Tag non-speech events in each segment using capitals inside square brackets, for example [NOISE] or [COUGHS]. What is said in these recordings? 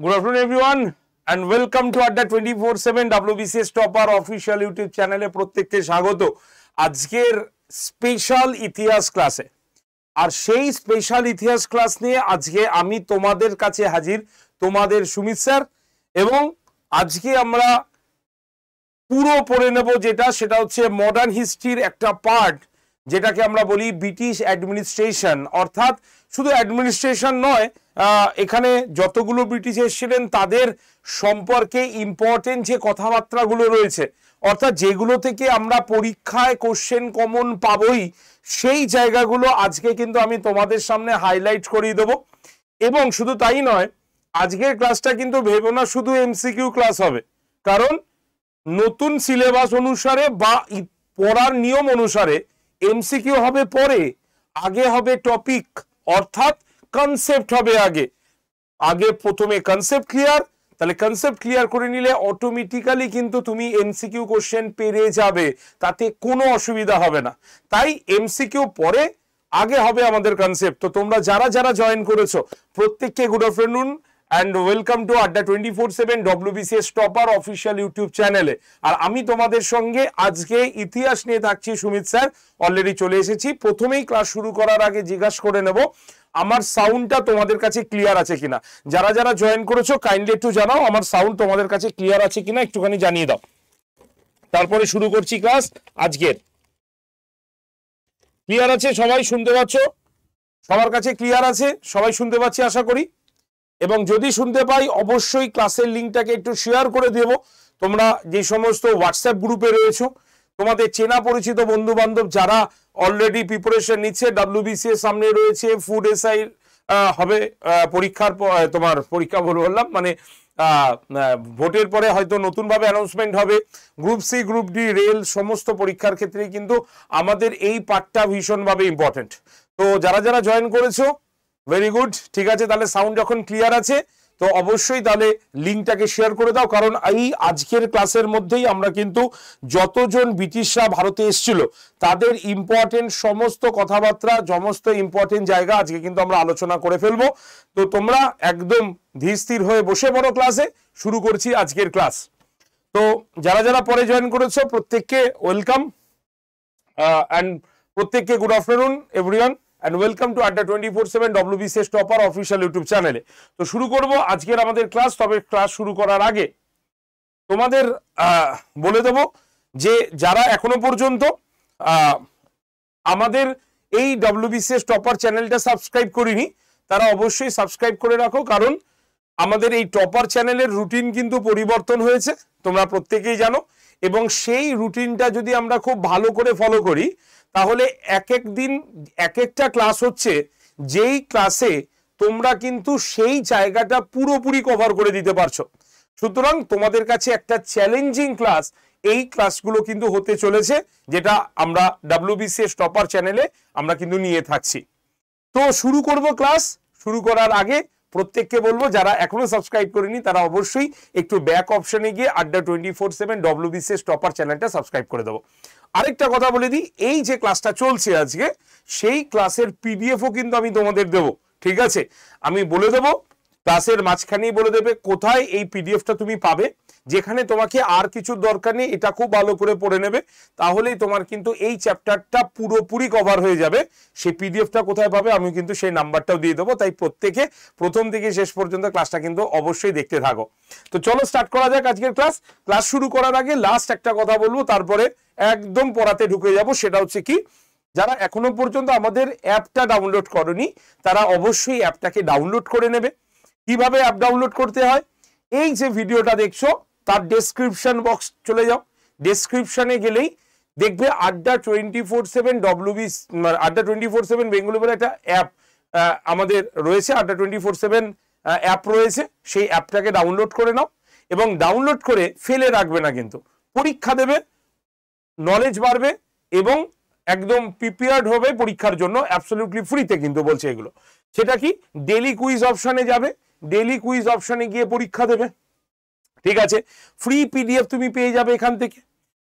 Good Good afternoon, everyone, and welcome to Adda 24/7 WBCS topper official YouTube চ্যানেলে প্রত্যেককে স্বাগত আজকের স্পেশাল ইতিহাস ক্লাসে আর সেই স্পেশাল ইতিহাস ক্লাস নিয়ে আজকে আমি তোমাদের কাছে হাজির তোমাদের সুমিত স্যার এবং আজকে আমরা পুরো পড়ে নেব যেটা সেটা হচ্ছে মডার্ন হিস্ট্রির একটা পার্ট যেটাকে আমরা বলি ব্রিটিশ অ্যাডমিনিস্ট্রেশন অর্থাৎ শুধু অ্যাডমিনিস্ট্রেশন নয় এখানে যতগুলো ব্রিটিশ এসেছিলেন তাদের সম্পর্কে ইম্পর্টেন্ট যে কথাবার্তাগুলো রয়েছে অর্থাৎ যেগুলো থেকে আমরা পরীক্ষায় কোশ্চেন কমন পাবই সেই জায়গাগুলো আজকে কিন্তু আমি তোমাদের সামনে হাইলাইট করিয়ে দেবো এবং শুধু তাই নয় আজকের ক্লাসটা কিন্তু ভেবো না শুধু এমসিকিউ ক্লাস হবে কারণ নতুন সিলেবাস অনুসারে বা পড়ার নিয়ম অনুসারে এমসিকিউ হবে পরে আগে হবে টপিক অর্থাৎ কনসেপ্ট হবে আগে আগে প্রথমে কনসেপ্ট ক্লিয়ার তাহলে কনসেপ্ট ক্লিয়ার করে নিলে অটোমেটিক্যালি কিন্তু তুমি এমসিকিউ কোশ্চেন পেরে যাবে তাতে কোনো অসুবিধা হবে না তাই এমসিকিউ পরে আগে হবে আমাদের কনসেপ্ট তো তোমরা যারা যারা জয়েন করেছো প্রত্যেককে good afternoon and welcome to Adda twenty four seven WBCS topper official YouTube চ্যানেলে আর আমি তোমাদের সঙ্গে আজকে ইতিহাস নিয়ে থাকছি সুমিত স্যার অলরেডি চলে এসেছি প্রথমেই ক্লাস শুরু করার আগে জিজ্ঞাসা করে নেব আমার সাউন্ডটা তোমাদের কাছে ক্লিয়ার আছে কিনা যারা যারা জয়েন করেছো কাইন্ডলি একটু জানাও আমার সাউন্ড তোমাদের কাছে ক্লিয়ার আছে কিনা একটুখানি জানিয়ে দাও তারপরে শুরু করছি ক্লাস আজকের ক্লিয়ার আছে সবাই শুনতে পাচ্ছ সবার কাছে ক্লিয়ার আছে সবাই শুনতে পাচ্ছি আশা করি এবং যদি শুনতে পাই অবশ্যই ক্লাসের লিঙ্কটাকে একটু শেয়ার করে দেব তোমরা যে সমস্ত হোয়াটসঅ্যাপ গ্রুপে রয়েছো তোমাদের চেনা পরিচিত বন্ধু বান্ধব যারা অলরেডি প্রিপারেশন নিচ্ছে ডাব্লিউবিসিএস সামনে রয়েছে ফুড এসআই হবে পরীক্ষার তোমার পরীক্ষা বললাম মানে ভোটের পরে হয়তো নতুনভাবে অ্যানাউন্সমেন্ট হবে group C group D rail সমস্ত পরীক্ষার ক্ষেত্রে কিন্তু আমাদের এই পার্টটা ভীষণভাবে ইম্পর্টেন্ট তো যারা যারা জয়েন করেছো ভেরি গুড ঠিক আছে তাহলে সাউন্ড যখন ক্লিয়ার আছে তো অবশ্যই তাহলে লিঙ্কটাকে শেয়ার করে দাও কারণ এই আজকের ক্লাসের মধ্যেই আমরা কিন্তু যতজন ব্রিটিশরা ভারতে এসছিল তাদের ইম্পর্টেন্ট সমস্ত কথাবার্তা সমস্ত ইম্পর্টেন্ট জায়গা আজকে কিন্তু আমরা আলোচনা করে ফেলবো তো তোমরা একদম ধীর হয়ে বসে পড়ো ক্লাসে শুরু করছি আজকের ক্লাস তো যারা যারা পরে জয়েন করেছো প্রত্যেককে ওয়েলকাম অ্যান্ড প্রত্যেককে good afternoon everyone and welcome to Adda twenty four seven WB CS topper official YouTube চ্যানেলে তো শুরু করব আজকের আমাদের ক্লাস তবে ক্লাস শুরু করার আগে তোমাদের বলে দেব যে যারা এখনো পর্যন্ত আমাদের এই ডব্লিউবি সেস টপার চ্যানেলটা সাবস্ক্রাইব করিনি তারা অবশ্যই সাবস্ক্রাইব করে রাখো কারণ আমাদের এই টপার চ্যানেলের রুটিন কিন্তু পরিবর্তন হয়েছে তোমরা প্রত্যেকেই জানো এবং সেই রুটিনটা যদি আমরা খুব ভালো করে ফলো করি তাহলে এক এক দিন এক একটা ক্লাস হচ্ছে যেই ক্লাসে তোমরা কিন্তু সেই জায়গাটা পুরোপুরি কভার করে দিতে পারছো সুতরাং তোমাদের কাছে একটা চ্যালেঞ্জিং ক্লাস এই ক্লাসগুলো কিন্তু হতে চলেছে যেটা আমরা ডাব্লিউবিসিএস টপার চ্যানেলে আমরা কিন্তু নিয়ে থাকছি তো শুরু করব ক্লাস শুরু করার আগে প্রত্যেককে বলবো যারা এখনো সাবস্ক্রাইব করেনি তারা অবশ্যই একটু ব্যাক অপশনে গিয়ে Adda twenty four seven W BCS topper চ্যানেলটা সাবস্ক্রাইব করে দেবো আরেকটা কথা বলে দিই এই যে ক্লাসটা চলছে আজকে সেই ক্লাসের পিডিএফও কিন্তু আমি তোমাদের দেবো ঠিক আছে আমি বলে দেবো ক্লাসের মাঝখানেই বলে দেবে কোথায় এই পিডিএফটা তুমি পাবে যেখানে তোমাকে আর কিছু দরকার নেই এটা খুব ভালো করে পড়ে নেবে তাহলেই তোমার কিন্তু এই চ্যাপ্টারটা পুরোপুরি কভার হয়ে যাবে সেই পিডিএফটা কোথায় পাবে আমি কিন্তু সেই নাম্বারটাও দিয়ে দেবো তাই প্রত্যেকে প্রথম থেকে শেষ পর্যন্ত ক্লাসটা কিন্তু অবশ্যই দেখতে থাকো তো চলো স্টার্ট করা যাক আজকের ক্লাস ক্লাস শুরু করার আগে লাস্ট একটা কথা বলবো তারপরে একদম পড়াতে ঢুকে যাব সেটা হচ্ছে কি যারা এখনো পর্যন্ত আমাদের অ্যাপটা ডাউনলোড করনি তারা অবশ্যই অ্যাপটাকে ডাউনলোড করে নেবে কিভাবে অ্যাপ ডাউনলোড করতে হয় এই যে ভিডিওটা দেখছো তার ডেসক্রিপশন বক্স চলে যাও ডেসক্রিপশনে গেলেই দেখবে Adda twenty four seven WB Adda twenty four seven Bengali বলে একটা অ্যাপ আমাদের রয়েছে আড্ডা টোয়েন্টি ফোর সেভেন অ্যাপ রয়েছে সেই অ্যাপটাকে ডাউনলোড করে নাও এবং ডাউনলোড করে ফেলে রাখবে না কিন্তু পরীক্ষা দেবে নলেজ বাড়বে এবং একদম প্রিপেয়ার্ড হবে পরীক্ষার জন্য অ্যাবসলিউটলি ফ্রিতে কিন্তু বলছে এগুলো সেটা কি ডেলি কুইজ অপশানে যাবে ডেলি কুইজ অপশনে গিয়ে পরীক্ষা দেবে ঠিক আছে ফ্রি পিডিএফ তুমি পেয়ে যাবে এখান থেকে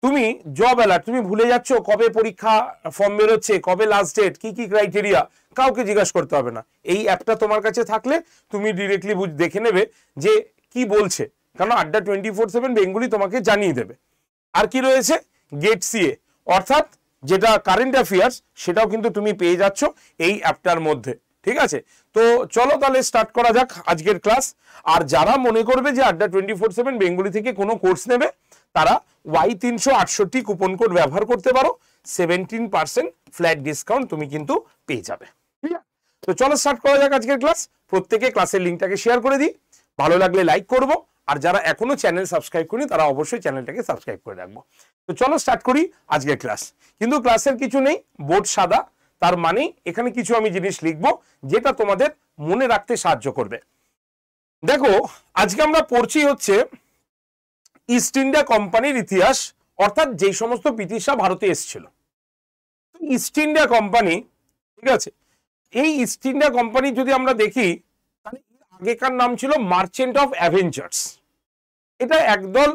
তুমি জব অ্যালার্ট তুমি ভুলে যাচ্ছ কবে পরীক্ষা ফর্ম বেরোচ্ছে কবে লাস্ট ডেট কি কি ক্রাইটেরিয়া কাউকে জিজ্ঞাসা করতে হবে না এই অ্যাপটা তোমার কাছে থাকলে তুমি ডিরেক্টলি দেখে নেবে যে কি বলছে কারণ আড্ডা টোয়েন্টি ফোর সেভেন বেঙ্গুলি তোমাকে জানিয়ে দেবে আর কি রয়েছে গেট সিএ অর্থাৎ যেটা কারেন্ট অ্যাফেয়ার্স সেটাও কিন্তু তুমি পেয়ে যাচ্ছ এই অ্যাপটার মধ্যে ঠিক আছে তো চলো তাহলে স্টার্ট করা যাক আজকের ক্লাস আর যারা মনে করবে যে আড্ডা টোয়েন্টি ফোর সেভেন বেঙ্গলি থেকে কোনো কোর্স নেবে তারা ওয়াই তিনশো আটষট্টি কুপন কোড ব্যবহার করতে পারো সেভেন্টিন পার্সেন্ট ফ্ল্যাট ডিসকাউন্ট তুমি কিন্তু পেয়ে যাবে তো চলো স্টার্ট করা যাক আজকের ক্লাস প্রত্যেকে ক্লাসের লিঙ্কটাকে শেয়ার করে দিই ভালো লাগলে লাইক করব আর যারা এখনো চ্যানেল সাবস্ক্রাইব করি তারা অবশ্যই চ্যানেলটাকে সাবস্ক্রাইব করে রাখবো তো চলো স্টার্ট করি আজকের ক্লাস কিন্তু ক্লাসের কিছু নেই বোর্ড সাদা তার মানে এখানে কিছু আমি জিনিস লিখব যেটা তোমাদের মনে রাখতে সাহায্য করবে দেখো আজকে আমরা পড়ছি হচ্ছে ইস্ট ইন্ডিয়া কোম্পানির ইতিহাস অর্থাৎ যেই সমস্ত ব্রিটিশরা ভারতে এসেছিল ইস্ট ইন্ডিয়া কোম্পানি ঠিক আছে এই ইস্ট ইন্ডিয়া কোম্পানি যদি আমরা দেখি তাহলে আগেকার নাম ছিল মার্চেন্ট অফ অ্যাভেঞ্জার্স এটা একদল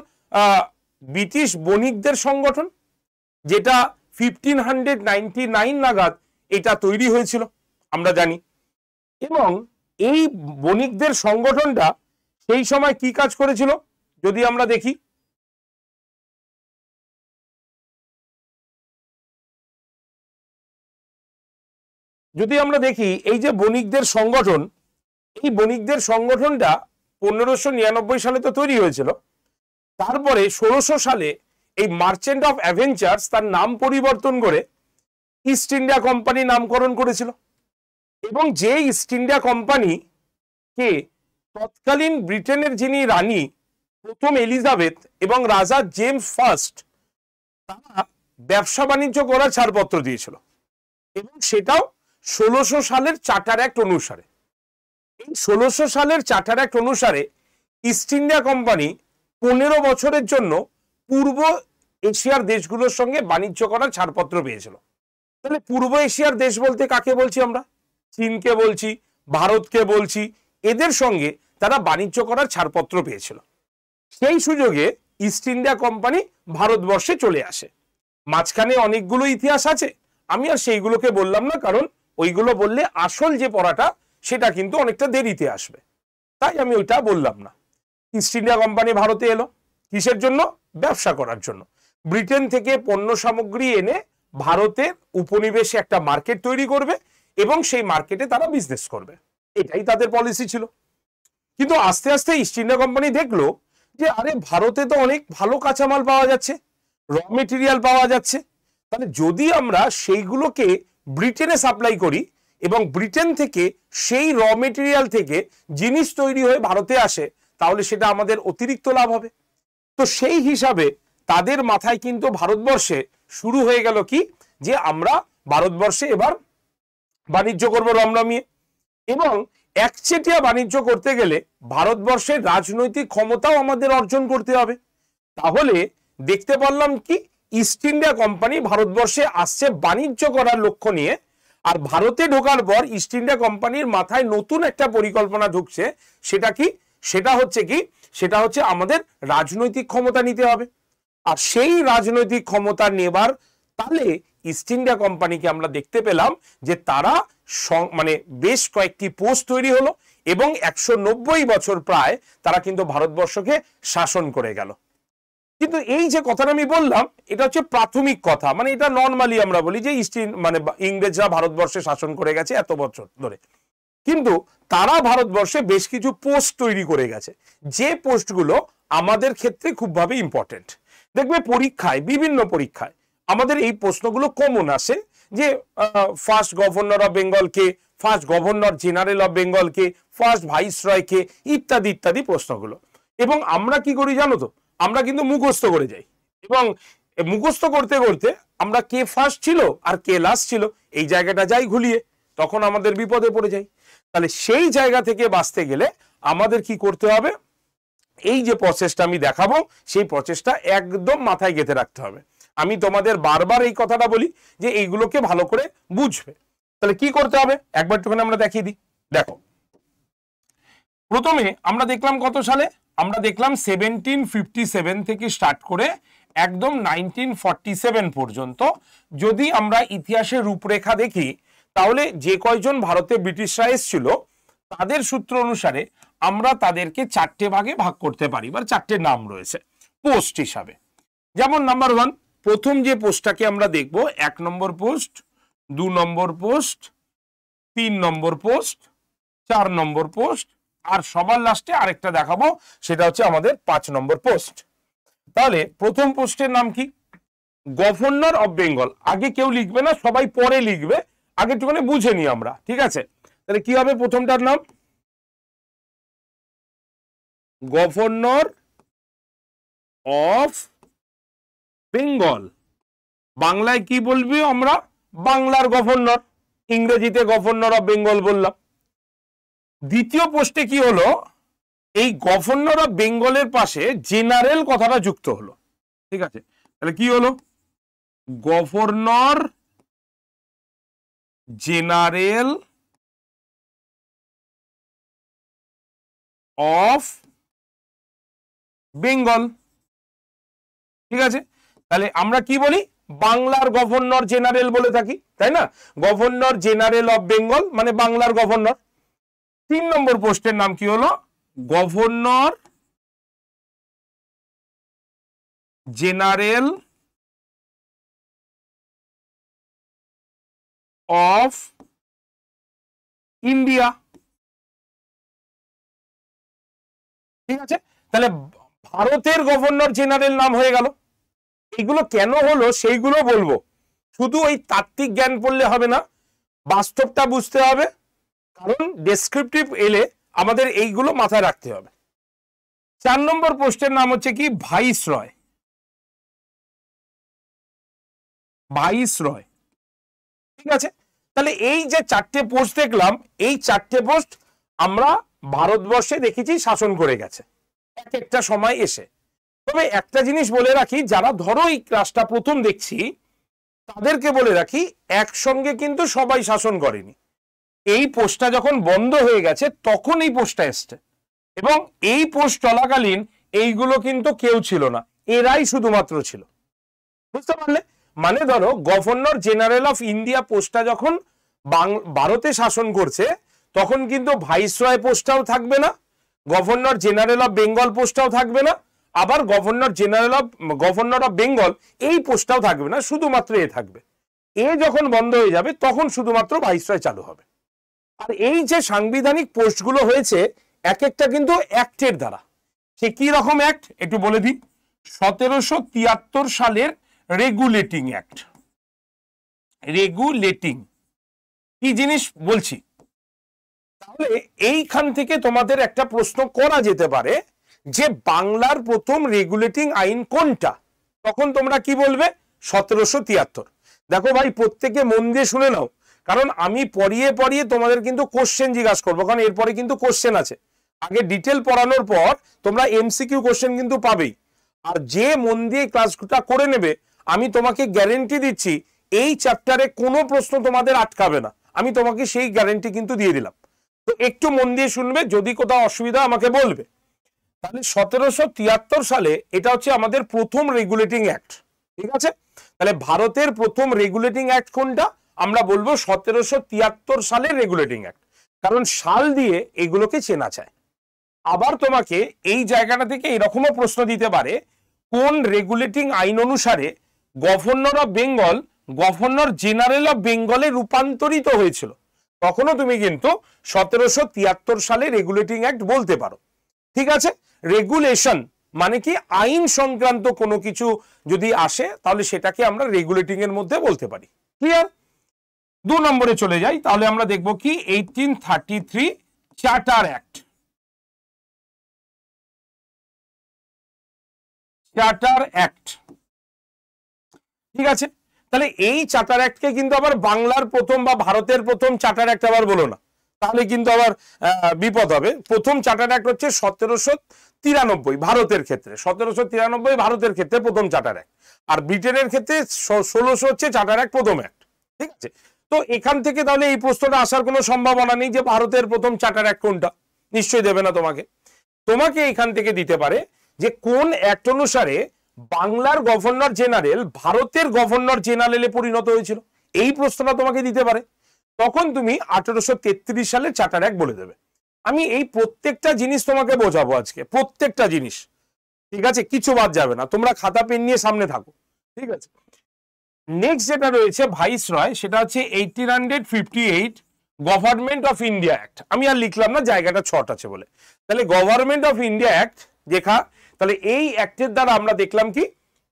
ব্রিটিশ বণিকদের সংগঠন যেটা ফিফটিন হান্ড্রেড নাইনটি নাইন নাগাদ এটা তৈরি হয়েছিল আমরা জানি এবং এই বণিকদের সংগঠনটা সেই সময় কি কাজ করেছিল যদি আমরা দেখি যদি আমরা দেখি এই যে বণিকদের সংগঠন এই বণিকদের সংগঠনটা পনেরোশো নিরানব্বই সালে তো তৈরি হয়েছিল তারপরে ষোলোশো সালে এই মার্চেন্ট অফ অ্যাভেঞ্চার্স তার নাম পরিবর্তন করে ইস্ট ইন্ডিয়া কোম্পানি নামকরণ করেছিল এবং যে ইস্ট ইন্ডিয়া কোম্পানি কে তৎকালীন ব্রিটেনের যিনি রানী প্রথম এলিজাবেথ এবং রাজা জেমস ফার্স্ট তারা ব্যবসা বাণিজ্য করার ছাড়পত্র দিয়েছিল এবং সেটাও ষোলোশো সালের চার্টার অ্যাক্ট অনুসারে এই ষোলোশো সালের চার্টার অ্যাক্ট অনুসারে ইস্ট ইন্ডিয়া কোম্পানি পনেরো বছরের জন্য পূর্ব এশিয়ার দেশগুলোর সঙ্গে বাণিজ্য করার ছাড়পত্র পেয়েছিল তাহলে পূর্ব এশিয়ার দেশ বলতে কাকে বলছি আমরা চীনকে বলছি ভারতকে বলছি এদের সঙ্গে তারা বাণিজ্য করার ছাড়পত্র পেয়েছিল সেই সুযোগে ইস্ট ইন্ডিয়া কোম্পানি ভারতবর্ষে চলে আসে মাঝখানে অনেকগুলো ইতিহাস আছে আমি আর সেইগুলোকে বললাম না কারণ ওইগুলো বললে আসল যে পড়াটা সেটা কিন্তু অনেকটা দেরিতে আসবে তাই আমি ওইটা বললাম না ইস্ট ইন্ডিয়া কোম্পানি ভারতে এলো কিসের জন্য ব্যবসা করার জন্য ব্রিটেন থেকে পণ্য সামগ্রী এনে ভারতে উপনিবেশে একটা মার্কেট তৈরি করবে এবং সেই মার্কেটে তারা বিজনেস করবে এটাই তাদের পলিসি ছিল কিন্তু আস্তে আস্তে ইস্ট ইন্ডিয়া কোম্পানি দেখলো যে আরে ভারতে তো অনেক ভালো কাঁচামাল পাওয়া যাচ্ছে র মেটেরিয়াল পাওয়া যাচ্ছে তাহলে যদি আমরা সেইগুলোকে ব্রিটেনে সাপ্লাই করি এবং ব্রিটেন থেকে সেই র মেটেরিয়াল থেকে জিনিস তৈরি হয়ে ভারতে আসে তাহলে সেটা আমাদের অতিরিক্ত লাভ হবে তো সেই হিসাবে তাদের মাথায় কিন্তু ভারতবর্ষে শুরু হয়ে গেল কি যে আমরা ভারতবর্ষে এবার বাণিজ্য করব রমরমিয়ে এবং একচেটিয়া বাণিজ্য করতে গেলে ভারতবর্ষের রাজনৈতিক ক্ষমতাও আমাদের অর্জন করতে হবে তাহলে দেখতে পারলাম কি ইস্ট ইন্ডিয়া কোম্পানি ভারতবর্ষে আসছে বাণিজ্য করার লক্ষ্য নিয়ে আর ভারতে ঢোকার পর ইস্ট ইন্ডিয়া কোম্পানির মাথায় নতুন একটা পরিকল্পনা ঢুকছে সেটা কি সেটা হচ্ছে কি সেটা হচ্ছে আমাদের রাজনৈতিক ক্ষমতা নিতে হবে আর সেই রাজনৈতিক ক্ষমতা নেবার তালে ইস্ট ইন্ডিয়া কোম্পানিকে আমরা দেখতে পেলাম যে তারা মানে বেশ কয়েকটি পোস্ট তৈরি হলো এবং একশো বছর প্রায় তারা কিন্তু ভারতবর্ষকে শাসন করে গেল কিন্তু এই যে কথাটা আমি বললাম এটা হচ্ছে প্রাথমিক কথা মানে এটা নর্মালি আমরা বলি যে ইস্ট মানে ইংরেজরা ভারতবর্ষে শাসন করে গেছে এত বছর ধরে কিন্তু তারা ভারতবর্ষে বেশ কিছু পোস্ট তৈরি করে গেছে যে পোস্টগুলো আমাদের ক্ষেত্রে খুবভাবে ইম্পর্টেন্ট দেখবে পরীক্ষায় বিভিন্ন পরীক্ষায় আমাদের এই প্রশ্নগুলো কমন আসে যে ফার্স্ট গভর্নর অফ বেঙ্গলকে ফার্স্ট গভর্নর জেনারেল অফ বেঙ্গলকে ফার্স্ট ভাইসরয়কে ইত্যাদি ইত্যাদি প্রশ্নগুলো এবং আমরা কি করি জানো তো আমরা কিন্তু মুখস্থ করে যাই এবং মুখস্থ করতে করতে আমরা কে ফার্স্ট ছিল আর কে লাস্ট ছিল এই জায়গাটা যাই ঘুলিয়ে তখন আমাদের বিপদে পড়ে যাই তাহলে সেই জায়গা থেকে বাঁচতে গেলে আমাদের কি করতে হবে এই যে প্রসেসটা আমি দেখাবো সেই প্রচেষ্টা একদম মাথায় গেঁথে রাখতে হবে আমি তোমাদের বারবার এই কথাটা বলি যে এইগুলোকে ভালো করে বুঝবে তাহলে কি করতে হবে একবার একটুখানি আমরা দেখিয়ে দিই দেখো প্রথমে আমরা দেখলাম কত সালে আমরা দেখলাম সেভেন্টিন ফিফটি সেভেন থেকে স্টার্ট করে একদম নাইনটিন ফর্টি সেভেন পর্যন্ত যদি আমরা ইতিহাসের রূপরেখা দেখি তাহলে যে কয়জন ভারতে ব্রিটিশরা এসেছিল তাদের সূত্র অনুসারে আমরা তাদেরকে চারটে ভাগে ভাগ করতে পারি বা চারটে নাম রয়েছে পোস্ট হিসাবে যেমন নাম্বার ওয়ান প্রথম যে পোস্টটাকে আমরা দেখব এক নম্বর পোস্ট দু নম্বর পোস্ট তিন নম্বর পোস্ট চার নম্বর পোস্ট আর সবার লাস্টে আরেকটা দেখাবো সেটা হচ্ছে আমাদের পাঁচ নম্বর পোস্ট তাহলে প্রথম পোস্টের নাম কি গভর্নর অব বেঙ্গল আগে কেউ লিখবে না সবাই পরে লিখবে আগে একটুখানি বুঝে নিই আমরা ঠিক আছে তাহলে কি হবে প্রথমটার নাম গভর্নর অফ বেঙ্গল বাংলায় কি বলবি আমরা বাংলার গভর্নর ইংরেজিতে গভর্নর অফ বেঙ্গল বললাম দ্বিতীয় পোস্টে কি হলো এই গভর্নর অফ বেঙ্গলের পাশে জেনারেল কথাটা যুক্ত হলো ঠিক আছে তাহলে কি হলো গভর্নর জেনারেল অফ বেঙ্গল ঠিক আছে তাহলে আমরা কি বলি বাংলার গভর্নর জেনারেল বলে থাকি তাই না গভর্নর জেনারেল অফ বেঙ্গল মানে বাংলার গভর্নর তিন নম্বর পোস্টের নাম কি হলো গভর্নর জেনারেল অফ ইন্ডিয়া ঠিক আছে তাহলে ভারতের গভর্নর জেনারেল নাম হয়ে গেল এগুলো কেন হলো সেইগুলো বলবো শুধু ওই তাত্ত্বিক জ্ঞান পড়লে হবে না বাস্তবটা বুঝতে হবে কারণ ডেসক্রিপটিভ এলে আমাদের এইগুলো মাথায় রাখতে হবে চার নম্বর পোস্টের নাম হচ্ছে কি ভাইস রয় বাইশ রয় ঠিক আছে তাহলে এই যে চারটে পোস্ট দেখলাম এই চারটে পোস্ট আমরা ভারতবর্ষে দেখেছি শাসন করে গেছে এক একটা সময় এসে তবে একটা জিনিস বলে রাখি যারা ধরো এই ক্লাসটা প্রথম দেখছি তাদেরকে বলে রাখি একসঙ্গে কিন্তু সবাই শাসন করেনি এই পোস্টটা যখন বন্ধ হয়ে গেছে তখন এই পোস্টটা এসছে এবং এই পোস্ট চলাকালীন এইগুলো কিন্তু কেউ ছিল না এরাই শুধুমাত্র ছিল বুঝতে পারলে মানে ধরো গভর্নর জেনারেল অফ ইন্ডিয়া পোস্টটা যখন ভারতে শাসন করছে তখন কিন্তু ভাইসরয় পোস্টটাও থাকবে না গভর্নর জেনারেল অফ বেঙ্গল পোস্টটাও থাকবে না আবার governor general of governor of Bengal এই পোস্টটাও থাকবে না শুধুমাত্র এ থাকবে এ যখন বন্ধ হয়ে যাবে তখন শুধুমাত্র ভাইসরয় চালু হবে আর এই যে সাংবিধানিক পোস্টগুলো হয়েছে এক একটা কিন্তু অ্যাক্টের দ্বারা সে কি রকম অ্যাক্ট একটু বলে দিই সতেরোশো তিয়াত্তর সালের রেগুলেটিং অ্যাক্ট রেগুলেটিং কি জিনিস বলছি তাহলে এইখান থেকে তোমাদের একটা প্রশ্ন করা যেতে পারে যে বাংলার প্রথম রেগুলেটিং আইন কোনটা তখন তোমরা কি বলবে সতেরোশো তিয়াত্তর দেখো ভাই প্রত্যেকে মন দিয়ে শুনে নাও কারণ আমি পড়িয়ে পড়িয়ে তোমাদের কিন্তু কোশ্চেন জিজ্ঞাসা করবো কারণ এরপরে কিন্তু কোশ্চেন আছে আগে ডিটেল পড়ানোর পর তোমরা এমসিকিউ কোশ্চেন কিন্তু পাবেই আর যে মন দিয়ে ক্লাসটা করে নেবে আমি তোমাকে গ্যারেন্টি দিচ্ছি এই চ্যাপ্টারে কোনো প্রশ্ন তোমাদের আটকাবে না আমি তোমাকে সেই গ্যারেন্টি কিন্তু দিয়ে দিলাম তো একটু মন দিয়ে শুনবে যদি কোথাও অসুবিধা আমাকে বলবে তাহলে সতেরোশো তিয়াত্তর সালে এটা হচ্ছে আমাদের প্রথম রেগুলেটিং অ্যাক্ট ঠিক আছে তাহলে ভারতের প্রথম রেগুলেটিং অ্যাক্ট কোনটা আমরা বলবো সতেরোশো তিয়াত্তর সালের রেগুলেটিং অ্যাক্ট কারণ সাল দিয়ে এগুলোকে চেনা চায় আবার তোমাকে এই জায়গাটা থেকে এরকমও প্রশ্ন দিতে পারে কোন রেগুলেটিং আইন অনুসারে governor of Bengal governor general of বেঙ্গলে রূপান্তরিত হয়েছিল তখনও তুমি কিন্তু সতেরোশো তিয়াত্তর সালে রেগুলেটিং অ্যাক্ট বলতে পারো ঠিক আছে রেগুলেশন মানে কি আইন সংক্রান্ত কোনো কিছু যদি আসে তাহলে সেটাকে আমরা রেগুলেটিং এর মধ্যে বলতে পারি ক্লিয়ার দু নম্বরে চলে যাই তাহলে আমরা দেখব কি eighteen thirty three charter act charter act ঠিক আছে তাহলে এই চার্টার অ্যাক্টকে কিন্তু আবার বাংলার প্রথম বা ভারতের প্রথম চার্টার অ্যাক্ট আবার বলো না তাহলে কিন্তু আবার বিপদ হবে প্রথম চার্টার অ্যাক্ট হচ্ছে সতেরোশো তিরানব্বই ভারতের ক্ষেত্রে সতেরোশো তিরানব্বই ভারতের ক্ষেত্রে প্রথম চার্টার অ্যাক্ট আর ব্রিটেনের ক্ষেত্রে ষোলোশো হচ্ছে চার্টার অ্যাক্ট প্রথম অ্যাক্ট ঠিক আছে তো এখান থেকে তাহলে এই প্রশ্নটা আসার কোনো সম্ভাবনা নেই যে ভারতের প্রথম চার্টার অ্যাক্ট কোনটা নিশ্চয়ই দেবে না তোমাকে তোমাকে এখান থেকে দিতে পারে যে কোন অ্যাক্ট অনুসারে বাংলার গভর্নর জেনারেল ভারতের গভর্নর জেনারেলে পরিণত হয়েছিল এই প্রশ্নটা তোমাকে দিতে পারে তখন তুমি আঠারোশো তেত্রিশ সালে চার্টার এক বলে দেবে আমি এই প্রত্যেকটা জিনিস তোমাকে বোঝাবো আজকে প্রত্যেকটা জিনিস ঠিক আছে কিছু বাদ যাবে না তোমরা খাতা পেন নিয়ে সামনে থাকো ঠিক আছে নেক্সট যেটা রয়েছে ভাইস রয় সেটা হচ্ছে eighteen hundred fifty eight government of India act আমি আর লিখলাম না জায়গাটা ছট আছে বলে তাহলে গভর্নমেন্ট অফ ইন্ডিয়া অ্যাক্ট দেখা তাহলে এই অ্যাক্টের দ্বারা আমরা দেখলাম কি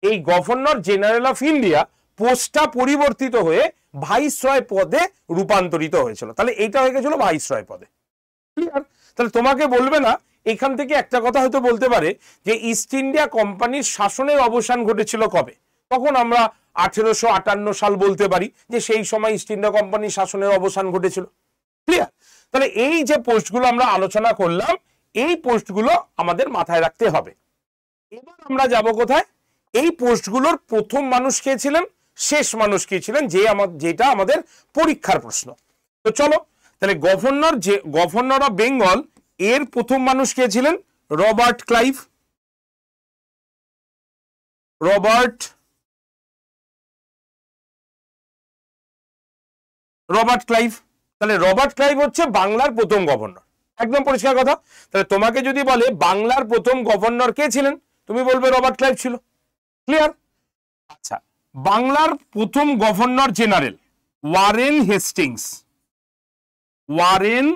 এই গভর্নর জেনারেল অফ ইন্ডিয়া পোস্টটা পরিবর্তিত হয়ে ভাইসরয় পদে রূপান্তরিত হয়েছিল তাহলে এইটা হয়ে গেছিল ভাইসরয় পদে ক্লিয়ার তাহলে তোমাকে বলবে না এখান থেকে একটা কথা হয়তো বলতে পারে যে ইস্ট ইন্ডিয়া কোম্পানির শাসনের অবসান ঘটেছিল কবে তখন আমরা আঠেরোশো আটান্ন সাল বলতে পারি যে সেই সময় ইস্ট ইন্ডিয়া কোম্পানির শাসনের অবসান ঘটেছিল ক্লিয়ার তাহলে এই যে পোস্টগুলো আমরা আলোচনা করলাম এই পোস্টগুলো আমাদের মাথায় রাখতে হবে এবার আমরা যাব কোথায় এই পোস্টগুলোর প্রথম মানুষ কে ছিলেন শেষ মানুষ কে ছিলেন যে আমার যেটা আমাদের পরীক্ষার প্রশ্ন তো চলো তাহলে গভর্নর যে গভর্নর অফ বেঙ্গল এর প্রথম মানুষ কে ছিলেন Robert Clive Robert Robert Clive তাহলে রবার্ট ক্লাইভ হচ্ছে বাংলার প্রথম গভর্নর একদম পরিষ্কার কথা তাহলে তোমাকে যদি বলে বাংলার প্রথম গভর্নর কে ছিলেন তুমি বলবে রবার্ট ক্লাইভ ছিল ক্লিয়ার আচ্ছা বাংলার প্রথম governor general Warren Hastings Warren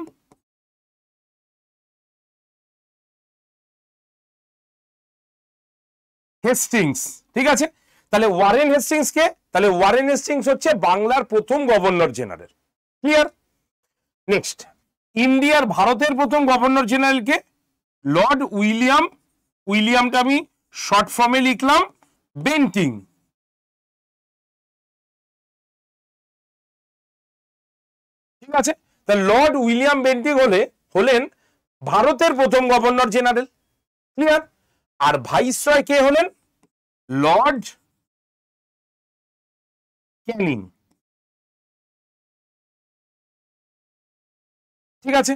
Hastings ঠিক আছে তাহলে ওয়ারেন হেস্টিংস কে তাহলে ওয়ারেন হেস্টিংস হচ্ছে বাংলার প্রথম গভর্নর জেনারেল ক্লিয়ার নেক্সট ইন্ডিয়ার ভারতের প্রথম গভর্নর জেনারেল কে লর্ড উইলিয়াম উইলিয়ামটা আমি শর্ট ফর্মে লিখলাম বেন্টিং ঠিক আছে তা লর্ড উইলিয়াম বেন্টিং হলে হলেন ভারতের প্রথম গভর্নর জেনারেল ক্লিয়ার আর ভাইসরয় কে হলেন লর্ড ক্যানিং ঠিক আছে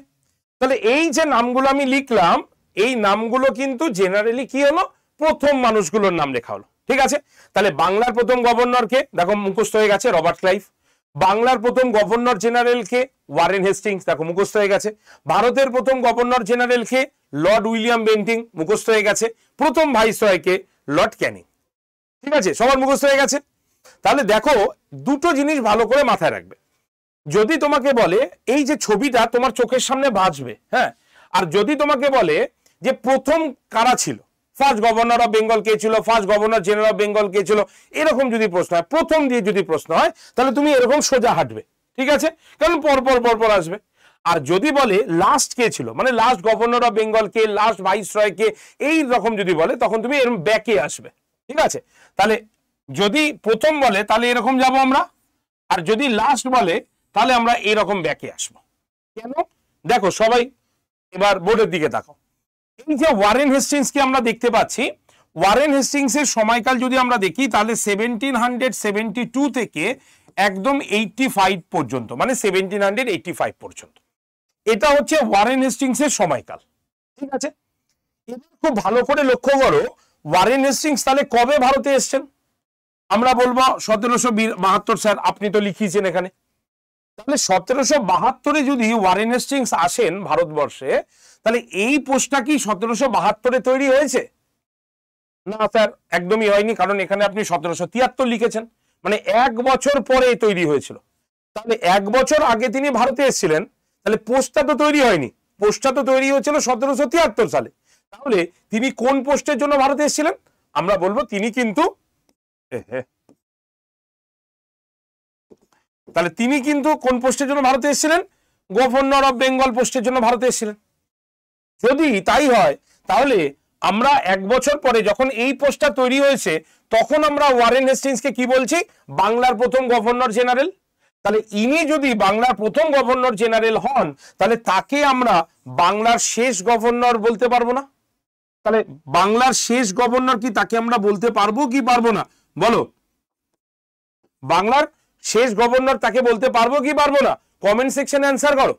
তাহলে এই যে নামগুলো আমি লিখলাম এই নামগুলো কিন্তু জেনারেলি কি হলো প্রথম মানুষগুলোর নাম লেখা হলো ঠিক আছে তাহলে বাংলার প্রথম গভর্নরকে দেখো মুখস্থ হয়ে গেছে রবার্ট ক্লাইভ বাংলার প্রথম গভর্নর জেনারেল কে ওয়ারেন হেস্টিংস দেখো মুখস্থ হয়ে গেছে ভারতের প্রথম গভর্নর জেনারেল কে লর্ড উইলিয়াম বেন্টিং মুখস্থ হয়ে গেছে প্রথম ভাইসরয়কে কে লর্ড ক্যানিং ঠিক আছে সবার মুখস্থ হয়ে গেছে তাহলে দেখো দুটো জিনিস ভালো করে মাথায় রাখবে যদি তোমাকে বলে এই যে ছবিটা তোমার চোখের সামনে ভাজবে হ্যাঁ আর যদি তোমাকে বলে যে প্রথম কারা ছিল ফার্স্ট গভর্নর অফ বেঙ্গল কে ছিল first governor general of Bengal কে ছিল এরকম যদি প্রশ্ন হয় প্রথম দিয়ে যদি প্রশ্ন হয় তাহলে তুমি এরকম সোজা হাঁটবে ঠিক আছে কারণ পরপর পরপর আসবে আর যদি বলে লাস্ট কে ছিল মানে লাস্ট গভর্নর অফ বেঙ্গল কে লাস্ট ভাইস রয় কে এই রকম যদি বলে তখন তুমি এরকম ব্যাকে আসবে ঠিক আছে তাহলে যদি প্রথম বলে তাহলে এরকম যাব আমরা আর যদি লাস্ট বলে তাহলে আমরা এরকম ব্যাকে আসবো কেন দেখো সবাই এবার বোর্ডের দিকে তাকাও এই যে ওয়ারেন হেস্টিংসকে আমরা দেখতে পাচ্ছি ওয়ারেন হেস্টিংসের সময়কাল যদি আমরা দেখি তাহলে সেভেন্টিন হান্ড্রেড সেভেন্টি টু থেকে একদম এইটটি ফাইভ পর্যন্ত মানে সেভেন্টিন হান্ড্রেড এইটটি ফাইভ পর্যন্ত এটা হচ্ছে ওয়ারেন হেস্টিংসের সময়কাল ঠিক আছে এদের খুব ভালো করে লক্ষ্য করো ওয়ারেন হেস্টিংস তাহলে কবে ভারতে এসছেন আমরা বলবো সতেরোশো বাহাত্তর স্যার আপনি তো লিখিয়েছেন এখানে তাহলে সতেরোশো বাহাত্তরে যদি ওয়ারেন হেস্টিংস আসেন ভারতবর্ষে তাহলে এই পোস্টটা কি সতেরোশো বাহাত্তরে তৈরি হয়েছে না স্যার একদমই হয়নি কারণ এখানে আপনি সতেরোশো তিয়াত্তর লিখেছেন মানে এক বছর পরে তৈরি হয়েছিল তাহলে এক বছর আগে তিনি ভারতে এসেছিলেন তাহলে পোস্টটা তো তৈরি হয়নি পোস্টটা তো তৈরি হয়েছিল সতেরোশো তিয়াত্তর সালে তাহলে তিনি কোন পোস্টের জন্য ভারতে এসেছিলেন আমরা বলবো তিনি কিন্তু তাহলে তিনি কিন্তু কোন পোস্টের জন্য ভারতে এসেছিলেন গভর্নর অফ বেঙ্গল পোস্টের জন্য ভারতে এসেছিলেন যদি তাই হয় তাহলে আমরা এক বছর পরে যখন এই পোস্টটা তৈরি হয়েছে তখন আমরা ওয়ারেন হেস্টিংসকে কি বলছি বাংলার প্রথম গভর্নর জেনারেল তাহলে ইনি যদি বাংলার প্রথম গভর্নর জেনারেল হন তাহলে তাকে আমরা বাংলার শেষ গভর্নর বলতে পারবো না তাহলে বাংলার শেষ গভর্নর কি তাকে আমরা বলতে পারবো কি পারবো না বলো বাংলার শেষ গভর্নর তাকে বলতে পারবো কি পারবো না কমেন্ট সেকশনে অ্যান্সার করো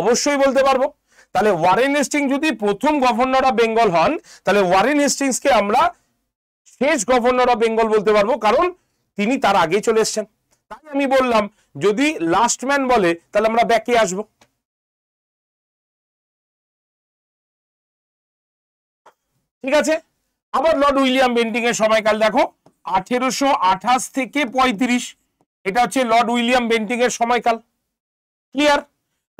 অবশ্যই বলতে পারবো তাহলে ওয়ারেন হেস্টিং যদি প্রথম গভর্নর অফ বেঙ্গল হন তাহলে ওয়ারেন কে আমরা শেষ গভর্নর অফ বেঙ্গল বলতে পারবো কারণ তিনি তার আগে চলে এসছেন তাই আমি বললাম যদি লাস্ট ম্যান বলে তাহলে আমরা ব্যাকে আসবো ঠিক আছে আবার লর্ড উইলিয়াম বেন্টিং এর সময়কাল দেখো আঠেরোশো আঠাশ থেকে পঁয়ত্রিশ এটা হচ্ছে লর্ড উইলিয়াম বেন্টিং এর সময়কাল ক্লিয়ার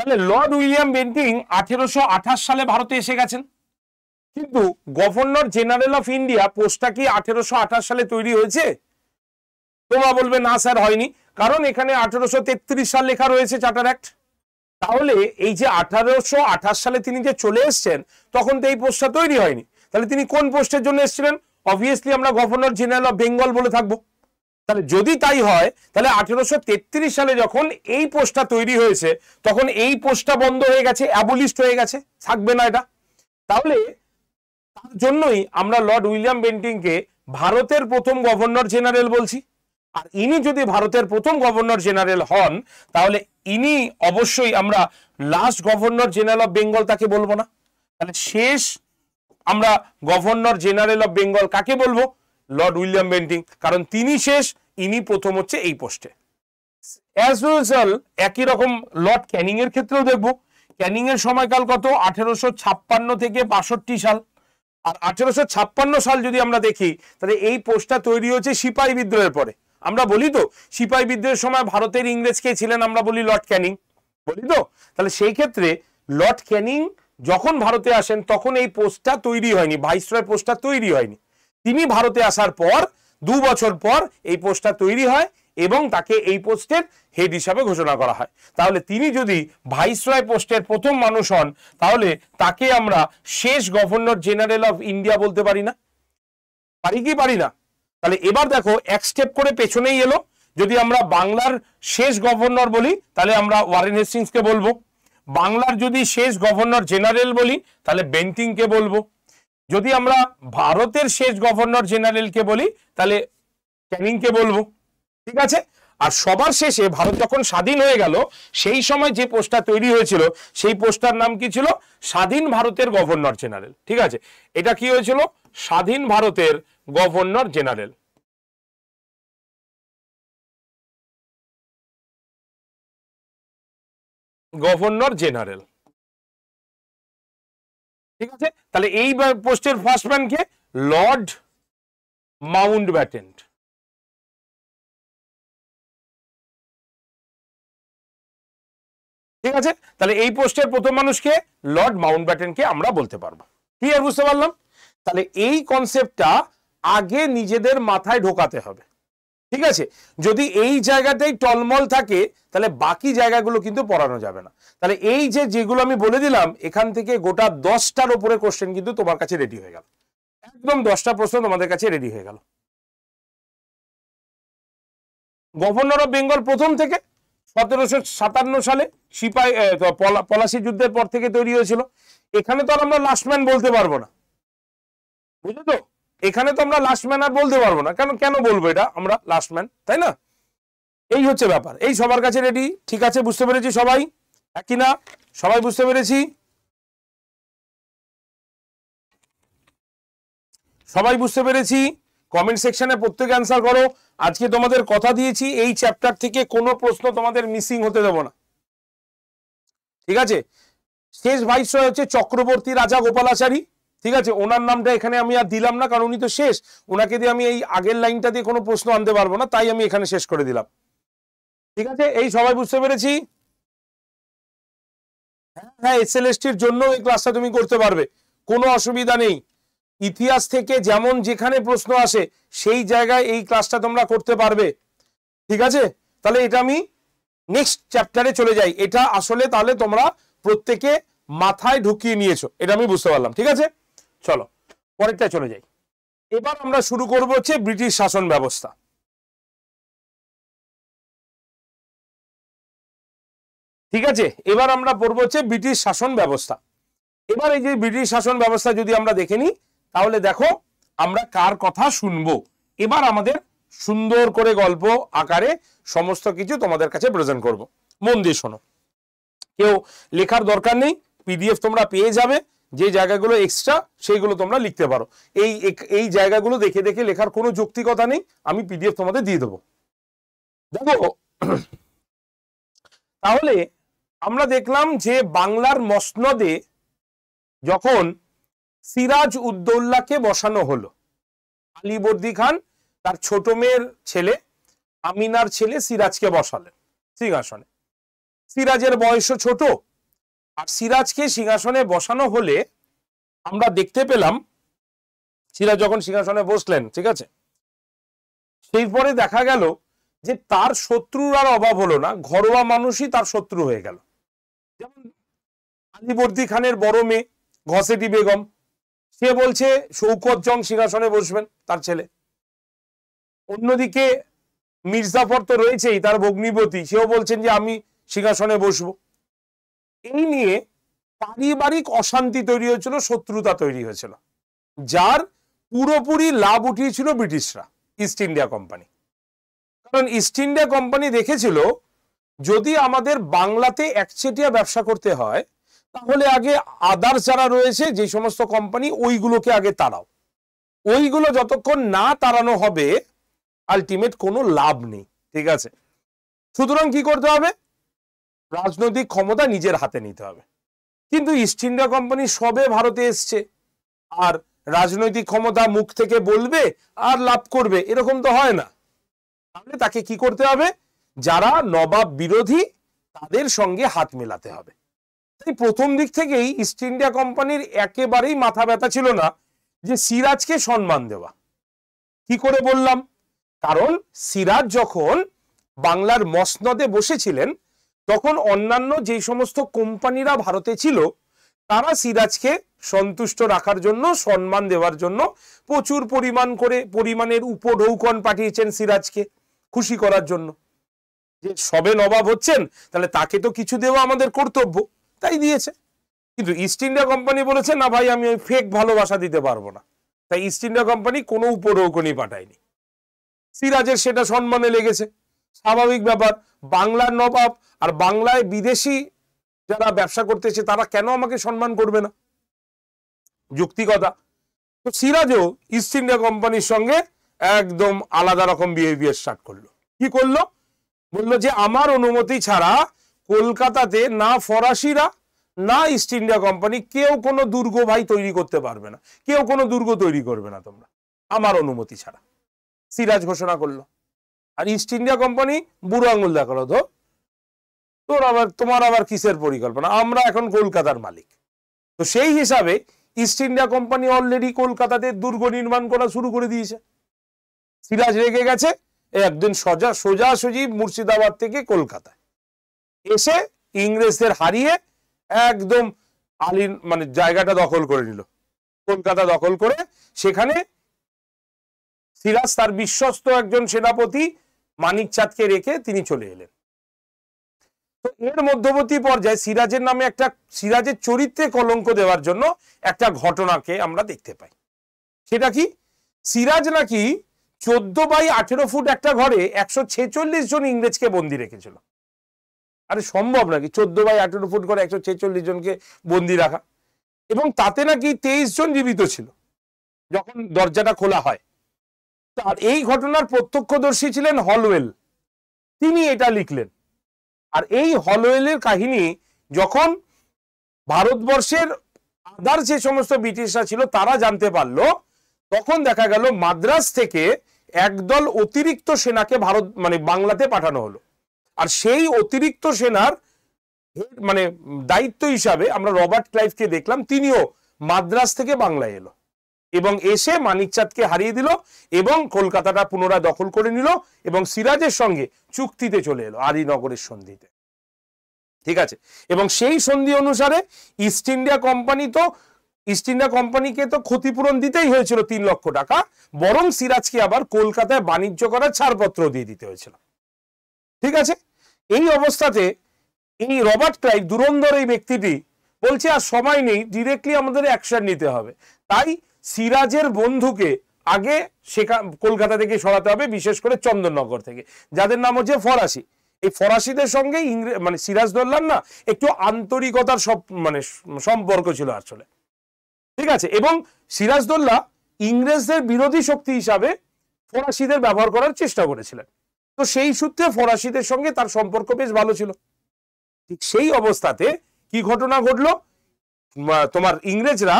তাহলে লর্ড উইলিয়াম বেন্টিং আঠেরোশো সালে ভারতে এসে গেছেন কিন্তু গভর্নর জেনারেল অফ ইন্ডিয়া পোস্টটা কি আঠেরোশো সালে তৈরি হয়েছে তোমরা বলবে না স্যার হয়নি কারণ এখানে আঠেরোশো সাল লেখা রয়েছে চার্টার অ্যাক্ট তাহলে এই যে আঠারোশো সালে তিনি যে চলে এসছেন তখন তো এই পোস্টটা তৈরি হয়নি তাহলে তিনি কোন পোস্টের জন্য এসেছিলেন অবভিয়াসলি আমরা গভর্নর জেনারেল অফ বেঙ্গল বলে থাকবো তাহলে যদি তাই হয় তাহলে আঠেরোশো সালে যখন এই পোস্টটা তৈরি হয়েছে তখন এই পোস্টটা বন্ধ হয়ে গেছে অ্যাবুলিস্ট হয়ে গেছে থাকবে না এটা তাহলে তার জন্যই আমরা লর্ড উইলিয়াম বেন্টিংকে ভারতের প্রথম গভর্নর জেনারেল বলছি আর ইনি যদি ভারতের প্রথম গভর্নর জেনারেল হন তাহলে ইনি অবশ্যই আমরা last governor general of Bengal তাকে বলবো না তাহলে শেষ আমরা গভর্নর জেনারেল অফ বেঙ্গল কাকে বলবো লর্ড উইলিয়াম কারণ তিনি শেষ ইনি প্রথম হচ্ছে এই পোস্টে অ্যাজ ওয়েল একই রকম লর্ড ক্যানিং এর ক্ষেত্রেও দেখব ক্যানিং এর সময়কাল কত আঠেরোশো ছাপ্পান্ন থেকে বাষট্টি সাল আর আঠেরোশো ছাপ্পান্ন সাল যদি আমরা দেখি তাহলে এই পোস্টটা তৈরি হয়েছে সিপাহী বিদ্রোহের পরে আমরা বলি তো সিপাহী বিদ্রোহের সময় ভারতের ইংরেজ কে ছিলেন আমরা বলি লর্ড ক্যানিং বলি তো তাহলে সেই ক্ষেত্রে লর্ড ক্যানিং যখন ভারতে আসেন তখন এই পোস্টটা তৈরি হয়নি ভাইসরয় পোস্টটা তৈরি হয়নি তিনি ভারতে আসার পর দু বছর পর এই পোস্টটা তৈরি হয় এবং তাকে এই পোস্টের হেড হিসাবে ঘোষণা করা হয় তাহলে তিনি যদি ভাইসরয় পোস্টের প্রথম মানুষ হন তাহলে তাকে আমরা শেষ গভর্নর জেনারেল অফ ইন্ডিয়া বলতে পারি না পারি কি পারি না তাহলে এবার দেখো এক স্টেপ করে পেছনেই এলো যদি আমরা বাংলার শেষ গভর্নর বলি তাহলে আমরা ওয়ারেন হেস্টিংসকে বলবো বাংলার যদি শেষ গভর্নর জেনারেল বলি তাহলে বেন্টিংকে বলবো যদি আমরা ভারতের শেষ গভর্নর জেনারেলকে বলি তাহলে ক্যানিংকে বলবো ঠিক আছে আর সবার শেষে ভারত যখন স্বাধীন হয়ে গেল সেই সময় যে পোস্টটা তৈরি হয়েছিল সেই পোস্টটার নাম কি ছিল স্বাধীন ভারতের গভর্নর জেনারেল ঠিক আছে এটা কি হয়েছিল স্বাধীন ভারতের গভর্নর জেনারেল গভর্নর জেনারেল ঠিক আছে তাহলে এই পোস্টের ফার্স্টম্যান কে লর্ড মাউন্ট ব্যাটেন্ট ঠিক আছে তাহলে এই পোস্টের প্রথম মানুষকে লর্ড মাউন্ট ব্যাটেনকে আমরা বলতে পারবো ক্লিয়ার বুঝতে পারলাম তাহলে এই কনসেপ্টটা আগে নিজেদের মাথায় ঢোকাতে হবে ঠিক আছে যদি এই জায়গাতেই টলমল থাকে তাহলে বাকি জায়গাগুলো কিন্তু পড়ানো যাবে না তাহলে এই যে যেগুলো আমি বলে দিলাম এখান থেকে গোটা দশটার ওপরে কোশ্চেন কিন্তু তোমার কাছে রেডি হয়ে গেল একদম দশটা প্রশ্ন তোমাদের কাছে রেডি হয়ে গেল গভর্নর অফ বেঙ্গল প্রথম থেকে সতেরোশো সাতান্ন সালে সিপাহী পলাশি যুদ্ধের পর থেকে তৈরি হয়েছিল এখানে তো আর আমরা লাস্টম্যান বলতে পারবো না বুঝলো তো এখানে তো আমরা লাস্ট ম্যান আর বলতে পারবো না কেন কেন বলবো এটা আমরা লাস্ট ম্যান তাই না এই হচ্ছে ব্যাপার এই সবার কাছে রেডি ঠিক আছে বুঝতে পেরেছি সবাই একই হ্যাঁ না সবাই বুঝতে পেরেছি সবাই বুঝতে পেরেছি কমেন্ট সেকশনে প্রত্যেকে অ্যান্সার করো আজকে তোমাদের কথা দিয়েছি এই চ্যাপ্টার থেকে কোনো প্রশ্ন তোমাদের মিসিং হতে দেব না ঠিক আছে শেষ ভাইস হচ্ছে চক্রবর্তী রাজা গোপালাচারী ঠিক আছে ওনার নামটা এখানে আমি আর দিলাম না কারণ উনি তো শেষ ওনাকে দিয়ে আমি এই আগের লাইনটা দিয়ে কোনো প্রশ্ন আনতে পারবো না তাই আমি এখানে শেষ করে দিলাম ঠিক আছে এই সবাই বুঝতে পেরেছি হ্যাঁ এস এল এসটির জন্য এই ক্লাসটা তুমি করতে পারবে কোনো অসুবিধা নেই ইতিহাস থেকে যেমন যেখানে প্রশ্ন আসে সেই জায়গায় এই ক্লাসটা তোমরা করতে পারবে ঠিক আছে তাহলে এটা আমি নেক্সট চ্যাপ্টারে চলে যাই এটা আসলে তাহলে তোমরা প্রত্যেকে মাথায় ঢুকিয়ে নিয়েছো এটা আমি বুঝতে পারলাম ঠিক আছে চলো পরেরটা চলে যাই এবার আমরা শুরু করব হচ্ছে ব্রিটিশ শাসন ব্যবস্থা ঠিক আছে এবার আমরা পড়ব হচ্ছে ব্রিটিশ শাসন ব্যবস্থা এবার এই যে ব্রিটিশ শাসন ব্যবস্থা যদি আমরা দেখে নিই তাহলে দেখো আমরা কার কথা শুনবো এবার আমাদের সুন্দর করে গল্প আকারে সমস্ত কিছু তোমাদের কাছে প্রেজেন্ট করব মন দিয়ে শোনো কেউ লেখার দরকার নেই পিডিএফ তোমরা পেয়ে যাবে যে জায়গাগুলো এক্সট্রা সেইগুলো তোমরা লিখতে পারো এই এই জায়গাগুলো দেখে দেখে লেখার কোনো যৌক্তিকতা নেই আমি পিডিএফ তোমাদের দিয়ে দেবো দেখো তাহলে আমরা দেখলাম যে বাংলার মসনদে যখন সিরাজ উদ্দৌল্লাকে বসানো হলো আলিবর্দি খান তার ছোট মেয়ের ছেলে আমিনার ছেলে সিরাজকে বসালেন সিংহাসনে সিরাজের বয়সও ছোট আর সিরাজকে সিংহাসনে বসানো হলে আমরা দেখতে পেলাম সিরাজ যখন সিংহাসনে বসলেন ঠিক আছে সেই পরে দেখা গেল যে তার শত্রুর আর অভাব হলো না ঘরোয়া মানুষই তার শত্রু হয়ে গেল যেমন আলিবর্দি খানের বড় মেয়ে ঘসেটি বেগম সে বলছে শৌকত জং সিংহাসনে বসবেন তার ছেলে অন্যদিকে মির্জাফর তো রয়েছেই তার ভগ্নিপতি সেও বলছেন যে আমি সিংহাসনে বসবো এই নিয়ে পারিবারিক অশান্তি তৈরি হয়েছিল শত্রুতা তৈরি হয়েছিল যার পুরোপুরি লাভ উঠিয়েছিল ব্রিটিশরা ইস্ট ইন্ডিয়া কোম্পানি কারণ ইস্ট ইন্ডিয়া কোম্পানি দেখেছিল যদি আমাদের বাংলাতে একচেটিয়া ব্যবসা করতে হয় তাহলে আগে আদার যারা রয়েছে যে সমস্ত কোম্পানি ওইগুলোকে আগে তাড়াও ওইগুলো যতক্ষণ না তাড়ানো হবে আলটিমেট কোনো লাভ নেই ঠিক আছে সুতরাং কি করতে হবে রাজনৈতিক ক্ষমতা নিজের হাতে নিতে হবে কিন্তু ইস্ট ইন্ডিয়া কোম্পানি সবে ভারতে এসছে আর রাজনৈতিক ক্ষমতা মুখ থেকে বলবে আর লাভ করবে এরকম তো হয় না তাহলে তাকে কি করতে হবে যারা নবাব বিরোধী তাদের সঙ্গে হাত মেলাতে হবে তাই প্রথম দিক থেকেই ইস্ট ইন্ডিয়া কোম্পানির একেবারেই মাথা ব্যথা ছিল না যে সিরাজকে সম্মান দেওয়া কি করে বললাম কারণ সিরাজ যখন বাংলার মসনদে বসেছিলেন তখন অন্যান্য যে সমস্ত কোম্পানিরা ভারতে ছিল তারা সিরাজকে সন্তুষ্ট রাখার জন্য সম্মান দেওয়ার জন্য প্রচুর পরিমাণ করে পরিমাণের উপঢৌকন পাঠিয়েছেন সিরাজকে খুশি করার জন্য যে সবে নবাব হচ্ছেন তাহলে তাকে তো কিছু দেওয়া আমাদের কর্তব্য তাই দিয়েছে কিন্তু ইস্ট ইন্ডিয়া কোম্পানি বলেছে না ভাই আমি ওই ফেক ভালোবাসা দিতে পারবো না তাই ইস্ট ইন্ডিয়া কোম্পানি কোনো উপঢৌকনই পাঠায়নি সিরাজের সেটা সম্মানে লেগেছে স্বাভাবিক ব্যাপার বাংলার নবাব আর বাংলায় বিদেশি যারা ব্যবসা করতেছে তারা কেন আমাকে সম্মান করবে না যুক্তিকতা তো সিরাজও ইস্ট ইন্ডিয়া কোম্পানির সঙ্গে একদম আলাদা রকম বিহেভিয়ার স্টার্ট করলো কি করলো বললো যে আমার অনুমতি ছাড়া কলকাতাতে না ফরাসিরা না ইস্ট ইন্ডিয়া কোম্পানি কেউ কোনো দুর্গ ভাই তৈরি করতে পারবে না কেউ কোনো দুর্গ তৈরি করবে না তোমরা আমার অনুমতি ছাড়া সিরাজ ঘোষণা করলো আর ইস্ট ইন্ডিয়া কোম্পানি বুড়ো আঙুল দেখালো তো তোর আবার তোমার আবার কিসের পরিকল্পনা আমরা এখন কলকাতার মালিক তো সেই হিসাবে ইস্ট ইন্ডিয়া কোম্পানি অলরেডি কলকাতাতে দুর্গ নির্মাণ করা শুরু করে দিয়েছে সিরাজ রেগে গেছে একদিন সোজা সোজাসুজি মুর্শিদাবাদ থেকে কলকাতায় এসে ইংরেজদের হারিয়ে একদম আলী মানে জায়গাটা দখল করে নিল কলকাতা দখল করে সেখানে সিরাজ তার বিশ্বস্ত একজন সেনাপতি মানিক চাঁদকে রেখে তিনি চলে এলেন তো এর মধ্যবর্তী পর্যায়ে সিরাজের নামে একটা সিরাজের চরিত্রে কলঙ্ক দেওয়ার জন্য একটা ঘটনাকে আমরা দেখতে পাই সেটা কি সিরাজ নাকি চোদ্দ বাই আঠেরো ফুট একটা ঘরে একশো ছেচল্লিশ জন ইংরেজকে বন্দি রেখেছিল আরে সম্ভব নাকি চোদ্দ বাই আঠেরো ফুট করে একশো ছেচল্লিশ জনকে বন্দি রাখা এবং তাতে নাকি তেইশ জন জীবিত ছিল যখন দরজাটা খোলা হয় তার এই ঘটনার প্রত্যক্ষদর্শী ছিলেন হলওয়েল তিনি এটা লিখলেন আর এই হলওয়েলের কাহিনী যখন ভারতবর্ষের আদার যে সমস্ত ব্রিটিশরা ছিল তারা জানতে পারলো তখন দেখা গেল মাদ্রাস থেকে একদল অতিরিক্ত সেনাকে ভারত মানে বাংলাতে পাঠানো হলো আর সেই অতিরিক্ত সেনার মানে দায়িত্ব হিসাবে আমরা রবার্ট ক্লাইভকে দেখলাম তিনিও মাদ্রাস থেকে বাংলায় এলো এবং এসে মানিকচাঁদকে হারিয়ে দিল এবং কলকাতাটা পুনরায় দখল করে নিল এবং সিরাজের সঙ্গে চুক্তিতে চলে এলো আদিনগরের সন্ধিতে ঠিক আছে এবং সেই সন্ধি অনুসারে ইস্ট ইন্ডিয়া কোম্পানি তো ইস্ট ইন্ডিয়া কোম্পানিকে তো ক্ষতিপূরণ দিতেই হয়েছিল তিন লক্ষ টাকা বরং সিরাজকে আবার কলকাতায় বাণিজ্য করার ছাড়পত্র দিয়ে দিতে হয়েছিল ঠিক আছে এই অবস্থাতে এই রবার্ট ক্লাইভ দুরন্ধর এই ব্যক্তিটি বলছে আর সময় নেই ডিরেক্টলি আমাদের অ্যাকশন নিতে হবে তাই সিরাজের বন্ধুকে আগে সেখান কলকাতা থেকে সরাতে হবে বিশেষ করে চন্দননগর থেকে যাদের নাম হচ্ছে ফরাসি এই ফরাসিদের সঙ্গে মানে সিরাজদোল্লার না একটু আন্তরিকতার সব মানে সম্পর্ক ছিল আসলে ঠিক আছে এবং দোল্লা ইংরেজদের বিরোধী শক্তি হিসাবে ফরাসিদের ব্যবহার করার চেষ্টা করেছিলেন তো সেই সূত্রে ফরাসিদের সঙ্গে তার সম্পর্ক বেশ ভালো ছিল ঠিক সেই অবস্থাতে কি ঘটনা ঘটলো তোমার ইংরেজরা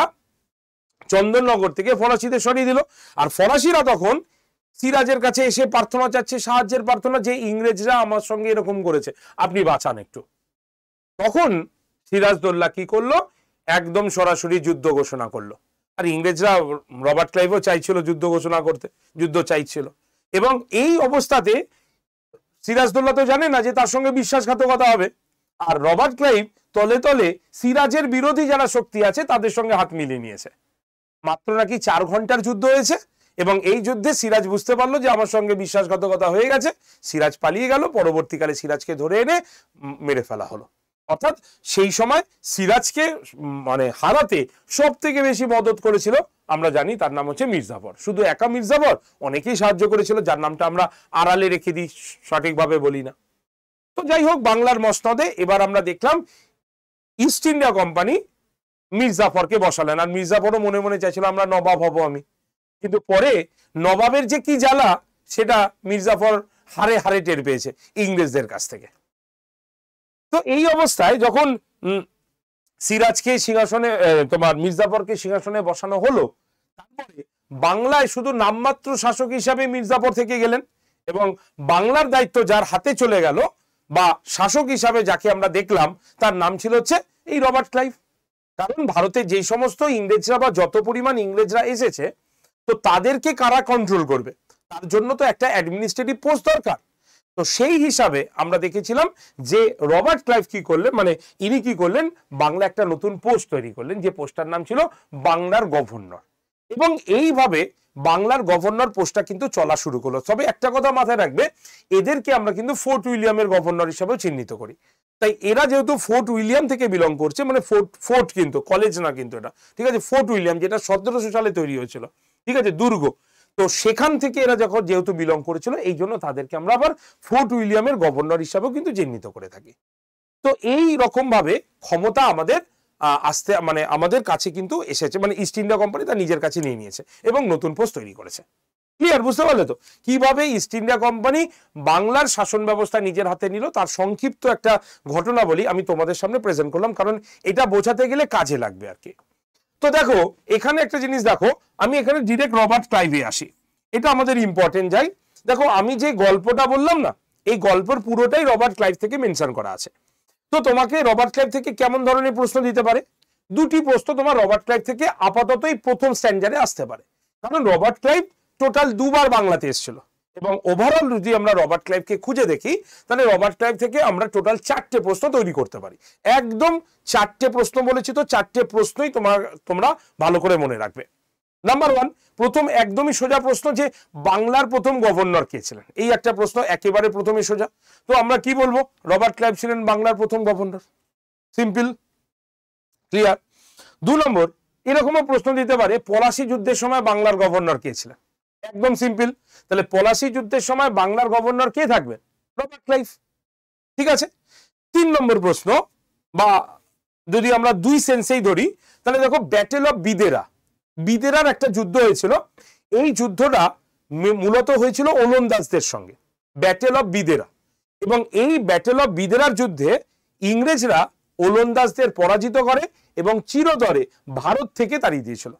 চন্দননগর থেকে ফরাসিদের সরিয়ে দিল আর ফরাসিরা তখন সিরাজের কাছে এসে প্রার্থনা চাচ্ছে সাহায্যের প্রার্থনা যে ইংরেজরা আমার সঙ্গে এরকম করেছে আপনি বাঁচান একটু তখন সিরাজদোল্লা কি করলো একদম সরাসরি যুদ্ধ ঘোষণা করলো আর ইংরেজরা রবার্ট ক্লাইভও চাইছিল যুদ্ধ ঘোষণা করতে যুদ্ধ চাইছিল এবং এই অবস্থাতে সিরাজদোল্লা তো জানে না যে তার সঙ্গে বিশ্বাসঘাতকতা হবে আর রবার্ট ক্লাইভ তলে তলে সিরাজের বিরোধী যারা শক্তি আছে তাদের সঙ্গে হাত মিলিয়ে নিয়েছে মাত্র নাকি চার ঘন্টার যুদ্ধ হয়েছে এবং এই যুদ্ধে সিরাজ বুঝতে পারলো যে আমার সঙ্গে বিশ্বাসঘাতকতা হয়ে গেছে সিরাজ পালিয়ে গেল পরবর্তীকালে সিরাজকে ধরে এনে মেরে ফেলা হলো অর্থাৎ সেই সময় সিরাজকে মানে হারাতে সব থেকে বেশি মদত করেছিল আমরা জানি তার নাম হচ্ছে মির্জাফর শুধু একা মির্জাফর অনেকেই সাহায্য করেছিল যার নামটা আমরা আড়ালে রেখে দিই সঠিকভাবে বলি না তো যাই হোক বাংলার মসনদে এবার আমরা দেখলাম ইস্ট ইন্ডিয়া কোম্পানি মির্জাফরকে বসালেন আর মির্জাফরও মনে মনে চাইছিল আমরা নবাব হব আমি কিন্তু পরে নবাবের যে কি জ্বালা সেটা মির্জাফর হারে হারে টের পেয়েছে ইংরেজদের কাছ থেকে তো এই অবস্থায় যখন সিরাজকে সিংহাসনে তোমার মির্জাফরকে সিংহাসনে বসানো হলো তারপরে বাংলায় শুধু নামমাত্র শাসক হিসাবে মির্জাফর থেকে গেলেন এবং বাংলার দায়িত্ব যার হাতে চলে গেল বা শাসক হিসাবে যাকে আমরা দেখলাম তার নাম ছিল হচ্ছে এই রবার্ট ক্লাইভ কারণ ভারতে যে সমস্ত ইংরেজরা বা যত পরিমাণ ইংরেজরা এসেছে তো তাদেরকে কারা কন্ট্রোল করবে তার জন্য তো একটা অ্যাডমিনিস্ট্রেটিভ পোস্ট দরকার তো সেই হিসাবে আমরা দেখেছিলাম যে রবার্ট ক্লাইভ কি করলেন মানে ইনি কি করলেন বাংলা একটা নতুন পোস্ট তৈরি করলেন যে পোস্টার নাম ছিল বাংলার গভর্নর এবং এইভাবে বাংলার গভর্নর পোস্টটা কিন্তু চলা শুরু করলো তবে একটা কথা মাথায় রাখবে এদেরকে আমরা কিন্তু ফোর্ট উইলিয়ামের গভর্নর হিসাবেও চিহ্নিত করি তাই এরা যেহেতু ফোর্ট উইলিয়াম থেকে বিলং করছে মানে ফোর্ট ফোর্ট কিন্তু কলেজ না কিন্তু এটা ঠিক আছে ফোর্ট উইলিয়াম যেটা সতেরোশো সালে তৈরি হয়েছিল ঠিক আছে দুর্গ তো সেখান থেকে এরা যখন যেহেতু বিলং করেছিল এই জন্য তাদেরকে আমরা আবার ফোর্ট উইলিয়ামের গভর্নর হিসাবেও কিন্তু চিহ্নিত করে থাকি তো এই রকমভাবে ক্ষমতা আমাদের আসতে মানে আমাদের কাছে কিন্তু এসেছে মানে ইস্ট ইন্ডিয়া কোম্পানি তার নিজের কাছে নিয়ে নিয়েছে এবং নতুন পোস্ট তৈরি করেছে ক্লিয়ার বুঝতে পারলে তো কিভাবে ইস্ট ইন্ডিয়া কোম্পানি বাংলার শাসন ব্যবস্থা নিজের হাতে নিল তার সংক্ষিপ্ত একটা ঘটনা বলি আমি তোমাদের সামনে প্রেজেন্ট করলাম কারণ এটা বোঝাতে গেলে কাজে লাগবে আর কি তো দেখো এখানে একটা জিনিস দেখো আমি এখানে ডিরেক্ট রবার্ট ক্লাইভে আসি এটা আমাদের ইম্পর্টেন্ট যাই দেখো আমি যে গল্পটা বললাম না এই গল্পের পুরোটাই রবার্ট ক্লাইভ থেকে মেনশন করা আছে তো তোমাকে রবার্ট ক্লাইভ থেকে কেমন ধরনের প্রশ্ন দিতে পারে দুটি প্রশ্ন তোমার রবার্ট ক্লাইভ থেকে আপাতত এই প্রথম স্ট্যান্ডার্ডে আসতে পারে কারণ রবার্ট ক্লাইভ টোটাল দুবার বাংলাতে এসেছিল এবং ওভারঅল যদি আমরা রবার্ট ক্লাইভকে খুঁজে দেখি তাহলে রবার্ট ক্লাইভ থেকে আমরা টোটাল চারটে প্রশ্ন তৈরি করতে পারি একদম চারটে প্রশ্ন বলেছি তো চারটে প্রশ্নই তোমার তোমরা ভালো করে মনে রাখবে নাম্বার ওয়ান প্রথম একদমই সোজা প্রশ্ন যে বাংলার প্রথম গভর্নর কে ছিলেন এই একটা প্রশ্ন একেবারে প্রথমে সোজা তো আমরা কি বলবো রবার্ট ক্লাইভ ছিলেন বাংলার প্রথম গভর্নর সিম্পল ক্লিয়ার দু নম্বর এরকমও প্রশ্ন দিতে পারে পলাশি যুদ্ধের সময় বাংলার গভর্নর কে ছিলেন একদম সিম্পল তাহলে পলাশি যুদ্ধের সময় বাংলার গভর্নর কে থাকবে রবার্ট ক্লাইভ ঠিক আছে তিন নম্বর প্রশ্ন বা যদি আমরা দুই সেন্সেই ধরি তাহলে দেখো ব্যাটেল অফ বিদেরা বিদেরার একটা যুদ্ধ হয়েছিল এই যুদ্ধটা মূলত হয়েছিল ওলন্দাজদের সঙ্গে ব্যাটেল অফ বিদেরা এবং এই ব্যাটেল অফ বিদেরার যুদ্ধে ইংরেজরা ওলন্দাজদের পরাজিত করে এবং চিরদরে ভারত থেকে তাড়িয়ে দিয়েছিল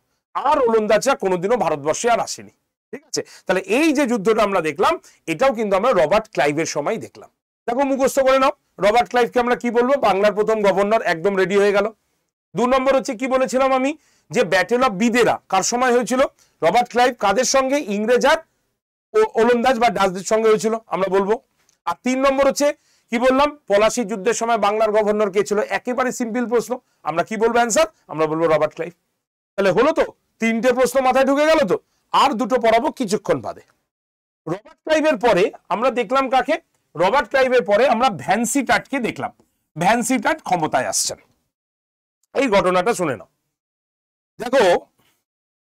আর ওলন্দাজরা কোনোদিনও ভারতবর্ষে আর আসেনি ঠিক আছে তাহলে এই যে যুদ্ধটা আমরা দেখলাম এটাও কিন্তু আমরা রবার্ট ক্লাইভের সময় দেখলাম দেখো মুখস্থ করে নাও রবার্ট ক্লাইভকে আমরা কি বলবো বাংলার প্রথম গভর্নর একদম রেডি হয়ে গেল দু নম্বর হচ্ছে কি বলেছিলাম আমি যে ব্যাটেল অফ বিদেরা কার সময় হয়েছিল রবার্ট ক্লাইভ কাদের সঙ্গে ইংরেজ আর ওলন্দাজ বা ডাচদের সঙ্গে হয়েছিল আমরা বলবো আর তিন নম্বর হচ্ছে কি বললাম পলাশি যুদ্ধের সময় বাংলার গভর্নর কে ছিল একেবারে সিম্পল প্রশ্ন আমরা কি বলবো অ্যান্সার আমরা বলবো রবার্ট ক্লাইভ তাহলে হলো তো তিনটে প্রশ্ন মাথায় ঢুকে গেল তো আর দুটো পড়াবো কিছুক্ষণ বাদে রবার্ট ক্লাইভের পরে আমরা দেখলাম কাকে রবার্ট ক্লাইভের পরে আমরা ভ্যান্সি টাটকে দেখলাম ভ্যান্সি টাট ক্ষমতায় আসছেন এই ঘটনাটা শুনে নাও দেখো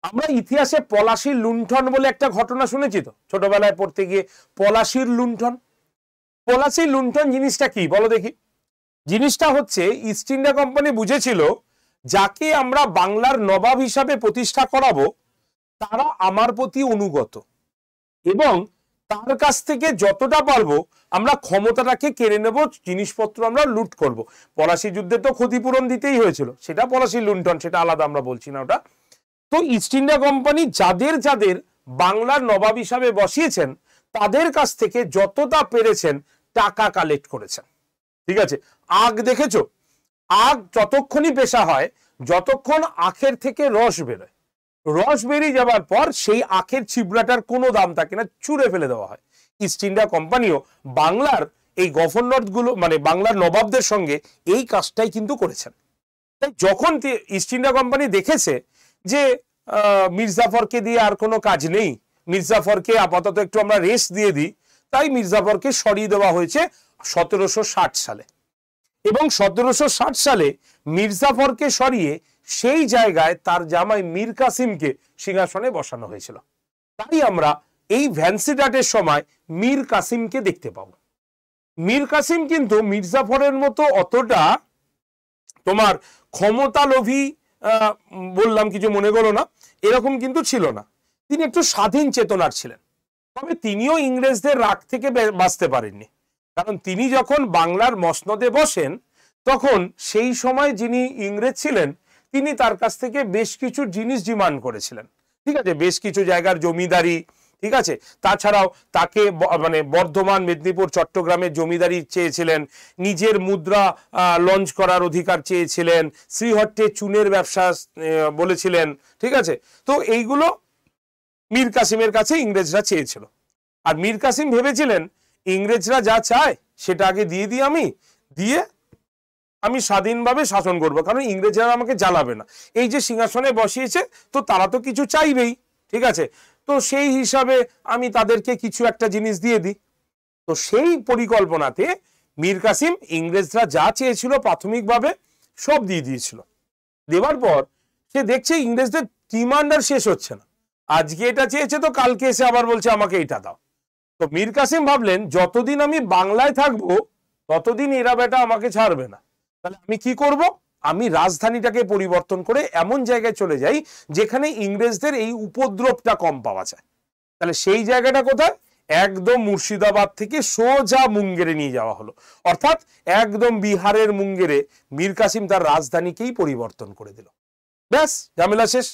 আমরা ইতিহাসে পলাশির লুণ্ঠন বলে একটা ঘটনা শুনেছি তো ছোটবেলায় পড়তে গিয়ে পলাশির লুণ্ঠন পলাশির লুণ্ঠন জিনিসটা কি বলো দেখি জিনিসটা হচ্ছে ইস্ট ইন্ডিয়া কোম্পানি বুঝেছিল যাকে আমরা বাংলার নবাব হিসাবে প্রতিষ্ঠা করাবো তারা আমার প্রতি অনুগত এবং তার কাছ থেকে যতটা পারবো আমরা ক্ষমতাটাকে কেড়ে নেব জিনিসপত্র আমরা লুট করব। পলাশি যুদ্ধে তো ক্ষতিপূরণ দিতেই হয়েছিল সেটা পলাশি লুণ্ঠন সেটা আলাদা আমরা বলছি না ওটা তো ইস্ট ইন্ডিয়া কোম্পানি যাদের যাদের বাংলার নবাব হিসাবে বসিয়েছেন তাদের কাছ থেকে যতটা পেরেছেন টাকা কালেক্ট করেছেন ঠিক আছে আগ দেখেছো আগ যতক্ষণই পেশা হয় যতক্ষণ আখের থেকে রস বেরোয় রস বেরিয়ে যাবার পর সেই আখের ছিবড়াটার কোনো দাম থাকে না চুরে ফেলে দেওয়া হয় ইস্ট ইন্ডিয়া কোম্পানিও বাংলার এই গভর্নরগুলো মানে বাংলার নবাবদের সঙ্গে এই কাজটাই কিন্তু করেছেন তাই যখন ইস্ট ইন্ডিয়া কোম্পানি দেখেছে যে মির্জাফরকে দিয়ে আর কোনো কাজ নেই মির্জাফরকে আপাতত একটু আমরা রেস্ট দিয়ে দিই তাই মির্জাফরকে সরিয়ে দেওয়া হয়েছে সতেরোশো সালে এবং সতেরোশো সালে মির্জাফরকে সরিয়ে সেই জায়গায় তার জামাই মীর কাসিমকে সিংহাসনে বসানো হয়েছিল তাই আমরা এই ভ্যানসিডাটের সময় মীর কাসিমকে দেখতে পাব মীর কাসিম কিন্তু মির্জাফরের মতো অতটা তোমার ক্ষমতালোভী বললাম কিছু মনে করো না এরকম কিন্তু ছিল না তিনি একটু স্বাধীন চেতনার ছিলেন তবে তিনিও ইংরেজদের রাগ থেকে বাঁচতে পারেননি কারণ তিনি যখন বাংলার মসনদে বসেন তখন সেই সময় যিনি ইংরেজ ছিলেন তিনি তার কাছ থেকে বেশ কিছু জিনিস ডিমান্ড করেছিলেন ঠিক আছে বেশ কিছু জায়গার জমিদারি ঠিক আছে তাছাড়াও তাকে মানে বর্ধমান মেদিনীপুর চট্টগ্রামের জমিদারি চেয়েছিলেন নিজের মুদ্রা লঞ্চ করার অধিকার চেয়েছিলেন শ্রীহট্টে চুনের ব্যবসা বলেছিলেন ঠিক আছে তো এইগুলো মীর কাসিমের কাছে ইংরেজরা চেয়েছিল আর মীর কাসিম ভেবেছিলেন ইংরেজরা যা চায় সেটা আগে দিয়ে দিই আমি দিয়ে আমি স্বাধীনভাবে শাসন করব কারণ ইংরেজরা আমাকে জ্বালাবে না এই যে সিংহাসনে বসিয়েছে তো তারা তো কিছু চাইবেই ঠিক আছে তো সেই হিসাবে আমি তাদেরকে কিছু একটা জিনিস দিয়ে দিই তো সেই পরিকল্পনাতে মীর কাসিম ইংরেজরা যা চেয়েছিল প্রাথমিকভাবে সব দিয়ে দিয়েছিল দেওয়ার পর সে দেখছে ইংরেজদের ডিমান্ড আর শেষ হচ্ছে না আজকে এটা চেয়েছে তো কালকে এসে আবার বলছে আমাকে এটা দাও তো মীর কাসিম ভাবলেন যতদিন আমি বাংলায় থাকবো ততদিন এরা বেটা আমাকে ছাড়বে না তাহলে আমি কি করব আমি রাজধানীটাকে পরিবর্তন করে এমন জায়গায় চলে যাই যেখানে ইংরেজদের এই উপদ্রবটা কম পাওয়া যায় তাহলে সেই জায়গাটা কোথায় একদম মুর্শিদাবাদ থেকে সোজা মুঙ্গেরে নিয়ে যাওয়া হলো অর্থাৎ একদম বিহারের মুঙ্গেরে মীর কাসিম তার রাজধানীকেই পরিবর্তন করে দিল ব্যাস জামেলা শেষ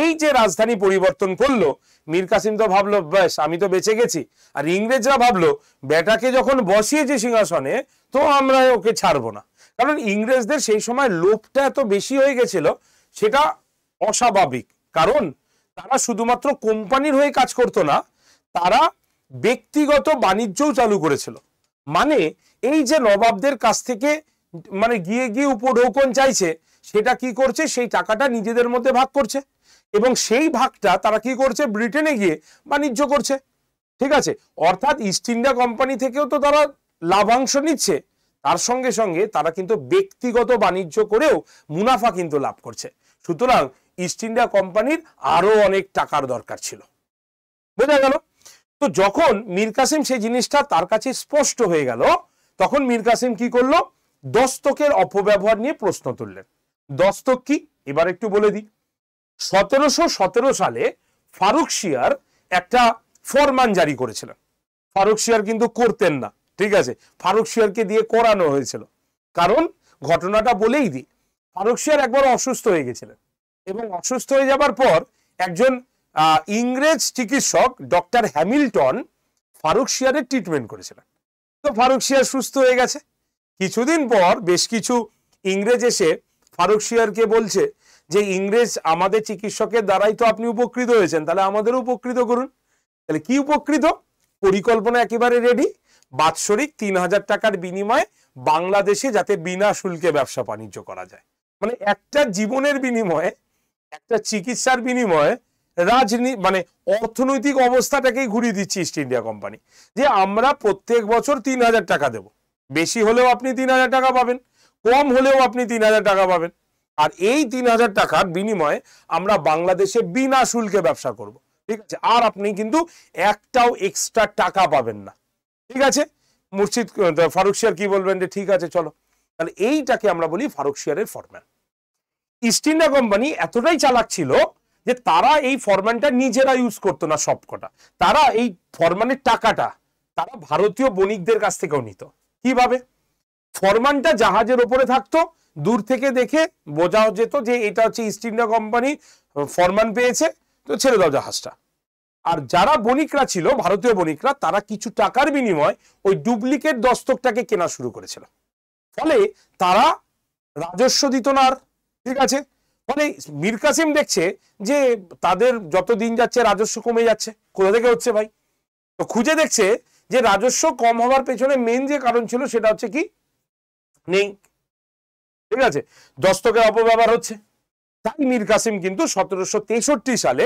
এই যে রাজধানী পরিবর্তন করলো মীর কাসিম তো ভাবলো ব্যাস আমি তো বেঁচে গেছি আর ইংরেজরা ভাবলো বেটাকে যখন বসিয়েছে সিংহাসনে তো আমরা ওকে ছাড়বো না কারণ ইংরেজদের সেই সময় লোভটা এত বেশি হয়ে গেছিল সেটা অস্বাভাবিক কারণ তারা শুধুমাত্র কোম্পানির হয়ে কাজ করতো না তারা ব্যক্তিগত বাণিজ্যও চালু করেছিল মানে এই যে নবাবদের কাছ থেকে মানে গিয়ে গিয়ে উপ চাইছে সেটা কি করছে সেই টাকাটা নিজেদের মধ্যে ভাগ করছে এবং সেই ভাগটা তারা কি করছে ব্রিটেনে গিয়ে বাণিজ্য করছে ঠিক আছে অর্থাৎ ইস্ট ইন্ডিয়া কোম্পানি থেকেও তো তারা লাভাংশ নিচ্ছে তার সঙ্গে সঙ্গে তারা কিন্তু ব্যক্তিগত বাণিজ্য করেও মুনাফা কিন্তু লাভ করছে সুতরাং ইস্ট ইন্ডিয়া কোম্পানির আরও অনেক টাকার দরকার ছিল বোঝা গেল তো যখন মীর কাসিম সেই জিনিসটা তার কাছে স্পষ্ট হয়ে গেল তখন মীর কাসিম কি করলো দস্তকের অপব্যবহার নিয়ে প্রশ্ন তুললেন দস্তক কি এবার একটু বলে দিই সতেরোশো সালে ফারুক শিয়ার একটা ফরমান জারি করেছিলেন ফারুক শিয়ার কিন্তু করতেন না ঠিক আছে ফারুক শিয়ারকে দিয়ে করানো হয়েছিল কারণ ঘটনাটা বলেই দিই ফারুক শিয়ার একবার অসুস্থ হয়ে গেছিলেন এবং অসুস্থ হয়ে যাবার পর একজন ইংরেজ চিকিৎসক ডক্টর হ্যামিল্টন ফারুক শিয়ারের ট্রিটমেন্ট করেছিলেন তো ফারুক শিয়ার সুস্থ হয়ে গেছে কিছুদিন পর বেশ কিছু ইংরেজ এসে ফারুক শিয়ারকে বলছে যে ইংরেজ আমাদের চিকিৎসকের দ্বারাই তো আপনি উপকৃত হয়েছেন তাহলে আমাদেরও উপকৃত করুন তাহলে কি উপকৃত পরিকল্পনা একেবারে রেডি বাৎসরিক তিন হাজার টাকার বিনিময়ে বাংলাদেশে যাতে বিনা শুল্কে ব্যবসা বাণিজ্য করা যায় মানে একটা জীবনের বিনিময়ে একটা চিকিৎসার বিনিময়ে রাজনী মানে অর্থনৈতিক অবস্থাটাকেই ঘুরিয়ে দিচ্ছে ইস্ট ইন্ডিয়া কোম্পানি যে আমরা প্রত্যেক বছর তিন হাজার টাকা দেব বেশি হলেও আপনি তিন হাজার টাকা পাবেন কম হলেও আপনি তিন হাজার টাকা পাবেন আর এই তিন হাজার টাকার বিনিময়ে আমরা বাংলাদেশে বিনা শুল্কে ব্যবসা করব ঠিক আছে আর আপনি কিন্তু একটাও এক্সট্রা টাকা পাবেন না ঠিক আছে মুর্শিদ ফারুক শিয়ার কি বলবেন যে ঠিক আছে চলো তাহলে এইটাকে আমরা বলি ফারুক শিয়ারের ফরম্যান ইস্ট ইন্ডিয়া কোম্পানি এতটাই চালাক ছিল যে তারা এই ফরম্যানটা নিজেরা ইউজ করতো না সবকটা তারা এই ফরম্যানের টাকাটা তারা ভারতীয় বণিকদের কাছ থেকেও নিত কিভাবে ফরমানটা জাহাজের ওপরে থাকতো দূর থেকে দেখে বোঝাও যেত যে এটা হচ্ছে ইস্ট ইন্ডিয়া কোম্পানি ফরমান পেয়েছে তো ছেড়ে দাও জাহাজটা আর যারা বণিকরা ছিল ভারতীয় বণিকরা তারা কিছু টাকার বিনিময় ওই ডুপ্লিকেট দস্তকটাকে কেনা শুরু করেছিল ফলে তারা রাজস্ব দিত না আর ঠিক আছে ফলে মীর কাসিম দেখছে যে তাদের যত দিন যাচ্ছে রাজস্ব কমে যাচ্ছে কোথা থেকে হচ্ছে ভাই তো খুঁজে দেখছে যে রাজস্ব কম হওয়ার পেছনে মেন যে কারণ ছিল সেটা হচ্ছে কি নেই ঠিক আছে দস্তকের অপব্যবহার হচ্ছে তাই মীর কাসিম কিন্তু সতেরোশো সালে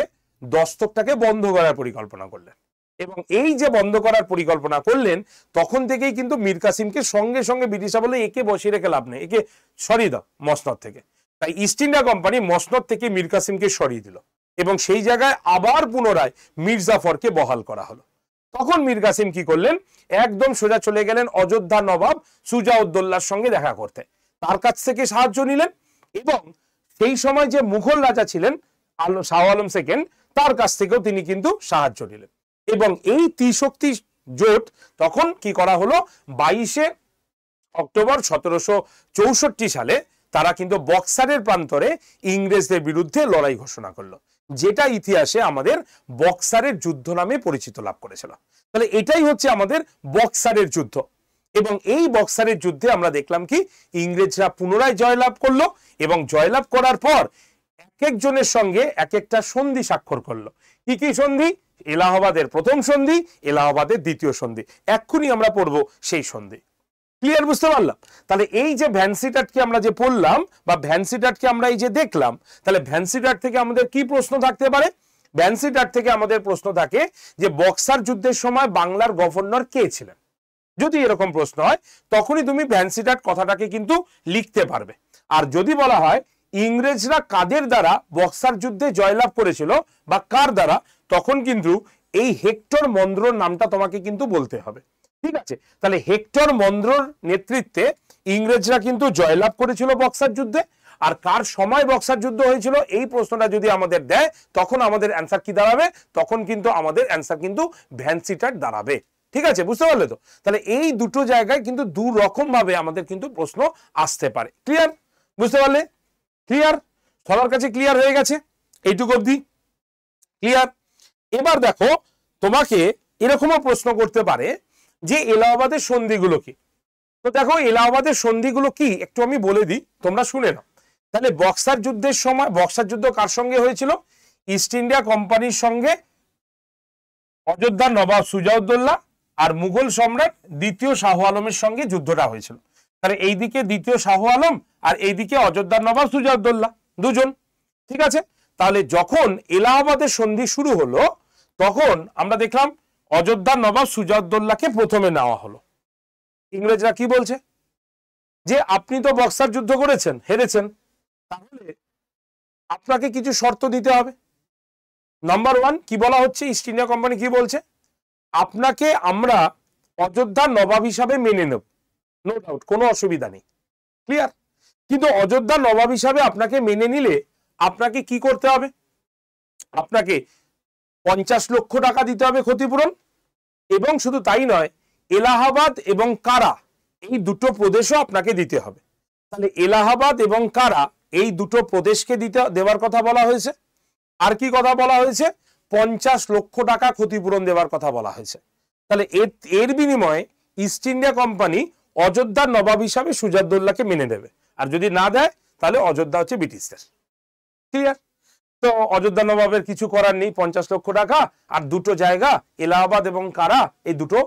দস্তকটাকে বন্ধ করার পরিকল্পনা করলেন এবং এই যে বন্ধ করার পরিকল্পনা করলেন তখন থেকেই কিন্তু মীর কাসিমকে সঙ্গে সঙ্গে ব্রিটিশরা বলে একে বসিয়ে রেখে লাভ নেই একে সরিয়ে দাও মসনদ থেকে তাই ইস্ট ইন্ডিয়া কোম্পানি মসনদ থেকে মীর কাসিমকে সরিয়ে দিল এবং সেই জায়গায় আবার পুনরায় মির্জাফরকে বহাল করা হলো তখন মীর কাসিম কি করলেন একদম সোজা চলে গেলেন অযোধ্যা নবাব সুজা উদ্দোল্লার সঙ্গে দেখা করতে তার কাছ থেকে সাহায্য নিলেন এবং সেই সময় যে মুঘল রাজা ছিলেন শাহ আলম সেকেন্ড তার কাছ থেকেও তিনি কিন্তু সাহায্য নিলেন এবং এই ত্রিশক্তি জোট তখন কি করা হলো বাইশে অক্টোবর সতেরোশো সালে তারা কিন্তু বক্সারের প্রান্তরে ইংরেজদের বিরুদ্ধে লড়াই ঘোষণা করলো যেটা ইতিহাসে আমাদের বক্সারের যুদ্ধ নামে পরিচিত লাভ করেছিল তাহলে এটাই হচ্ছে আমাদের বক্সারের যুদ্ধ এবং এই বক্সারের যুদ্ধে আমরা দেখলাম কি ইংরেজরা পুনরায় জয়লাভ করলো এবং জয়লাভ করার পর এক একজনের সঙ্গে এক একটা সন্ধি স্বাক্ষর করলো কি কি সন্ধি এলাহাবাদের প্রথম সন্ধি এলাহাবাদের দ্বিতীয় সন্ধি এক্ষুনি আমরা পড়বো সেই সন্ধি ক্লিয়ার বুঝতে পারলাম তাহলে এই যে ভ্যানসিটাটকে আমরা যে পড়লাম বা ভ্যানসিটাটকে আমরা এই যে দেখলাম তাহলে ভ্যানসিটাট থেকে আমাদের কি প্রশ্ন থাকতে পারে ভ্যানসিটাট থেকে আমাদের প্রশ্ন থাকে যে বক্সার যুদ্ধের সময় বাংলার গভর্নর কে ছিলেন যদি এরকম প্রশ্ন হয় তখনই তুমি ভ্যানসি কথাটাকে কিন্তু লিখতে পারবে আর যদি বলা হয় ইংরেজরা কাদের দ্বারা বক্সার যুদ্ধে জয়লাভ করেছিল বা কার দ্বারা তখন কিন্তু এই হেক্টর মন্দ্রর নামটা তোমাকে কিন্তু বলতে হবে ঠিক আছে তাহলে হেক্টর মন্দ্রর নেতৃত্বে ইংরেজরা কিন্তু জয়লাভ করেছিল বক্সার যুদ্ধে আর কার সময় বক্সার যুদ্ধ হয়েছিল এই প্রশ্নটা যদি আমাদের দেয় তখন আমাদের অ্যান্সার কি দাঁড়াবে তখন কিন্তু আমাদের অ্যান্সার কিন্তু ভ্যানসিটার দাঁড়াবে ঠিক আছে বুঝতে পারলে তো তাহলে এই দুটো জায়গায় কিন্তু দু ভাবে আমাদের কিন্তু প্রশ্ন আসতে পারে ক্লিয়ার বুঝতে পারলে ক্লিয়ার সবার কাছে ক্লিয়ার হয়ে গেছে এইটুকু অবধি ক্লিয়ার এবার দেখো তোমাকে এরকমও প্রশ্ন করতে পারে যে এলাহাবাদের সন্ধিগুলো কি তো দেখো এলাহাবাদের সন্ধিগুলো কি একটু আমি বলে দিই তোমরা শুনে নাও তাহলে বক্সার যুদ্ধের সময় বক্সার যুদ্ধ কার সঙ্গে হয়েছিল ইস্ট ইন্ডিয়া কোম্পানির সঙ্গে অযোধ্যার নবাব সুজাউদ্দোল্লা আর মুঘল সম্রাট দ্বিতীয় শাহ আলমের সঙ্গে যুদ্ধটা হয়েছিল তাহলে এইদিকে দ্বিতীয় শাহ আলম আর এইদিকে অযোধ্যার নবাব সুজাউদ্দোল্লা দুজন ঠিক আছে তাহলে যখন এলাহাবাদের সন্ধি শুরু হলো তখন আমরা দেখলাম অযোধ্যার নবাব সুজাউদ্দোল্লাকে প্রথমে নেওয়া হলো ইংরেজরা কি বলছে যে আপনি তো বক্সার যুদ্ধ করেছেন হেরেছেন তাহলে আপনাকে কিছু শর্ত দিতে হবে নাম্বার ওয়ান কি বলা হচ্ছে ইস্ট ইন্ডিয়া কোম্পানি কি বলছে আপনাকে আমরা অযোধ্যার নবাব হিসাবে মেনে নেব নো ডাউট কোনো অসুবিধা নেই ক্লিয়ার কিন্তু অযোধ্যার নবাব হিসাবে আপনাকে মেনে নিলে আপনাকে কি করতে হবে আপনাকে পঞ্চাশ লক্ষ টাকা দিতে হবে ক্ষতিপূরণ এবং শুধু তাই নয় এলাহাবাদ এবং কারা এই দুটো প্রদেশও আপনাকে দিতে হবে তাহলে এলাহাবাদ এবং কারা এই দুটো প্রদেশকে দিতে দেওয়ার কথা বলা হয়েছে আর কি কথা বলা হয়েছে পঞ্চাশ লক্ষ টাকা ক্ষতিপূরণ দেওয়ার কথা বলা হয়েছে তাহলে এর এর বিনিময়ে ইস্ট ইন্ডিয়া কোম্পানি অযোধ্যার নবাব হিসাবে সুজাদ্দুল্লাহকে মেনে দেবে আর যদি না দেয় তাহলে অযোধ্যা হচ্ছে ব্রিটিশদের ক্লিয়ার তো অযোধ্যা নবাবের কিছু করার নেই পঞ্চাশ লক্ষ টাকা আর দুটো জায়গা এলাহাবাদ এবং কারা এই দুটো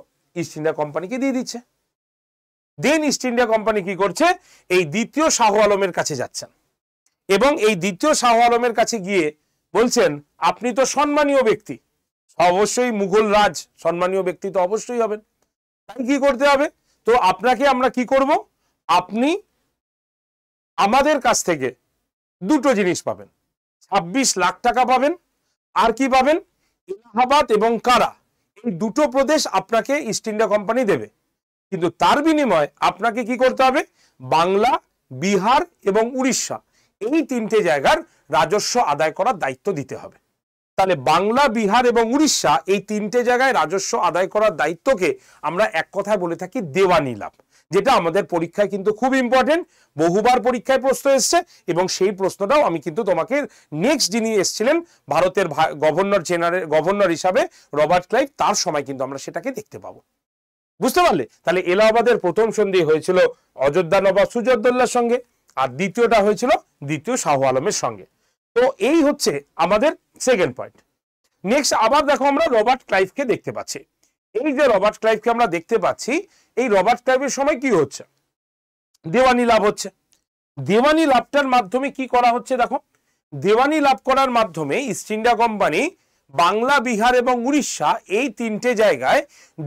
ইস্ট ইন্ডিয়া কোম্পানিকে দিয়ে দিচ্ছে দেন ইস্ট ইন্ডিয়া কোম্পানি কি করছে এই দ্বিতীয় শাহ আলমের কাছে যাচ্ছেন এবং এই দ্বিতীয় শাহ আলমের কাছে গিয়ে বলছেন আপনি তো সম্মানীয় ব্যক্তি অবশ্যই মুঘল রাজ সম্মানীয় ব্যক্তি তো অবশ্যই হবেন তাই কি করতে হবে তো আপনাকে আমরা কি করব আপনি আমাদের কাছ থেকে দুটো জিনিস পাবেন ২৬ লাখ টাকা পাবেন আর কি পাবেন এলাহাবাদ এবং কারা এই দুটো প্রদেশ আপনাকে ইস্ট ইন্ডিয়া কোম্পানি দেবে কিন্তু তার বিনিময়ে আপনাকে কি করতে হবে বাংলা বিহার এবং উড়িষ্যা এই তিনটে জায়গার রাজস্ব আদায় করার দায়িত্ব দিতে হবে তাহলে বাংলা বিহার এবং উড়িষ্যা এই তিনটে জায়গায় রাজস্ব আদায় করার দায়িত্বকে আমরা এক কথায় বলে থাকি দেওয়ানি লাভ যেটা আমাদের পরীক্ষায় কিন্তু খুব ইম্পর্টেন্ট বহুবার পরীক্ষায় প্রশ্ন এসছে এবং সেই প্রশ্নটাও আমি কিন্তু তোমাকে নেক্সট যিনি এসছিলেন ভারতের গভর্নর জেনারেল গভর্নর হিসাবে রবার্ট ক্লাইভ তার সময় কিন্তু আমরা সেটাকে দেখতে পাবো বুঝতে পারলে তাহলে এলাহাবাদের প্রথম সন্ধি হয়েছিল অযোধ্যা নবাব সুজদ্দোল্লার সঙ্গে আর দ্বিতীয়টা হয়েছিল দ্বিতীয় শাহ আলমের সঙ্গে তো এই হচ্ছে আমাদের সেকেন্ড পয়েন্ট নেক্সট আবার দেখো আমরা রবার্ট ক্লাইভকে দেখতে পাচ্ছি এই যে রবার্ট ক্লাইভকে আমরা দেখতে পাচ্ছি এই রবার্ট ক্লাইভের সময় কি হচ্ছে দেওয়ানি লাভ হচ্ছে দেওয়ানি লাভটার মাধ্যমে কি করা হচ্ছে দেখো দেওয়ানি লাভ করার মাধ্যমে East India Company Bangla Bihar এবং উড়িষ্যা এই তিনটে জায়গায়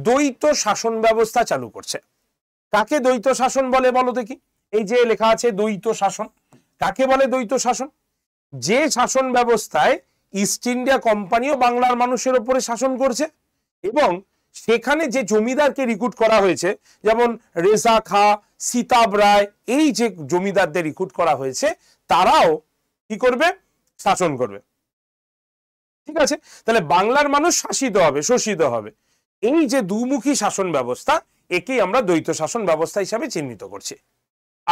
দ্বৈত শাসন ব্যবস্থা চালু করছে কাকে দ্বৈত শাসন বলে বলো দেখি এই যে লেখা আছে দ্বৈত শাসন কাকে বলে দ্বৈত শাসন যে শাসন ব্যবস্থায় ইস্ট ইন্ডিয়া কোম্পানিও বাংলার মানুষের ওপরে শাসন করছে এবং সেখানে যে জমিদারকে রিক্রুট করা হয়েছে যেমন রেজা খা সিতাব রায় এই যে জমিদারদের রিক্রুট করা হয়েছে তারাও কি করবে শাসন করবে ঠিক আছে তাহলে বাংলার মানুষ শাসিত হবে শোষিত হবে এই যে দুমুখী শাসন ব্যবস্থা একেই আমরা দ্বৈত শাসন ব্যবস্থা হিসাবে চিহ্নিত করছি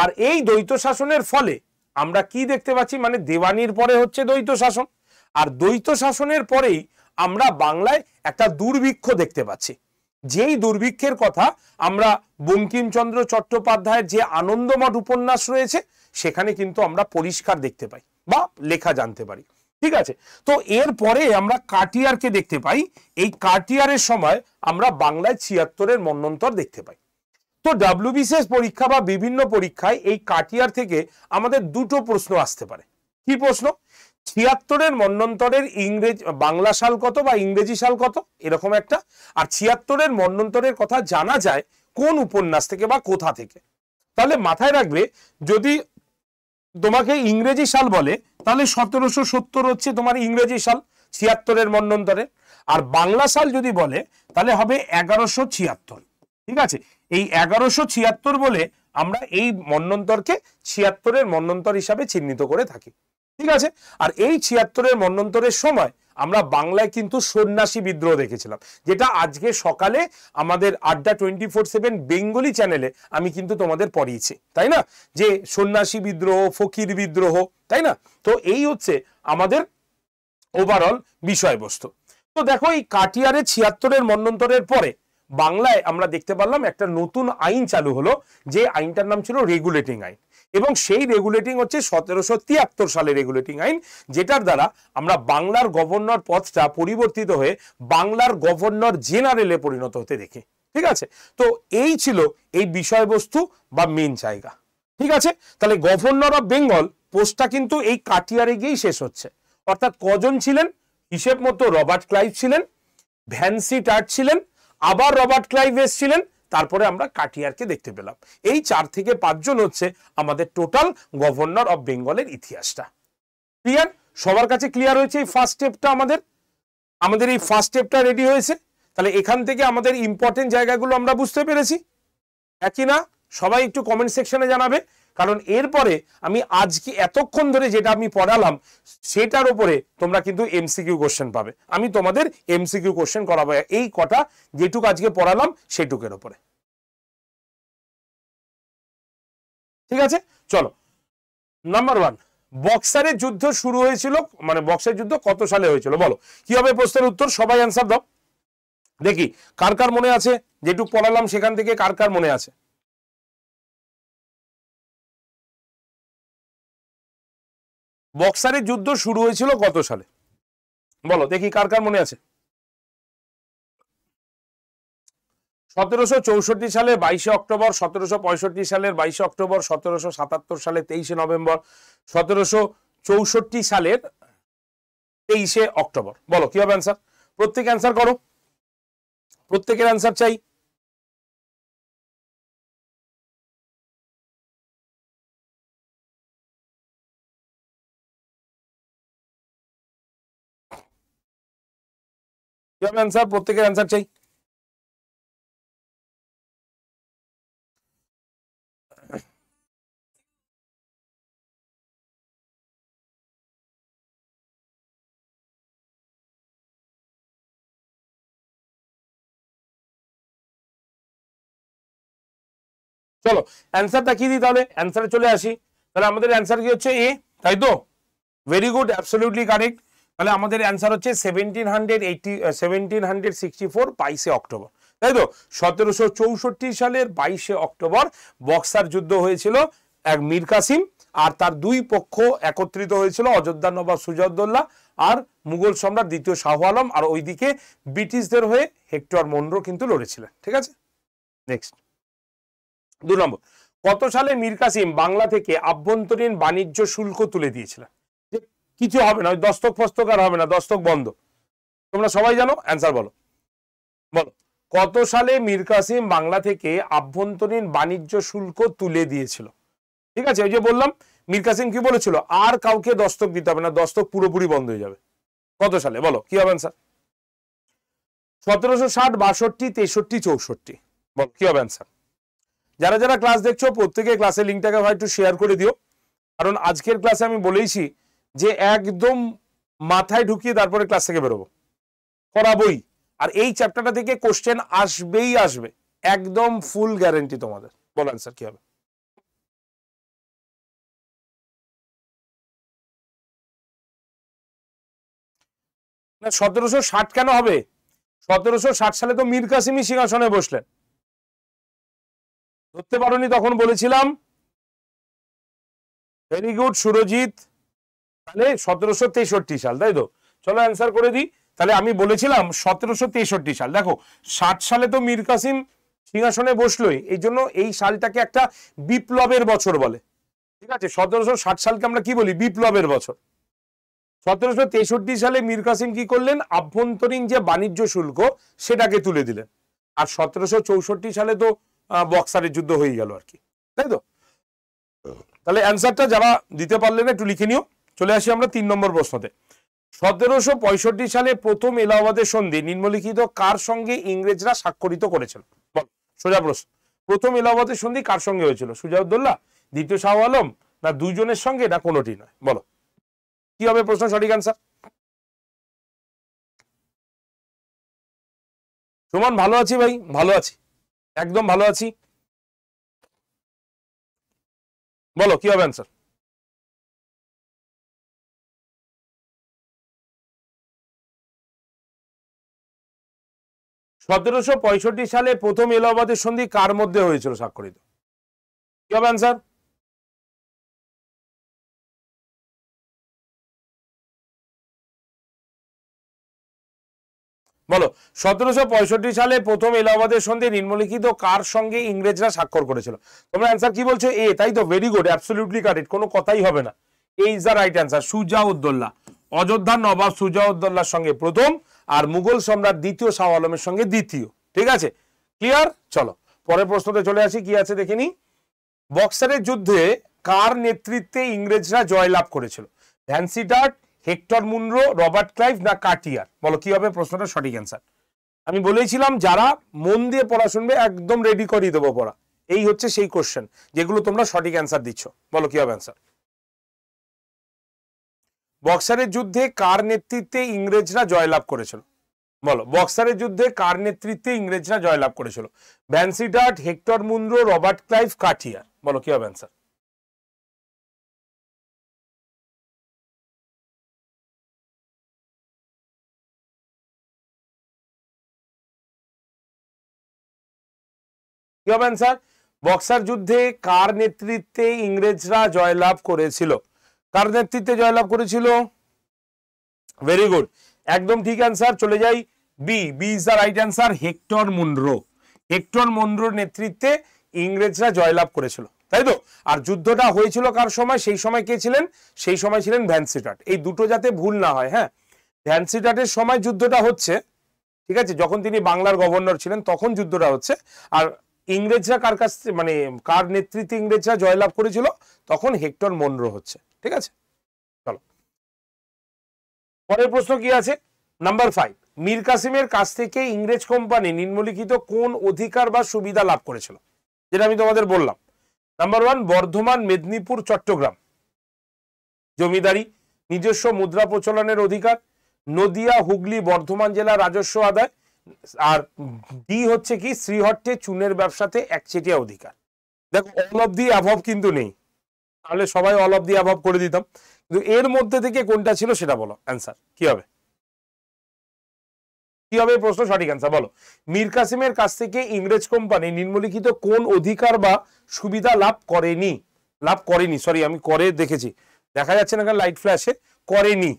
আর এই দ্বৈত শাসনের ফলে আমরা কি দেখতে পাচ্ছি মানে দেওয়ানির পরে হচ্ছে দ্বৈত শাসন আর দ্বৈত শাসনের পরেই আমরা বাংলায় একটা দুর্ভিক্ষ দেখতে পাচ্ছি যেই দুর্ভিক্ষের কথা আমরা বঙ্কিমচন্দ্র চট্টোপাধ্যায়ের যে আনন্দমঠ উপন্যাস রয়েছে সেখানে কিন্তু আমরা পরিষ্কার দেখতে পাই বা লেখা জানতে পারি ঠিক আছে তো এর পরে আমরা কাটিয়ারকে দেখতে পাই এই কাটিয়ারের সময় আমরা বাংলায় ছিয়াত্তরের মন্যন্তর দেখতে পাই তো ডাব্লিউবিসিএস পরীক্ষা বা বিভিন্ন পরীক্ষায় এই কাটিয়ার থেকে আমাদের দুটো প্রশ্ন আসতে পারে কি প্রশ্ন ছিয়াত্তরের মন্নন্তরের ইংরেজ বাংলা সাল কত বা ইংরেজি সাল কত এরকম একটা আর ছিয়াত্তরের মন্নন্তরের কথা জানা যায় কোন উপন্যাস থেকে বা কোথা থেকে তাহলে মাথায় রাখবে যদি তোমাকে ইংরেজি সাল বলে তাহলে সতেরোশো সত্তর হচ্ছে তোমার ইংরেজি সাল ছিয়াত্তরের মন্নন্তরে আর বাংলা সাল যদি বলে তাহলে হবে এগারোশো ছিয়াত্তর ঠিক আছে এই এগারোশো ছিয়াত্তর বলে আমরা এই মন্নন্তরকে ছিয়াত্তরের মন্নন্তর হিসাবে চিহ্নিত করে থাকি ঠিক আছে আর এই ছিয়াত্তরের মন্নন্তরের সময় আমরা বাংলায় কিন্তু সন্ন্যাসী বিদ্রোহ দেখেছিলাম যেটা আজকে সকালে আমাদের আড্ডা টোয়েন্টি ফোর সেভেন বেঙ্গলি চ্যানেলে আমি কিন্তু তোমাদের পড়িয়েছি তাই না যে সন্ন্যাসী বিদ্রোহ ফকির বিদ্রোহ তাই না তো এই হচ্ছে আমাদের ওভারঅল বিষয়বস্তু তো দেখো এই কাটিয়ারে ছিয়াত্তরের মন্নন্তরের পরে বাংলায় আমরা দেখতে পারলাম একটা নতুন আইন চালু হলো যে আইনটার নাম ছিল রেগুলেটিং আইন এবং সেই রেগুলেটিং হচ্ছে সতেরোশো তিয়াত্তর সালে রেগুলেটিং আইন যেটার দ্বারা আমরা বাংলার গভর্নর পদটা পরিবর্তিত হয়ে বাংলার গভর্নর জেনারেলে পরিণত হতে দেখি ঠিক আছে তো এই ছিল এই বিষয়বস্তু বা মেন জায়গা ঠিক আছে তাহলে গভর্নর অফ বেঙ্গল পোস্টটা কিন্তু এই কাটিয়ারে গিয়েই শেষ হচ্ছে অর্থাৎ কজন ছিলেন হিসেব মতো রবার্ট ক্লাইভ ছিলেন ভ্যান্সি টার্ট ছিলেন আবার রবার্ট ক্লাইভ এসছিলেন তারপরে আমরা কাটিয়ারকে দেখতে পেলাম এই চার থেকে পাঁচজন হচ্ছে আমাদের টোটাল গভর্নর অব বেঙ্গলের ইতিহাসটা ক্লিয়ার সবার কাছে ক্লিয়ার হয়েছে এই ফার্স্ট স্টেপটা আমাদের আমাদের এই ফার্স্ট স্টেপটা রেডি হয়েছে তাহলে এখান থেকে আমাদের ইম্পর্টেন্ট জায়গাগুলো আমরা বুঝতে পেরেছি একই না সবাই একটু কমেন্ট সেকশনে জানাবে কারণ এরপরে আমি আজকে এতক্ষণ ধরে যেটা আমি পড়ালাম সেটার ওপরে তোমরা কিন্তু এমসিকিউ কোশ্চেন পাবে আমি তোমাদের এমসিকিউ কোশ্চেন করাবো এই কটা যেটুকু আজকে পড়ালাম সেটুকের ওপরে ঠিক আছে চলো নাম্বার ওয়ান বক্সারের যুদ্ধ শুরু হয়েছিল মানে বক্সার যুদ্ধ কত সালে হয়েছিল বলো কি হবে প্রশ্নের উত্তর সবাই অ্যান্সার দাও দেখি কার কার মনে আছে যেটুকু পড়ালাম সেখান থেকে কার কার মনে আছে বক্সারের যুদ্ধ শুরু হয়েছিল কত সালে বলো দেখি কার কার মনে আছে সতেরোশো চৌষট্টি সালে বাইশে অক্টোবর সতেরোশো পঁয়ষট্টি সালের বাইশে অক্টোবর সতেরোশো সাতাত্তর সালে তেইশে নভেম্বর সতেরোশো চৌষট্টি সালের তেইশে অক্টোবর বলো কি হবে অ্যান্সার প্রত্যেক অ্যান্সার করো প্রত্যেকের অ্যান্সার চাই দিলাম অ্যান্সার প্রত্যেকের অ্যান্সার চাই চলো অ্যান্সারটা দেখিয়ে দিই তাহলে অ্যান্সারে চলে আসি তাহলে আমাদের অ্যান্সার কি হচ্ছে এ তাই তো ভেরি গুড অ্যাবসলিউটলি কারেক্ট তাহলে আমাদের অ্যান্সার হচ্ছে seventeen hundred eighty seventeen hundred sixty four বাইশে অক্টোবর তাই তো সতেরোশো চৌষট্টি সালের বাইশে অক্টোবর বক্সার যুদ্ধ হয়েছিল এক মীর কাসিম আর তার দুই পক্ষ একত্রিত হয়েছিল অযোধ্যা নবাব সুজাউদ্দোল্লা আর মুঘল সম্রাট দ্বিতীয় শাহ আলম আর ওইদিকে ব্রিটিশদের হয়ে হেক্টর মন্ড্রো কিন্তু লড়েছিলেন ঠিক আছে নেক্সট দু নম্বর কত সালে মীর কাসিম বাংলা থেকে আভ্যন্তরীণ বাণিজ্য শুল্ক তুলে দিয়েছিলেন কিছু হবে না ওই দস্তক ফস্তক আর হবে না দস্তক বন্ধ তোমরা সবাই জানো অ্যান্সার বলো বলো কত সালে মীর কাসিম বাংলা থেকে আভ্যন্তরীণ বাণিজ্য শুল্ক তুলে দিয়েছিল ঠিক আছে ওই যে বললাম মীর কাসিম কি বলেছিল আর কাউকে দস্তক দিতে হবে না দস্তক পুরোপুরি বন্ধ হয়ে যাবে কত সালে বলো কি হবে অ্যান্সার সতেরোশো ষাট বাষট্টি তেষট্টি চৌষট্টি বলো কি হবে অ্যান্সার যারা যারা ক্লাস দেখছো প্রত্যেকে ক্লাসের লিঙ্কটাকে ভাই একটু শেয়ার করে দিও কারণ আজকের ক্লাসে আমি বলেইছি যে একদম মাথায় ঢুকিয়ে তারপরে ক্লাস থেকে বেরোবো করাবই আর এই চ্যাপ্টারটা থেকে কোশ্চেন আসবেই আসবে একদম ফুল গ্যারেন্টি তোমাদের বল অ্যান্সার কি হবে না সতেরোশো ষাট কেন হবে সতেরোশো ষাট সালে তো মীর কাসিমি সিংহাসনে বসলেন ধরতে পারি তখন বলেছিলাম ভেরি গুড সুরজিৎ তাহলে মানে সতেরোশো তেষট্টি সাল তাই তো চলো অ্যান্সার করে দিই তাহলে আমি বলেছিলাম সতেরোশো তেষট্টি সাল দেখো ষাট সালে তো মীর কাসিম সিংহাসনে বসলোই এই জন্য এই সালটাকে একটা বিপ্লবের বছর বলে ঠিক আছে সতেরোশো ষাট সালকে আমরা কি বলি বিপ্লবের বছর সতেরোশো তেষট্টি সালে মীর কাসিম কি করলেন আভ্যন্তরীণ যে বাণিজ্য শুল্ক সেটাকে তুলে দিলেন আর সতেরোশো চৌষট্টি সালে তো বক্সারের যুদ্ধ হয়ে গেল আর কি তাই তো তাহলে অ্যান্সারটা যারা দিতে পারলেন একটু লিখে নিও চলে আসি আমরা তিন নম্বর প্রশ্নতে সতেরোশো সালে প্রথম এলাহাবাদের সন্ধি নিম্নলিখিত কার সঙ্গে ইংরেজরা স্বাক্ষরিত করেছিল বল সোজা প্রশ্ন প্রথম এলাহাবাদের সন্ধি কার সঙ্গে হয়েছিল সুজাউদ্দোল্লা দ্বিতীয় শাহ আলম না দুইজনের সঙ্গে না কোনোটি নয় বলো কি হবে প্রশ্ন সঠিক আনসার সুমন ভালো আছি ভাই ভালো আছি একদম ভালো আছি বলো কি হবে অ্যান্সার সতেরোশো সালে প্রথম এলাহাবাদের সন্ধি কার মধ্যে হয়েছিল স্বাক্ষরিত কি হবে অ্যান্সার বলো সতেরোশো সালে প্রথম এলাহাবাদের সন্ধি নিম্নলিখিত কার সঙ্গে ইংরেজরা স্বাক্ষর করেছিল তোমরা অ্যান্সার কি বলছো এ তাই তো ভেরি গুড অ্যাবসলিউটলি কারেক্ট কোনো কথাই হবে না এই is the right answer Shuja Uddaula অযোধ্যার নবাব সুজা উদ্দোল্লার সঙ্গে প্রথম আর মুঘল সম্রাট দ্বিতীয় শাহ আলমের সঙ্গে দ্বিতীয় ঠিক আছে ক্লিয়ার চলো পরের প্রশ্নতে চলে আসি কি আছে দেখিনি বক্সারের যুদ্ধে কার নেতৃত্বে ইংরেজরা জয়লাভ করেছিল ভ্যান্সি হেক্টর মুন্ড্রো রবার্ট ক্লাইভ না কাটিয়ার বলো কি হবে প্রশ্নটা সঠিক অ্যান্সার আমি বলেছিলাম যারা মন দিয়ে পড়া শুনবে একদম রেডি করিয়ে দেবো পড়া এই হচ্ছে সেই কোশ্চেন যেগুলো তোমরা সঠিক অ্যান্সার দিচ্ছ বলো কি হবে অ্যান্সার বক্সারের যুদ্ধে কার নেতৃত্বে ইংরেজরা জয়লাভ করেছিল বলো বক্সারের যুদ্ধে কার নেতৃত্বে ইংরেজরা জয়লাভ করেছিল Vansittart Hector Munro Robert Clive কাঠিয়ার বলো কি হবে অ্যান্সার কি হবে অ্যান্সার বক্সার যুদ্ধে কার নেতৃত্বে ইংরেজরা জয়লাভ করেছিল কার নেতৃত্বে জয়লাভ করেছিল ভেরি গুড একদম ঠিক অ্যান্সার চলে যাই B B is the right answer Hector Munro Hector মুন্ড্রোর নেতৃত্বে ইংরেজরা জয়লাভ করেছিল তাই তো আর যুদ্ধটা হয়েছিল কার সময় সেই সময় কে ছিলেন সেই সময় ছিলেন ভ্যানসিটাট এই দুটো যাতে ভুল না হয় হ্যাঁ ভ্যানসিটাটের সময় যুদ্ধটা হচ্ছে ঠিক আছে যখন তিনি বাংলার গভর্নর ছিলেন তখন যুদ্ধটা হচ্ছে আর ইংরেজরা কার কাছ মানে কার নেতৃত্বে ইংরেজরা জয়লাভ করেছিল তখন হেক্টর মনরো হচ্ছে ঠিক আছে চলো পরের প্রশ্ন কি আছে নাম্বার ফাইভ মীর কাসিমের কাছ থেকে ইংরেজ কোম্পানি নিম্নলিখিত কোন অধিকার বা সুবিধা লাভ করেছিল যেটা আমি তোমাদের বললাম নাম্বার ওয়ান বর্ধমান মেদিনীপুর চট্টগ্রাম জমিদারি নিজস্ব মুদ্রা প্রচলনের অধিকার নদিয়া হুগলি বর্ধমান জেলা রাজস্ব আদায় আর ডি হচ্ছে কি শ্রীহট্টে চুনের ব্যবসাতে একচেটিয়া অধিকার দেখো অল অব দি অভাব কিন্তু নেই তাহলে সবাই অল অফ দিয়ে অভাব করে দিতাম কিন্তু এর মধ্যে থেকে কোনটা ছিল সেটা বলো অ্যান্সার কি হবে কি হবে প্রশ্ন সঠিক অ্যান্সার বলো মীর কাসিমের কাছ থেকে ইংরেজ কোম্পানি নিম্নলিখিত কোন অধিকার বা সুবিধা লাভ করেনি লাভ করেনি সরি আমি করে দেখেছি দেখা যাচ্ছে না লাইট ফ্ল্যাশে করেনি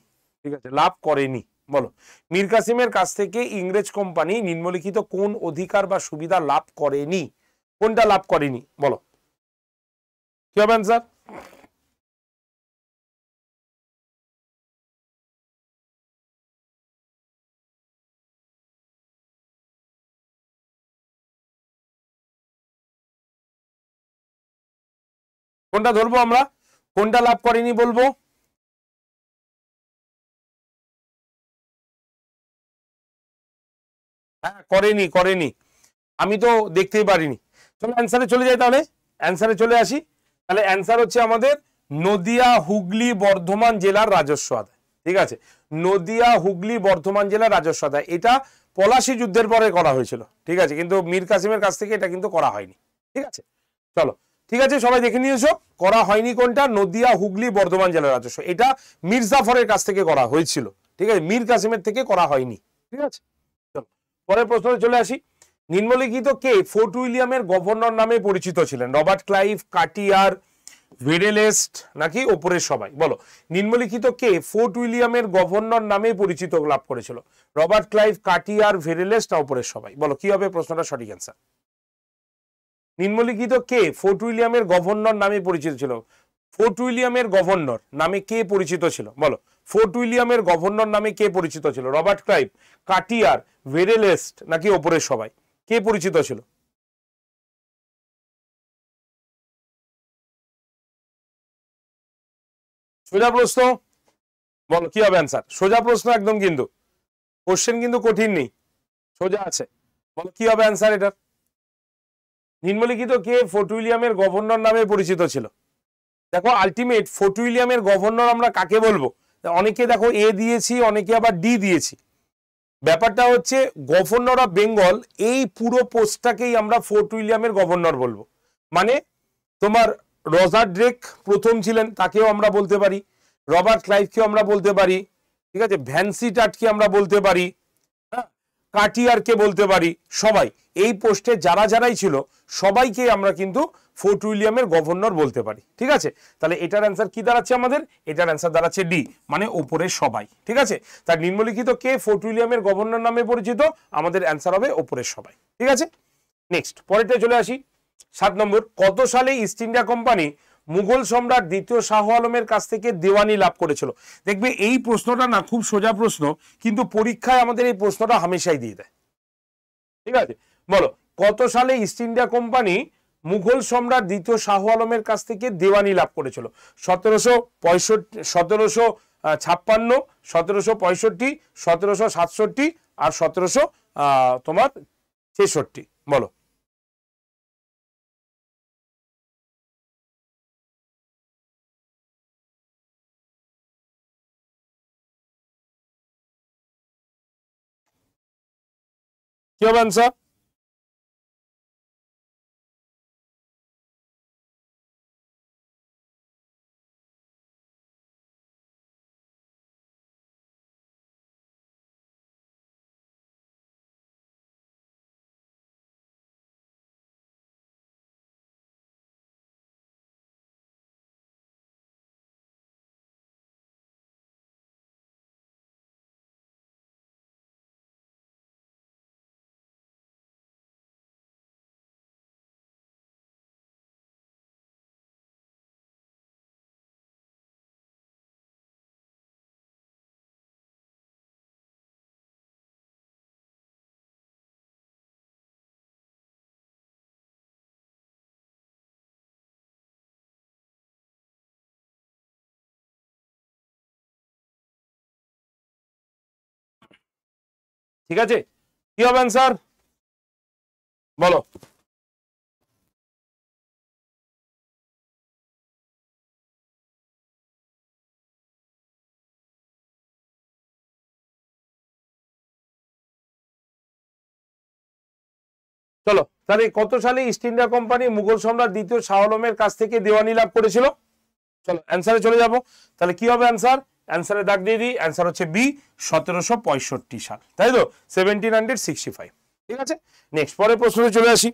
ঠিক আছে লাভ করেনি বলো মীর কাসিমের কাছ থেকে ইংরেজ কোম্পানি নিম্নলিখিত কোন অধিকার বা সুবিধা লাভ করেনি কোনটা লাভ করেনি বলো কি হবে অ্যান্সার কোনটা ধরবো আমরা কোনটা লাভ করেনি বলবো হ্যাঁ করেনি করেনি আমি তো দেখতেই পারিনি চলো অ্যান্সারে চলে যাই তাহলে অ্যান্সারে চলে আসি তাহলে অ্যান্সার হচ্ছে আমাদের নদিয়া হুগলি বর্ধমান জেলার রাজস্ব আদায় ঠিক আছে নদিয়া হুগলি বর্ধমান জেলার রাজস্ব আদায় এটা পলাশি যুদ্ধের পরে করা হয়েছিল ঠিক আছে কিন্তু মীর কাসিমের কাছ থেকে এটা কিন্তু করা হয়নি ঠিক আছে চলো ঠিক আছে সবাই দেখে নিয়েছো করা হয়নি কোনটা নদিয়া হুগলি বর্ধমান জেলার রাজস্ব এটা মীর জাফরের কাছ থেকে করা হয়েছিল ঠিক আছে মীর কাসিমের থেকে করা হয়নি ঠিক আছে চলো পরের প্রশ্ন চলে আসি নিম্নলিখিত কে ফোর্ট উইলিয়ামের গভর্নর নামে পরিচিত ছিলেন রবার্ট ক্লাইভ কাটিয়ার ভিডেলেস্ট নাকি ওপরের সবাই বলো নিম্নলিখিত কে ফোর্ট উইলিয়ামের গভর্নর নামে পরিচিত লাভ করেছিল রবার্ট ক্লাইভ কাটিয়ার ভিডেলেস্ট না ওপরের সবাই বলো কি হবে প্রশ্নটা সঠিক অ্যান্সার নিম্নলিখিত কে ফোর্ট উইলিয়ামের গভর্নর নামে পরিচিত ছিল ফোর্ট উইলিয়ামের গভর্নর নামে কে পরিচিত ছিল বলো ফোর্ট উইলিয়ামের গভর্নর নামে কে পরিচিত ছিল রবার্ট ক্রাইপ কাটিয়ার ভেরেলেস্ট নাকি ওপরের সবাই কে পরিচিত ছিল সোজা প্রশ্ন বলো কি হবে অ্যান্সার সোজা প্রশ্ন একদম কিন্তু কোশ্চেন কিন্তু কঠিন নেই সোজা আছে বলো কি হবে অ্যান্সার এটার নিম্নলিখিত কে ফোর্ট উইলিয়ামের গভর্নর নামে পরিচিত ছিল দেখো আলটিমেট ফোর্ট উইলিয়ামের গভর্নর আমরা কাকে বলবো অনেকে দেখো এ দিয়েছি অনেকে আবার ডি দিয়েছি ব্যাপারটা হচ্ছে গভর্নর অফ বেঙ্গল এই পুরো পোস্টটাকেই আমরা ফোর্ট উইলিয়ামের গভর্নর বলবো মানে তোমার রজার ড্রেক প্রথম ছিলেন তাকেও আমরা বলতে পারি রবার্ট ক্লাইভকেও আমরা বলতে পারি ঠিক আছে ভ্যান্সি টাটকে আমরা বলতে পারি হ্যাঁ কাটিয়ারকে বলতে পারি সবাই এই পোস্টে যারা যারাই ছিল সবাইকে আমরা কিন্তু ফোর্ট উইলিয়ামের গভর্নর বলতে পারি ঠিক আছে তাহলে এটার অ্যান্সার কি দাঁড়াচ্ছে আমাদের এটার অ্যান্সার দাঁড়াচ্ছে ডি মানে ওপরের সবাই ঠিক আছে তার নিম্নলিখিত কে ফোর্ট উইলিয়ামের গভর্নর নামে পরিচিত আমাদের অ্যান্সার হবে ওপরের সবাই ঠিক আছে নেক্সট পরেরটা চলে আসি সাত নম্বর কত সালে ইস্ট ইন্ডিয়া কোম্পানি মুঘল সম্রাট দ্বিতীয় শাহ আলমের কাছ থেকে দেওয়ানি লাভ করেছিল দেখবে এই প্রশ্নটা না খুব সোজা প্রশ্ন কিন্তু পরীক্ষায় আমাদের এই প্রশ্নটা হামেশাই দিয়ে দেয় ঠিক আছে বলো কত সালে ইস্ট ইন্ডিয়া কোম্পানি মুঘল সম্রাট দ্বিতীয় শাহ আলমের কাছ থেকে দেওয়ানি লাভ করেছিল সতেরোশো পঁয়ষট্টি সতেরোশো ছাপ্পান্ন সতেরোশো পঁয়ষট্টি সতেরোশো সাতষট্টি আর সতেরোশো তোমার ছেষট্টি বলো কি হবে আনসার ঠিক আছে কি হবে অ্যান্সার বলো চলো তাহলে কত সালে ইস্ট ইন্ডিয়া কোম্পানি মুঘল সম্রাট দ্বিতীয় শাহলমের কাছ থেকে দেওয়ানি লাভ করেছিল চলো অ্যান্সারে চলে যাব তাহলে কি হবে অ্যান্সার অ্যান্সারে দাগ দিয়ে দিই অ্যান্সার হচ্ছে বি সতেরোশো পঁয়ষট্টি সাল তাই তো সেভেন্টিন হান্ড্রেড সিক্সটি ফাইভ ঠিক আছে নেক্সট পরের প্রশ্নে চলে আসি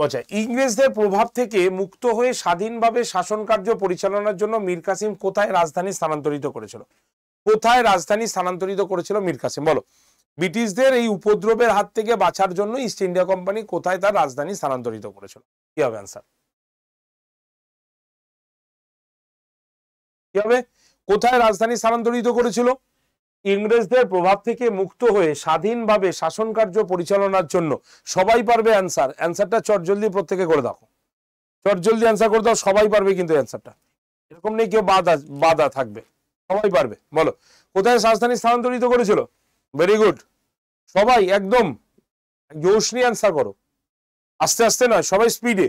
বলছে ইংরেজদের প্রভাব থেকে মুক্ত হয়ে স্বাধীনভাবে শাসন কার্য পরিচালনার জন্য মীর কাসিম কোথায় রাজধানী স্থানান্তরিত করেছিল কোথায় রাজধানী স্থানান্তরিত করেছিল মীর কাসিম বলো ব্রিটিশদের এই উপদ্রবের হাত থেকে বাঁচার জন্য ইস্ট ইন্ডিয়া কোম্পানি কোথায় তার রাজধানী স্থানান্তরিত করেছিল কি হবে অ্যান্সার কি হবে কোথায় রাজধানী স্থানান্তরিত করেছিল ইংরেজদের প্রভাব থেকে মুক্ত হয়ে স্বাধীনভাবে শাসন কার্য পরিচালনার জন্য সবাই পারবে অ্যান্সার অ্যান্সারটা চটজলদি প্রত্যেকে করে দেখো চটজলদি অ্যান্সার করে দাও সবাই পারবে কিন্তু অ্যান্সারটা এরকম নেই কেউ বাধা বাধা থাকবে সবাই পারবে বলো কোথায় রাজধানী স্থানান্তরিত করেছিল ভেরি গুড সবাই একদম জোশ নিয়ে অ্যান্সার করো আস্তে আস্তে নয় সবাই স্পিডে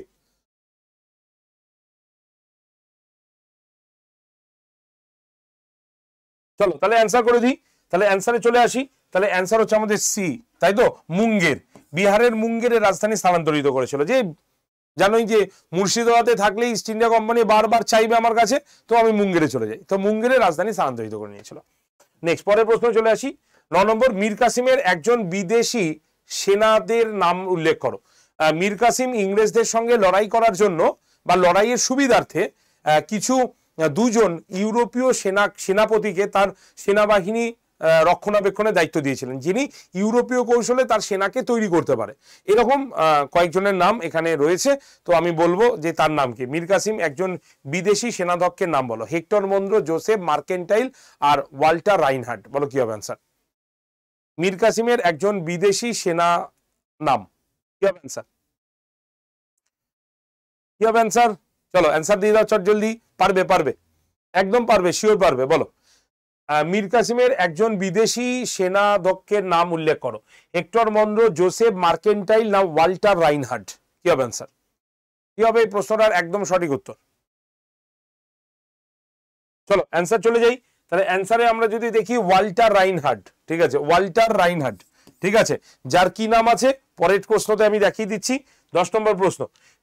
চলো তাহলে অ্যান্সার করে দিই তাহলে অ্যান্সারে চলে আসি তাহলে অ্যান্সার হচ্ছে আমাদের সি তাই তো মুঙ্গের বিহারের মুঙ্গের রাজধানী স্থানান্তরিত করেছিল যে জানোই যে মুর্শিদাবাদে থাকলে ইস্ট ইন্ডিয়া কোম্পানি বারবার চাইবে আমার কাছে তো আমি মুঙ্গেরে চলে যাই তো মুঙ্গের রাজধানী স্থানান্তরিত করে নিয়েছিল নেক্সট পরের প্রশ্ন চলে আসি ন নম্বর মীর কাসিমের একজন বিদেশি সেনাদের নাম উল্লেখ করো মীর কাসিম ইংরেজদের সঙ্গে লড়াই করার জন্য বা লড়াইয়ের সুবিধার্থে কিছু দুজন ইউরোপীয় সেনা সেনাপতিকে তার সেনাবাহিনী রক্ষণাবেক্ষণের দায়িত্ব দিয়েছিলেন যিনি ইউরোপীয় কৌশলে তার সেনাকে তৈরি করতে পারে এরকম কয়েকজনের নাম এখানে রয়েছে তো আমি বলবো যে তার নাম কি মীর কাসিম একজন বিদেশি সেনাধ্যক্ষের নাম বলো হেক্টর মন্দ্র জোসেফ মার্কেন্টাইল আর ওয়াল্টার রাইনহার্ট বলো কি হবে অ্যান্সার মীর কাসিমের একজন বিদেশি সেনা নাম কি হবে অ্যান্সার কি হবে অ্যান্সার চলো অ্যান্সার দিয়ে দাও চট জলদি পারবে পারবে একদম পারবে শিওর পারবে বলো মীর কাসিমের একজন বিদেশি সেনা দক্ষের নাম উল্লেখ করো হেক্টর মন্দ্র জোসেফ মার্কেন্টাইল না ওয়াল্টার রাইনহার্ড কি হবে অ্যান্সার কি হবে এই প্রশ্নটার একদম সঠিক উত্তর চলো অ্যান্সার চলে যাই তাহলে অ্যান্সারে আমরা যদি দেখি ওয়াল্টার রাইনহার্ড ঠিক আছে ওয়াল্টার রাইনহার্ড ঠিক আছে যার কি নাম আছে পরের প্রশ্নতে আমি দেখিয়ে দিচ্ছি দশ নম্বর প্রশ্ন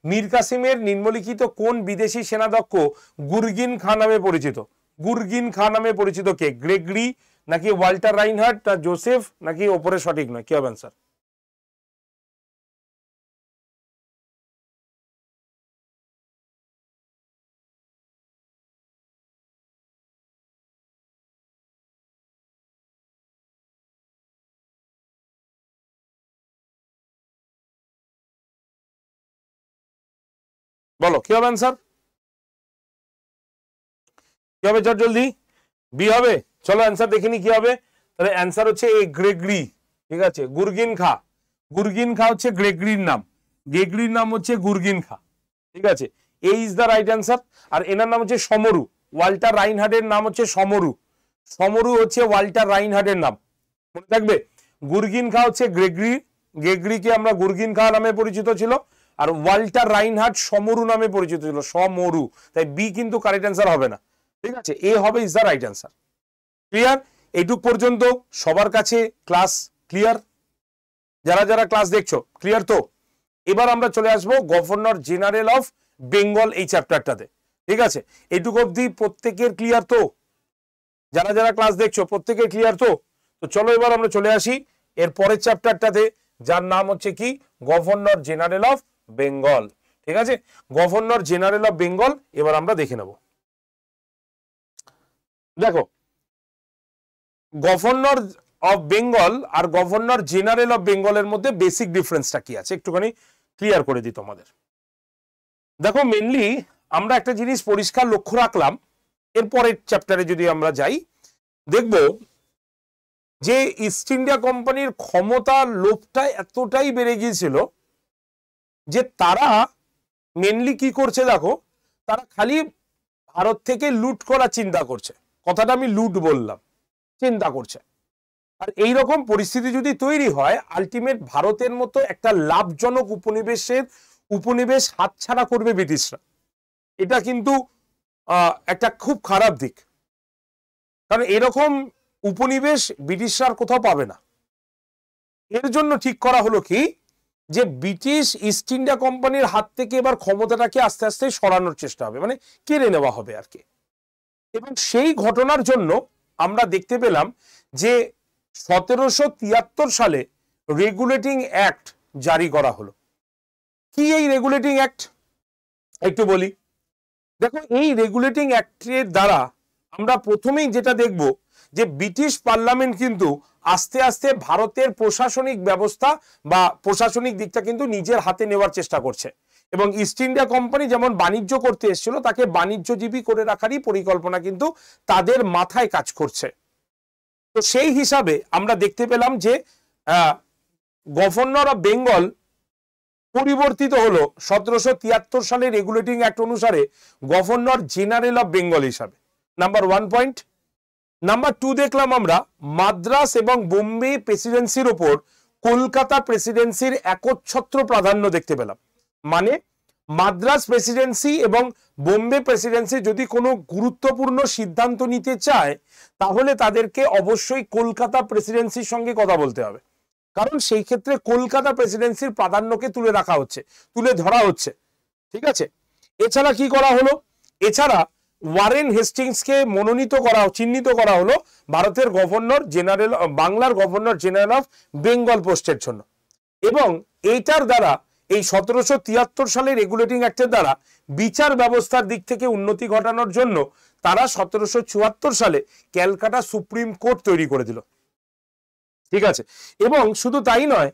মীর কাসিমের নিম্নলিখিত কোন বিদেশি সেনাধ্যক্ষ গুরগিন খা নামে পরিচিত গুরগিন খা নামে পরিচিত কে গ্রেগরি নাকি ওয়াল্টার রাইনহার্ট না জোসেফ নাকি ওপরে সঠিক নয় কি হবে অ্যান্সার বলো কি হবে অ্যান্সার কি হবে চট জলদি বি হবে চলো অ্যান্সার দেখিনি কি হবে তাহলে অ্যান্সার হচ্ছে এ গ্রেগরি ঠিক আছে গুরগিন খা গুরগিন খা হচ্ছে গ্রেগরির নাম গ্রেগরির নাম হচ্ছে গুরগিন খা ঠিক আছে A is the right answer আর এনার নাম হচ্ছে সমরু ওয়াল্টার রাইনহার্ডের নাম হচ্ছে সমরু সমরু হচ্ছে ওয়াল্টার রাইনহার্ডের নাম মনে থাকবে গুরগিন খা হচ্ছে গ্রেগরি গ্রেগরিকে আমরা গুরগিন খা নামে পরিচিত ছিল আর ওয়াল্টার রাইনহার্ট সমরু নামে পরিচিত ছিল সমরু তাই বি কিন্তু কারেক্ট অ্যান্সার হবে না ঠিক আছে এ হবে is the right answer clear এইটুক পর্যন্ত সবার কাছে ক্লাস ক্লিয়ার যারা যারা ক্লাস দেখছো ক্লিয়ার তো এবার আমরা চলে আসব গভর্নর জেনারেল অফ বেঙ্গল এই চ্যাপ্টারটাতে ঠিক আছে এইটুকু অবধি প্রত্যেকের ক্লিয়ার তো যারা যারা ক্লাস দেখছো প্রত্যেকের ক্লিয়ার তো তো চলো এবার আমরা চলে আসি এর পরের চ্যাপ্টারটাতে যার নাম হচ্ছে কি গভর্নর জেনারেল অফ বেঙ্গল ঠিক আছে গভর্নর জেনারেল অফ বেঙ্গল এবার আমরা দেখে নেব দেখো গভর্নর অফ বেঙ্গল আর গভর্নর জেনারেল অফ বেঙ্গলের মধ্যে বেসিক ডিফারেন্সটা কি আছে একটুখানি ক্লিয়ার করে দিই তোমাদের দেখো মেনলি আমরা একটা জিনিস পরিষ্কার লক্ষ্য রাখলাম এরপরের চ্যাপ্টারে যদি আমরা যাই দেখব যে ইস্ট ইন্ডিয়া কোম্পানির ক্ষমতা লোভটা এতটাই বেড়ে গিয়েছিল যে তারা মেনলি কি করছে দেখো তারা খালি ভারত থেকে লুট করা চিন্তা করছে কথাটা আমি লুট বললাম চিন্তা করছে আর এই রকম পরিস্থিতি যদি তৈরি হয় আলটিমেট ভারতের মতো একটা লাভজনক উপনিবেশের উপনিবেশ হাতছাড়া করবে ব্রিটিশরা এটা কিন্তু একটা খুব খারাপ দিক কারণ এরকম উপনিবেশ ব্রিটিশরা কোথাও পাবে না এর জন্য ঠিক করা হলো কি যে ব্রিটিশ ইস্ট ইন্ডিয়া কোম্পানির হাত থেকে এবার ক্ষমতাটাকে আস্তে আস্তে সরানোর চেষ্টা হবে মানে কেড়ে নেওয়া হবে আর কি এবং সেই ঘটনার জন্য আমরা দেখতে পেলাম যে সতেরোশো তিয়াত্তর সালে রেগুলেটিং অ্যাক্ট জারি করা হলো কি এই রেগুলেটিং অ্যাক্ট একটু বলি দেখো এই রেগুলেটিং অ্যাক্টের দ্বারা আমরা প্রথমেই যেটা দেখব যে ব্রিটিশ পার্লামেন্ট কিন্তু আস্তে আস্তে ভারতের প্রশাসনিক ব্যবস্থা বা প্রশাসনিক দিকটা কিন্তু নিজের হাতে নেওয়ার চেষ্টা করছে এবং ইস্ট ইন্ডিয়া কোম্পানি যেমন বাণিজ্য করতে এসেছিল তাকে বাণিজ্যজীবী করে রাখারই পরিকল্পনা কিন্তু তাদের মাথায় কাজ করছে তো সেই হিসাবে আমরা দেখতে পেলাম যে গভর্নর অফ বেঙ্গল পরিবর্তিত হলো সতেরোশো তিয়াত্তর সালের রেগুলেটিং অ্যাক্ট অনুসারে গভর্নর জেনারেল অফ বেঙ্গল হিসাবে number one point number two দেখলাম আমরা মাদ্রাস এবং বোম্বে প্রেসিডেন্সির ওপর কলকাতা প্রেসিডেন্সির একচ্ছত্র প্রাধান্য দেখতে পেলাম মানে মাদ্রাস প্রেসিডেন্সি এবং বোম্বে প্রেসিডেন্সি যদি কোনো গুরুত্বপূর্ণ সিদ্ধান্ত নিতে চায় তাহলে তাদেরকে অবশ্যই কলকাতা প্রেসিডেন্সির সঙ্গে কথা বলতে হবে কারণ সেই ক্ষেত্রে কলকাতা প্রেসিডেন্সির প্রাধান্যকে তুলে রাখা হচ্ছে তুলে ধরা হচ্ছে ঠিক আছে এছাড়া কি করা হলো এছাড়া ওয়ারেন হেস্টিংসকে মনোনীত করা চিহ্নিত করা হলো ভারতের গভর্নর জেনারেল বাংলার গভর্নর জেনারেল অফ বেঙ্গল পোস্টের জন্য এবং এইটার দ্বারা এই সতেরোশো তিয়াত্তর সালে রেগুলেটিং অ্যাক্টের দ্বারা বিচার ব্যবস্থার দিক থেকে উন্নতি ঘটানোর জন্য তারা সতেরোশো চুয়াত্তর সালে ক্যালকাটা সুপ্রিম কোর্ট তৈরি করে দিল ঠিক আছে এবং শুধু তাই নয়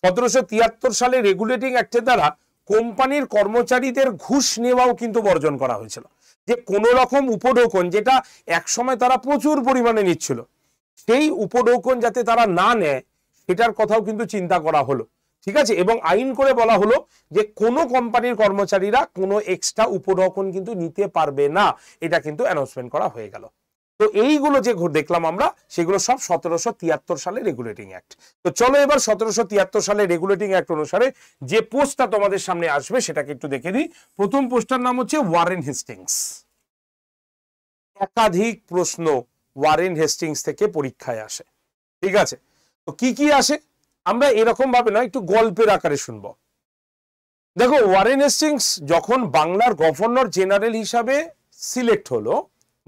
সতেরোশো তিয়াত্তর সালে রেগুলেটিং অ্যাক্টের দ্বারা কোম্পানির কর্মচারীদের ঘুষ নেওয়াও কিন্তু বর্জন করা হয়েছিল যে কোনো রকম উপঢৌকন যেটা একসময় তারা প্রচুর পরিমাণে নিচ্ছিল সেই উপঢৌকন যাতে তারা না নেয় সেটার কথাও কিন্তু চিন্তা করা হলো ঠিক আছে এবং আইন করে বলা হলো যে কোনো কোম্পানির কর্মচারীরা কোনো এক্সট্রা উপঢৌকন কিন্তু নিতে পারবে না এটা কিন্তু অ্যানাউন্সমেন্ট করা হয়ে গেল তো এইগুলো যে দেখলাম আমরা সেগুলো সব সতেরোশো তিয়াত্তর সালে রেগুলেটিং অ্যাক্ট তো চলো এবার সতেরোশো তিয়াত্তর সালে রেগুলেটিং অ্যাক্ট অনুসারে যে পোস্টটা তোমাদের সামনে আসবে সেটাকে একটু দেখে দিই প্রথম পোস্টটার নাম হচ্ছে ওয়ারেন হেস্টিংস একাধিক প্রশ্ন ওয়ারেন হেস্টিংস থেকে পরীক্ষায় আসে ঠিক আছে তো কি কি আসে আমরা এরকম ভাবে না একটু গল্পের আকারে শুনবো দেখো ওয়ারেন হেস্টিংস যখন বাংলার গভর্নর জেনারেল হিসাবে সিলেক্ট হলো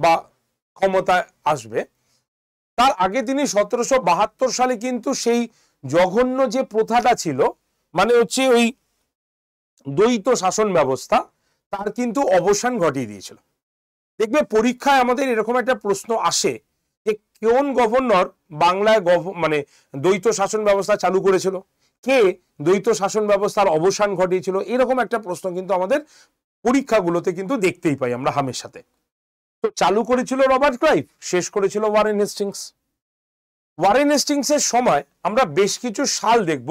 বা ক্ষমতা আসবে তার আগে তিনি সতেরোশো বাহাত্তর সালে কিন্তু সেই জঘন্য যে প্রথাটা ছিল মানে হচ্ছে ওই দ্বৈত শাসন ব্যবস্থা তার কিন্তু অবসান ঘটিয়ে দিয়েছিল দেখবে পরীক্ষায় আমাদের এরকম একটা প্রশ্ন আসে যে কোন গভর্নর বাংলায় মানে দ্বৈত শাসন ব্যবস্থা চালু করেছিল কে দ্বৈত শাসন ব্যবস্থার অবসান ঘটিয়েছিল এরকম একটা প্রশ্ন কিন্তু আমাদের পরীক্ষাগুলোতে কিন্তু দেখতেই পাই আমরা হামের সাথে চালু করেছিল রবার্ট ক্লাইভ শেষ করেছিল ওয়ারেন হেস্টিংস ওয়ারেন হেস্টিংস এর সময় আমরা বেশ কিছু সাল দেখব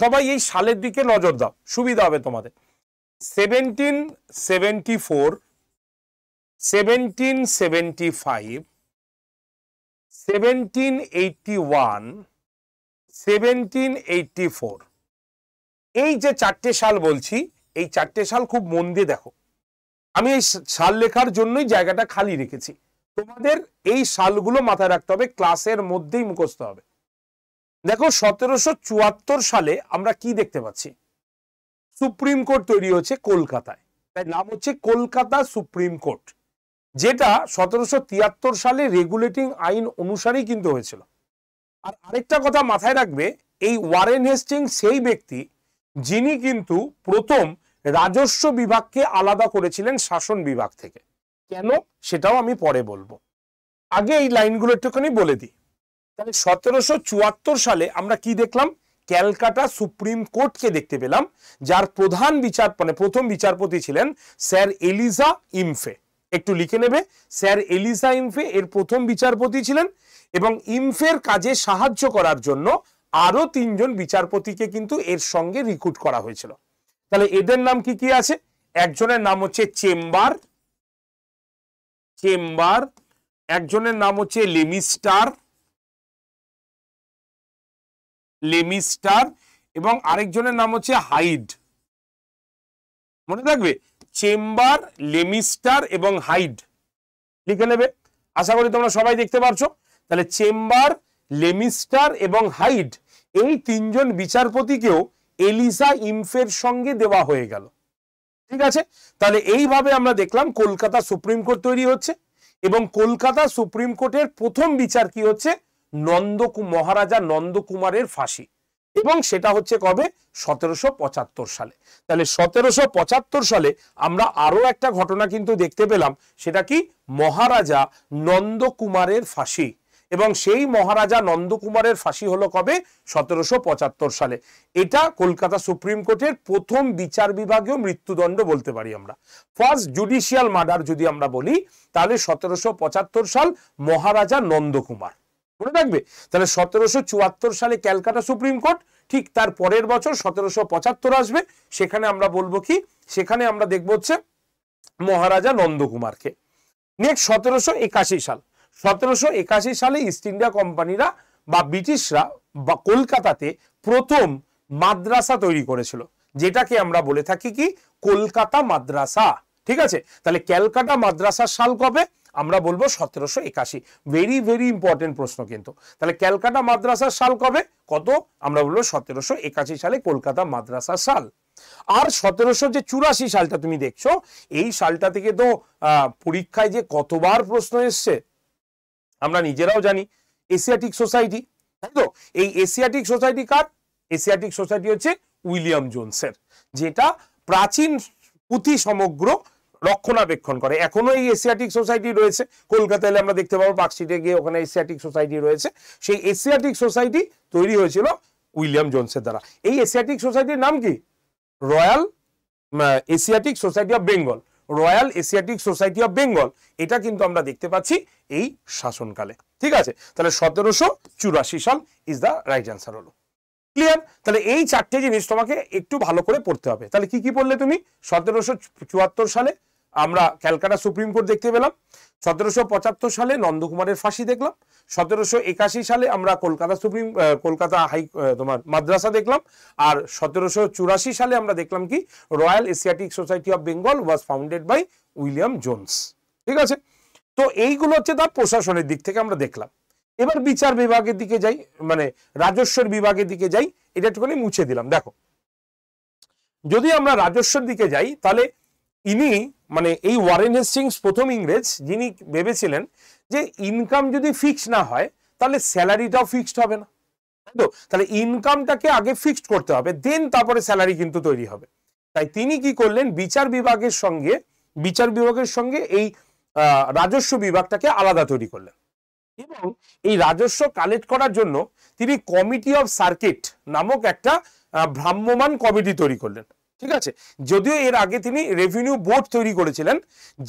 সবাই এই সালের দিকে নজর দাও সুবিধা হবে তোমাদের seventeen seventy four seventeen seventy five seventeen eighty one seventeen eighty four এই যে চারটে সাল বলছি এই চারটে সাল খুব মন দিয়ে দেখো আমি এই সাল লেখার জন্যই জায়গাটা খালি রেখেছি তোমাদের এই সালগুলো মাথায় রাখতে হবে ক্লাসের মধ্যেই মুখস্ত হবে দেখো সতেরোশো সালে আমরা কি দেখতে পাচ্ছি সুপ্রিম কোর্ট তৈরি হচ্ছে কলকাতায় তাই নাম হচ্ছে কলকাতা সুপ্রিম কোর্ট যেটা সতেরোশো সালে রেগুলেটিং আইন অনুসারেই কিন্তু হয়েছিল আর আরেকটা কথা মাথায় রাখবে এই ওয়ারেন হেস্টিং সেই ব্যক্তি যিনি কিন্তু প্রথম রাজস্ব বিভাগকে আলাদা করেছিলেন শাসন বিভাগ থেকে কেন সেটাও আমি পরে বলবো আগে এই লাইনগুলো একটুখানি বলে দিই তাহলে সতেরোশো সালে আমরা কি দেখলাম ক্যালকাটা সুপ্রিম কোর্টকে দেখতে পেলাম যার প্রধান বিচার মানে প্রথম বিচারপতি ছিলেন স্যার এলিজা ইমফে একটু লিখে নেবে স্যার এলিজা ইমফে এর প্রথম বিচারপতি ছিলেন এবং ইমফের কাজে সাহায্য করার জন্য আরও তিনজন বিচারপতিকে কিন্তু এর সঙ্গে রিক্রুট করা হয়েছিল তাহলে এদের নাম কি কি আছে একজনের নাম হচ্ছে চেম্বার চেম্বার একজনের নাম হচ্ছে লেমিস্টার লেমিস্টার এবং আরেকজনের নাম হচ্ছে হাইড মনে থাকবে চেম্বার লেমিস্টার এবং হাইড লিখে নেবে আশা করি তোমরা সবাই দেখতে পারছো তাহলে চেম্বার লেমিস্টার এবং হাইড এই তিনজন বিচারপতিকেও এলিসা ইমফের সঙ্গে দেওয়া হয়ে গেল ঠিক আছে তাহলে এইভাবে আমরা দেখলাম কলকাতা সুপ্রিম কোর্ট তৈরি হচ্ছে এবং কলকাতা সুপ্রিম কোর্টের প্রথম বিচার কি হচ্ছে নন্দ মহারাজা নন্দকুমারের ফাঁসি এবং সেটা হচ্ছে কবে সতেরোশো সালে তাহলে সতেরোশো সালে আমরা আরো একটা ঘটনা কিন্তু দেখতে পেলাম সেটা কি মহারাজা নন্দকুমারের ফাঁসি এবং সেই মহারাজা নন্দকুমারের ফাঁসি হলো কবে সতেরোশো সালে এটা কলকাতা সুপ্রিম কোর্টের প্রথম বিচার বিভাগীয় মৃত্যুদণ্ড বলতে পারি আমরা ফার্স্ট জুডিশিয়াল মার্ডার যদি আমরা বলি তাহলে সতেরোশো সাল মহারাজা নন্দকুমার মনে রাখবে তাহলে সতেরোশো সালে ক্যালকাটা সুপ্রিম কোর্ট ঠিক তার পরের বছর সতেরোশো আসবে সেখানে আমরা বলবো কি সেখানে আমরা দেখব হচ্ছে মহারাজা নন্দকুমারকে নেক্সট সতেরোশো সাল সতেরোশো একাশি সালে ইস্ট ইন্ডিয়া কোম্পানিরা বা ব্রিটিশরা বা কলকাতাতে প্রথম মাদ্রাসা তৈরি করেছিল যেটাকে আমরা বলে থাকি কি কলকাতা মাদ্রাসা ঠিক আছে তাহলে ক্যালকাটা মাদ্রাসার সাল কবে আমরা বলবো সতেরোশো একাশি ভেরি ভেরি ইম্পর্টেন্ট প্রশ্ন কিন্তু তাহলে ক্যালকাটা মাদ্রাসার সাল কবে কত আমরা বলবো সতেরোশো একাশি সালে কলকাতা মাদ্রাসার সাল আর সতেরোশো যে চুরাশি সালটা তুমি দেখছো এই সালটা থেকে তো পরীক্ষায় যে কতবার প্রশ্ন এসছে আমরা নিজেরাও জানি এশিয়াটিক সোসাইটি তাই তো এই এশিয়াটিক সোসাইটি কার এশিয়াটিক সোসাইটি হচ্ছে উইলিয়াম জোনসের যেটা প্রাচীন পুঁথি সমগ্র রক্ষণাবেক্ষণ করে এখনো এই এশিয়াটিক সোসাইটি রয়েছে কলকাতায় আমরা দেখতে পাবো পার্কস্ট্রিটে গিয়ে ওখানে এশিয়াটিক সোসাইটি রয়েছে সেই এশিয়াটিক সোসাইটি তৈরি হয়েছিল উইলিয়াম জোনসের দ্বারা এই এশিয়াটিক সোসাইটির নাম কি Royal Asiatic Society of Bengal Royal Asiatic Society of Bengal এটা কিন্তু আমরা দেখতে পাচ্ছি এই শাসনকালে ঠিক আছে তাহলে সতেরোশো চুরাশি সাল ইজ দ্য রাইট অ্যান্সার হলো ক্লিয়ার তাহলে এই চারটে জিনিস তোমাকে একটু ভালো করে পড়তে হবে তাহলে কি কি পড়লে তুমি সতেরোশো সালে আমরা ক্যালকাটা সুপ্রিম কোর্ট দেখতে পেলাম সতেরোশো পঁচাত্তর সালে নন্দকুমারের ফাঁসি দেখলাম সতেরোশো একাশি সালে আমরা কলকাতা সুপ্রিম কলকাতা হাই তোমার মাদ্রাসা দেখলাম আর সতেরোশো চুরাশি সালে আমরা দেখলাম কি Royal Asiatic Society of Bengal was founded by William Jones ঠিক আছে তো এইগুলো হচ্ছে তার প্রশাসনের দিক থেকে আমরা দেখলাম এবার বিচার বিভাগের দিকে যাই মানে রাজস্বের বিভাগের দিকে যাই এটা একটুখানি মুছে দিলাম দেখো যদি আমরা রাজস্বের দিকে যাই তাহলে ইনি মানে এই ওয়ারেন হেস্টিংস প্রথম ইংরেজ যিনি ভেবেছিলেন যে ইনকাম যদি ফিক্সড না হয় তাহলে স্যালারিটাও ফিক্সড হবে না তো তাহলে ইনকামটাকে আগে ফিক্সড করতে হবে দেন তারপরে স্যালারি কিন্তু তৈরি হবে তাই তিনি কি করলেন বিচার বিভাগের সঙ্গে বিচার বিভাগের সঙ্গে এই রাজস্ব বিভাগটাকে আলাদা তৈরি করলেন এবং এই রাজস্ব কালেক্ট করার জন্য তিনি কমিটি অফ সার্কিট নামক একটা ভ্রাম্যমান কমিটি তৈরি করলেন ঠিক আছে যদিও এর আগে তিনি রেভিনিউ বোর্ড তৈরি করেছিলেন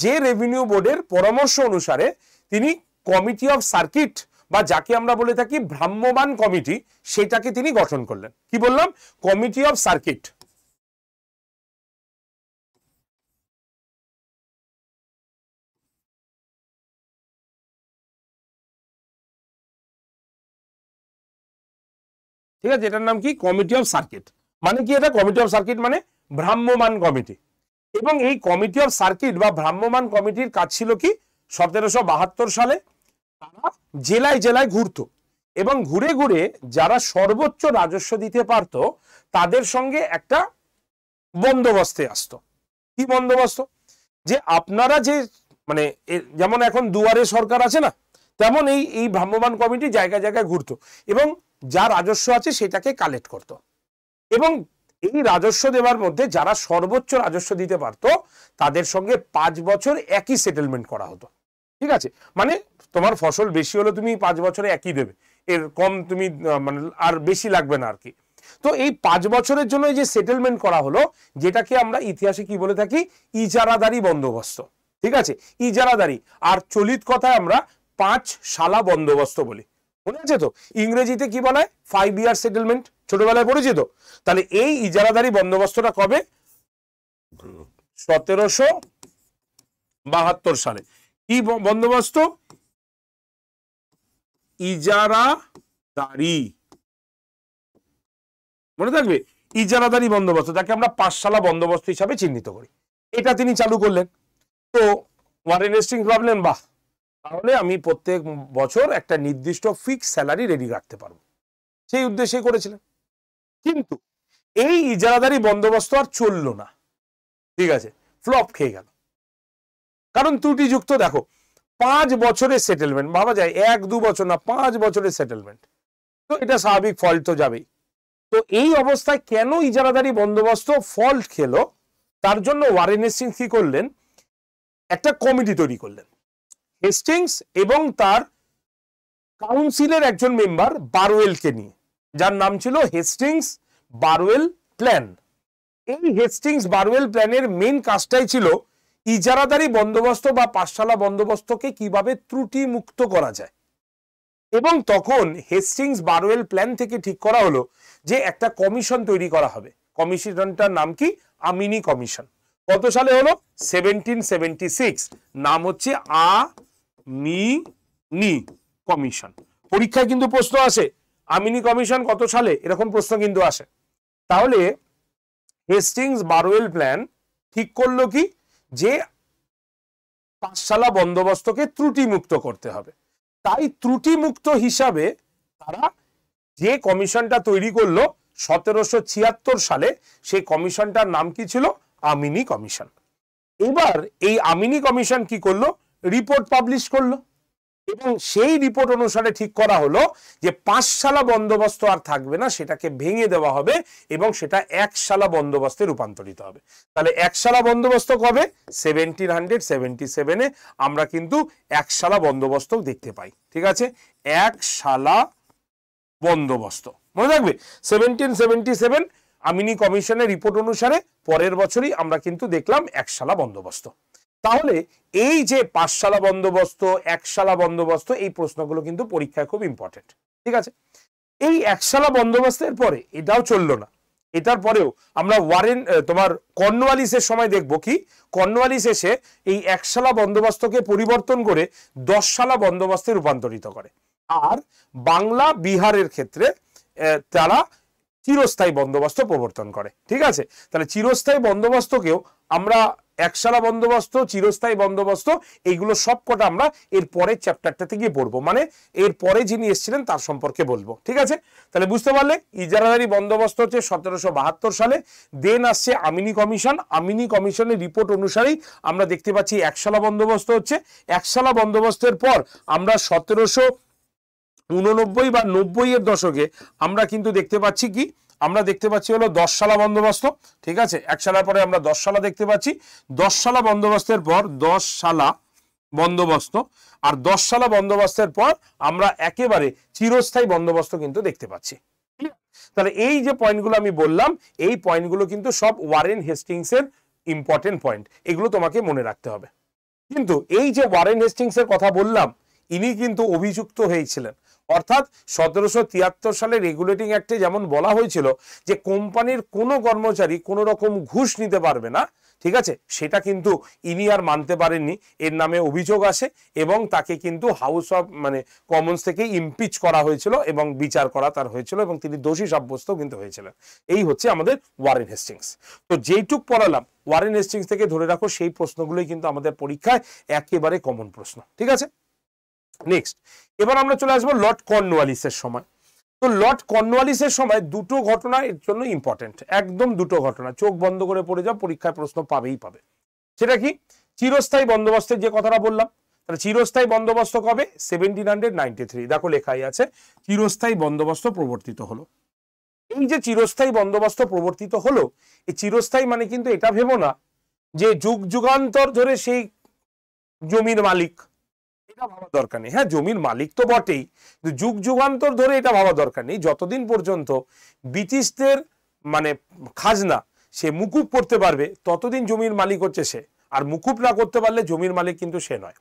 যে রেভিনিউ বোর্ডের পরামর্শ অনুসারে তিনি কমিটি অফ সার্কিট বা যাকে আমরা বলে থাকি ভ্রাম্যমান কমিটি সেটাকে তিনি গঠন করলেন কি বললাম কমিটি অফ সার্কিট ঠিক আছে এটার নাম কি কমিটি অফ সার্কিট মানে কি এটা কমিটি অফ সার্কিট মানে ভ্রাম্যমান কমিটি এবং এই কমিটি অফ সার্কিট বা ভ্রাম্যমান কমিটির কাজ ছিল কি সতেরোশো বাহাত্তর সালে তারা জেলায় জেলায় ঘুরত এবং ঘুরে ঘুরে যারা সর্বোচ্চ রাজস্ব দিতে পারত তাদের সঙ্গে একটা বন্দোবস্তে আসত কি বন্দোবস্ত যে আপনারা যে মানে যেমন এখন দুয়ারে সরকার আছে না তেমন এই এই ভ্রাম্যমান কমিটি জায়গায় জায়গায় ঘুরত এবং যা রাজস্ব আছে সেটাকে কালেক্ট করতো এবং এই রাজস্ব দেওয়ার মধ্যে যারা সর্বোচ্চ রাজস্ব দিতে পারতো তাদের সঙ্গে পাঁচ বছর একই সেটেলমেন্ট করা হতো ঠিক আছে মানে তোমার ফসল বেশি হলে তুমি পাঁচ বছরে একই দেবে এর কম তুমি মানে আর বেশি লাগবে না আর কি তো এই পাঁচ বছরের জন্য যে সেটেলমেন্ট করা হলো যেটাকে আমরা ইতিহাসে কি বলে থাকি ইজারাদারি বন্দোবস্ত ঠিক আছে ইজারাদারি আর চলিত কথায় আমরা পাঁচ শালা বন্দোবস্ত বলি মনে আছে তো ইংরেজিতে কি বলা হয় ফাইভ ইয়ার সেটেলমেন্ট ছোটবেলায় পরিচিত তাহলে এই ইজারাদারি বন্দোবস্তটা কবে সতেরোশো বাহাত্তর সালে কি বন্দোবস্ত ইজারাদারি মনে থাকবে ইজারাদারি বন্দোবস্ত যাকে আমরা পাঠশালা বন্দোবস্ত হিসাবে চিহ্নিত করি এটা তিনি চালু করলেন তো ওয়ারেন প্রবলেম বাহ তাহলে আমি প্রত্যেক বছর একটা নির্দিষ্ট ফিক্স স্যালারি রেডি রাখতে পারবো সেই উদ্দেশ্যে করেছিলেন কিন্তু এই ইজারাদারি বন্দোবস্ত আর চলল না ঠিক আছে ফ্লপ খেয়ে গেল কারণ ত্রুটিযুক্ত দেখো পাঁচ বছরের সেটেলমেন্ট ভাবা যায় এক দু বছর না পাঁচ বছরের সেটেলমেন্ট তো এটা স্বাভাবিক ফল্ট তো যাবেই তো এই অবস্থায় কেন ইজারাদারি বন্দোবস্ত ফল্ট খেলো তার জন্য ওয়ারেন সিং কি করলেন একটা কমিটি তৈরি করলেন হেস্টিংস এবং তার কাউন্সিলের একজন মেম্বার বারওয়েলকে নিয়ে যার নাম ছিল হেস্টিংস বারওয়েল প্ল্যান এই হেস্টিংস বারওয়েল প্ল্যানের মেন কাজটাই ছিল ইজারাদারি বন্দোবস্ত বা পাঠশালা বন্দোবস্তকে কিভাবে ত্রুটি মুক্ত করা যায় এবং তখন হেস্টিংস বারওয়েল প্ল্যান থেকে ঠিক করা হলো যে একটা কমিশন তৈরি করা হবে কমিশনটার নাম কি আমিনি কমিশন কত সালে হলো সেভেন্টিন সেভেন্টি সিক্স নাম হচ্ছে আ মি নি কমিশন পরীক্ষায় কিন্তু প্রশ্ন আসে আমিনি কমিশন কত সালে এরকম প্রশ্ন কিন্তু আসে তাহলে হেস্টিংস বারোয়েল প্ল্যান ঠিক করলো কি যে পাঁচশালা বন্দোবস্তকে ত্রুটিমুক্ত করতে হবে তাই ত্রুটিমুক্ত হিসাবে তারা যে কমিশনটা তৈরি করলো সতেরোশো সালে সেই কমিশনটার নাম কি ছিল আমিনি কমিশন এবার এই আমিনি কমিশন কি করলো রিপোর্ট পাবলিশ করলো এবং সেই রিপোর্ট অনুসারে ঠিক করা হলো যে পাঁচশালা বন্দোবস্ত আর থাকবে না সেটাকে ভেঙে দেওয়া হবে এবং সেটা একশালা বন্দোবস্তে রূপান্তরিত হবে তাহলে একশালা বন্দোবস্ত কবে সেভেন্টিন হান্ড্রেড সেভেন্টি সেভেনে আমরা কিন্তু একশালা বন্দোবস্ত দেখতে পাই ঠিক আছে একশালা বন্দোবস্ত মনে থাকবে সেভেন্টিন সেভেন্টি সেভেন আমিনি কমিশনের রিপোর্ট অনুসারে পরের বছরই আমরা কিন্তু দেখলাম একশালা বন্দোবস্ত তাহলে এই যে পাঁচশালা বন্দোবস্ত একশালা বন্দোবস্ত এই প্রশ্নগুলো কিন্তু পরীক্ষায় খুব ইম্পর্টেন্ট ঠিক আছে এই একশালা বন্দোবস্তের পরে এটাও চললো না এটার পরেও আমরা ওয়ারেন তোমার কর্নওয়ালিসের সময় দেখব কি কর্নওয়ালিস এসে এই একশালা বন্দোবস্তকে পরিবর্তন করে দশশালা বন্দোবস্তে রূপান্তরিত করে আর বাংলা বিহারের ক্ষেত্রে তারা চিরস্থায়ী বন্দোবস্ত প্রবর্তন করে ঠিক আছে তাহলে চিরস্থায়ী বন্দোবস্তকেও আমরা একসারা বন্দোবস্ত চিরস্থায়ী বন্দোবস্ত এইগুলো সব কটা আমরা এর পরের চ্যাপ্টারটাতে গিয়ে পড়বো মানে এর পরে যিনি এসেছিলেন তার সম্পর্কে বলবো ঠিক আছে তাহলে বুঝতে পারলে ইজারাদারি বন্দোবস্ত হচ্ছে সতেরোশো বাহাত্তর সালে দেন আসছে আমিনি কমিশন আমিনি কমিশনের রিপোর্ট অনুসারেই আমরা দেখতে পাচ্ছি একশালা বন্দোবস্ত হচ্ছে একশালা বন্দোবস্তের পর আমরা সতেরোশো উননব্বই বা নব্বই এর দশকে আমরা কিন্তু দেখতে পাচ্ছি কি আমরা দেখতে পাচ্ছি হলো দশশালা বন্দোবস্ত ঠিক আছে সালের পরে আমরা দশশালা দেখতে পাচ্ছি দশশালা বন্দোবস্তের পর দশশালা বন্দোবস্ত আর দশশালা বন্দোবস্তের পর আমরা একেবারে চিরস্থায়ী বন্দোবস্ত কিন্তু দেখতে পাচ্ছি তাহলে এই যে পয়েন্টগুলো আমি বললাম এই পয়েন্টগুলো কিন্তু সব ওয়ারেন হেস্টিংসের ইম্পর্টেন্ট পয়েন্ট এগুলো তোমাকে মনে রাখতে হবে কিন্তু এই যে ওয়ারেন হেস্টিংসের কথা বললাম ইনি কিন্তু অভিযুক্ত হয়েছিলেন অর্থাৎ সতেরোশো তিয়াত্তর সালে রেগুলেটিং অ্যাক্টে যেমন বলা হয়েছিল যে কোম্পানির কোনো কর্মচারী কোনো রকম ঘুষ নিতে পারবে না ঠিক আছে সেটা কিন্তু ইনি আর মানতে পারেননি এর নামে অভিযোগ আসে এবং তাকে কিন্তু হাউস অফ মানে কমন্স থেকে ইমপিচ করা হয়েছিল এবং বিচার করা তার হয়েছিল এবং তিনি দোষী সাব্যস্ত কিন্তু হয়েছিলেন এই হচ্ছে আমাদের ওয়ারেন হেস্টিংস তো যেইটুক পড়ালাম ওয়ারেন হেস্টিংস থেকে ধরে রাখো সেই প্রশ্নগুলোই কিন্তু আমাদের পরীক্ষায় একেবারে কমন প্রশ্ন ঠিক আছে নেক্সট এবার আমরা চলে আসবো লর্ড কর্নওয়ালিসের সময় তো লর্ড কর্নওয়ালিসের সময় দুটো ঘটনা এর জন্য ইম্পর্টেন্ট একদম দুটো ঘটনা চোখ বন্ধ করে পড়ে যাও পরীক্ষায় প্রশ্ন পাবেই পাবে সেটা কি চিরস্থায়ী বন্দোবস্তের যে কথাটা বললাম তাহলে চিরস্থায়ী বন্দোবস্ত কবে সেভেন্টিন হান্ড্রেড নাইনটি থ্রি দেখো লেখাই আছে চিরস্থায়ী বন্দোবস্ত প্রবর্তিত হলো এই যে চিরস্থায়ী বন্দোবস্ত প্রবর্তিত হলো এই চিরস্থায়ী মানে কিন্তু এটা ভেবো না যে যুগ যুগান্তর ধরে সেই জমির মালিক এটা ভাবা দরকার নেই হ্যাঁ জমির মালিক তো বটেই যুগ যুগান্তর ধরে এটা ভাবা দরকার নেই যতদিন পর্যন্ত ব্রিটিশদের মানে খাজনা সে মুকুব করতে পারবে ততদিন জমির মালিক হচ্ছে সে আর মুকুব না করতে পারলে জমির মালিক কিন্তু সে নয়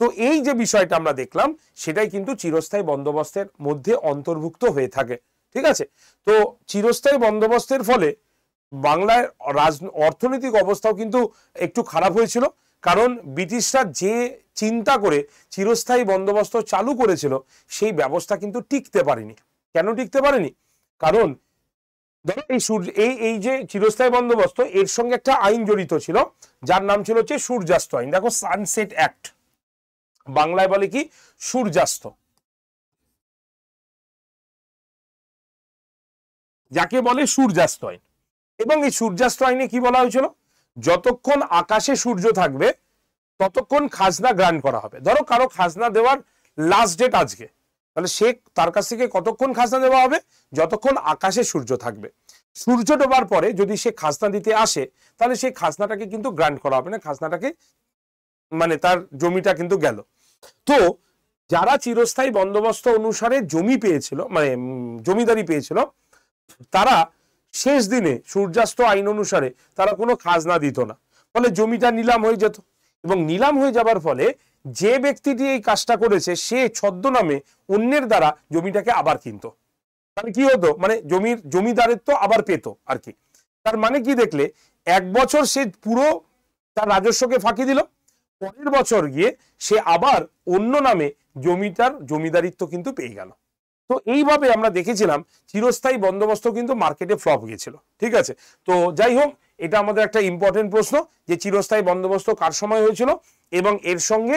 তো এই যে বিষয়টা আমরা দেখলাম সেটাই কিন্তু চিরস্থায়ী বন্দোবস্তের মধ্যে অন্তর্ভুক্ত হয়ে থাকে ঠিক আছে তো চিরস্থায়ী বন্দোবস্তের ফলে বাংলার রাজ অর্থনৈতিক অবস্থাও কিন্তু একটু খারাপ হয়েছিল কারণ ব্রিটিশরা যে চিন্তা করে চিরস্থায়ী বন্দোবস্ত চালু করেছিল সেই ব্যবস্থা কিন্তু টিকতে পারেনি কেন টিকতে পারেনি কারণ ধরো এই সূর্য এই এই যে চিরস্থায়ী বন্দোবস্ত এর সঙ্গে একটা আইন জড়িত ছিল যার নাম ছিল হচ্ছে সূর্যাস্ত আইন দেখো সানসেট অ্যাক্ট বাংলায় বলে কি সূর্যাস্ত যাকে বলে সূর্যাস্ত আইন এবং এই সূর্যাস্ত আইনে কি বলা হয়েছিল যতক্ষণ আকাশে সূর্য থাকবে ততক্ষণ খাজনা গ্রান্ট করা হবে ধরো কারো খাজনা দেওয়ার লাস্ট ডেট আজকে তাহলে সে তার কাছ থেকে কতক্ষণ খাজনা দেওয়া হবে যতক্ষণ আকাশে সূর্য থাকবে সূর্য ডোবার পরে যদি সে খাজনা দিতে আসে তাহলে সেই খাজনাটাকে কিন্তু গ্রান্ট করা হবে না খাজনাটাকে মানে তার জমিটা কিন্তু গেল তো যারা চিরস্থায়ী বন্দোবস্ত অনুসারে জমি পেয়েছিল মানে জমিদারি পেয়েছিল তারা শেষ দিনে সূর্যাস্ত আইন অনুসারে তারা কোনো খাজনা দিত না ফলে জমিটা নিলাম হয়ে যেত এবং নিলাম হয়ে যাবার ফলে যে ব্যক্তিটি এই কাজটা করেছে সে ছদ্ম নামে অন্যের দ্বারা জমিটাকে আবার কিনত তাহলে কি হতো মানে জমির জমিদারের তো আবার পেত আর কি তার মানে কি দেখলে এক বছর সে পুরো তার রাজস্বকে ফাঁকি দিল পরের বছর গিয়ে সে আবার অন্য নামে জমিটার জমিদারিত্ব কিন্তু পেয়ে গেল তো এইভাবে আমরা দেখেছিলাম চিরস্থায়ী বন্দোবস্ত কিন্তু মার্কেটে ফ্লপ গেছিল ঠিক আছে তো যাই হোক এটা আমাদের একটা ইম্পর্টেন্ট প্রশ্ন যে চিরস্থায়ী বন্দোবস্ত কার সময় হয়েছিল এবং এর সঙ্গে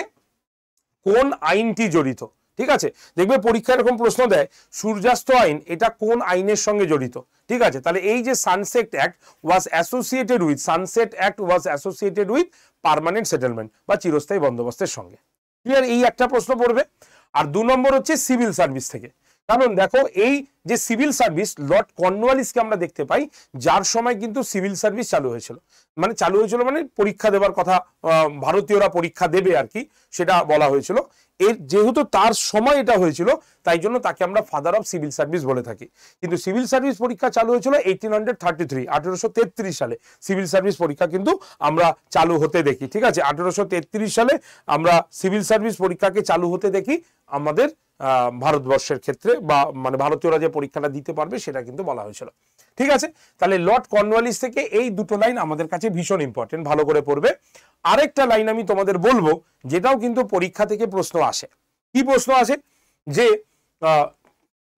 কোন আইনটি জড়িত ঠিক আছে দেখবে পরীক্ষা এরকম প্রশ্ন দেয় সূর্যাস্ত আইন এটা কোন আইনের সঙ্গে জড়িত ঠিক আছে তাহলে এই যে Sunset Act was associated with Sunset Act was associated with Permanent Settlement বা চিরস্থায়ী বন্দোবস্তের সঙ্গে ক্লিয়ার এই একটা প্রশ্ন পড়বে আর দু নম্বর হচ্ছে সিভিল সার্ভিস থেকে কারণ দেখো এই যে সিভিল সার্ভিস লর্ড কর্নওয়ালিসকে আমরা দেখতে পাই যার সময় কিন্তু সিভিল সার্ভিস চালু হয়েছিল মানে চালু হয়েছিল মানে পরীক্ষা দেবার কথা ভারতীয়রা পরীক্ষা দেবে আর কি সেটা বলা হয়েছিল এর যেহেতু তার সময় এটা হয়েছিল তাই জন্য তাকে আমরা ফাদার অফ সিভিল সার্ভিস বলে থাকি কিন্তু সিভিল সার্ভিস পরীক্ষা চালু হয়েছিল এইটিন হান্ড্রেড থার্টি থ্রি আঠেরোশো তেত্রিশ সালে সিভিল সার্ভিস পরীক্ষা কিন্তু আমরা চালু হতে দেখি ঠিক আছে আঠেরোশো তেত্রিশ সালে আমরা সিভিল সার্ভিস পরীক্ষাকে চালু হতে দেখি আমাদের ভারতবর্ষের ক্ষেত্রে বা মানে ভারতীয়রা যে পরীক্ষাটা দিতে পারবে সেটা কিন্তু বলা হয়েছিল ঠিক আছে তাহলে লর্ড কর্নওয়ালিস থেকে এই দুটো লাইন আমাদের কাছে ভীষণ ইম্পর্টেন্ট ভালো করে পড়বে আরেকটা লাইন আমি তোমাদের বলবো যেটাও কিন্তু পরীক্ষা থেকে প্রশ্ন আসে কি প্রশ্ন আসে যে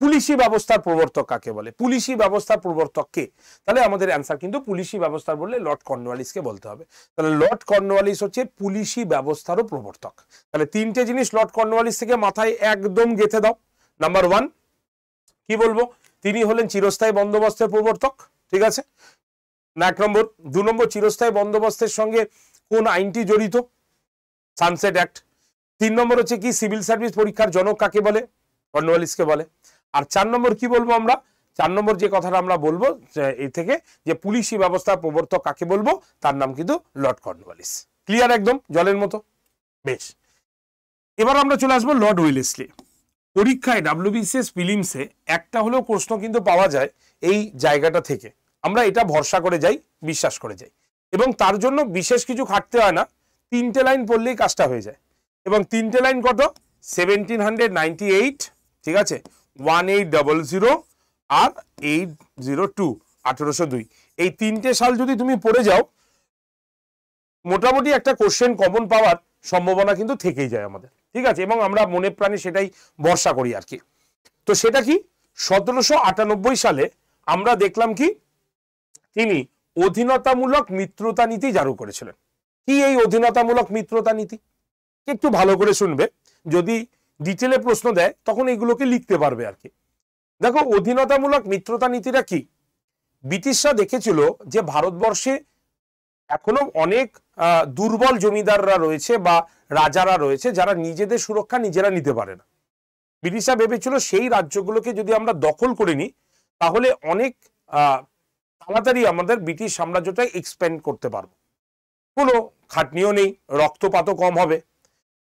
পুলিশি ব্যবস্থার প্রবর্তক কাকে বলে পুলিশি ব্যবস্থার প্রবর্তক কে তাহলে আমাদের অ্যান্সার কিন্তু পুলিশি ব্যবস্থা বললে লর্ড কর্নওয়ালিসকে বলতে হবে তাহলে লর্ড কর্নওয়ালিস হচ্ছে পুলিশি ব্যবস্থারও প্রবর্তক তাহলে তিনটে জিনিস লর্ড কর্নওয়ালিস থেকে মাথায় একদম গেথে দাও নাম্বার ওয়ান কি বলবো তিনি হলেন চিরস্থায়ী বন্দোবস্তের প্রবর্তক ঠিক আছে এক নম্বর দু নম্বর চিরস্থায়ী বন্দোবস্তের সঙ্গে কোন আইনটি জড়িত সানসেট অ্যাক্ট তিন নম্বর হচ্ছে কি সিভিল সার্ভিস পরীক্ষার জনক কাকে বলে কর্নওয়ালিসকে বলে আর চার নম্বর কি বলবো আমরা চার নম্বর যে কথাটা আমরা বলবো এই থেকে যে পুলিশি ব্যবস্থা প্রবর্তক কাকে বলবো তার নাম কিন্তু লর্ড কর্নওয়ালিস ক্লিয়ার একদম জলের মতো বেশ এবার আমরা চলে আসবো লর্ড উইলেসলি পরীক্ষায় ডাব্লিউবিসিএস ফিলিমসে একটা হলেও প্রশ্ন কিন্তু পাওয়া যায় এই জায়গাটা থেকে আমরা এটা ভরসা করে যাই বিশ্বাস করে যাই এবং তার জন্য বিশেষ কিছু খাটতে হয় না তিনটে লাইন পড়লেই কাজটা হয়ে যায় এবং তিনটে লাইন কত সেভেন্টিন হান্ড্রেড নাইনটি এইট ঠিক আছে ওয়ান এইট ডবল জিরো আর এইট জিরো টু আঠেরোশো দুই এই তিনটে সাল যদি তুমি পড়ে যাও মোটামুটি একটা কোশ্চেন কমন পাওয়ার সম্ভাবনা কিন্তু থেকেই যায় আমাদের ঠিক আছে এবং আমরা মনে প্রাণে সেটাই ভরসা করি আর কি তো সেটা কি সতেরোশো আটানব্বই সালে আমরা দেখলাম কি তিনি অধীনতামূলক মিত্রতা নীতি জারু করেছিলেন কি এই অধীনতামূলক মিত্রতা নীতি একটু ভালো করে শুনবে যদি ডিটেলে প্রশ্ন দেয় তখন এইগুলোকে লিখতে পারবে আর কি দেখো অধীনতামূলক মিত্রতা নীতিটা কি ব্রিটিশরা দেখেছিল যে ভারতবর্ষে এখনো অনেক দুর্বল জমিদাররা রয়েছে বা রাজারা রয়েছে যারা নিজেদের সুরক্ষা নিজেরা নিতে পারে না ব্রিটিশরা ভেবেছিল সেই রাজ্যগুলোকে যদি আমরা দখল করে নিই তাহলে অনেক তাড়াতাড়ি আমাদের ব্রিটিশ সাম্রাজ্যটা এক্সপ্যান্ড করতে পারবো কোনো খাটনিও নেই রক্তপাতও কম হবে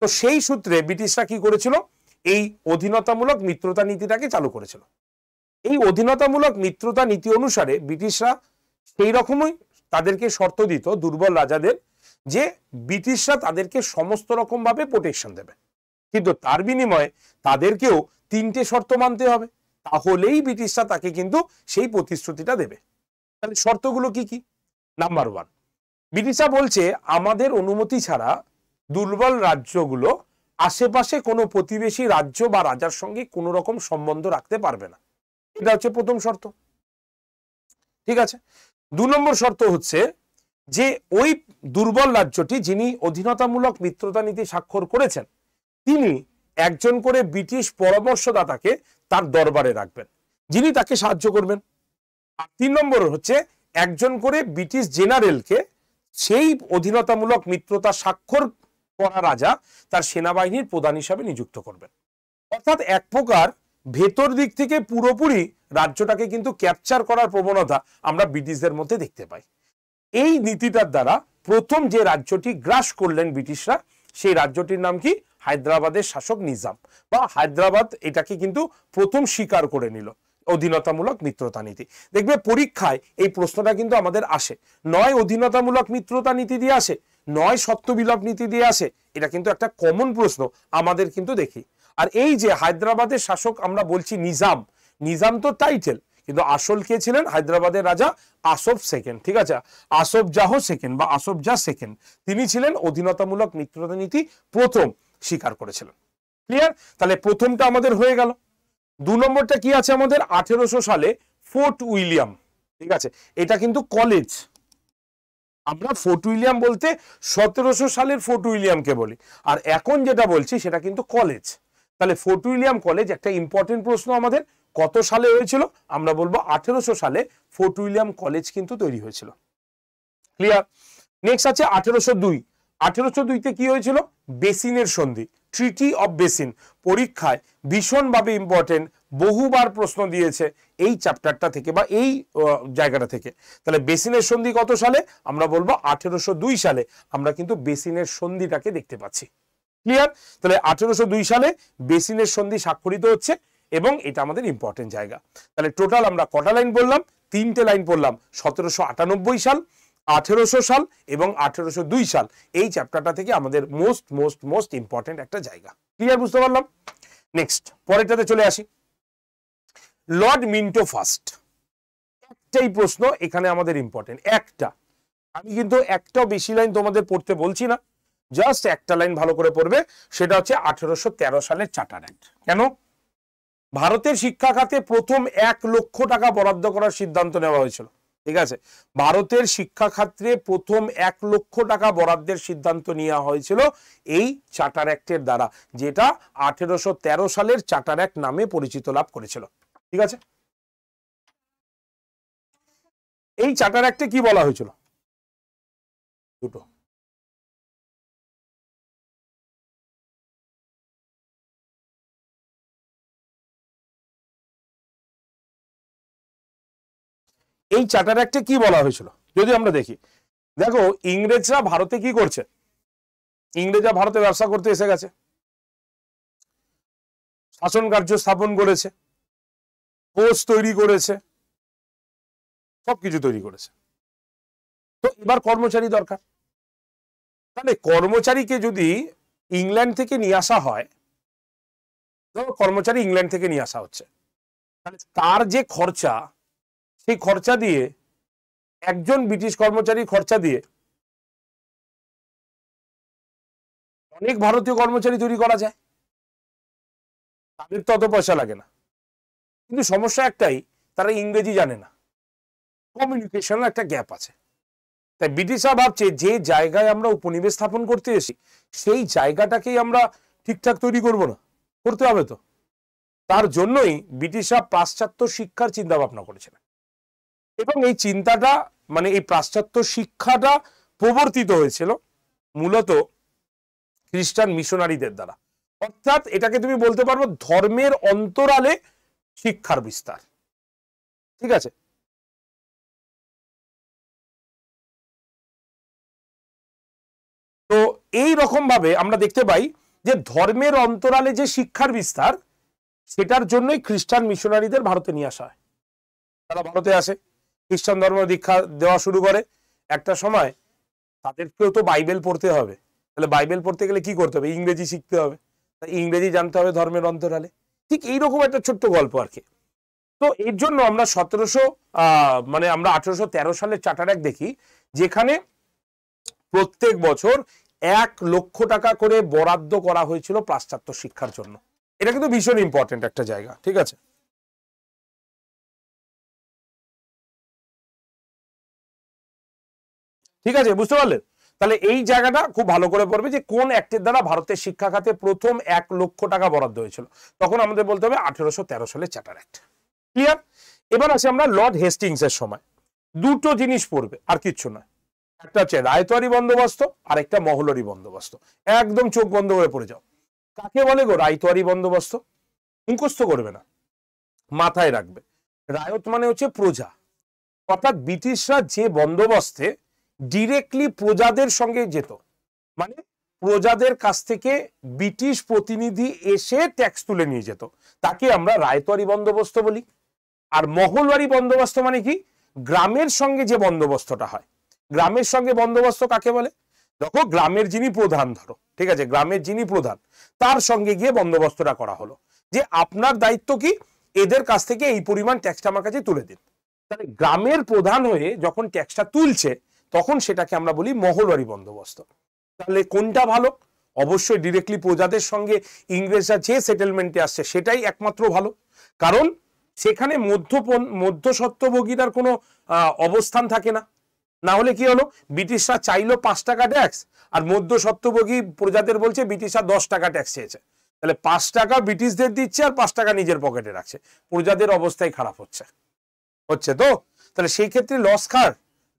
তো সেই সূত্রে ব্রিটিশরা কি করেছিল এই অধীনতামূলক মিত্রতা নীতিটাকে চালু করেছিল এই অধীনতামূলক মিত্রতা নীতি অনুসারে ব্রিটিশরা সেই রকমই তাদেরকে শর্ত দিত দুর্বল রাজাদের যে ব্রিটিশরা তাদেরকে সমস্ত রকমভাবে প্রোটেকশন দেবে কিন্তু তার বিনিময়ে তাদেরকেও তিনটে শর্ত মানতে হবে তাহলেই ব্রিটিশরা তাকে কিন্তু সেই প্রতিশ্রুতিটা দেবে তাহলে শর্তগুলো কি কি নাম্বার ওয়ান ব্রিটিশরা বলছে আমাদের অনুমতি ছাড়া দুর্বল রাজ্যগুলো আশেপাশে কোনো প্রতিবেশী রাজ্য বা রাজার সঙ্গে কোনো রকম সম্বন্ধ রাখতে পারবে না এটা হচ্ছে প্রথম শর্ত ঠিক আছে দু নম্বর শর্ত হচ্ছে যে ওই দুর্বল রাজ্যটি যিনি অধীনতামূলক মিত্রতা নীতি স্বাক্ষর করেছেন তিনি একজন করে ব্রিটিশ পরামর্শদাতাকে তার দরবারে রাখবেন যিনি তাকে সাহায্য করবেন আর তিন নম্বর হচ্ছে একজন করে ব্রিটিশ জেনারেলকে সেই অধীনতামূলক মিত্রতা স্বাক্ষর করা রাজা তার সেনাবাহিনীর প্রধান হিসাবে নিযুক্ত করবেন অর্থাৎ এক প্রকার ভেতর দিক থেকে পুরোপুরি রাজ্যটাকে কিন্তু ক্যাপচার করার প্রবণতা আমরা ব্রিটিশদের মধ্যে দেখতে পাই এই নীতিটার দ্বারা প্রথম যে রাজ্যটি গ্রাস করলেন ব্রিটিশরা সেই রাজ্যটির নাম কি হায়দ্রাবাদের শাসক নিজাম বা হায়দ্রাবাদ এটাকে কিন্তু প্রথম স্বীকার করে নিল অধীনতামূলক মিত্রতা নীতি দেখবে পরীক্ষায় এই প্রশ্নটা কিন্তু আমাদের আসে নয় অধীনতামূলক মিত্রতা নীতি দিয়ে আসে নয় সত্যবিলাপ নীতি দিয়ে আসে এটা কিন্তু একটা কমন প্রশ্ন আমাদের কিন্তু দেখি আর এই যে হায়দ্রাবাদের শাসক আমরা বলছি নিজাম নিজাম তো টাইটেল কিন্তু আসল কে ছিলেন হায়দ্রাবাদের রাজা আসফ সেকেন্ড ঠিক আছে আসফ জাহ সেকেন্ড বা আসফ জাহ সেকেন্ড তিনি ছিলেন অধীনতামূলক মিত্রতা নীতি প্রথম স্বীকার করেছিলেন ক্লিয়ার তাহলে প্রথমটা আমাদের হয়ে গেল দু নম্বরটা কি আছে আমাদের আঠেরোশো সালে ফোর্ট উইলিয়াম ঠিক আছে এটা কিন্তু কলেজ আমরা ফোর্ট উইলিয়াম বলতে সতেরোশো সালের ফোর্ট উইলিয়ামকে বলি আর এখন যেটা বলছি সেটা কিন্তু কলেজ তাহলে ফোর্ট উইলিয়াম কলেজ একটা ইম্পর্টেন্ট প্রশ্ন আমাদের কত সালে হয়েছিল আমরা বলবো আঠেরোশো সালে ফোর্ট উইলিয়াম কলেজ কিন্তু তৈরি হয়েছিল ক্লিয়ার নেক্সট আছে আঠেরোশো দুই আঠেরোশো দুইতে কি হয়েছিল বেসিনের সন্ধি ট্রিটি অব বেসিন পরীক্ষায় ভীষণভাবে ইম্পর্টেন্ট বহুবার প্রশ্ন দিয়েছে এই চ্যাপ্টারটা থেকে বা এই জায়গাটা থেকে তাহলে বেসিনের সন্ধি কত সালে আমরা বলবো আঠেরোশো সালে আমরা কিন্তু বেসিনের সন্ধিটাকে দেখতে পাচ্ছি ক্লিয়ার তাহলে আঠেরোশো সালে বেসিনের সন্ধি স্বাক্ষরিত হচ্ছে এবং এটা আমাদের ইম্পর্টেন্ট জায়গা তাহলে টোটাল আমরা কটা লাইন বললাম তিনটে লাইন পড়লাম সতেরোশো সাল আঠেরোশো সাল এবং আঠেরোশো সাল এই চ্যাপ্টারটা থেকে আমাদের মোস্ট মোস্ট মোস্ট ইম্পর্টেন্ট একটা জায়গা ক্লিয়ার বুঝতে পারলাম নেক্সট পরেরটাতে চলে আসি লর্ড মিন্টো ফার্স্ট একটাই প্রশ্ন এখানে আমাদের ইম্পর্টেন্ট একটা আমি কিন্তু একটাও বেশি লাইন তোমাদের পড়তে বলছি না জাস্ট একটা লাইন ভালো করে পড়বে সেটা হচ্ছে আঠেরোশো সালের চার্টার অ্যাক্ট কেন ভারতের শিক্ষা খাতে প্রথম এক লক্ষ টাকা বরাদ্দ করার সিদ্ধান্ত নেওয়া হয়েছিল ঠিক আছে ভারতের শিক্ষা খাতে প্রথম এক লক্ষ টাকা বরাদ্দের সিদ্ধান্ত নেওয়া হয়েছিল এই চার্টার অ্যাক্টের দ্বারা যেটা আঠেরোশো সালের চার্টার অ্যাক্ট নামে পরিচিত লাভ করেছিল ঠিক আছে এই চার্টার অ্যাক্টে কি বলা হয়েছিল দুটো এই চার্টার অ্যাক্টে কি বলা হয়েছিল যদি আমরা দেখি দেখো ইংরেজরা ভারতে কি করছে ইংরেজরা ভারতে ব্যবসা করতে এসে গেছে শাসন কার্য স্থাপন করেছে পোস্ট তৈরি করেছে সবকিছু তৈরি করেছে তো এবার কর্মচারী দরকার তাহলে কর্মচারীকে যদি ইংল্যান্ড থেকে নিয়ে আসা হয় ধরো কর্মচারী ইংল্যান্ড থেকে নিয়ে আসা হচ্ছে তার যে খরচা সেই খরচা দিয়ে একজন ব্রিটিশ কর্মচারী খরচা দিয়ে অনেক ভারতীয় কর্মচারী তৈরি করা যায় তাদের তত পয়সা লাগে না কিন্তু সমস্যা একটাই তারা ইংরেজি জানে না কমিউনিকেশন একটা গ্যাপ আছে তাই ব্রিটিশরা ভাবছে যে জায়গায় আমরা উপনিবেশ স্থাপন করতে এসি সেই জায়গাটাকেই আমরা ঠিকঠাক তৈরি করব না করতে হবে তো তার জন্যই ব্রিটিশরা পাশ্চাত্য শিক্ষার চিন্তা ভাবনা করেছিলেন এবং এই চিন্তাটা মানে এই পাশ্চাত্য শিক্ষাটা প্রবর্তিত হয়েছিল মূলত খ্রিস্টান মিশনারিদের দ্বারা অর্থাৎ এটাকে তুমি বলতে পারবো ধর্মের অন্তরালে শিক্ষার বিস্তার ঠিক আছে তো এই রকম ভাবে আমরা দেখতে পাই যে ধর্মের অন্তরালে যে শিক্ষার বিস্তার সেটার জন্যই খ্রিস্টান মিশনারিদের ভারতে নিয়ে আসা হয় তারা ভারতে আসে খ্রিস্টান ধর্ম দীক্ষা দেওয়া শুরু করে একটা সময় তাদেরকেও তো বাইবেল পড়তে হবে তাহলে বাইবেল পড়তে গেলে কি করতে হবে ইংরেজি শিখতে হবে ইংরেজি জানতে হবে ধর্মের অন্তরালে ঠিক এইরকম একটা ছোট্ট গল্প আর কি তো এর জন্য আমরা সতেরোশো মানে আমরা আঠেরোশো তেরো সালের চার্টার এক দেখি যেখানে প্রত্যেক বছর এক লক্ষ টাকা করে বরাদ্দ করা হয়েছিল পাশ্চাত্য শিক্ষার জন্য এটা কিন্তু ভীষণ ইম্পর্টেন্ট একটা জায়গা ঠিক আছে ঠিক আছে বুঝতে পারলেন তাহলে এই জায়গাটা খুব ভালো করে পড়বে যে কোন অ্যাক্টের দ্বারা ভারতের শিক্ষা খাতে প্রথম এক লক্ষ টাকা বরাদ্দ হয়েছিল তখন আমাদের বলতে হবে আঠেরোশো তেরো সালের চার্টার অ্যাক্ট ক্লিয়ার এবার আছে আমরা লর্ড হেস্টিংস এর সময় দুটো জিনিস পড়বে আর কিচ্ছু নয় একটা হচ্ছে রায়তোয়ারি বন্দোবস্ত আর একটা মহলরি বন্দোবস্ত একদম চোখ বন্ধ করে পড়ে যাও কাকে বলে গো রায়তোয়ারি বন্দোবস্ত মুখস্থ করবে না মাথায় রাখবে রায়ত মানে হচ্ছে প্রজা অর্থাৎ ব্রিটিশরা যে বন্দোবস্তে ডিরেক্টলি প্রজাদের সঙ্গে যেত মানে প্রজাদের কাছ থেকে ব্রিটিশ প্রতিনিধি এসে ট্যাক্স তুলে নিয়ে যেত তাকে আমরা রায়তোয়ারি বন্দোবস্ত বলি আর মহলওয়ারি বন্দোবস্ত মানে কি গ্রামের সঙ্গে যে বন্দোবস্তটা হয় গ্রামের সঙ্গে বন্দোবস্ত কাকে বলে দেখো গ্রামের যিনি প্রধান ধরো ঠিক আছে গ্রামের যিনি প্রধান তার সঙ্গে গিয়ে বন্দোবস্তটা করা হলো যে আপনার দায়িত্ব কি এদের কাছ থেকে এই পরিমাণ ট্যাক্সটা আমার কাছে তুলে দিন তাহলে গ্রামের প্রধান হয়ে যখন ট্যাক্সটা তুলছে তখন সেটাকে আমরা বলি মহলারি বন্দোবস্ত তাহলে কোনটা ভালো অবশ্যই ডিরেক্টলি প্রজাদের সঙ্গে ইংরেজরা যে সেটেলমেন্টে আসছে সেটাই একমাত্র ভালো কারণ সেখানে মধ্যপণ মধ্যস্বত্বভোগীরার কোনো অবস্থান থাকে না না হলে কি হলো ব্রিটিশরা চাইলো পাঁচ টাকা ট্যাক্স আর মধ্যসত্ত্বভোগী প্রজাদের বলছে ব্রিটিশরা দশ টাকা ট্যাক্স চেয়েছে তাহলে পাঁচ টাকা ব্রিটিশদের দিচ্ছে আর পাঁচ টাকা নিজের পকেটে রাখছে প্রজাদের অবস্থাই খারাপ হচ্ছে হচ্ছে তো তাহলে সেই ক্ষেত্রে লস খার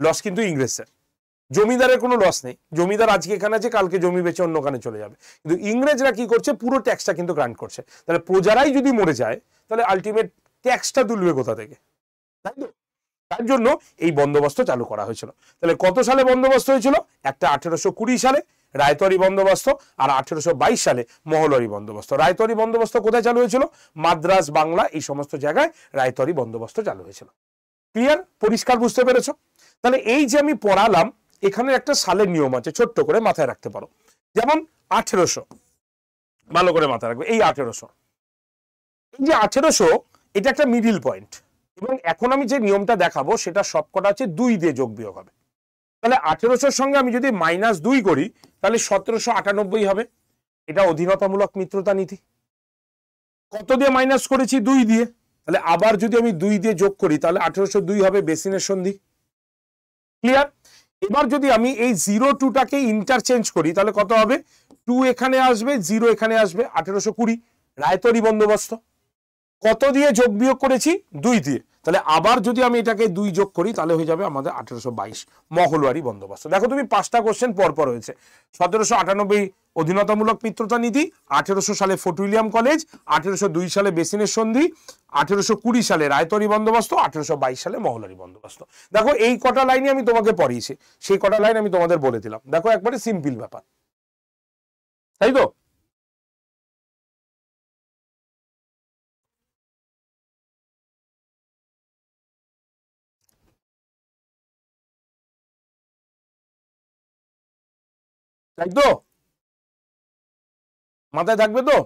লস কিন্তু ইংরেজের জমিদারের কোনো লস নেই জমিদার আজকে এখানে আছে কালকে জমি বেচে অন্য কানে চলে যাবে কিন্তু ইংরেজরা কি করছে পুরো ট্যাক্সটা কিন্তু গ্রান্ট করছে তাহলে প্রজারাই যদি মরে যায় তাহলে আলটিমেট ট্যাক্সটা তুলবে কোথা থেকে তাই তো তার জন্য এই বন্দোবস্ত চালু করা হয়েছিল তাহলে কত সালে বন্দোবস্ত হয়েছিল একটা আঠেরোশো কুড়ি সালে রায়তরি বন্দোবস্ত আর আঠেরোশো সালে মহলরি বন্দোবস্ত রায়তরি বন্দোবস্ত কোথায় চালু হয়েছিল মাদ্রাজ বাংলা এই সমস্ত জায়গায় রায়তরি বন্দোবস্ত চালু হয়েছিল ক্লিয়ার পরিষ্কার বুঝতে পেরেছো তাহলে এই যে আমি পড়ালাম এখানে একটা সালের নিয়ম আছে ছোট্ট করে মাথায় রাখতে পারো যেমন আঠেরোশো ভালো করে মাথায় রাখবে এই আঠেরোশো এই যে আঠেরোশো এটা একটা মিডিল পয়েন্ট এবং এখন আমি যে নিয়মটা দেখাবো সেটা সবকটা হচ্ছে দুই দিয়ে যোগ বিয়োগ হবে তাহলে আঠেরোশোর সঙ্গে আমি যদি মাইনাস দুই করি তাহলে সতেরোশো আটানব্বই হবে এটা অধীনতামূলক মিত্রতা নীতি কত দিয়ে মাইনাস করেছি দুই দিয়ে তাহলে আবার যদি আমি দুই দিয়ে যোগ করি তাহলে আঠেরোশো দুই হবে বেসিনের সন্ধি ক্লিয়ার এবার যদি আমি এই জিরো টুটাকে ইন্টারচেঞ্জ করি তাহলে কত হবে টু এখানে আসবে জিরো এখানে আসবে আঠেরোশো কুড়ি রায়তরি বন্দোবস্ত কত দিয়ে যোগ বিয়োগ করেছি দুই দিয়ে তাহলে আবার যদি আমি এটাকে দুই যোগ করি তাহলে হয়ে যাবে আমাদের আঠেরোশো বাইশ মহলওয়ারি বন্দোবস্ত দেখো তুমি পাঁচটা কোশ্চেন পরপর হয়েছে সতেরোশো আটানব্বই অধীনতামূলক পিত্রতা নীতি আঠেরোশো সালে ফোর্ট উইলিয়াম কলেজ আঠেরোশো দুই সালে বেসিনের সন্ধি আঠেরোশো কুড়ি সালে রায়তরি বন্দোবস্ত আঠেরোশো বাইশ সালে মহলারি বন্দোবস্ত দেখো এই কটা লাইনে আমি তোমাকে পড়িয়েছি সেই কটা লাইন আমি তোমাদের বলে দিলাম দেখো একবারে সিম্পল ব্যাপার তাই তো তাই তো মাথায় থাকবে তো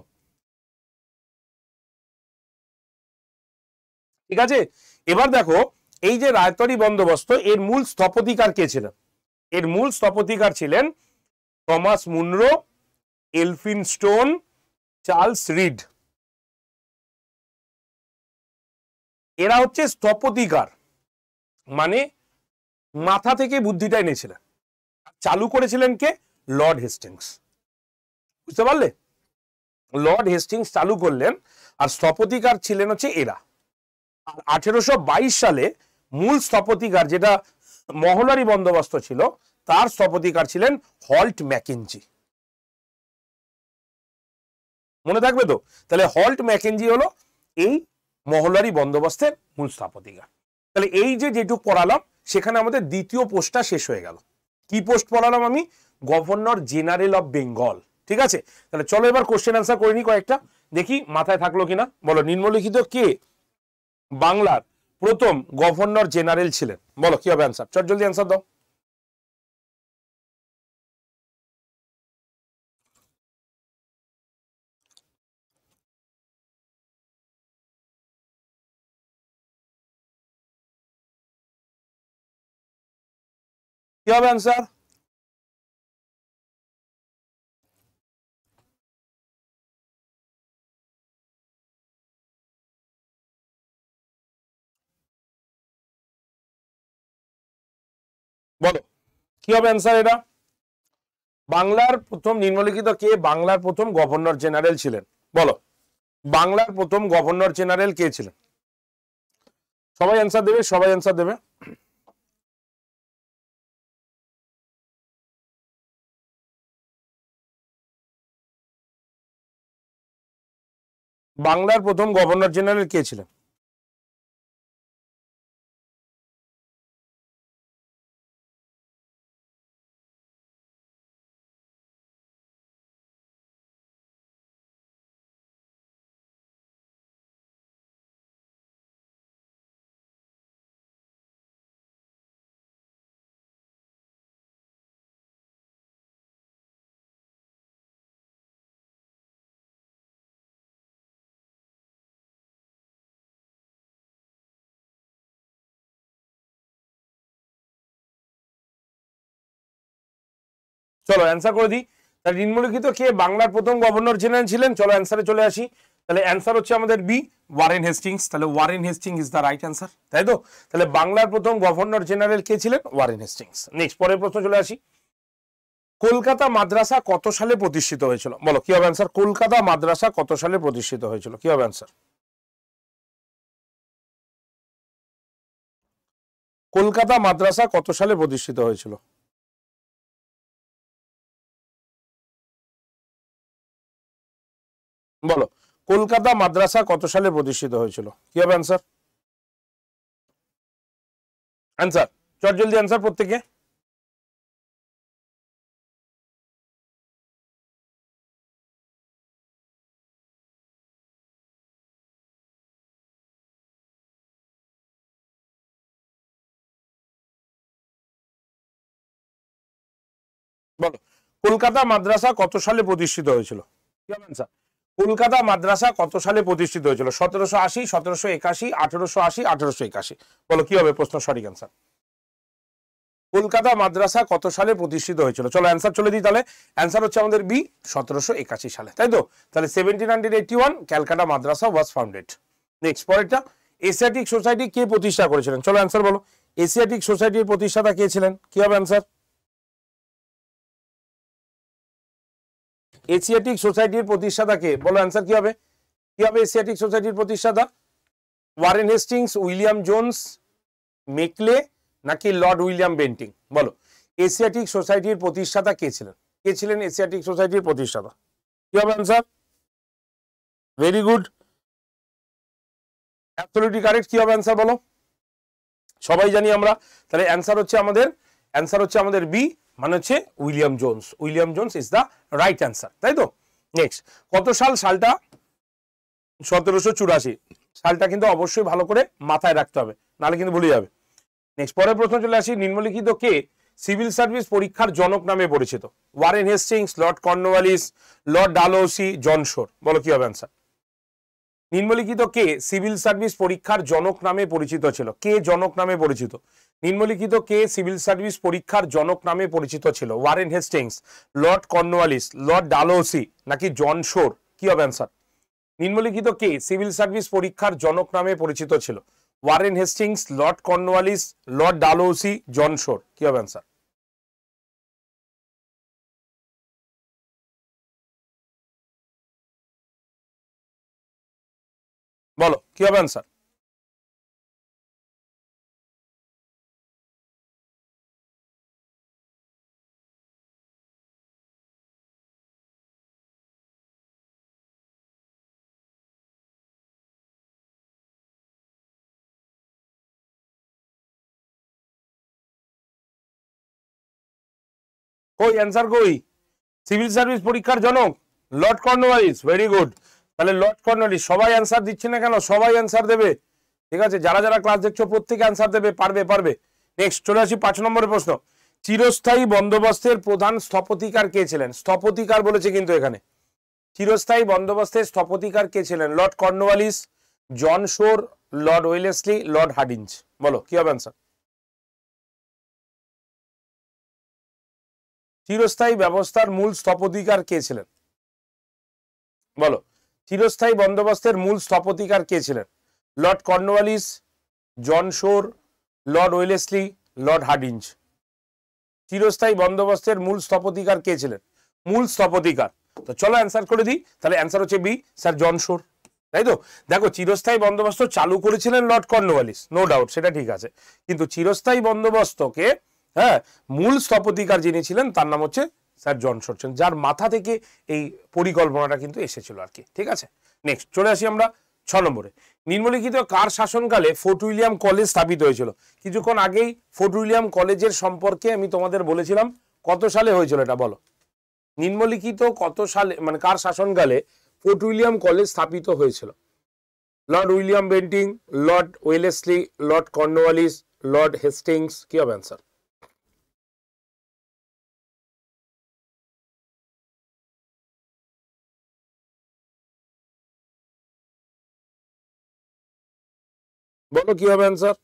ঠিক আছে এবার দেখো এই যে রায়তরী বন্দোবস্ত এর মূল স্থপতিকার কে ছিলেন এর মূল স্থপতিকার ছিলেন Thomas Munro Elphinstone Charles Reid এরা হচ্ছে স্থপতিকার মানে মাথা থেকে বুদ্ধিটা এনেছিলেন চালু করেছিলেন কে লর্ড হেস্টিংস বুঝতে পারলে লর্ড হেস্টিংস চালু করলেন আর স্থপতিকার ছিলেন হচ্ছে এরা আর আঠেরোশো সালে মূল স্থপতিকার যেটা মহলারি বন্দোবস্ত ছিল তার স্থপতিকার ছিলেন হল্ট ম্যাকেঞ্জি মনে থাকবে তো তাহলে হল্ট ম্যাকেনজি হলো এই মহলারি বন্দোবস্তের মূল স্থপতিকার তাহলে এই যে যেটুক পড়ালাম সেখানে আমাদের দ্বিতীয় পোস্টটা শেষ হয়ে গেল কি পোস্ট পড়ালাম আমি গভর্নর জেনারেল অফ বেঙ্গল ঠিক আছে তাহলে চলো এবার কোশ্চেন আনসার করে নি কয়েকটা দেখি মাথায় থাকলো কিনা বলো নিম্নলিখিত কে বাংলার প্রথম গভর্নর জেনারেল ছিলেন বলো কি হবে অ্যান্সার চট জলদি আনসার দাও কি হবে অ্যান্সার কি হবে অ্যান্সার এটা বাংলার প্রথম নিম্নলিখিত কে বাংলার প্রথম গভর্নর জেনারেল ছিলেন বলো বাংলার প্রথম গভর্নর জেনারেল কে ছিলেন সবাই অ্যান্সার দেবে সবাই অ্যান্সার দেবে বাংলার প্রথম গভর্নর জেনারেল কে ছিলেন চলো অ্যান্সার করে দিই তাহলে নিম্নলিখিত কে বাংলার প্রথম গভর্নর জেনারেল ছিলেন চলো অ্যান্সারে চলে আসি তাহলে অ্যান্সার হচ্ছে আমাদের বি ওয়ারেন হেস্টিংস তাহলে Warren Hastings is the right answer তাই তো তাহলে বাংলার প্রথম গভর্নর জেনারেল কে ছিলেন ওয়ারেন হেস্টিংস নেক্সট পরের প্রশ্ন চলে আসি কলকাতা মাদ্রাসা কত সালে প্রতিষ্ঠিত হয়েছিল বলো কি হবে অ্যান্সার কলকাতা মাদ্রাসা কত সালে প্রতিষ্ঠিত হয়েছিল কি হবে অ্যান্সার কলকাতা মাদ্রাসা কত সালে প্রতিষ্ঠিত হয়েছিল বলো কলকাতা মাদ্রাসা কত সালে প্রতিষ্ঠিত হয়েছিল কি হবে অ্যান্সার অ্যান্সার চট জলদি অ্যান্সার প্রত্যেকে কলকাতা মাদ্রাসা কত সালে প্রতিষ্ঠিত হয়েছিল কি হবে অ্যান্সার কলকাতা মাদ্রাসা কত সালে প্রতিষ্ঠিত হয়েছিল সতেরোশো আশি সতেরোশো একাশি আঠেরোশো আশি আঠেরোশো একাশি বলো কি হবে প্রশ্ন সঠিক অ্যান্সার কলকাতা মাদ্রাসা কত সালে প্রতিষ্ঠিত হয়েছিল চলো অ্যান্সার চলে দিই তাহলে অ্যান্সার হচ্ছে আমাদের বি সতেরোশো একাশি সালে তাই তো তাহলে seventeen hundred eighty one Calcutta Madrasa was founded next পরেরটা এশিয়াটিক সোসাইটি কে প্রতিষ্ঠা করেছিলেন চলো অ্যান্সার বলো এশিয়াটিক সোসাইটির প্রতিষ্ঠাতা কে ছিলেন কি হবে অ্যান্সার এশিয়াটিক সোসাইটির প্রতিষ্ঠাতাকে বলো অ্যান্সার কি হবে কি হবে এশিয়াটিক সোসাইটির প্রতিষ্ঠাতা Warren Hastings William Jones Macaulay নাকি লর্ড উইলিয়াম বেন্টিং বলো এশিয়াটিক সোসাইটির প্রতিষ্ঠাতা কে ছিলেন কে ছিলেন এশিয়াটিক সোসাইটির প্রতিষ্ঠাতা কি হবে answer very good absolutely correct কি হবে অ্যান্সার বলো সবাই জানি আমরা তাহলে অ্যান্সার হচ্ছে আমাদের অ্যান্সার হচ্ছে আমাদের বি মানে হচ্ছে William Jones William Jones is the right answer তাই তো নেক্সট কত সাল সালটা সতেরোশো সালটা কিন্তু অবশ্যই ভালো করে মাথায় রাখতে হবে নাহলে কিন্তু ভুলে যাবে নেক্সট পরের প্রশ্ন চলে আসি নিম্নলিখিত কে সিভিল সার্ভিস পরীক্ষার জনক নামে পরিচিত Warren Hastings Lord Cornwallis Lord Dalhousie John Shore বলো কি হবে অ্যান্সার নিম্নলিখিত কে সিভিল সার্ভিস পরীক্ষার জনক নামে পরিচিত ছিল কে জনক নামে পরিচিত নিম্নলিখিত কে সিভিল সার্ভিস পরীক্ষার জনক নামে পরিচিত ছিল Warren Hastings Lord Cornwallis Lord Dalhousie নাকি জন শোর কি হবে অ্যান্সার নিম্নলিখিত কে সিভিল সার্ভিস পরীক্ষার জনক নামে পরিচিত ছিল Warren Hastings Lord Cornwallis Lord Dalhousie John Shore কি হবে অ্যান্সার বলো কি হবে অ্যান্সার ওই অ্যান্সার কই সিভিল সার্ভিস পরীক্ষার জনক লর্ড কর্নওয়ালিস ভেরি গুড তাহলে লর্ড কর্নওয়ালিস সবাই অ্যান্সার দিচ্ছে না কেন সবাই অ্যান্সার দেবে ঠিক আছে যারা যারা ক্লাস দেখছো প্রত্যেকে অ্যান্সার দেবে পারবে পারবে নেক্সট চলে আসি পাঁচ নম্বরের প্রশ্ন চিরস্থায়ী বন্দোবস্তের প্রধান স্থপতিকার কে ছিলেন স্থপতিকার বলেছে কিন্তু এখানে চিরস্থায়ী বন্দোবস্তের স্থপতিকার কে ছিলেন লর্ড কর্নওয়ালিস জন শোর লর্ড ওয়েলেসলি লর্ড হাডিঞ্জ বলো কি হবে অ্যান্সার চিরস্থায়ী ব্যবস্থার মূল স্থপতিকার কে ছিলেন বলো চিরস্থায়ী বন্দোবস্তের মূল স্থপতিকার কে ছিলেন লর্ড কর্নওয়ালিস জন শোর লর্ড ওয়েলেসলি লর্ড হার্ডিঞ্জ চিরস্থায়ী বন্দোবস্তের মূল স্থপতিকার কে ছিলেন মূল স্থপতিকার তো চলো অ্যান্সার করে দিই তাহলে অ্যান্সার হচ্ছে বি স্যার জন শোর তাই তো দেখো চিরস্থায়ী বন্দোবস্ত চালু করেছিলেন লর্ড কর্নওয়ালিস নো ডাউট সেটা ঠিক আছে কিন্তু চিরস্থায়ী বন্দোবস্তকে হ্যাঁ মূল স্থপতিকার যিনি ছিলেন তার নাম হচ্ছে স্যার জন সরচেন যার মাথা থেকে এই পরিকল্পনাটা কিন্তু এসেছিল আর কি ঠিক আছে নেক্সট চলে আসি আমরা ছ নম্বরে নিম্নলিখিত কার শাসনকালে ফোর্ট উইলিয়াম কলেজ স্থাপিত হয়েছিল কিছুক্ষণ আগেই ফোর্ট উইলিয়াম কলেজের সম্পর্কে আমি তোমাদের বলেছিলাম কত সালে হয়েছিল এটা বলো নিম্নলিখিত কত সালে মানে কার শাসনকালে ফোর্ট উইলিয়াম কলেজ স্থাপিত হয়েছিল Lord William Bentinck Lord Wellesley Lord Cornwallis Lord Hastings কি হবে অ্যান্সার বলো কি হবে অ্যান্সার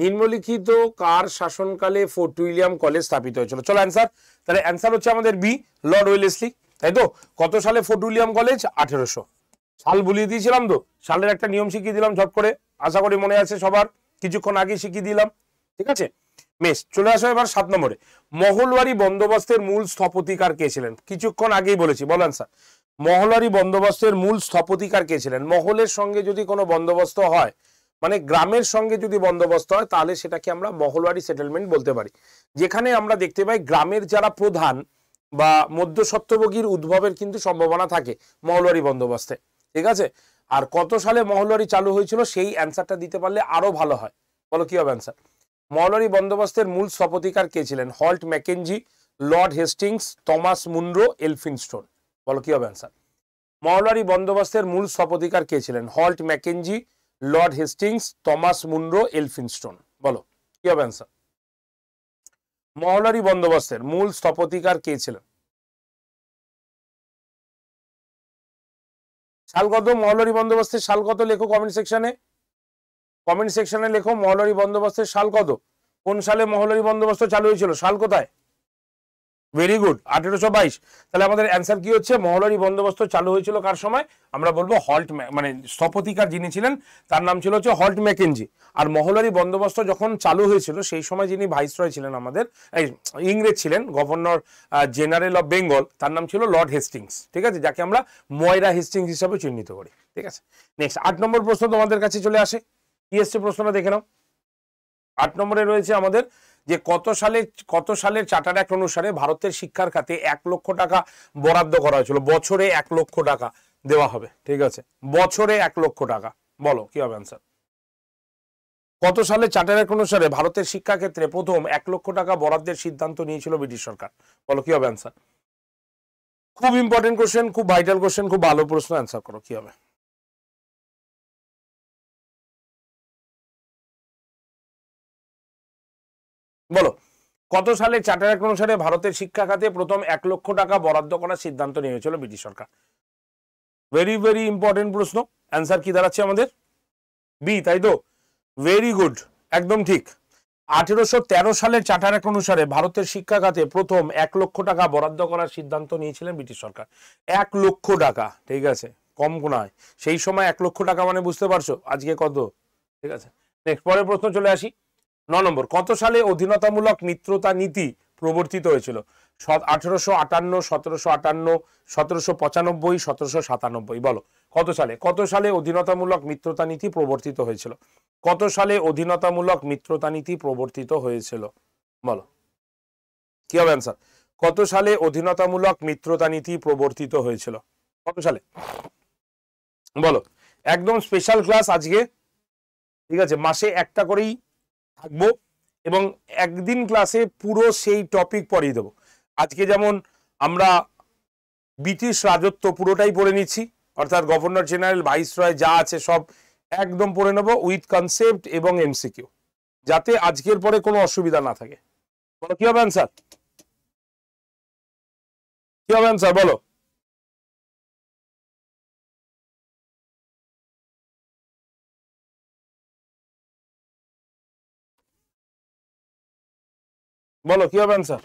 নিম্নলিখিত কার শাসনকালে ফোর্ট উইলিয়াম কলেজ স্থাপিত হয়েছিল চলো অ্যান্সার তাহলে অ্যান্সার হচ্ছে আমাদের বি লর্ড ওয়েলেসলি তাই তো কত সালে উইলিয়াম কলেজ আঠেরোশো সাল ভুলিয়ে দিয়েছিলাম তো সালের একটা নিয়ম শিখিয়ে দিলাম ঝট করে আশা করি মনে আছে সবার কিছুক্ষণ আগে শিখিয়ে দিলাম ঠিক আছে মেস চলে আসো এবার সাত নম্বরে মহলওয়ারি বন্দোবস্তের মূল স্থপতিকার কে ছিলেন কিছুক্ষণ আগেই বলেছি বলেন স্যার মহলওয়ারি বন্দোবস্তের মূল স্থপতিকার কে ছিলেন মহলের সঙ্গে যদি কোনো বন্দোবস্ত হয় মানে গ্রামের সঙ্গে যদি বন্দোবস্ত হয় তাহলে সেটাকে আমরা মহলওয়ারি সেটেলমেন্ট বলতে পারি যেখানে আমরা দেখতে পাই গ্রামের যারা প্রধান বা মধ্য সত্যভোগীর উদ্ভবের কিন্তু সম্ভাবনা থাকে মহলারি বন্দোবস্তে ঠিক আছে আর কত সালে মহলারি চালু হয়েছিল সেই অ্যান্সারটা দিতে পারলে আরও ভালো হয় বলো কি হবে অ্যান্সার মহলারি বন্দোবস্তের মূল স্থপতিকার কে ছিলেন Holt Mackenzie Lord Hastings Thomas Munro Elphinstone বলো কি হবে অ্যান্সার মহলারি বন্দোবস্তের মূল স্থপতিকার কে ছিলেন Holt Mackenzie Lord Hastings Thomas Munro Elphinstone বলো কি হবে অ্যান্সার মহলারি বন্দোবস্তের মূল স্থপতিকার কে ছিলেন শালগত মহলারি বন্দোবস্তের শালগত লেখো কমেন্ট সেকশনে কমেন্ট সেকশনে লেখো মহলারি বন্দোবস্তের শাল কত কোন সালে মহলারি বন্দোবস্ত চালু হয়েছিল সাল কোথায় ভেরি গুড আঠেরোশো বাইশ তাহলে আমাদের অ্যান্সার কি হচ্ছে মহলারি বন্দোবস্ত চালু হয়েছিল কার সময় আমরা বলবো হল্ট মানে স্থপতিকার যিনি ছিলেন তার নাম ছিল হচ্ছে হল্ট ম্যাকেনজি আর মহলারি বন্দোবস্ত যখন চালু হয়েছিল সেই সময় যিনি ভাইসরয় ছিলেন আমাদের এই ইংরেজ ছিলেন গভর্নর জেনারেল অফ বেঙ্গল তার নাম ছিল লর্ড হেস্টিংস ঠিক আছে যাকে আমরা ময়রা হেস্টিংস হিসাবে চিহ্নিত করি ঠিক আছে নেক্সট আট নম্বর প্রশ্ন তোমাদের কাছে চলে আসে কি এসছে প্রশ্নটা দেখে নাও আট নম্বরে রয়েছে আমাদের যে কত সালে কত সালের চার্টার অ্যাক্ট অনুসারে ভারতের শিক্ষার খাতে এক লক্ষ টাকা বরাদ্দ করা হয়েছিল বছরে এক লক্ষ টাকা দেওয়া হবে ঠিক আছে বছরে এক লক্ষ টাকা বলো কি হবে অ্যান্সার কত সালে চার্টার অ্যাক্ট অনুসারে ভারতের শিক্ষাক্ষেত্রে প্রথম এক লক্ষ টাকা বরাদ্দের সিদ্ধান্ত নিয়েছিল ব্রিটিশ সরকার বলো কি হবে অ্যান্সার খুব ইম্পর্টেন্ট কোশ্চেন খুব ভাইটাল কোশ্চেন খুব ভালো প্রশ্ন অ্যান্সার করো কি হবে বলো কত সালে চার্টার অ্যাক্ট অনুসারে ভারতের শিক্ষা খাতে প্রথম এক লক্ষ টাকা বরাদ্দ করার সিদ্ধান্ত নিয়ে হয়েছিল ব্রিটিশ সরকার ভেরি ভেরি ইম্পর্টেন্ট প্রশ্ন অ্যান্সার কি দাঁড়াচ্ছে আমাদের বি তাই তো ভেরি গুড একদম ঠিক আঠেরোশো তেরো সালের চার্টার অ্যাক্ট অনুসারে ভারতের শিক্ষা খাতে প্রথম এক লক্ষ টাকা বরাদ্দ করার সিদ্ধান্ত নিয়েছিলেন ব্রিটিশ সরকার এক লক্ষ টাকা ঠিক আছে কম নয় সেই সময় এক লক্ষ টাকা মানে বুঝতে পারছো আজকে কত ঠিক আছে নেক্সট পরের প্রশ্ন চলে আসি ন নম্বর কত সালে অধীনতামূলক মিত্রতা নীতি প্রবর্তিত হয়েছিল আঠেরোশো আটান্ন সতেরোশো আটান্ন সতেরোশো পঁচানব্বই সতেরোশো সাতানব্বই বলো কত সালে কত সালে অধীনতামূলক মিত্রতা নীতি প্রবর্তিত হয়েছিল কত সালে অধীনতামূলক মিত্রতা নীতি প্রবর্তিত হয়েছিল বলো কি হবে অ্যান্সার কত সালে অধীনতামূলক মিত্রতা নীতি প্রবর্তিত হয়েছিল কত সালে বলো একদম স্পেশাল ক্লাস আজকে ঠিক আছে মাসে একটা করেই থাকবো এবং একদিন ক্লাসে পুরো সেই টপিক পড়িয়ে দেবো আজকে যেমন আমরা ব্রিটিশ রাজত্ব পুরোটাই পড়ে নিচ্ছি অর্থাৎ গভর্নর জেনারেল ভাইসরয় যা আছে সব একদম পড়ে নেব উইথ কনসেপ্ট এবং এমসিকিউ যাতে আজকের পরে কোনো অসুবিধা না থাকে বলো কি হবে অ্যান্সার কি হবে অ্যান্সার বলো बोलो क्या आंसर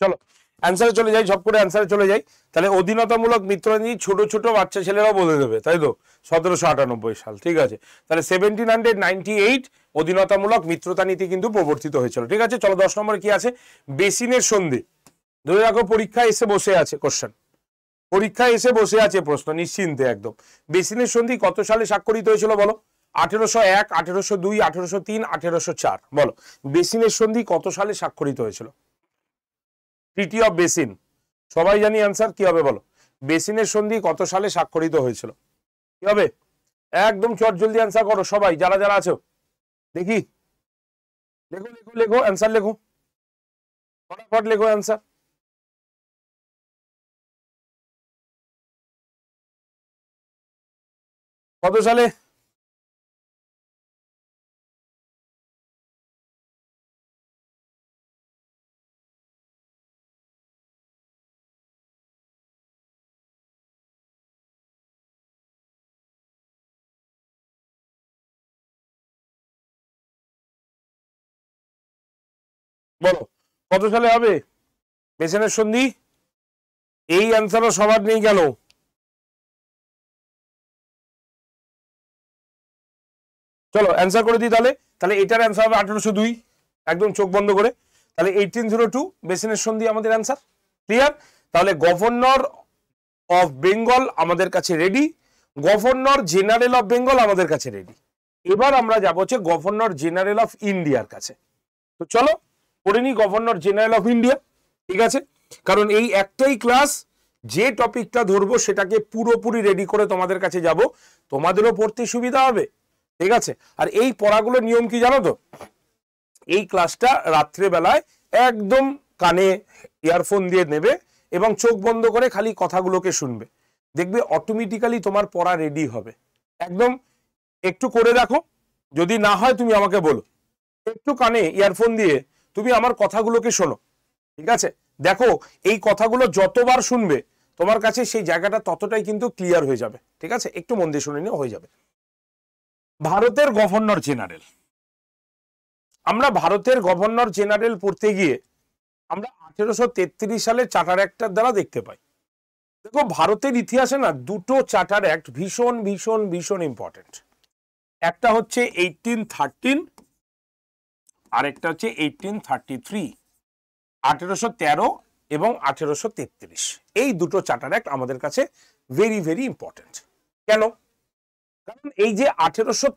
चलो অ্যান্সারে চলে যাই সব করে অ্যান্সারে চলে যাই তাহলে অধীনতামূলক মিত্রনীতি ছোট ছোট বাচ্চা ছেলেরাও বলে দেবে তাই তো সতেরোশো আটানব্বই সাল ঠিক আছে তাহলে সেভেন্টিন হান্ড্রেড নাইনটি এইট অধীনতামূলক মিত্রতা নীতি কিন্তু প্রবর্তিত হয়েছিল ঠিক আছে চলো দশ নম্বর কি আছে বেসিনের সন্ধি ধরে রাখো পরীক্ষা এসে বসে আছে কোশ্চেন পরীক্ষা এসে বসে আছে প্রশ্ন নিশ্চিন্তে একদম বেসিনের সন্ধি কত সালে স্বাক্ষরিত হয়েছিল বলো আঠেরোশো এক আঠেরোশো দুই আঠেরোশো তিন আঠেরোশো চার বলো বেসিনের সন্ধি কত সালে স্বাক্ষরিত হয়েছিল ট্রিটি অফ বেসিন সবাই জানি অ্যান্সার কি হবে বলো বেসিনের সন্ধি কত সালে স্বাক্ষরিত হয়েছিল কি হবে একদম চট জলদি অ্যান্সার করো সবাই যারা যারা আছো দেখি লেখো লেখো লেখো অ্যান্সার লেখো ফটাফট লেখো অ্যান্সার কত সালে বলো কত সালে হবে বেসেনের সন্ধি এই অ্যান্সারও সবার নেই গেল চলো অ্যান্সার করে দিই তাহলে তাহলে এটার অ্যান্সার হবে আঠারোশো দুই একদম চোখ বন্ধ করে তাহলে এইটিন জিরো টু মেসেনের সন্ধি আমাদের অ্যান্সার ক্লিয়ার তাহলে গভর্নর অফ বেঙ্গল আমাদের কাছে ready governor general of Bengal আমাদের কাছে রেডি এবার আমরা যাবো হচ্ছে গভর্নর জেনারেল অফ ইন্ডিয়ার কাছে তো চলো করে নিই গভর্নর জেনারেল অফ ইন্ডিয়া ঠিক আছে কারণ এই একটাই ক্লাস যে টপিকটা ধরবো সেটাকে পুরোপুরি রেডি করে তোমাদের কাছে যাব তোমাদেরও পড়তে সুবিধা হবে ঠিক আছে আর এই পড়াগুলো নিয়ম কি জানো তো এই ক্লাসটা রাত্রেবেলায় একদম কানে ইয়ারফোন দিয়ে নেবে এবং চোখ বন্ধ করে খালি কথাগুলোকে শুনবে দেখবে অটোমেটিক্যালি তোমার পড়া রেডি হবে একদম একটু করে রাখো যদি না হয় তুমি আমাকে বলো একটু কানে ইয়ারফোন দিয়ে তুমি আমার কথাগুলোকে শোনো ঠিক আছে দেখো এই কথাগুলো যতবার শুনবে তোমার কাছে সেই জায়গাটা ততটাই কিন্তু ক্লিয়ার হয়ে যাবে ঠিক আছে একটু মন দিয়ে শুনে নিয়ে হয়ে যাবে ভারতের গভর্নর জেনারেল আমরা ভারতের গভর্নর জেনারেল পড়তে গিয়ে আমরা আঠেরোশো তেত্রিশ সালে চার্টার অ্যাক্টের দ্বারা দেখতে পাই দেখো ভারতের ইতিহাসে না দুটো চার্টার অ্যাক্ট ভীষণ ভীষণ ভীষণ ইম্পর্টেন্ট একটা হচ্ছে এইটিন থার্টিন আরেকটা হচ্ছে এইটিন থার্টি থ্রি আঠেরোশো তেরো এবং আঠেরোশো তেত্রিশ এই দুটো চার্টার অ্যাক্ট আমাদের কাছে ভেরি ভেরি ইম্পর্টেন্ট কেন কারণ এই যে আঠেরোশো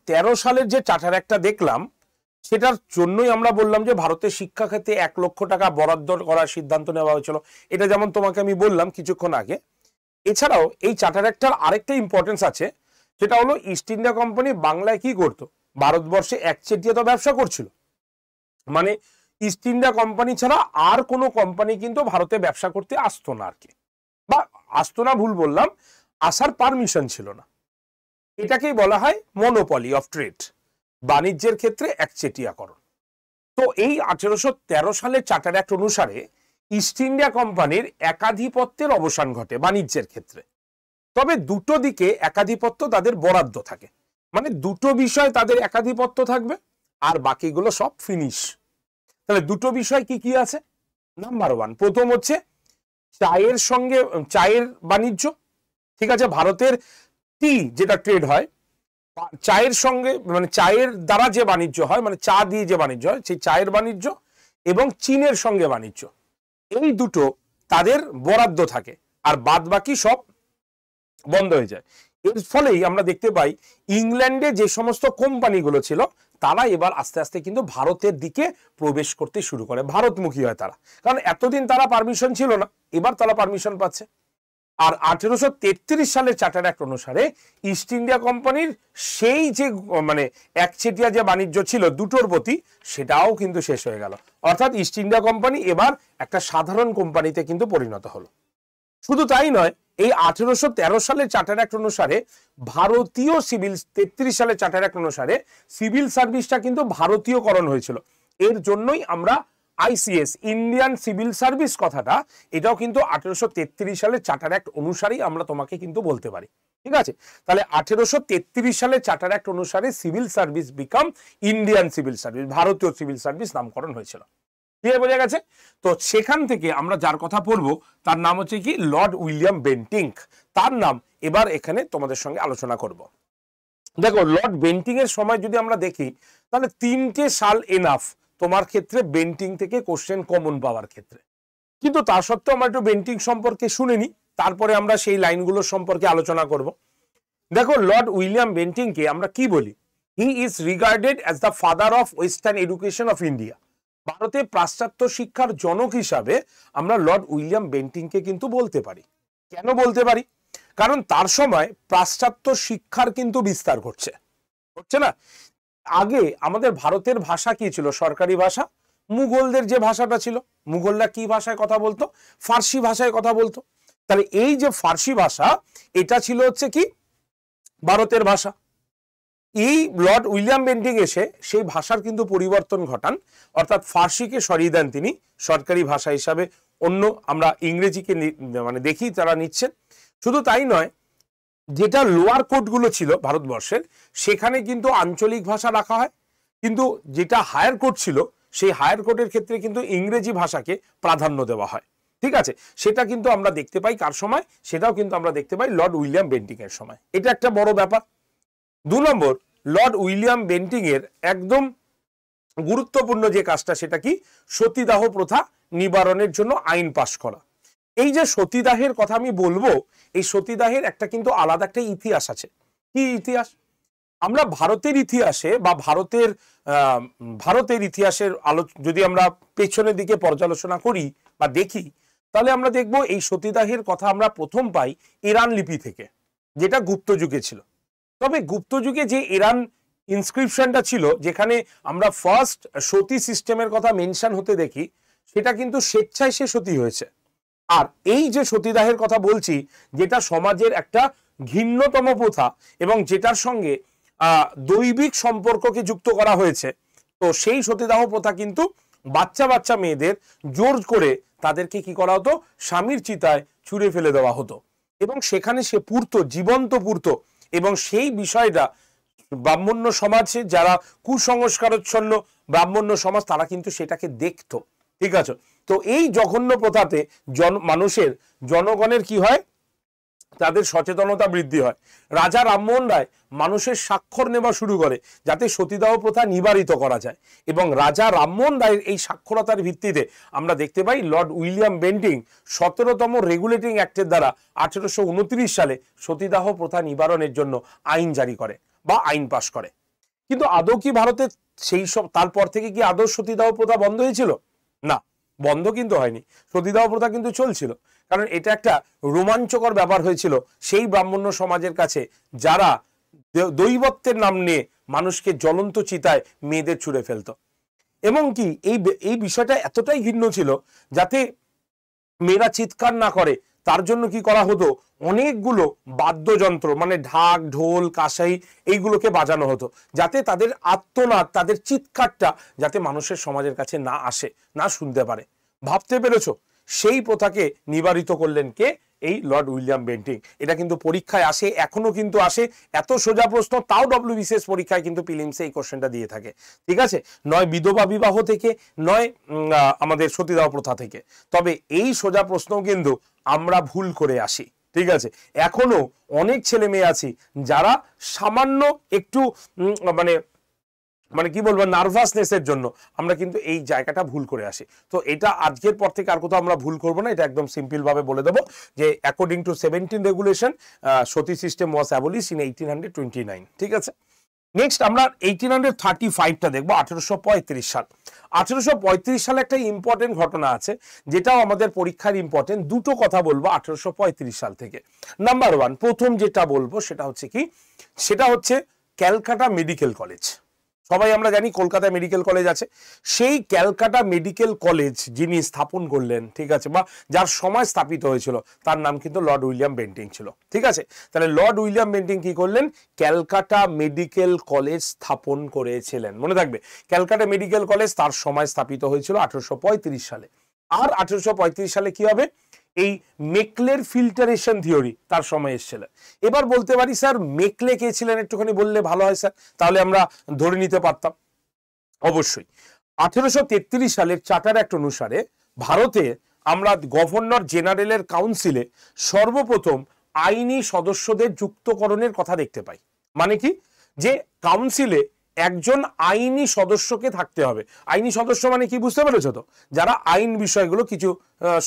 সালের যে চার্টার অ্যাক্টটা দেখলাম সেটার জন্যই আমরা বললাম যে ভারতের শিক্ষাক্ষেত্রে এক লক্ষ টাকা বরাদ্দ করার সিদ্ধান্ত নেওয়া হয়েছিল এটা যেমন তোমাকে আমি বললাম কিছুক্ষণ আগে এছাড়াও এই চার্টার অ্যাক্টটার আরেকটা ইম্পর্টেন্স আছে সেটা হলো ইস্ট ইন্ডিয়া কোম্পানি বাংলায় কি করতো ভারতবর্ষে একচেটিয়া তো ব্যবসা করছিল মানে ইস্ট ইন্ডিয়া কোম্পানি ছাড়া আর কোনো কোম্পানি কিন্তু ভারতে ব্যবসা করতে আসতো না আর কি বা আসতো না ভুল বললাম আসার পারমিশন ছিল না এটাকেই বলা হয় মনোপলি অফ ট্রেড বাণিজ্যের ক্ষেত্রে একচেটিয়াকরণ তো এই আঠেরোশো সালের চার্টার অ্যাক্ট অনুসারে ইস্ট ইন্ডিয়া কোম্পানির একাধিপত্যের অবসান ঘটে বাণিজ্যের ক্ষেত্রে তবে দুটো দিকে একাধিপত্য তাদের বরাদ্দ থাকে মানে দুটো বিষয় তাদের একাধিপত্য থাকবে আর বাকিগুলো সব ফিনিশ তাহলে দুটো বিষয় কি কি আছে নাম্বার ওয়ান প্রথম হচ্ছে চায়ের সঙ্গে চায়ের বাণিজ্য ঠিক আছে ভারতের টি যেটা ট্রেড হয় চায়ের সঙ্গে মানে চায়ের দ্বারা যে বাণিজ্য হয় মানে চা দিয়ে যে বাণিজ্য হয় সেই চায়ের বাণিজ্য এবং চীনের সঙ্গে বাণিজ্য এই দুটো তাদের বরাদ্দ থাকে আর বাদ বাকি সব বন্ধ হয়ে যায় এর ফলেই আমরা দেখতে পাই ইংল্যান্ডে যে সমস্ত কোম্পানিগুলো ছিল তারা এবার আস্তে আস্তে কিন্তু ভারতের দিকে প্রবেশ করতে শুরু করে ভারতমুখী হয় তারা কারণ এতদিন তারা পারমিশন ছিল না এবার তারা পারমিশন পাচ্ছে আর আঠেরোশো সালের চার্টার অ্যাক্ট অনুসারে ইস্ট ইন্ডিয়া কোম্পানির সেই যে মানে একচেটিয়া যে বাণিজ্য ছিল দুটোর প্রতি সেটাও কিন্তু শেষ হয়ে গেল অর্থাৎ ইস্ট ইন্ডিয়া কোম্পানি এবার একটা সাধারণ কোম্পানিতে কিন্তু পরিণত হলো শুধু তাই নয় এই আঠেরোশো সালে চার্টার অ্যাক্ট অনুসারে ভারতীয় সিভিল তেত্রিশ সালে চার্টার অ্যাক্ট অনুসারে সিভিল সার্ভিসটা কিন্তু ভারতীয়করণ হয়েছিল এর জন্যই আমরা আইসিএস ইন্ডিয়ান সিভিল সার্ভিস কথাটা এটাও কিন্তু আঠেরোশো তেত্রিশ সালে চার্টার অ্যাক্ট অনুসারেই আমরা তোমাকে কিন্তু বলতে পারি ঠিক আছে তাহলে আঠেরোশো তেত্রিশ সালে চার্টার অ্যাক্ট অনুসারে civil service become Indian Civil Service ভারতীয় সিভিল সার্ভিস নামকরণ হয়েছিল ক্লিয়ার বোঝা গেছে তো সেখান থেকে আমরা যার কথা পড়বো তার নাম হচ্ছে কি লর্ড উইলিয়াম বেন্টিংক তার নাম এবার এখানে তোমাদের সঙ্গে আলোচনা করব। দেখো লর্ড বেন্টিং এর সময় যদি আমরা দেখি তাহলে তিনটে সাল এনাফ তোমার ক্ষেত্রে বেন্টিং থেকে কোশ্চেন কমন পাওয়ার ক্ষেত্রে কিন্তু তা সত্ত্বেও আমরা একটু বেন্টিং সম্পর্কে শুনিনি তারপরে আমরা সেই লাইনগুলোর সম্পর্কে আলোচনা করব দেখো লর্ড উইলিয়াম বেন্টিংকে আমরা কি বলি he is regarded as the father of western education of India ভারতে পাশ্চাত্য শিক্ষার জনক হিসাবে আমরা লর্ড উইলিয়াম বেন্টিংকে কিন্তু বলতে পারি কেন বলতে পারি কারণ তার সময় পাশ্চাত্য শিক্ষার কিন্তু বিস্তার ঘটছে ঘটছে না আগে আমাদের ভারতের ভাষা কি ছিল সরকারি ভাষা মুঘলদের যে ভাষাটা ছিল মুঘলরা কি ভাষায় কথা বলতো ফার্সি ভাষায় কথা বলতো তাহলে এই যে ফার্সি ভাষা এটা ছিল হচ্ছে কি ভারতের ভাষা এই লর্ড উইলিয়াম বেন্টিং এসে সেই ভাষার কিন্তু পরিবর্তন ঘটান অর্থাৎ ফার্সিকে সরিয়ে দেন তিনি সরকারি ভাষা হিসাবে অন্য আমরা ইংরেজিকে মানে দেখি তারা নিচ্ছেন শুধু তাই নয় যেটা লোয়ার কোর্টগুলো ছিল ভারতবর্ষের সেখানে কিন্তু আঞ্চলিক ভাষা রাখা হয় কিন্তু যেটা হায়ার কোর্ট ছিল সেই হায়ার কোর্টের ক্ষেত্রে কিন্তু ইংরেজি ভাষাকে প্রাধান্য দেওয়া হয় ঠিক আছে সেটা কিন্তু আমরা দেখতে পাই কার সময় সেটাও কিন্তু আমরা দেখতে পাই লর্ড উইলিয়াম বেন্টিংয়ের সময় এটা একটা বড় ব্যাপার দু নম্বর লর্ড উইলিয়াম বেন্টিং এর একদম গুরুত্বপূর্ণ যে কাজটা সেটা কি সতীদাহ প্রথা নিবারণের জন্য আইন পাশ করা এই যে সতীদাহের কথা আমি বলবো এই সতীদাহের একটা কিন্তু আলাদা একটা ইতিহাস আছে কি ইতিহাস আমরা ভারতের ইতিহাসে বা ভারতের ভারতের ইতিহাসের আলো যদি আমরা পেছনের দিকে পর্যালোচনা করি বা দেখি তাহলে আমরা দেখব এই সতীদাহের কথা আমরা প্রথম পাই ইরান লিপি থেকে যেটা গুপ্ত যুগে ছিল তবে গুপ্তযুগে যে ইরান ইনস্ক্রিপশনটা ছিল যেখানে আমরা ফার্স্ট সতী সিস্টেমের কথা মেনশন হতে দেখি সেটা কিন্তু স্বেচ্ছায় সে সতী হয়েছে আর এই যে সতীদাহের কথা বলছি যেটা সমাজের একটা ঘৃণ্যতম প্রথা এবং যেটার সঙ্গে দৈবিক সম্পর্ককে যুক্ত করা হয়েছে তো সেই সতীদাহ প্রথা কিন্তু বাচ্চা বাচ্চা মেয়েদের জোর করে তাদেরকে কি করা হতো স্বামীর চিতায় ছুঁড়ে ফেলে দেওয়া হতো এবং সেখানে সে পূর্ত জীবন্ত পূর্ত এবং সেই বিষয়টা ব্রাহ্মণ্য সমাজে যারা কুসংস্কারচ্ছন্ন ব্রাহ্মণ্য সমাজ তারা কিন্তু সেটাকে দেখত ঠিক আছে তো এই জঘন্য প্রথাতে জন মানুষের জনগণের কি হয় তাদের সচেতনতা বৃদ্ধি হয় রাজা রামমোহন রায় মানুষের স্বাক্ষর নেওয়া শুরু করে যাতে সতীদাহ প্রথা নিবারিত করা যায় এবং রাজা রামমোহন রায়ের এই সাক্ষরতার ভিত্তিতে আমরা দেখতে পাই লর্ড উইলিয়াম বেন্টিং সতেরোতম রেগুলেটিং অ্যাক্টের দ্বারা আঠেরোশো সালে সতীদাহ প্রথা নিবারণের জন্য আইন জারি করে বা আইন পাশ করে কিন্তু আদৌ কি ভারতে সেই সব তারপর থেকে কি আদৌ সতীদাহ প্রথা বন্ধ হয়েছিল না বন্ধ কিন্তু হয়নি সতীদাহ প্রথা কিন্তু চলছিল কারণ এটা একটা রোমাঞ্চকর ব্যাপার হয়েছিল সেই ব্রাহ্মণ্য সমাজের কাছে যারা দৈবত্বের নাম নিয়ে মানুষকে জ্বলন্ত চিতায় মেয়েদের ছুঁড়ে ফেলত এবং কি এই এই বিষয়টা এতটাই ঘিন্ন ছিল যাতে মেয়েরা চিৎকার না করে তার জন্য কি করা হতো অনেকগুলো বাদ্যযন্ত্র মানে ঢাক ঢোল কাসাই এইগুলোকে বাজানো হতো যাতে তাদের আত্মনাদ তাদের চিৎকারটা যাতে মানুষের সমাজের কাছে না আসে না শুনতে পারে ভাবতে পেরেছো সেই প্রথাকে নিবারিত করলেন কে এই লর্ড উইলিয়াম বেন্টিং এটা কিন্তু পরীক্ষায় আসে এখনো কিন্তু আসে এত সোজা প্রশ্ন তাও ডব্লিউ বিসিএস পরীক্ষায় কিন্তু পিলিমসে এই কোশ্চেনটা দিয়ে থাকে ঠিক আছে নয় বিধবা বিবাহ থেকে নয় আমাদের সতীদাহ প্রথা থেকে তবে এই সোজা প্রশ্ন কিন্তু আমরা ভুল করে আসি ঠিক আছে এখনো অনেক ছেলে মেয়ে আছি যারা সামান্য একটু মানে মানে কি বলবো নার্ভাসনেসের জন্য আমরা কিন্তু এই জায়গাটা ভুল করে আসি তো এটা আজকের পর থেকে আর কোথাও আমরা ভুল করব না এটা একদম সিম্পলভাবে বলে দেবো যে according to seventeen regulation sati system was abolish in eighteen hundred twenty nine ঠিক আছে নেক্সট আমরা এইটিন হান্ড্রেড থার্টি ফাইভটা দেখবো আঠেরোশো পঁয়ত্রিশ সাল আঠেরোশো পঁয়ত্রিশ সালে একটা ইম্পর্টেন্ট ঘটনা আছে যেটাও আমাদের পরীক্ষার ইম্পর্টেন্ট দুটো কথা বলবো আঠেরোশো পঁয়ত্রিশ সাল থেকে নাম্বার ওয়ান প্রথম যেটা বলবো সেটা হচ্ছে কি সেটা হচ্ছে ক্যালকাটা মেডিকেল কলেজ সবাই আমরা জানি কলকাতা মেডিকেল কলেজ আছে সেই ক্যালকাটা মেডিকেল কলেজ যিনি স্থাপন করলেন ঠিক আছে বা যার সময় স্থাপিত হয়েছিল তার নাম কিন্তু লর্ড উইলিয়াম বেন্টিং ছিল ঠিক আছে তাহলে লর্ড উইলিয়াম বেন্টিং কি করলেন ক্যালকাটা মেডিকেল কলেজ স্থাপন করেছিলেন মনে থাকবে ক্যালকাটা মেডিকেল কলেজ তার সময় স্থাপিত হয়েছিল আঠারোশো সালে আর আঠারোশো সালে কি হবে এই মেকলের ফিল্টারেশন থিওরি তার সময় এসেছিল এবার বলতে পারি স্যার মেকলে কে ছিলেন একটুখানি বললে ভালো হয় স্যার তাহলে আমরা ধরে নিতে পারতাম অবশ্যই আঠেরোশো সালের চার্টার অ্যাক্ট অনুসারে ভারতে আমরা গভর্নর জেনারেলের কাউন্সিলে সর্বপ্রথম আইনি সদস্যদের যুক্তকরণের কথা দেখতে পাই মানে কি যে কাউন্সিলে একজন আইনি সদস্যকে থাকতে হবে আইনি সদস্য মানে কি বুঝতে পেরেছো তো যারা আইন বিষয়গুলো কিছু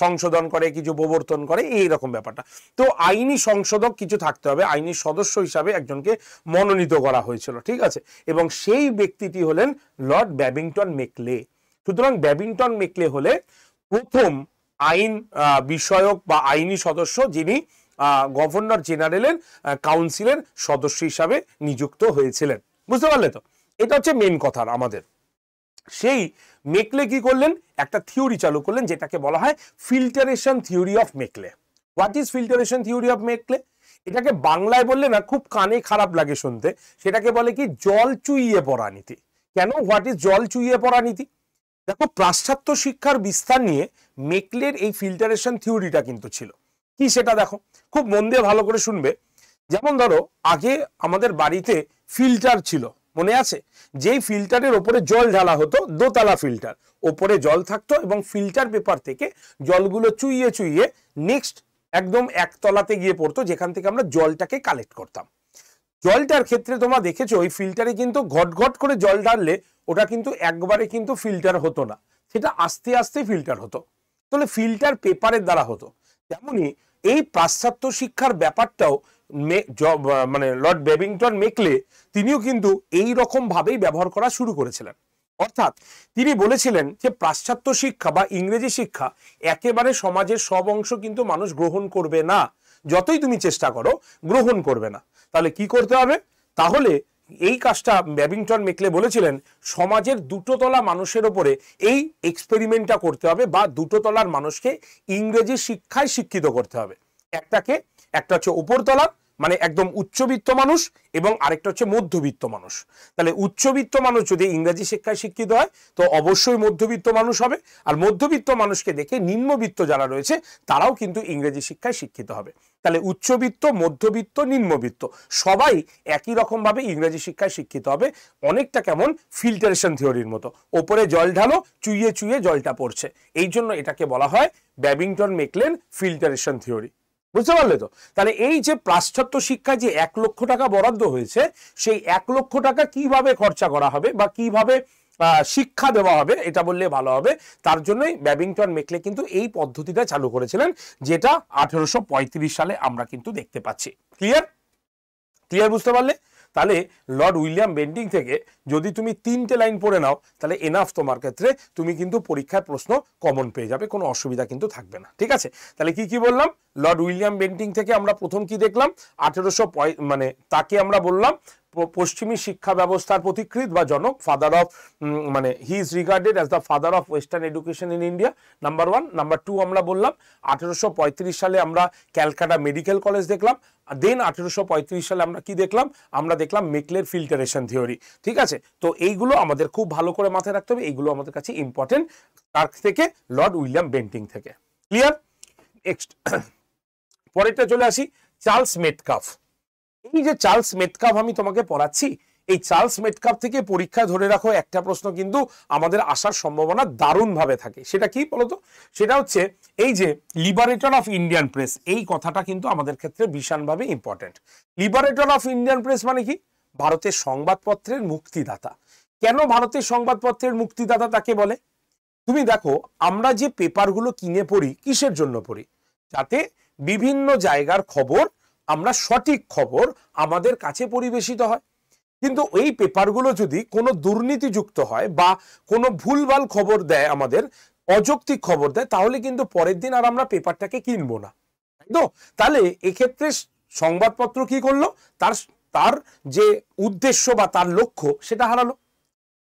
সংশোধন করে কিছু প্রবর্তন করে এই রকম ব্যাপারটা তো আইনি সংশোধক কিছু থাকতে হবে আইনি সদস্য হিসাবে একজনকে মনোনীত করা হয়েছিল ঠিক আছে এবং সেই ব্যক্তিটি হলেন লর্ড ব্যাবিংটন মেকলে সুতরাং ব্যাবিংটন মেকলে হলে প্রথম আইন বিষয়ক বা আইনি সদস্য যিনি গভর্নর জেনারেলের কাউন্সিলের সদস্য হিসাবে নিযুক্ত হয়েছিলেন বুঝতে পারলে তো এটা হচ্ছে মেন কথা আমাদের সেই মেকলে কি করলেন একটা থিওরি চালু করলেন যেটাকে বলা হয় filtration theory of Macaulay what is filtration theory of Macaulay এটাকে বাংলায় বললে না খুব কানে খারাপ লাগে শুনতে সেটাকে বলে কি জল চুইয়ে পড়া নীতি কেন হোয়াট ইজ জল চুইয়ে পড়া নীতি দেখো পাশ্চাত্য শিক্ষার বিস্তার নিয়ে মেকলের এই ফিল্টারেশন থিওরিটা কিন্তু ছিল কি সেটা দেখো খুব মন দিয়ে ভালো করে শুনবে যেমন ধরো আগে আমাদের বাড়িতে ফিল্টার ছিল মনে আছে যেই ফিল্টারের ওপরে জল ঢালা হতো দোতলা ফিল্টার ওপরে জল থাকতো এবং ফিল্টার পেপার থেকে জলগুলো চুইয়ে চুইয়ে নেক্সট একদম একতলাতে গিয়ে পড়তো যেখান থেকে আমরা জলটাকে কালেক্ট করতাম জলটার ক্ষেত্রে তোমরা দেখেছো ওই ফিল্টারে কিন্তু ঘট ঘট করে জল ঢাললে ওটা কিন্তু একবারে কিন্তু ফিল্টার হতো না সেটা আস্তে আস্তে ফিল্টার হতো তাহলে ফিল্টার পেপারের দ্বারা হতো তেমনি এই পাশ্চাত্য শিক্ষার ব্যাপারটাও মানে লর্ড বেবিংটন মেকলে তিনিও কিন্তু এই রকমভাবেই ব্যবহার করা শুরু করেছিলেন অর্থাৎ তিনি বলেছিলেন যে পাশ্চাত্য শিক্ষা বা ইংরেজি শিক্ষা একেবারে সমাজের সব অংশ কিন্তু মানুষ গ্রহণ করবে না যতই তুমি চেষ্টা করো গ্রহণ করবে না তাহলে কি করতে হবে তাহলে এই কাজটা ব্যাবিংটন মেকলে বলেছিলেন সমাজের দুটো তলা মানুষের ওপরে এই এক্সপেরিমেন্টটা করতে হবে বা দুটো তলার মানুষকে ইংরেজি শিক্ষায় শিক্ষিত করতে হবে একটাকে একটা হচ্ছে উপরতলা মানে একদম উচ্চবিত্ত মানুষ এবং আরেকটা হচ্ছে মধ্যবিত্ত মানুষ তাহলে উচ্চবিত্ত মানুষ যদি ইংরাজি শিক্ষায় শিক্ষিত হয় তো অবশ্যই মধ্যবিত্ত মানুষ হবে আর মধ্যবিত্ত মানুষকে দেখে নিম্নবিত্ত যারা রয়েছে তারাও কিন্তু ইংরেজি শিক্ষায় শিক্ষিত হবে তাহলে উচ্চবিত্ত মধ্যবিত্ত নিম্নবিত্ত সবাই একই রকমভাবে ইংরেজি শিক্ষায় শিক্ষিত হবে অনেকটা কেমন ফিল্টারেশন থিওরির মতো ওপরে জল ঢালো চুইয়ে চুইয়ে জলটা পড়ছে এই জন্য এটাকে বলা হয় ব্যাবিংটন মেকলেন ফিল্টারেশন থিওরি বুঝতে পারলে তো তাহলে এই যে পাশ্চাত্য শিক্ষায় যে এক লক্ষ টাকা বরাদ্দ হয়েছে সেই এক লক্ষ টাকা কিভাবে খরচা করা হবে বা কিভাবে শিক্ষা দেওয়া হবে এটা বললে ভালো হবে তার জন্যই ব্যাবিংটন মেকলে কিন্তু এই পদ্ধতিটা চালু করেছিলেন যেটা আঠেরোশো সালে আমরা কিন্তু দেখতে পাচ্ছি ক্লিয়ার ক্লিয়ার বুঝতে পারলে তাহলে লর্ড উইলিয়াম বেন্ডিং থেকে যদি তুমি তিনটে লাইন পড়ে নাও তাহলে এনাফ তোমার ক্ষেত্রে তুমি কিন্তু পরীক্ষায় প্রশ্ন কমন পেয়ে যাবে কোনো অসুবিধা কিন্তু থাকবে না ঠিক আছে তাহলে কি কি বললাম লর্ড উইলিয়াম বেন্টিং থেকে আমরা প্রথম কি দেখলাম আঠেরোশো মানে তাকে আমরা বললাম পশ্চিমী শিক্ষা ব্যবস্থার প্রতিকৃত বা জনক ফাদার অফ মানে he is regarded as the father of western education in India number one number two আমরা বললাম আঠেরোশো সালে আমরা ক্যালকাটা মেডিকেল কলেজ দেখলাম দেন আঠেরোশো সালে আমরা কি দেখলাম আমরা দেখলাম মেকলের ফিল্টারেশন থিওরি ঠিক আছে তো এইগুলো আমাদের খুব ভালো করে মাথায় রাখতে হবে এইগুলো আমাদের কাছে ইম্পর্টেন্ট তার থেকে লর্ড উইলিয়াম বেন্টিং থেকে ক্লিয়ার নেক্সট [COUGHS] পরেরটা চলে আসি চার্লস মেটকাফ এই যে চার্লস মেটকাপ আমি তোমাকে পড়াচ্ছি এই চার্লস মেটকাপ থেকে পরীক্ষা ধরে রাখো একটা প্রশ্ন কিন্তু আমাদের আসার সম্ভাবনা দারুণভাবে থাকে সেটা কি বলতো সেটা হচ্ছে এই যে লিবারেটর অফ ইন্ডিয়ান প্রেস এই কথাটা কিন্তু আমাদের ক্ষেত্রে ভীষণভাবে important liberator of Indian press মানে কি ভারতের সংবাদপত্রের মুক্তিদাতা কেন ভারতের সংবাদপত্রের মুক্তিদাতা তাকে বলে তুমি দেখো আমরা যে পেপারগুলো কিনে পড়ি কিসের জন্য পড়ি যাতে বিভিন্ন জায়গার খবর আমরা সঠিক খবর আমাদের কাছে পরিবেশিত হয় কিন্তু এই পেপারগুলো যদি কোনো দুর্নীতিযুক্ত হয় বা কোনো ভুলভাল খবর দেয় আমাদের অযৌক্তিক খবর দেয় তাহলে কিন্তু পরের দিন আর আমরা পেপারটাকে কিনবো না তাই তো তাহলে এক্ষেত্রে সংবাদপত্র কি করলো তার তার যে উদ্দেশ্য বা তার লক্ষ্য সেটা হারালো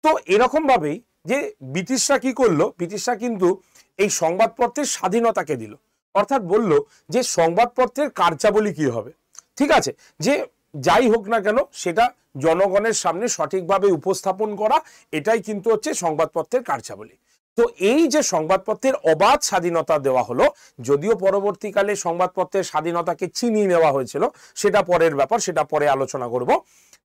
তো এরকমভাবেই যে ব্রিটিশরা কি করলো ব্রিটিশরা কিন্তু এই সংবাদপত্রের স্বাধীনতাকে দিল অর্থাৎ বলল যে সংবাদপত্রের কার্যাবলী কি হবে ঠিক আছে যে যাই হোক না কেন সেটা জনগণের সামনে সঠিকভাবে উপস্থাপন করা এটাই কিন্তু হচ্ছে সংবাদপত্রের কার্যাবলী তো এই যে সংবাদপত্রের অবাধ স্বাধীনতা দেওয়া হলো যদিও পরবর্তীকালে সংবাদপত্রের স্বাধীনতাকে চিনিয়ে নেওয়া হয়েছিল সেটা পরের ব্যাপার সেটা পরে আলোচনা করব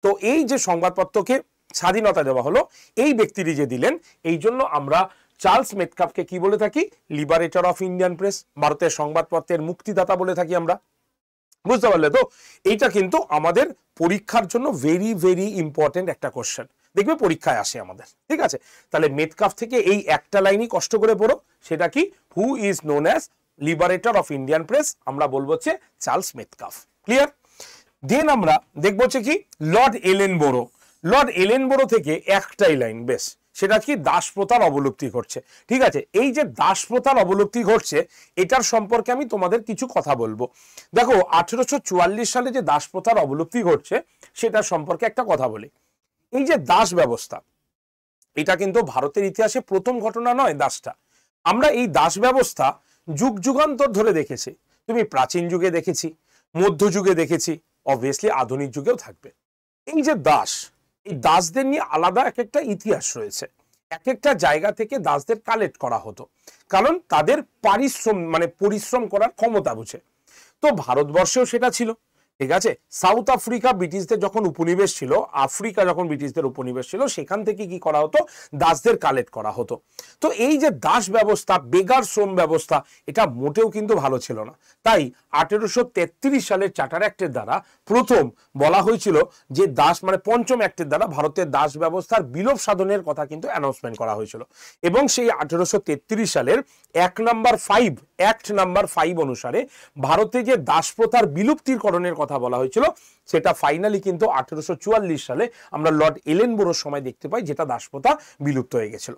তো এই যে সংবাদপত্রকে স্বাধীনতা দেওয়া হলো এই ব্যক্তিটি যে দিলেন এই জন্য আমরা চার্লস মেটকাফকে কি বলে থাকি লিবারেটর অফ ইন্ডিয়ান প্রেস ভারতের সংবাদপত্রের মুক্তিদাতা বলে থাকি আমরা বুঝতে পারলে তো এইটা কিন্তু আমাদের পরীক্ষার জন্য ভেরি ভেরি ইম্পর্টেন্ট একটা কোশ্চেন দেখবে পরীক্ষায় আসে আমাদের ঠিক আছে তাহলে মেটকাফ থেকে এই একটা লাইনই কষ্ট করে পড়ো সেটা কি who is known as liberator of Indian press আমরা বলবো হচ্ছে চার্লস মেটকাফ ক্লিয়ার দেন আমরা দেখবো হচ্ছে কি লর্ড এলেন বোরো লর্ড এলেন বোরো থেকে একটাই লাইন বেশ সেটা কি দাসপ্রথার অবলুপ্তি ঘটছে ঠিক আছে এই যে দাসপ্রথার অবলুপ্তি ঘটছে এটার সম্পর্কে আমি তোমাদের কিছু কথা বলবো দেখো আঠেরোশো সালে যে দাসপ্রথার অবলুপ্তি ঘটছে সেটার সম্পর্কে একটা কথা বলি এই যে দাস ব্যবস্থা এটা কিন্তু ভারতের ইতিহাসে প্রথম ঘটনা নয় দাসটা আমরা এই দাস ব্যবস্থা যুগ যুগান্তর ধরে দেখেছি তুমি প্রাচীন যুগে দেখেছি মধ্যযুগে দেখেছি অবভিয়াসলি আধুনিক যুগেও থাকবে এই যে দাস এই দাসদের নিয়ে আলাদা এক একটা ইতিহাস রয়েছে এক একটা জায়গা থেকে দাসদের কালেক্ট করা হতো কারণ তাদের পারিশ্রম মানে পরিশ্রম করার ক্ষমতা বুঝে তো ভারতবর্ষেও সেটা ছিল ঠিক আছে সাউথ আফ্রিকা ব্রিটিশদের যখন উপনিবেশ ছিল আফ্রিকা যখন ব্রিটিশদের উপনিবেশ ছিল সেখান থেকে কি করা হতো দাসদের কালেক্ট করা হতো তো এই যে দাস ব্যবস্থা বেগার শ্রম ব্যবস্থা এটা মোটেও কিন্তু ভালো ছিল না তাই আঠেরোশো তেত্রিশ সালের চার্টার অ্যাক্টের দ্বারা প্রথম বলা হয়েছিল যে দাস মানে পঞ্চম অ্যাক্টের দ্বারা ভারতের দাস ব্যবস্থার বিলোপ সাধনের কথা কিন্তু অ্যানাউন্সমেন্ট করা হয়েছিল এবং সেই আঠেরোশো তেত্রিশ সালের এক number five act number five অনুসারে ভারতে যে দাস প্রথার বিলুপ্তিরকরণের কথা কথা বলা হয়েছিল সেটা ফাইনালি কিন্তু আঠেরোশো সালে আমরা লর্ড এলেন বোরোর সময় দেখতে পাই যেটা দাসপ্রথা বিলুপ্ত হয়ে গেছিল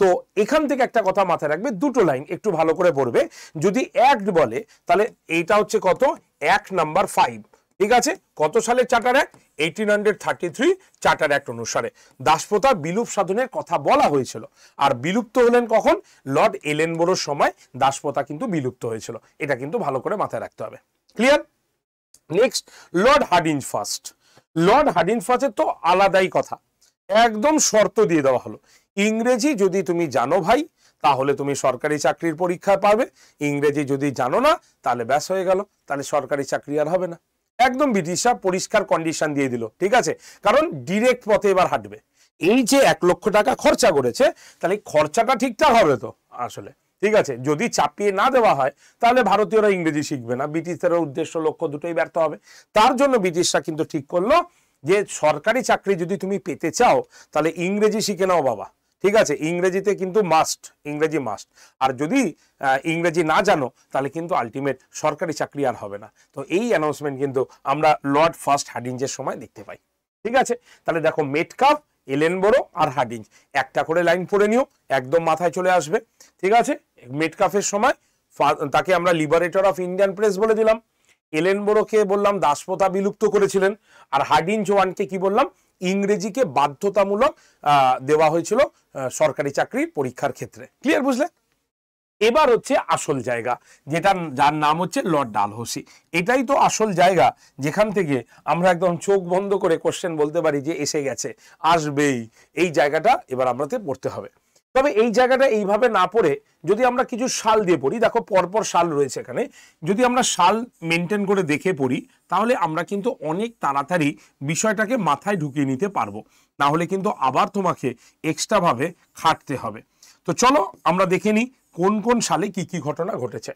তো এখান থেকে একটা কথা মাথায় রাখবে দুটো লাইন একটু ভালো করে পড়বে যদি অ্যাক্ট বলে তাহলে এইটা হচ্ছে কত অ্যাক্ট নাম্বার ফাইভ ঠিক আছে কত সালে charter act eighteen hundred thirty three charter act অনুসারে দাসপ্রথা বিলুপ সাধনের কথা বলা হয়েছিল আর বিলুপ্ত হলেন কখন লর্ড এলেন বোরোর সময় দাসপ্রথা কিন্তু বিলুপ্ত হয়েছিল এটা কিন্তু ভালো করে মাথায় রাখতে হবে clear next lord Hardinge first lord Hardinge ফার্স্টের তো আলাদাই কথা একদম শর্ত দিয়ে দেওয়া হলো ইংরেজি যদি তুমি জানো ভাই তাহলে তুমি সরকারি চাকরির পরীক্ষা পাবে ইংরেজি যদি জানো না তাহলে ব্যাস হয়ে গেল তাহলে সরকারি চাকরি আর হবে না একদম ব্রিটিশরা পরিষ্কার কন্ডিশন দিয়ে দিল ঠিক আছে কারণ ডিরেক্ট পথে এবার হাঁটবে এই যে এক লক্ষ টাকা খরচা করেছে তাহলে খরচাটা ঠিকঠাক হবে তো আসলে ঠিক আছে যদি চাপিয়ে না দেওয়া হয় তাহলে ভারতীয়রা ইংরেজি শিখবে না ব্রিটিশদের উদ্দেশ্য লক্ষ্য দুটোই ব্যর্থ হবে তার জন্য ব্রিটিশরা কিন্তু ঠিক করলো যে সরকারি চাকরি যদি তুমি পেতে চাও তাহলে ইংরেজি শিখে নাও বাবা ঠিক আছে ইংরেজিতে কিন্তু মাস্ট ইংরেজি মাস্ট আর যদি ইংরেজি না জানো তাহলে কিন্তু আলটিমেট সরকারি চাকরি আর হবে না তো এই অ্যানাউন্সমেন্ট কিন্তু আমরা লর্ড ফার্স্ট হার্ডিঞ্জের সময় দেখতে পাই ঠিক আছে তাহলে দেখো মেটকাপ এলেন বড়ো আর হার্ডিঞ্জ একটা করে লাইন পড়ে নিও একদম মাথায় চলে আসবে ঠিক আছে মেটকাফের সময় তাকে আমরা লিবারেটর অফ ইন্ডিয়ান প্রেস বলে দিলাম এলেন বোরোকে বললাম দাসপ্রথা বিলুপ্ত করেছিলেন আর হার্ডিন জোয়ানকে কি বললাম ইংরেজিকে বাধ্যতামূলক দেওয়া হয়েছিল সরকারি চাকরির পরীক্ষার ক্ষেত্রে ক্লিয়ার বুঝলে এবার হচ্ছে আসল জায়গা যেটা যার নাম হচ্ছে লর্ড হোসি এটাই তো আসল জায়গা যেখান থেকে আমরা একদম চোখ বন্ধ করে কোশ্চেন বলতে পারি যে এসে গেছে আসবেই এই জায়গাটা এবার আমাদের পড়তে হবে তবে এই জায়গাটা এইভাবে না পড়ে যদি আমরা কিছু শাল দিয়ে পড়ি দেখো পরপর শাল রয়েছে এখানে যদি আমরা শাল মেনটেন করে দেখে পড়ি তাহলে আমরা কিন্তু অনেক তাড়াতাড়ি বিষয়টাকে মাথায় ঢুকিয়ে নিতে পারবো না হলে কিন্তু আবার তোমাকে এক্সট্রাভাবে খাটতে হবে তো চলো আমরা দেখে নিই কোন কোন সালে কি কি ঘটনা ঘটেছে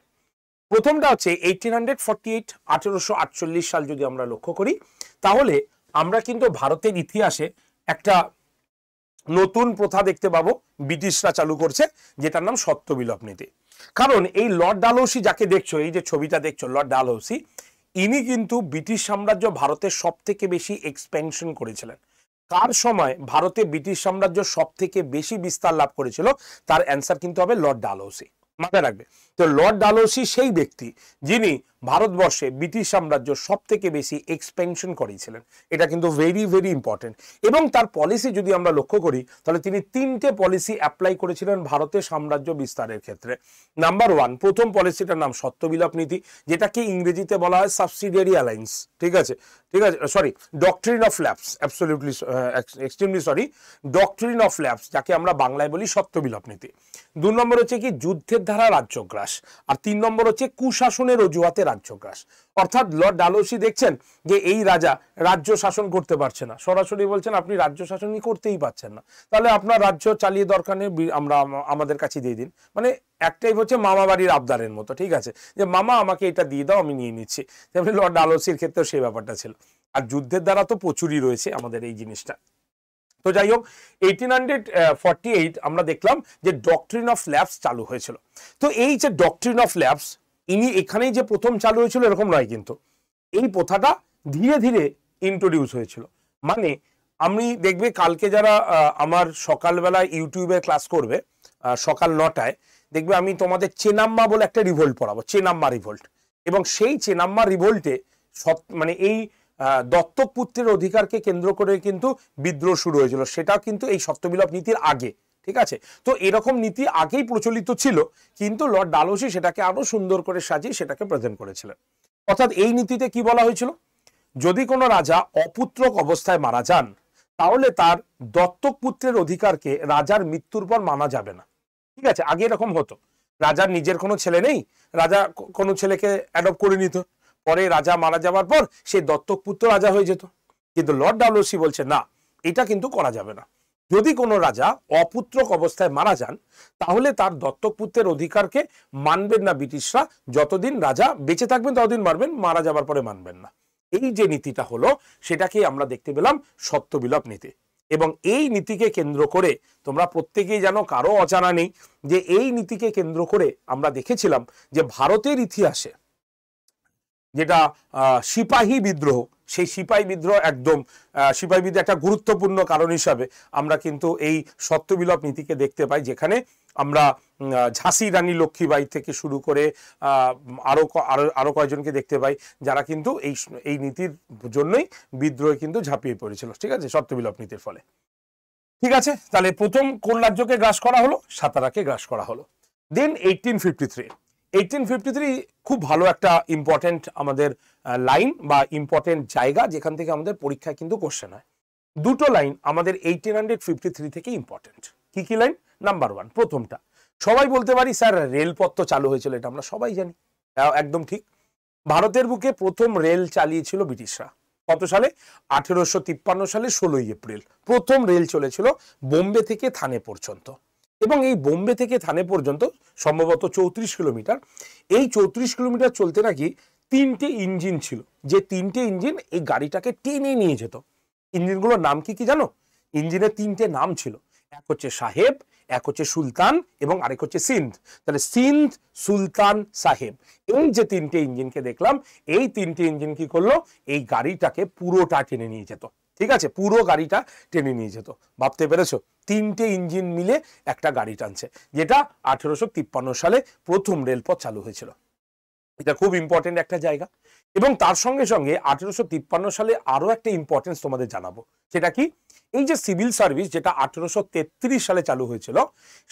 প্রথমটা হচ্ছে এইটিন হান্ড্রেড ফর্টি এইট আঠেরোশো আটচল্লিশ সাল যদি আমরা লক্ষ্য করি তাহলে আমরা কিন্তু ভারতের ইতিহাসে একটা নতুন প্রথা দেখতে পাবো ব্রিটিশরা চালু করছে যেটার নাম সত্য বিলোপ নীতি কারণ এই লর্ড ডালহৌসি যাকে দেখছো এই যে ছবিটা দেখছো লর্ড ডালহৌসি ইনি কিন্তু ব্রিটিশ সাম্রাজ্য ভারতে সব থেকে বেশি এক্সপেনশন করেছিলেন কার সময় ভারতে ব্রিটিশ সাম্রাজ্য সব থেকে বেশি বিস্তার লাভ করেছিল তার অ্যান্সার কিন্তু হবে লর্ড ডালহৌসি মাথায় রাখবে তো লর্ড ডালহৌসি সেই ব্যক্তি যিনি ভারতবর্ষে ব্রিটিশ সাম্রাজ্য সব থেকে বেশি এক্সপেনশন করেছিলেন এটা কিন্তু ভেরি ভেরি ইম্পর্টেন্ট এবং তার পলিসি যদি আমরা লক্ষ্য করি তাহলে তিনি তিনটে পলিসি অ্যাপ্লাই করেছিলেন ভারতে সাম্রাজ্য বিস্তারের ক্ষেত্রে নাম্বার ওয়ান প্রথম পলিসিটার নাম সত্যবিলাপ নীতি যেটাকে ইংরেজিতে বলা হয় সাবসিডিয়ারি অ্যালায়েন্স ঠিক আছে ঠিক আছে sorry doctrine of lapse absolutely extremely sorry doctrine of lapse যাকে আমরা বাংলায় বলি সত্যবিলাপ নীতি দু নম্বর হচ্ছে কি যুদ্ধের ধারা রাজ্যগ্রাস গ্রাস আর তিন নম্বর হচ্ছে কুশাসনের অজুহাতে গ্রাস অর্থাৎ লর্ড ডালসি দেখছেন যে এই রাজা রাজ্য শাসন করতে পারছে না সরাসরি বলছেন আপনি রাজ্য শাসনই করতেই পারছেন না তাহলে আপনার রাজ্য চালিয়ে দরকার নেই আমরা আমাদের কাছে দিয়ে দিন মানে একটাই হচ্ছে মামা বাড়ির আবদারের মতো ঠিক আছে যে মামা আমাকে এটা দিয়ে দাও আমি নিয়ে নিচ্ছি যেমনি লর্ড ডালসির ক্ষেত্রেও সেই ব্যাপারটা ছিল আর যুদ্ধের দ্বারা তো প্রচুরই রয়েছে আমাদের এই জিনিসটা তো যাই হোক এইটিন হান্ড্রেড ফর্টি এইট আমরা দেখলাম যে ডক্ট্রিন অফ ল্যাবস চালু হয়েছিল তো এই যে ডক্ট্রিন অফ ল্যাবস ইনি এখানেই যে প্রথম চালু হয়েছিল এরকম নয় কিন্তু এই প্রথাটা ধীরে ধীরে ইন্ট্রোডিউস হয়েছিল মানে আমি দেখবে কালকে যারা আমার সকালবেলা ইউটিউবে ক্লাস করবে সকাল নটায় দেখবে আমি তোমাদের চেনাম্মা বলে একটা রিভোল্ট পড়াবো চেনাম্মা রিভোল্ট এবং সেই চেনাম্মা রিভোল্টে সৎ মানে এই দত্তক পুত্রের অধিকারকে কেন্দ্র করে কিন্তু বিদ্রোহ শুরু হয়েছিল সেটা কিন্তু এই সত্যবিলোপ নীতির আগে ঠিক আছে তো এরকম নীতি আগেই প্রচলিত ছিল কিন্তু লর্ড ডালসি সেটাকে আরো সুন্দর করে সাজিয়ে সেটাকে প্রেজেন্ট করেছিলেন অর্থাৎ এই নীতিতে কি বলা হয়েছিল যদি কোনো রাজা অপুত্রক অবস্থায় মারা যান তাহলে তার দত্তক পুত্রের অধিকারকে রাজার মৃত্যুর পর মানা যাবে না ঠিক আছে আগে এরকম হতো রাজার নিজের কোনো ছেলে নেই রাজা কোনো ছেলেকে অ্যাডপ্ট করে নিত পরে রাজা মারা যাওয়ার পর সে দত্তক পুত্র রাজা হয়ে যেত কিন্তু লর্ড ডাব্লিউসি বলছে না এটা কিন্তু করা যাবে না যদি কোনো রাজা অপুত্রক অবস্থায় মারা যান তাহলে তার দত্তক পুত্রের অধিকারকে মানবেন না ব্রিটিশরা যতদিন রাজা বেঁচে থাকবেন ততদিন মারবেন মারা যাবার পরে মানবেন না এই যে নীতিটা হলো সেটাকে আমরা দেখতে পেলাম সত্যবিলাপ নীতি এবং এই নীতিকে কেন্দ্র করে তোমরা প্রত্যেকেই যেন কারো অজানা নেই যে এই নীতিকে কেন্দ্র করে আমরা দেখেছিলাম যে ভারতের ইতিহাসে যেটা সিপাহী বিদ্রোহ সেই সিপাহী বিদ্রোহ একদম সিপাহী বিদ্রোহ একটা গুরুত্বপূর্ণ কারণ হিসাবে আমরা কিন্তু এই সত্যবিলপ নীতিকে দেখতে পাই যেখানে আমরা ঝাঁসি রানী লক্ষ্মীবাই থেকে শুরু করে আরও আরও কয়েকজনকে দেখতে পাই যারা কিন্তু এই এই নীতির জন্যই বিদ্রোহে কিন্তু ঝাঁপিয়ে পড়েছিল ঠিক আছে সত্যবিলপ নীতির ফলে ঠিক আছে তাহলে প্রথম কোন রাজ্যকে গ্রাস করা হলো সাতারাকে গ্রাস করা হলো then eighteen fifty three eighteen fifty three খুব ভালো একটা ইম্পর্টেন্ট আমাদের লাইন বা ইম্পর্টেন্ট জায়গা যেখান থেকে আমাদের পরীক্ষায় কিন্তু কোশ্চেন হয় দুটো লাইন আমাদের এইটিন হান্ড্রেড ফিফটি থ্রি থেকে ইম্পর্টেন্ট কি কি লাইন নাম্বার ওয়ান প্রথমটা সবাই বলতে পারি স্যার রেলপথ তো চালু হয়েছিল এটা আমরা সবাই জানি একদম ঠিক ভারতের বুকে প্রথম রেল চালিয়েছিল ব্রিটিশরা কত সালে আঠেরোশো সালে ষোলোই এপ্রিল প্রথম রেল চলেছিল বোম্বে থেকে থানে পর্যন্ত এবং এই বোম্বে থেকে থানে পর্যন্ত সম্ভবত চৌত্রিশ কিলোমিটার এই চৌত্রিশ কিলোমিটার চলতে নাকি তিনটে ইঞ্জিন ছিল যে তিনটে ইঞ্জিন এই গাড়িটাকে টেনে নিয়ে যেত ইঞ্জিনগুলোর নাম কি কি জানো ইঞ্জিনের তিনটে নাম ছিল এক হচ্ছে সাহেব এক হচ্ছে সুলতান এবং আরেক হচ্ছে সিন্ধ তাহলে সিন্ধ সুলতান সাহেব এই যে তিনটে ইঞ্জিনকে দেখলাম এই তিনটে ইঞ্জিন কি করলো এই গাড়িটাকে পুরোটা টেনে নিয়ে যেত ঠিক আছে পুরো গাড়িটা টেনে নিয়ে যেত ভাবতে পেরেছো তিনটে ইঞ্জিন মিলে একটা গাড়ি টানছে যেটা আঠেরোশো তিপ্পান্ন সালে প্রথম রেলপথ চালু হয়েছিল এটা খুব ইম্পর্টেন্ট একটা জায়গা এবং তার সঙ্গে সঙ্গে আঠেরোশো তিপ্পান্ন সালে আরও একটা ইম্পর্টেন্স তোমাদের জানাবো সেটা কি এই যে সিভিল সার্ভিস যেটা আঠেরোশো সালে চালু হয়েছিল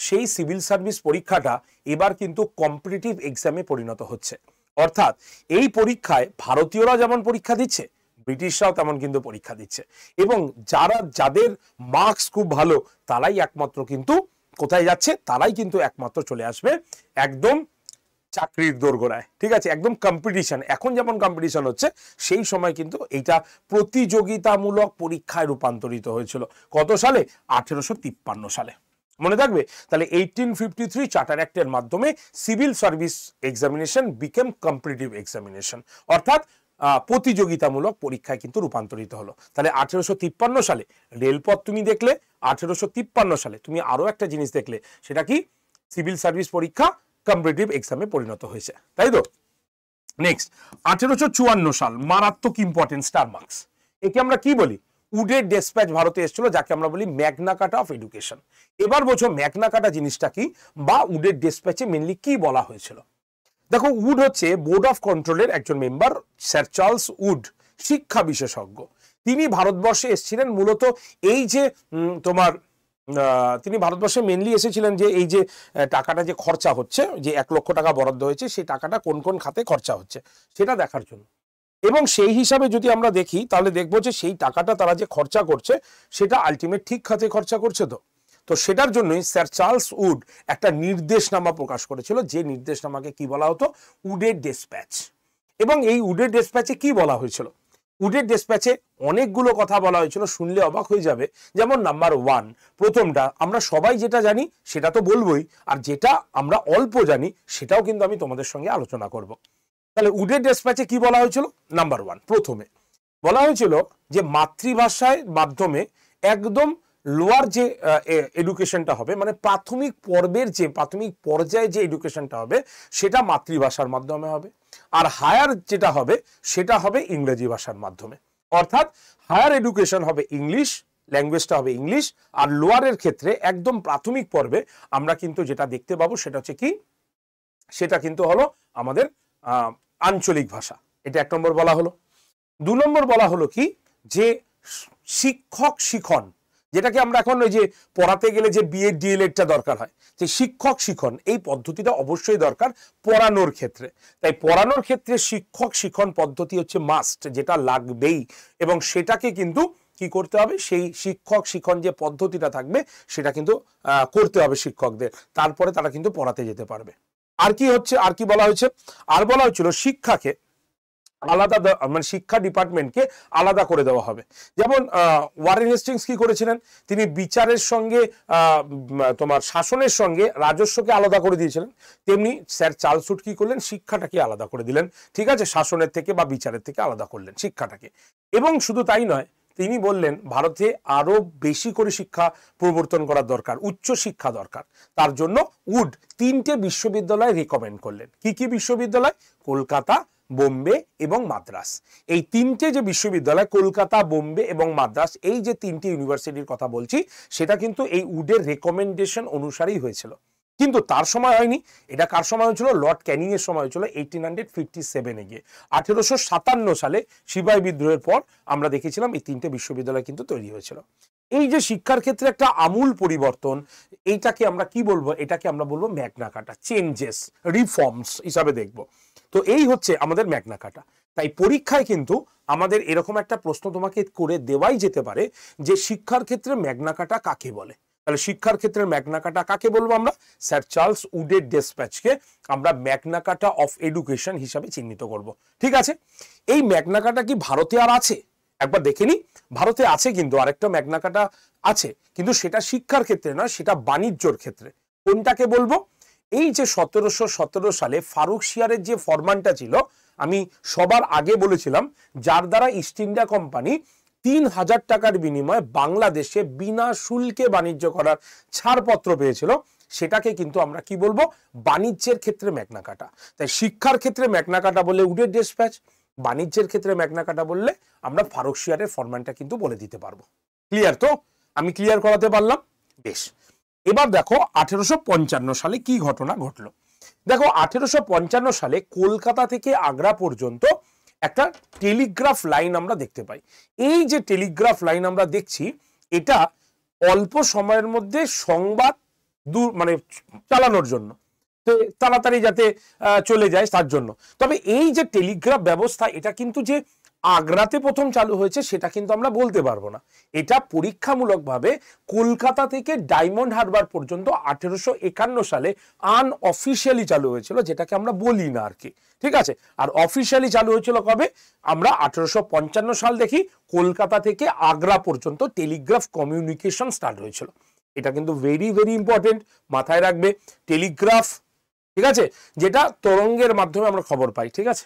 সেই সিভিল সার্ভিস পরীক্ষাটা এবার কিন্তু কম্পিটিটিভ এক্সামে পরিণত হচ্ছে অর্থাৎ এই পরীক্ষায় ভারতীয়রা যেমন পরীক্ষা দিচ্ছে ব্রিটিশরাও তেমন কিন্তু পরীক্ষা দিচ্ছে এবং যারা যাদের মার্কস খুব ভালো তারাই একমাত্র কিন্তু কোথায় যাচ্ছে তারাই কিন্তু একমাত্র চলে আসবে একদম চাকরির দোরগোড়ায় ঠিক আছে একদম কম্পিটিশন এখন যেমন কম্পিটিশন হচ্ছে সেই সময় কিন্তু এইটা প্রতিযোগিতামূলক পরীক্ষায় রূপান্তরিত হয়েছিল কত সালে আঠেরোশো সালে মনে থাকবে তাহলে এইটিন ফিফটি থ্রি চার্টার অ্যাক্টের মাধ্যমে civil service examination became competitive examination অর্থাৎ প্রতিযোগিতামূলক পরীক্ষায় কিন্তু রূপান্তরিত হলো তাহলে আঠেরোশো সালে রেলপথ তুমি দেখলে আঠেরোশো সালে তুমি আরও একটা জিনিস দেখলে সেটা কি সিভিল সার্ভিস পরীক্ষা কম্পিটিটিভ এক্সামে পরিণত হয়েছে তাই তো নেক্সট আঠেরোশো সাল মারাত্মক ইম্পর্টেন্ট স্টার মার্কস একে আমরা কি বলি উডের ডেসপ্যাচ ভারতে এসেছিল যাকে আমরা বলি ম্যাগনাকাটা অফ এডুকেশন এবার বোঝো ম্যাগনাকাটা জিনিসটা কি বা উডের ডেসপ্যাচে মেনলি কি বলা হয়েছিল দেখো উড হচ্ছে বোর্ড অফ কন্ট্রোলের একজন মেম্বার স্যার চার্লস উড শিক্ষা বিশেষজ্ঞ তিনি ভারতবর্ষে এসেছিলেন মূলত এই যে তোমার তিনি ভারতবর্ষে মেনলি এসেছিলেন যে এই যে টাকাটা যে খরচা হচ্ছে যে এক লক্ষ টাকা বরাদ্দ হয়েছে সেই টাকাটা কোন কোন খাতে খরচা হচ্ছে সেটা দেখার জন্য এবং সেই হিসাবে যদি আমরা দেখি তাহলে দেখবো যে সেই টাকাটা তারা যে খরচা করছে সেটা আলটিমেট ঠিক খাতে খরচা করছে তো তো সেটার জন্যই স্যার চার্লস উড একটা নির্দেশনামা প্রকাশ করেছিল যে নির্দেশনামাকে কি বলা হতো উডের ডেসপ্যাচ এবং এই উডের ডেসপ্যাচে কি বলা হয়েছিল উডের ডেসপ্যাচে অনেকগুলো কথা বলা হয়েছিল শুনলে অবাক হয়ে যাবে যেমন নাম্বার ওয়ান প্রথমটা আমরা সবাই যেটা জানি সেটা তো বলবই আর যেটা আমরা অল্প জানি সেটাও কিন্তু আমি তোমাদের সঙ্গে আলোচনা করব তাহলে উডের ডেসপ্যাচে কি বলা হয়েছিল নাম্বার ওয়ান প্রথমে বলা হয়েছিল যে মাতৃভাষায় মাধ্যমে একদম লোয়ার যে এডুকেশনটা হবে মানে প্রাথমিক পর্বের যে প্রাথমিক পর্যায়ে যে এডুকেশনটা হবে সেটা মাতৃভাষার মাধ্যমে হবে আর হায়ার যেটা হবে সেটা হবে ইংরেজি ভাষার মাধ্যমে অর্থাৎ হায়ার এডুকেশন হবে ইংলিশ ল্যাঙ্গুয়েজটা হবে ইংলিশ আর লোয়ারের ক্ষেত্রে একদম প্রাথমিক পর্বে আমরা কিন্তু যেটা দেখতে পাবো সেটা হচ্ছে কি সেটা কিন্তু হলো আমাদের আঞ্চলিক ভাষা এটা এক নম্বর বলা হলো দু নম্বর বলা হলো কি যে শিক্ষক শিখন যেটাকে আমরা এখন ওই যে পড়াতে গেলে যে বিএড ডিএলএডটা e দরকার হয় যে শিক্ষক শিখন এই পদ্ধতিটা অবশ্যই দরকার পড়ানোর ক্ষেত্রে তাই পড়ানোর ক্ষেত্রে শিক্ষক শিখন পদ্ধতি হচ্ছে মাস্ট যেটা লাগবেই এবং সেটাকে কিন্তু কি করতে হবে সেই শিক্ষক শিখন যে পদ্ধতিটা থাকবে সেটা কিন্তু করতে হবে শিক্ষকদের তারপরে তারা কিন্তু পড়াতে যেতে পারবে আর কি হচ্ছে আর কি বলা হয়েছে আর বলা হয়েছিল শিক্ষাকে আলাদা মানে শিক্ষা ডিপার্টমেন্টকে আলাদা করে দেওয়া হবে যেমন ওয়ারেন হেস্টিংস কি করেছিলেন তিনি বিচারের সঙ্গে তোমার শাসনের সঙ্গে রাজস্বকে আলাদা করে দিয়েছিলেন তেমনি স্যার চার্লসুট কি করলেন শিক্ষাটাকে আলাদা করে দিলেন ঠিক আছে শাসনের থেকে বা বিচারের থেকে আলাদা করলেন শিক্ষাটাকে এবং শুধু তাই নয় তিনি বললেন ভারতে আরও বেশি করে শিক্ষা প্রবর্তন করার দরকার উচ্চ শিক্ষা দরকার তার জন্য উড তিনটে বিশ্ববিদ্যালয় রেকমেন্ড করলেন কি কি বিশ্ববিদ্যালয় কলকাতা বোম্বে এবং মাদ্রাস এই তিনটে যে বিশ্ববিদ্যালয় কলকাতা বোম্বে এবং মাদ্রাস এই যে তিনটি ইউনিভার্সিটির কথা বলছি সেটা কিন্তু এই উডের রেকমেন্ডেশন অনুসারেই হয়েছিল কিন্তু তার সময় হয়নি এটা কার সময় হয়েছিল লর্ড ক্যানিং এর সময় হয়েছিল এইটিন হান্ড্রেড ফিফটি সেভেনে গিয়ে আঠেরোশো সাতান্ন সালে সিপাহী বিদ্রোহের পর আমরা দেখেছিলাম এই তিনটে বিশ্ববিদ্যালয় কিন্তু তৈরি হয়েছিল এই যে শিক্ষার ক্ষেত্রে একটা আমূল পরিবর্তন এইটাকে আমরা কি বলবো এটাকে আমরা বলবো ম্যাগনা কাটা চেঞ্জেস রিফর্মস হিসাবে দেখবো তো এই হচ্ছে আমাদের ম্যাগনা কাটা তাই পরীক্ষায় কিন্তু আমাদের এরকম একটা প্রশ্ন তোমাকে করে দেওয়াই যেতে পারে যে শিক্ষার ক্ষেত্রে ম্যাগনা কাটা কাকে বলে তাহলে শিক্ষার ক্ষেত্রে ম্যাগনাকাটা কাকে বলবো আমরা স্যার চার্লস উডের ডেসপ্যাচকে আমরা ম্যাগনাকাটা অফ এডুকেশন হিসাবে চিহ্নিত করব ঠিক আছে এই ম্যাগনাকাটা কি ভারতে আর আছে একবার দেখেনি ভারতে আছে কিন্তু আরেকটা ম্যাগনাকাটা আছে কিন্তু সেটা শিক্ষার ক্ষেত্রে নয় সেটা বাণিজ্যর ক্ষেত্রে কোনটাকে বলবো এই যে সতেরোশো সতেরো সালে ফারুক শিয়ারের যে ফরমানটা ছিল আমি সবার আগে বলেছিলাম যার দ্বারা ইস্ট ইন্ডিয়া কোম্পানি তিন হাজার টাকার বিনিময়ে বাংলাদেশে বিনা শুল্কে বাণিজ্য করার ছাড়পত্র পেয়েছিল সেটাকে কিন্তু আমরা কি বলবো বাণিজ্যের ক্ষেত্রে ম্যাকনাকাটা তাই শিক্ষার ক্ষেত্রে ম্যাকনাকাটা বলে উডের ডেসপ্যাচ বাণিজ্যের ক্ষেত্রে ম্যাকনাকাটা বললে আমরা ফারুক শিয়ারের ফরম্যানটা কিন্তু বলে দিতে পারবো ক্লিয়ার তো আমি ক্লিয়ার করাতে পারলাম বেশ এবার দেখো আঠেরোশো সালে কি ঘটনা ঘটলো দেখো আঠেরোশো সালে কলকাতা থেকে আগ্রা পর্যন্ত একটা টেলিগ্রাফ লাইন আমরা দেখতে পাই এই যে টেলিগ্রাফ লাইন আমরা দেখছি এটা অল্প সময়ের মধ্যে সংবাদ দূর মানে চালানোর জন্য তাড়াতাড়ি যাতে চলে যায় তার জন্য তবে এই যে টেলিগ্রাফ ব্যবস্থা এটা কিন্তু যে আগ্রাতে প্রথম চালু হয়েছে সেটা কিন্তু আমরা বলতে পারবো না এটা পরীক্ষামূলকভাবে কলকাতা থেকে ডায়মন্ড হারবার পর্যন্ত আঠেরোশো একান্ন সালে আনঅফিসিয়ালি চালু হয়েছিল যেটাকে আমরা বলি না আর কি ঠিক আছে আর অফিসিয়ালি চালু হয়েছিল কবে আমরা আঠেরোশো পঞ্চান্ন সাল দেখি কলকাতা থেকে আগ্রা পর্যন্ত টেলিগ্রাফ কমিউনিকেশন স্টার্ট হয়েছিল এটা কিন্তু ভেরি ভেরি ইম্পর্টেন্ট মাথায় রাখবে টেলিগ্রাফ ঠিক আছে যেটা তরঙ্গের মাধ্যমে আমরা খবর পাই ঠিক আছে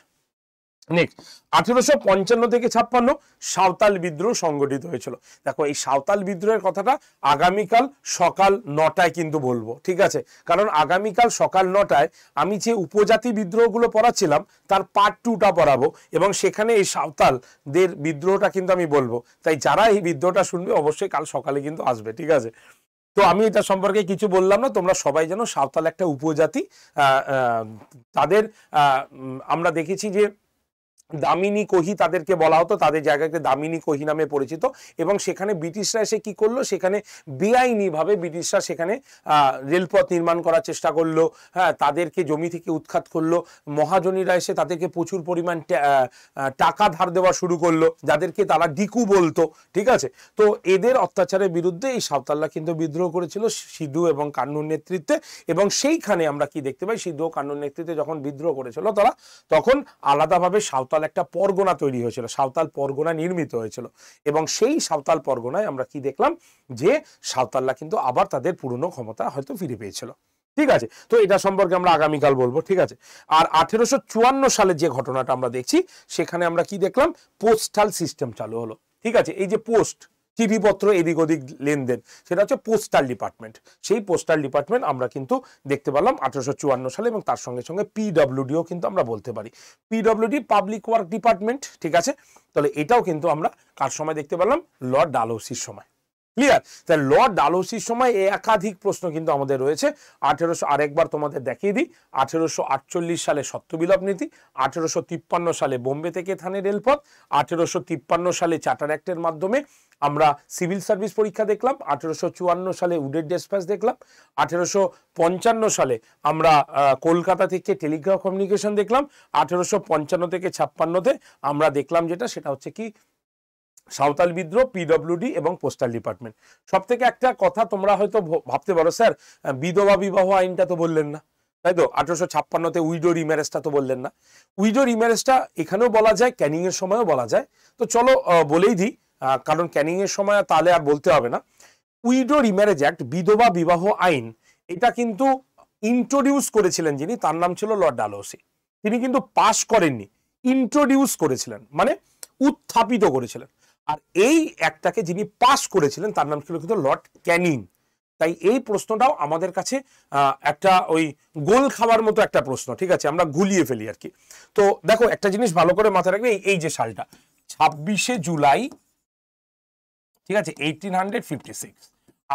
নেক্সট আঠেরোশো পঞ্চান্ন থেকে ছাপ্পান্ন সাঁওতাল বিদ্রোহ সংগঠিত হয়েছিল দেখো এই সাঁওতাল বিদ্রোহের কথাটা আগামীকাল সকাল নটায় কিন্তু বলবো ঠিক আছে কারণ আগামীকাল সকাল নটায় আমি যে উপজাতি বিদ্রোহগুলো পড়াচ্ছিলাম তার পার্ট টুটা পড়াবো এবং সেখানে এই সাঁওতালদের বিদ্রোহটা কিন্তু আমি বলবো তাই যারা এই বিদ্রোহটা শুনবে অবশ্যই কাল সকালে কিন্তু আসবে ঠিক আছে তো আমি এটা সম্পর্কে কিছু বললাম না তোমরা সবাই যেন সাঁওতাল একটা উপজাতি তাদের আমরা দেখেছি যে দামিনী কোহি তাদেরকে বলা হতো তাদের জায়গাকে দামিনী কোহি নামে পরিচিত এবং সেখানে ব্রিটিশরা এসে কি করলো সেখানে বেআইনিভাবে ব্রিটিশরা সেখানে রেলপথ নির্মাণ করার চেষ্টা করলো হ্যাঁ তাদেরকে জমি থেকে উৎখাত করলো মহাজনীরা এসে তাদেরকে প্রচুর পরিমাণ টাকা ধার দেওয়া শুরু করলো যাদেরকে তারা ডিকু বলতো ঠিক আছে তো এদের অত্যাচারের বিরুদ্ধে এই সাঁওতাল্লা কিন্তু বিদ্রোহ করেছিল সিধু এবং কান্নুর নেতৃত্বে এবং সেইখানে আমরা কি দেখতে পাই সিধু ও কান্নুর নেতৃত্বে যখন বিদ্রোহ করেছিল তারা তখন আলাদাভাবে সাঁওতাল সাঁওতাল একটা পরগনা তৈরি হয়েছিল সাঁওতাল পরগনা নির্মিত হয়েছিল এবং সেই সাঁওতাল পরগনায় আমরা কি দেখলাম যে সাঁওতালরা কিন্তু আবার তাদের পুরনো ক্ষমতা হয়তো ফিরে পেয়েছিল ঠিক আছে তো এটা সম্পর্কে আমরা আগামীকাল বলবো ঠিক আছে আর আঠেরোশো চুয়ান্ন সালে যে ঘটনাটা আমরা দেখছি সেখানে আমরা কি দেখলাম পোস্টাল সিস্টেম চালু হলো ঠিক আছে এই যে পোস্ট চিঠিপত্র এদিক ওদিক লেনদেন সেটা হচ্ছে পোস্টাল ডিপার্টমেন্ট সেই পোস্টাল ডিপার্টমেন্ট আমরা কিন্তু দেখতে পেলাম আঠারোশো সালে এবং তার সঙ্গে সঙ্গে পিডব্লিউডিও কিন্তু আমরা বলতে পারি পিডব্লিউডি পাবলিক ওয়ার্ক ডিপার্টমেন্ট ঠিক আছে তাহলে এটাও কিন্তু আমরা কার সময় দেখতে পেলাম লর্ড ডালহৌসির সময় ক্লিয়ার তাহলে লর্ড ডালহৌসির সময় একাধিক প্রশ্ন কিন্তু আমাদের রয়েছে আঠেরোশো আরেকবার তোমাদের দেখিয়ে দিই আঠেরোশো আটচল্লিশ সালে সত্যবিলাপ নীতি আঠেরোশো তিপ্পান্ন সালে বোম্বে থেকে থানে রেলপথ আঠেরোশো তিপ্পান্ন সালে চার্টার অ্যাক্টের মাধ্যমে আমরা সিভিল সার্ভিস পরীক্ষা দেখলাম আঠেরোশো চুয়ান্ন সালে উডের ডেসপ্যাচ দেখলাম আঠেরোশো পঞ্চান্ন সালে আমরা কলকাতা থেকে টেলিগ্রাফ কমিউনিকেশন দেখলাম আঠেরোশো পঞ্চান্ন থেকে ছাপ্পান্নতে আমরা দেখলাম যেটা সেটা হচ্ছে কি সাঁওতাল বিদ্রোহ পিডব্লিউডি এবং পোস্টাল ডিপার্টমেন্ট সব থেকে একটা কথা তোমরা হয়তো ভাবতে পারো স্যার বিধবা বিবাহ আইনটা তো বললেন না তাই তো আঠারোশো ছাপ্পান্নতে উইডো রিম্যারেজটা তো বললেন না উইডো রিম্যারেজটা এখানেও বলা যায় ক্যানিং এর সময়ও বলা যায় তো চলো বলেই দিই কারণ ক্যানিং এর সময় তাহলে আর বলতে হবে না উইডো রিম্যারেজ অ্যাক্ট বিধবা বিবাহ আইন এটা কিন্তু ইন্ট্রোডিউস করেছিলেন যিনি তার নাম ছিল লর্ড ডালোসি তিনি কিন্তু পাশ করেননি ইন্ট্রোডিউস করেছিলেন মানে উত্থাপিত করেছিলেন আর এই একটাকে যিনি পাশ করেছিলেন তার নাম ছিল কিন্তু লর্ড ক্যানিং তাই এই প্রশ্নটাও আমাদের কাছে একটা ওই গোল খাওয়ার মতো একটা প্রশ্ন ঠিক আছে আমরা গুলিয়ে ফেলি আর কি তো দেখো একটা জিনিস ভালো করে মাথায় রাখবে এই যে সালটা ছাব্বিশে জুলাই ঠিক আছে এইটিন হান্ড্রেড ফিফটি সিক্স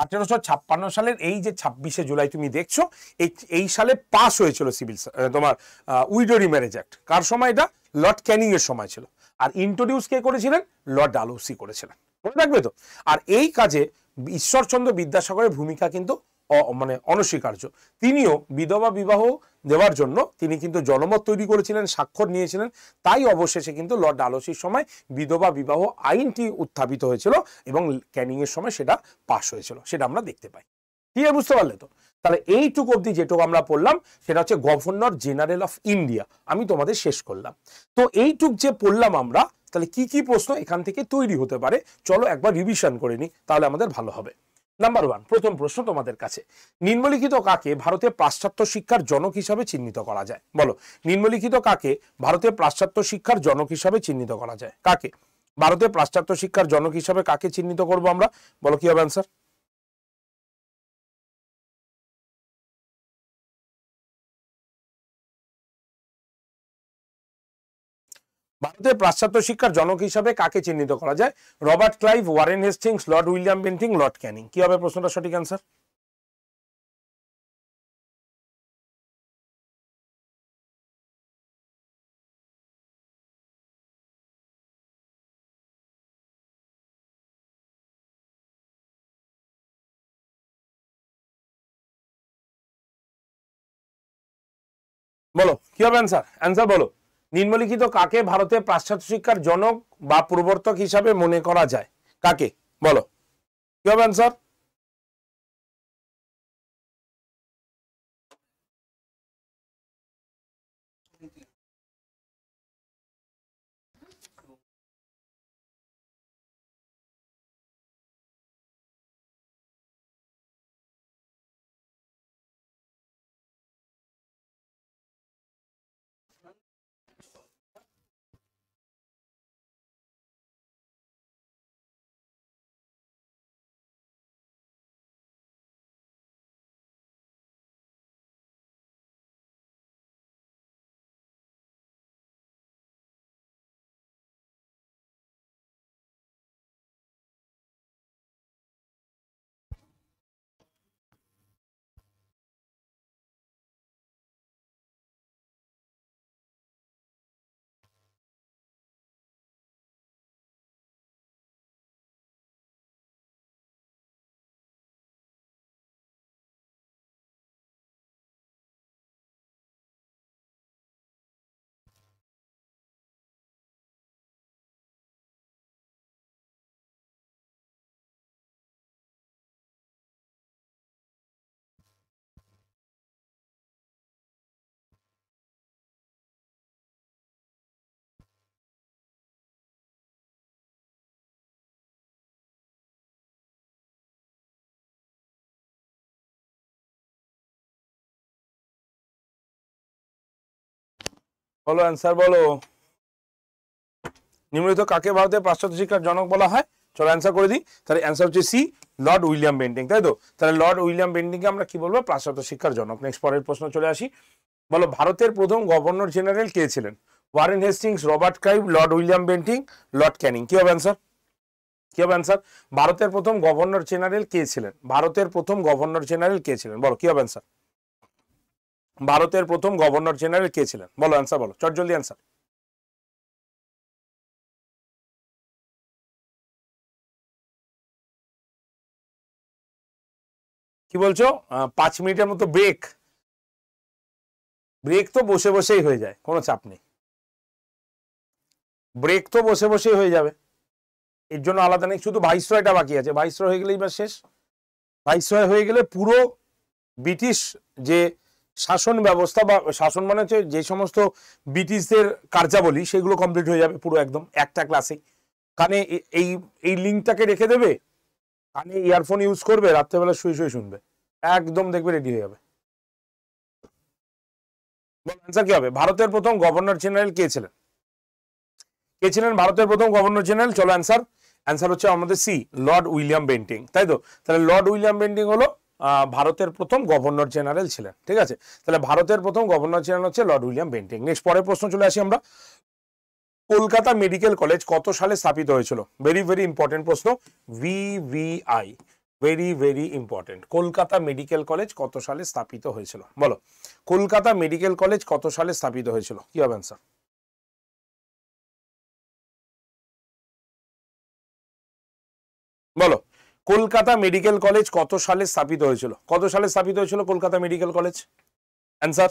আঠেরোশো ছাপ্পান্ন সালের এই যে ছাব্বিশে জুলাই তুমি দেখছো এই এই সালে পাস হয়েছিল সিভিল তোমার উইডোরি ম্যারেজ অ্যাক্ট কার সময় এটা লর্ড ক্যানিং এর সময় ছিল আর ইন্ট্রোডিউস কে করেছিলেন লর্ড ডালহৌসি করেছিলেন মনে রাখবে তো আর এই কাজে ঈশ্বরচন্দ্র বিদ্যাসাগরের ভূমিকা কিন্তু মানে অনস্বীকার্য তিনিও বিধবা বিবাহ দেওয়ার জন্য তিনি কিন্তু জনমত তৈরি করেছিলেন স্বাক্ষর নিয়েছিলেন তাই অবশেষে কিন্তু লর্ড ডালসির সময় বিধবা বিবাহ আইনটি উত্থাপিত হয়েছিল এবং ক্যানিংয়ের সময় সেটা পাশ হয়েছিল সেটা আমরা দেখতে পাই ক্লিয়ার বুঝতে পারলে তো তাহলে এইটুকু অবধি যেটুকু আমরা পড়লাম সেটা হচ্ছে গভর্নর জেনারেল অফ ইন্ডিয়া আমি তোমাদের শেষ করলাম তো এইটুক যে পড়লাম আমরা তাহলে কি কি প্রশ্ন এখান থেকে তৈরি হতে পারে চলো একবার রিভিশন করে নিই তাহলে আমাদের ভালো হবে নাম্বার ওয়ান প্রথম প্রশ্ন তোমাদের কাছে নিম্নলিখিত কাকে ভারতে পাশ্চাত্য শিক্ষার জনক হিসাবে চিহ্নিত করা যায় বলো নিম্নলিখিত কাকে ভারতে পাশ্চাত্য শিক্ষার জনক হিসাবে চিহ্নিত করা যায় কাকে ভারতে পাশ্চাত্য শিক্ষার জনক হিসাবে কাকে চিহ্নিত করব আমরা বলো কি হবে অ্যান্সার ভারতে পাশ্চাত্য শিক্ষার জনক হিসাবে কাকে চিহ্নিত করা যায় Robert Clive Warren Hastings lord William Bentinck lord Canning কি হবে প্রশ্নটা সঠিক অ্যান্সার বলো কি হবে অ্যান্সার অ্যান্সার বলো নিম্নলিখিত কাকে ভারতে পাশ্চাত্য শিক্ষার জনক বা প্রবর্তক হিসাবে মনে করা যায় কাকে বলো কি হবে অ্যান্সার বলো অ্যান্সার বলো নিম্নলিখিত কাকে ভারতের পাশ্চাত্য শিক্ষার জনক বলা হয় চলো অ্যান্সার করে দিই তাহলে অ্যান্সার হচ্ছে সি লর্ড উইলিয়াম বেন্টিং তাই তো তাহলে লর্ড উইলিয়াম বেন্টিংকে আমরা কি বলবো পাশ্চাত্য শিক্ষার জনক নেক্সট পরের প্রশ্ন চলে আসি বলো ভারতের প্রথম গভর্নর জেনারেল কে ছিলেন Warren Hastings Robert Clive lord William Bentinck lord Canning কি হবে অ্যান্সার কি হবে অ্যান্সার ভারতের প্রথম গভর্নর জেনারেল কে ছিলেন ভারতের প্রথম গভর্নর জেনারেল কে ছিলেন বলো কি হবে অ্যান্সার ভারতের প্রথম গভর্নর জেনারেল কে ছিলেন বলো অ্যান্সার বলো জলদি অ্যান্সার কি বলছো পাঁচ মিনিটের মতো ব্রেক ব্রেক তো বসে বসেই হয়ে যায় কোনো চাপ নেই ব্রেক তো বসে বসেই হয়ে যাবে এর জন্য আলাদা নেই শুধু ভাইসরয়টা বাকি আছে ভাইসরয় হয়ে গেলেই বা শেষ ভাইসরয় হয়ে গেলে পুরো ব্রিটিশ যে শাসন ব্যবস্থা বা শাসন মানে হচ্ছে যে সমস্ত ব্রিটিশদের কার্যাবলী সেগুলো কমপ্লিট হয়ে যাবে পুরো একদম একটা ক্লাসেই কানে এই এই লিঙ্কটাকে রেখে দেবে কানে ইয়ারফোন ইউজ করবে রাত্রেবেলা শুয়ে শুয়ে শুনবে একদম দেখবে রেডি হয়ে যাবে অ্যান্সার কি হবে ভারতের প্রথম গভর্নর জেনারেল কে ছিলেন কে ছিলেন ভারতের প্রথম গভর্নর জেনারেল চলো অ্যান্সার অ্যান্সার হচ্ছে আমাদের সি লর্ড উইলিয়াম বেন্টিং তাই তো তাহলে লর্ড উইলিয়াম বেন্টিং হলো ভারতের প্রথম গভর্নর জেনারেল ছিলেন ঠিক আছে তাহলে ভারতের প্রথম গভর্নর জেনারেল হচ্ছে লর্ড উইলিয়াম বেন্টিং নেক্সট পরের প্রশ্ন চলে আসি আমরা কলকাতা মেডিকেল কলেজ কত সালে স্থাপিত হয়েছিল ভেরি ভেরি ইম্পর্টেন্ট প্রশ্ন VVI very very important Kolkata medical college কত সালে স্থাপিত হয়েছিল বলো কলকাতা মেডিকেল কলেজ কত সালে স্থাপিত হয়েছিল কি হবে অ্যান্সার কলকাতা মেডিকেল কলেজ কত সালে স্থাপিত হয়েছিল কত সালে স্থাপিত হয়েছিল কলকাতা মেডিকেল কলেজ অ্যান্সার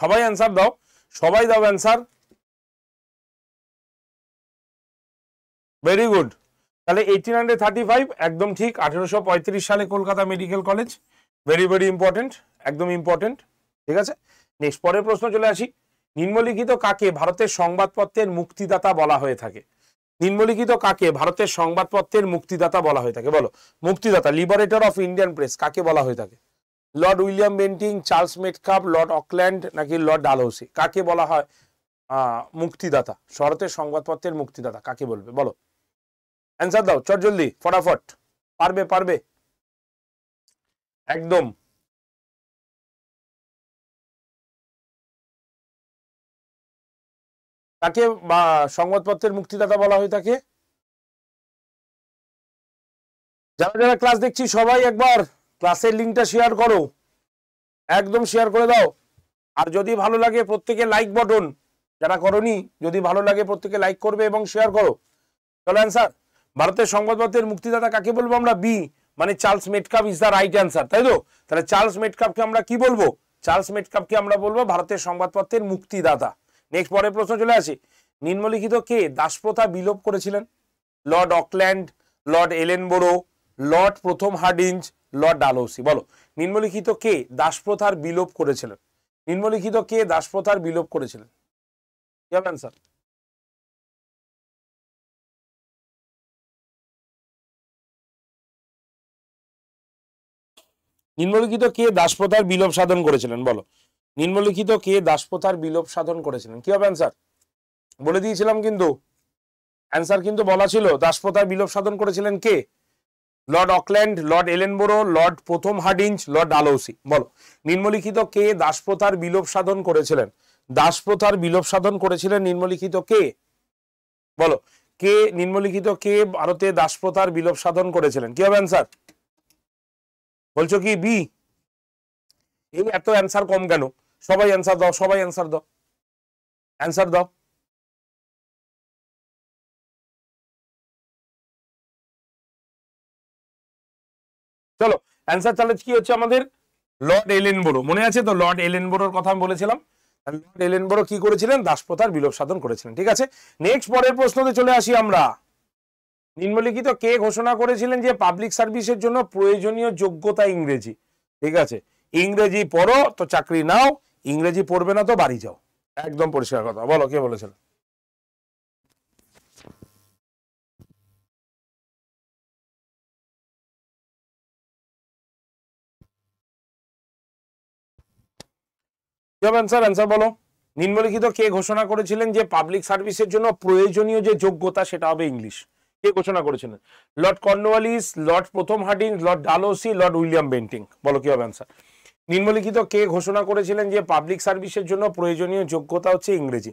সবাই অ্যান্সার দাও সবাই দাও অ্যান্সার ভেরি গুড তাহলে এইটিন হান্ড্রেড থার্টি ফাইভ একদম ঠিক আঠেরোশো পঁয়ত্রিশ সালে Kolkata medical college very very important একদম ইম্পর্টেন্ট ঠিক আছে নেক্সট পরের প্রশ্ন চলে আসি নিম্নলিখিত কাকে ভারতের সংবাদপত্রের মুক্তিদাতা বলা হয়ে থাকে নিম্নলিখিত কাকে ভারতের সংবাদপত্রের মুক্তিদাতা বলা হয়ে থাকে বলো মুক্তিদাতা লিবারেটর অফ ইন্ডিয়ান প্রেস কাকে বলা হয়ে থাকে lord William Bentinck Charles Metcalfe lord Auckland নাকি লর্ড ডালহৌসি কাকে বলা হয় মুক্তিদাতা শরতের সংবাদপত্রের মুক্তিদাতা কাকে বলবে বলো অ্যান্সার দাও চট জলদি ফটাফট পারবে পারবে একদম তাকে সংবাদপত্রের মুক্তিদাতা বলা হয়ে থাকে যারা যারা ক্লাস দেখছি সবাই একবার ক্লাসের লিঙ্কটা শেয়ার করো একদম শেয়ার করে দাও আর যদি ভালো লাগে প্রত্যেকে লাইক বটন যারা করনি যদি ভালো লাগে প্রত্যেকে লাইক করবে এবং শেয়ার করো চলো অ্যান্সার ভারতের সংবাদপত্রের মুক্তিদাতা কাকে বলবো আমরা বি মানে Charles Metcalfe is the right answer তাই তো তাহলে চার্লস মেটকাপকে আমরা কি বলবো চার্লস মেটকাপকে আমরা বলবো ভারতের সংবাদপত্রের মুক্তিদাতা নেক্সট পরের প্রশ্ন চলে আসে নিম্নলিখিত কে দাসপ্রথা বিলোপ করেছিলেন lord Auckland lord Ellenborough lord প্রথম হার্ডিঞ্জ লর্ড ডালহৌসি বলো নিম্নলিখিত কে দাসপ্রথার বিলোপ করেছিলেন নিম্নলিখিত কে দাসপ্রথার বিলোপ করেছিলেন অ্যান্সার নিম্নলিখিত কে দাসপ্রথার বিলোপ সাধন করেছিলেন বলো নিম্নলিখিত কে দাসপ্রথার বিলোপ সাধন করেছিলেন কি হবে অ্যান্সার বলে দিয়েছিলাম কিন্তু অ্যান্সার কিন্তু বলা ছিল দাসপ্রথার বিলোপ সাধন করেছিলেন কে lord Auckland lord Ellenborough lord প্রথম হার্ডিঞ্জ লর্ড আলৌসি বলো নিম্নলিখিত কে দাসপ্রথার বিলোপ সাধন করেছিলেন দাসপ্রথার বিলোপ সাধন করেছিলেন নিম্নলিখিত কে বলো কে নিম্নলিখিত কে ভারতে দাসপ্রথার বিলোপ সাধন করেছিলেন কি হবে অ্যান্সার বলছো কি বি এই এত অ্যান্সার কম কেন সবাই অ্যান্সার দাও সবাই অ্যান্সার দাও অ্যান্সার দাও চলো অ্যান্সার চ্যালেঞ্জ কি হচ্ছে আমাদের লর্ড এলেন বড়ো মনে আছে তো লর্ড এলেন বড়োর কথা আমি বলেছিলাম লর্ড এলেন বড়ো কি করেছিলেন দাসপ্রথার বিলোপ সাধন করেছিলেন ঠিক আছে নেক্সট পরের প্রশ্নতে চলে আসি আমরা নিম্নলিখিত কে ঘোষণা করেছিলেন যে পাবলিক সার্ভিসের জন্য প্রয়োজনীয় যোগ্যতা ইংরেজি ঠিক আছে ইংরেজি পড়ো তো চাকরি নাও ইংরেজি পড়বে না তো বাড়ি যাও একদম পরিষ্কার কথা বলো কে বলেছিলেন জব অ্যান্সার অ্যান্সার বলো নিম্নলিখিত কে ঘোষণা করেছিলেন যে পাবলিক সার্ভিসের জন্য প্রয়োজনীয় যে যোগ্যতা সেটা হবে ইংলিশ কে ঘোষণা করেছিলেন লর্ড কর্নওয়ালিস লর্ড প্রথম Hardinge lord Dalhousie lord William Bentinck বলো কি হবে অ্যান্সার নিম্নলিখিত কে ঘোষণা করেছিলেন যে পাবলিক সার্ভিসের জন্য প্রয়োজনীয় যোগ্যতা হচ্ছে ইংরেজি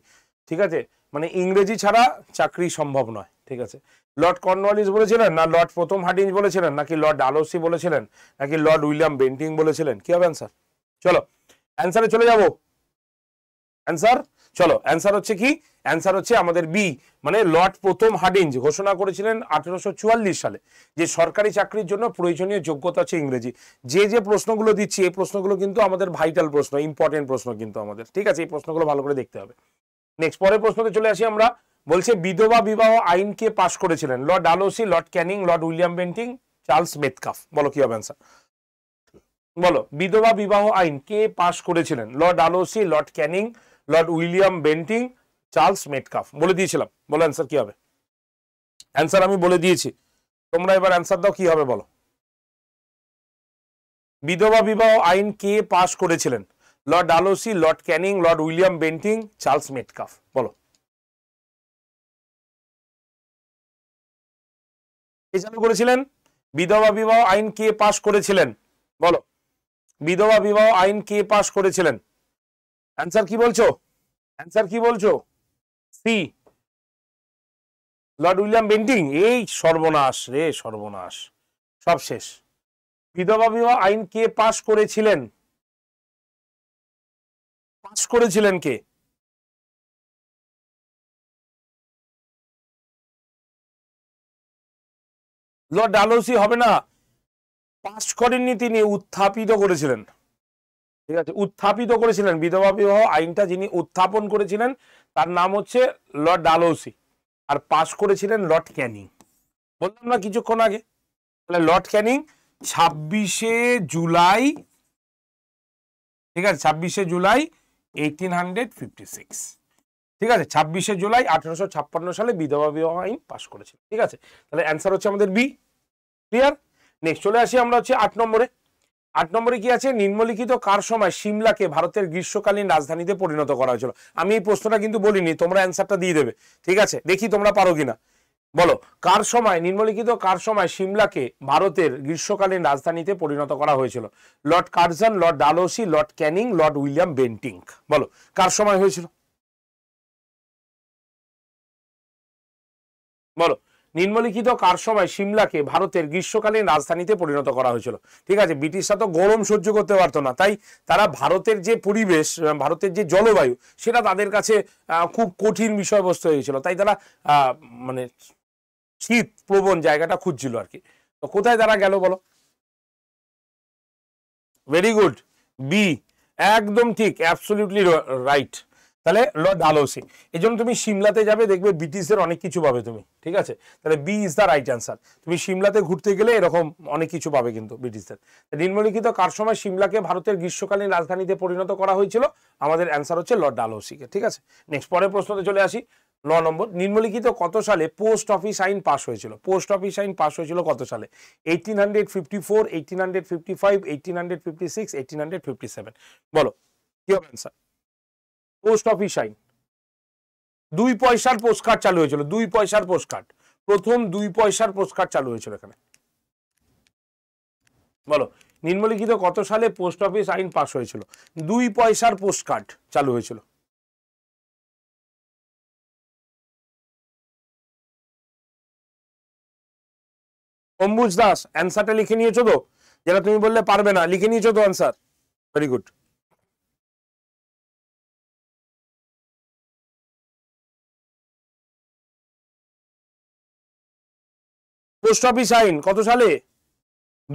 ঠিক আছে মানে ইংরেজি ছাড়া চাকরি সম্ভব নয় ঠিক আছে লর্ড কর্নওয়ালিস বলেছিলেন না লর্ড প্রথম হার্ডিঞ্জ বলেছিলেন নাকি লর্ড ডালোসি বলেছিলেন নাকি লর্ড উইলিয়াম বেন্টিং বলেছিলেন কি হবে অ্যান্সার চলো অ্যান্সারে চলে যাব অ্যান্সার চলো অ্যান্সার হচ্ছে কি অ্যান্সার হচ্ছে আমাদের বি মানে লর্ড প্রথম হার্ডিঞ্জ ঘোষণা করেছিলেন আঠেরোশো সালে যে সরকারি চাকরির জন্য প্রয়োজনীয় যোগ্যতা আছে ইংরেজি যে যে প্রশ্নগুলো দিচ্ছি এই প্রশ্নগুলো কিন্তু আমাদের ভাইটাল প্রশ্ন ইম্পর্টেন্ট প্রশ্ন কিন্তু আমাদের ঠিক আছে এই প্রশ্নগুলো ভালো করে দেখতে হবে নেক্সট পরের প্রশ্নতে চলে আসি আমরা বলছে বিধবা বিবাহ আইনকে পাশ করেছিলেন lord Dalhousie lord Canning lord William Bentinck Charles Metcalfe বলো কি হবে অ্যান্সার বলো বিধবা বিবাহ আইন কে পাশ করেছিলেন lord Dalhousie lord Canning lord William Bentinck Charles Metcalfe বলে দিয়েছিলাম বলো অ্যান্সার কি হবে অ্যান্সার আমি বলে দিয়েছি তোমরা এবার অ্যান্সার দাও কি হবে বলো বিধবা বিবাহ আইন কে পাশ করেছিলেন lord Dalhousie lord Canning lord William Bentinck Charles Metcalfe বলো করেছিলেন বিধবা বিবাহ আইন কে পাশ করেছিলেন বলো বিধবা বিবাহ আইন কে পাশ করেছিলেন অ্যান্সার কি বলছো অ্যান্সার কি বলছো সি লর্ড উইলিয়াম বেন্টিং এই সর্বনাশ রে সর্বনাশ সব শেষ বিধবা বিবাহ আইন কে পাশ করেছিলেন পাশ করেছিলেন কে লর্ড ডালহৌসি হবে না পাশ করেননি তিনি উত্থাপিত করেছিলেন ঠিক আছে উত্থাপিত করেছিলেন বিধবা বিবাহ আইনটা যিনি উত্থাপন করেছিলেন তার নাম হচ্ছে লর্ড ডালোসি আর পাশ করেছিলেন লর্ড ক্যানিং বললাম না কিছুক্ষণ আগে তাহলে লর্ড ক্যানিং ছাব্বিশে জুলাই ঠিক আছে ছাব্বিশে July eighteen hundred fifty six ঠিক আছে ছাব্বিশে জুলাই আঠারোশো ছাপ্পান্ন সালে বিধবা বিবাহ আইন পাশ করেছিল ঠিক আছে তাহলে অ্যান্সার হচ্ছে আমাদের বি ক্লিয়ার নেক্সট চলে আসি আমরা হচ্ছে আট নম্বরে আট নম্বরে কি আছে নিম্নলিখিত কার সময় সিমলাকে ভারতের গ্রীষ্মকালীন রাজধানীতে পরিণত করা হয়েছিল আমি এই প্রশ্নটা কিন্তু বলিনি তোমরা অ্যান্সারটা দিয়ে দেবে ঠিক আছে দেখি তোমরা পারো কিনা বলো কার সময় নিম্নলিখিত কার সময় সিমলাকে ভারতের গ্রীষ্মকালীন রাজধানীতে পরিণত করা হয়েছিল lord Curzon lord Dalhousie lord Canning lord William Bentinck বলো কার সময় হয়েছিল বলো নিম্নলিখিত কার সময় সিমলাকে ভারতের গ্রীষ্মকালীন রাজধানীতে পরিণত করা হয়েছিল ঠিক আছে ব্রিটিশরা তো গরম সহ্য করতে পারতো না তাই তারা ভারতের যে পরিবেশ ভারতের যে জলবায়ু সেটা তাদের কাছে খুব কঠিন বিষয়বস্তু হয়েছিল তাই তারা মানে শীত প্রবণ জায়গাটা খুঁজছিল আর কি তো কোথায় তারা গেল বলো ভেরি গুড বি একদম ঠিক অ্যাবসলিউটলি রাইট তাহলে ল ডালহৌসি এই জন্য তুমি সিমলাতে যাবে দেখবে ব্রিটিশদের অনেক কিছু পাবে তুমি ঠিক আছে তাহলে B is the right answer তুমি সিমলাতে ঘুরতে গেলে এরকম অনেক কিছু পাবে কিন্তু ব্রিটিশদের নিম্নলিখিত কার সময় সিমলাকে ভারতের গ্রীষ্মকালীন রাজধানীতে পরিণত করা হয়েছিল আমাদের অ্যান্সার হচ্ছে লর্ড ডালহৌসিকে ঠিক আছে নেক্সট পরের প্রশ্নতে চলে আসি ন নম্বর নিম্নলিখিত কত সালে পোস্ট অফিস আইন পাস হয়েছিল পোস্ট অফিস আইন পাস হয়েছিল কত সালে eighteen hundred fifty four eighteen hundred fifty five eighteen hundred fifty six eighteen hundred fifty seven বলো কি হবে অ্যান্সার পোস্ট অফিস আইন দুই পয়সার পোস্টকার্ড চালু হয়েছিল দুই পয়সার পোস্টকার্ড প্রথম দুই পয়সার পোস্টকার্ড চালু হয়েছিল এখানে বলো নিম্নলিখিত কত সালে পোস্ট অফিস আইন পাশ হয়েছিল দুই পয়সার পোস্টকার্ড চালু হয়েছিল অম্বুজ দাস অ্যান্সারটা লিখে নিয়েছো তো যেটা তুমি বললে পারবে না লিখে নিয়েছো তো answer very good post office আইন কত সালে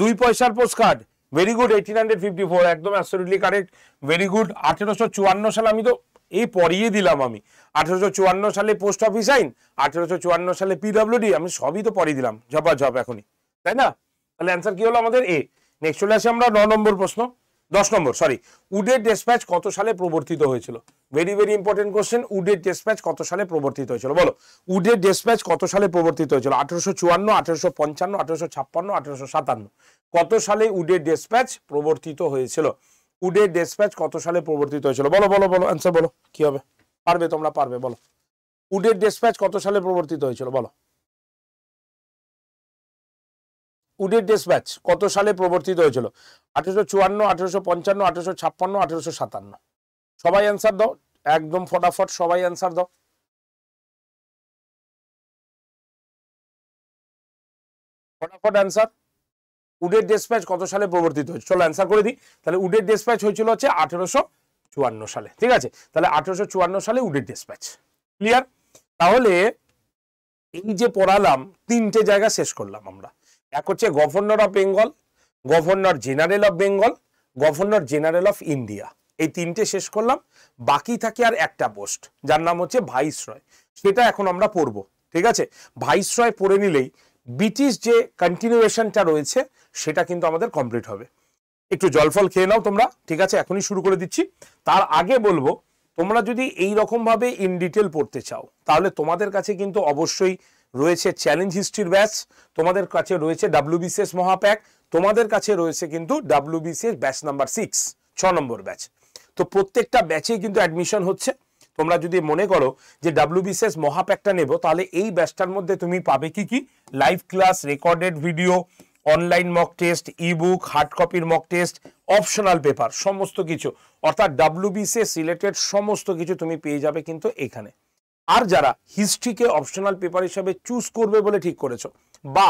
দুই পয়সার post card very good eighteen hundred fifty four একদম অ্যাসোলিটলি কারেক্ট ভেরি গুড আঠেরোশো চুয়ান্ন সালে আমি তো এই পড়িয়ে দিলাম আমি আঠেরোশো চুয়ান্ন সালে পোস্ট অফিস আইন আঠেরোশো চুয়ান্ন সালে পিডাব্লিউডি আমি সবই তো পড়িয়ে দিলাম ঝপ এখনই তাই না তাহলে অ্যান্সার কি হলো আমাদের এ নেক্সট চলে আসি আমরা ন নম্বর প্রশ্ন দশ নম্বর সরি উডের ডেসপ্যাচ কত সালে প্রবর্তিত হয়েছিল ভেরি ভেরি ইম্পর্টেন্ট কোশ্চেন উডের ডেসপ্যাচ কত সালে প্রবর্তিত হয়েছিল বলো উডের ডেসপ্যাচ কত সালে প্রবর্তিত হয়েছিল আঠেরোশো চুয়ান্ন আঠেরোশো পঞ্চান্ন আঠেরোশো ছাপ্পান্ন আঠেরোশো সাতান্ন কত সালে উডের ডেসপ্যাচ প্রবর্তিত হয়েছিল উডের ডেসপ্যাচ কত সালে প্রবর্তিত হয়েছিল বলো বলো বলো অ্যান্সার বলো কি হবে পারবে তোমরা পারবে বলো উডের ডেসপ্যাচ কত সালে প্রবর্তিত হয়েছিল বলো উডের ডেসপ্যাচ কত সালে প্রবর্তিত হয়েছিল আঠেরোশো চুয়ান্ন আঠেরোশো পঞ্চান্ন আঠেরোশো ছাপ্পান্ন আঠেরোশো সাতান্ন সবাই অ্যান্সার দাও একদম ফটাফট সবাই অ্যান্সার দাও ফটাফট অ্যান্সার উডের ডেসপ্যাচ কত সালে প্রবর্তিত হয়েছে চলো অ্যান্সার করে দিই তাহলে উডের ডেসপ্যাচ হয়েছিল হচ্ছে আঠেরোশো চুয়ান্ন সালে ঠিক আছে তাহলে আঠেরোশো চুয়ান্ন সালে উডের ডেসপ্যাচ ক্লিয়ার তাহলে এই যে পড়ালাম তিনটে জায়গা শেষ করলাম আমরা এক হচ্ছে governor of Bengal governor general of Bengal governor general of India এই তিনটে শেষ করলাম বাকি থাকে আর একটা পোস্ট যার নাম হচ্ছে ভাইসরয় সেটা এখন আমরা পড়ব ঠিক আছে ভাইসরয় পড়ে নিলেই ব্রিটিশ যে কন্টিনিউয়েশনটা রয়েছে সেটা কিন্তু আমাদের কমপ্লিট হবে একটু জলফল খেয়ে নাও তোমরা ঠিক আছে এখনই শুরু করে দিচ্ছি তার আগে বলবো তোমরা যদি এই রকমভাবে ইন ডিটেল পড়তে চাও তাহলে তোমাদের কাছে কিন্তু অবশ্যই রয়েছে চ্যালেঞ্জ হিস্ট্রির ব্যাচ তোমাদের কাছে রয়েছে বিসিএস মহাপ্যাক তোমাদের কাছে রয়েছে কিন্তু ডাব্লিউবিসিএস ব্যাচ নাম্বার সিক্স ছ নম্বর ব্যাচ তো প্রত্যেকটা ব্যাচেই কিন্তু অ্যাডমিশন হচ্ছে তোমরা যদি মনে করো যে ডাব্লিউবিসিএস মহাপ্যাকটা নেব তাহলে এই ব্যাচটার মধ্যে তুমি পাবে কি কি live class recorded video online mock test ebook hard কপির মক টেস্ট অপশনাল পেপার সমস্ত কিছু অর্থাৎ ডাব্লিউবিসিএস রিলেটেড সমস্ত কিছু তুমি পেয়ে যাবে কিন্তু এখানে আর যারা হিস্ট্রিকে অপশনাল পেপার হিসাবে চুজ করবে বলে ঠিক করেছো বা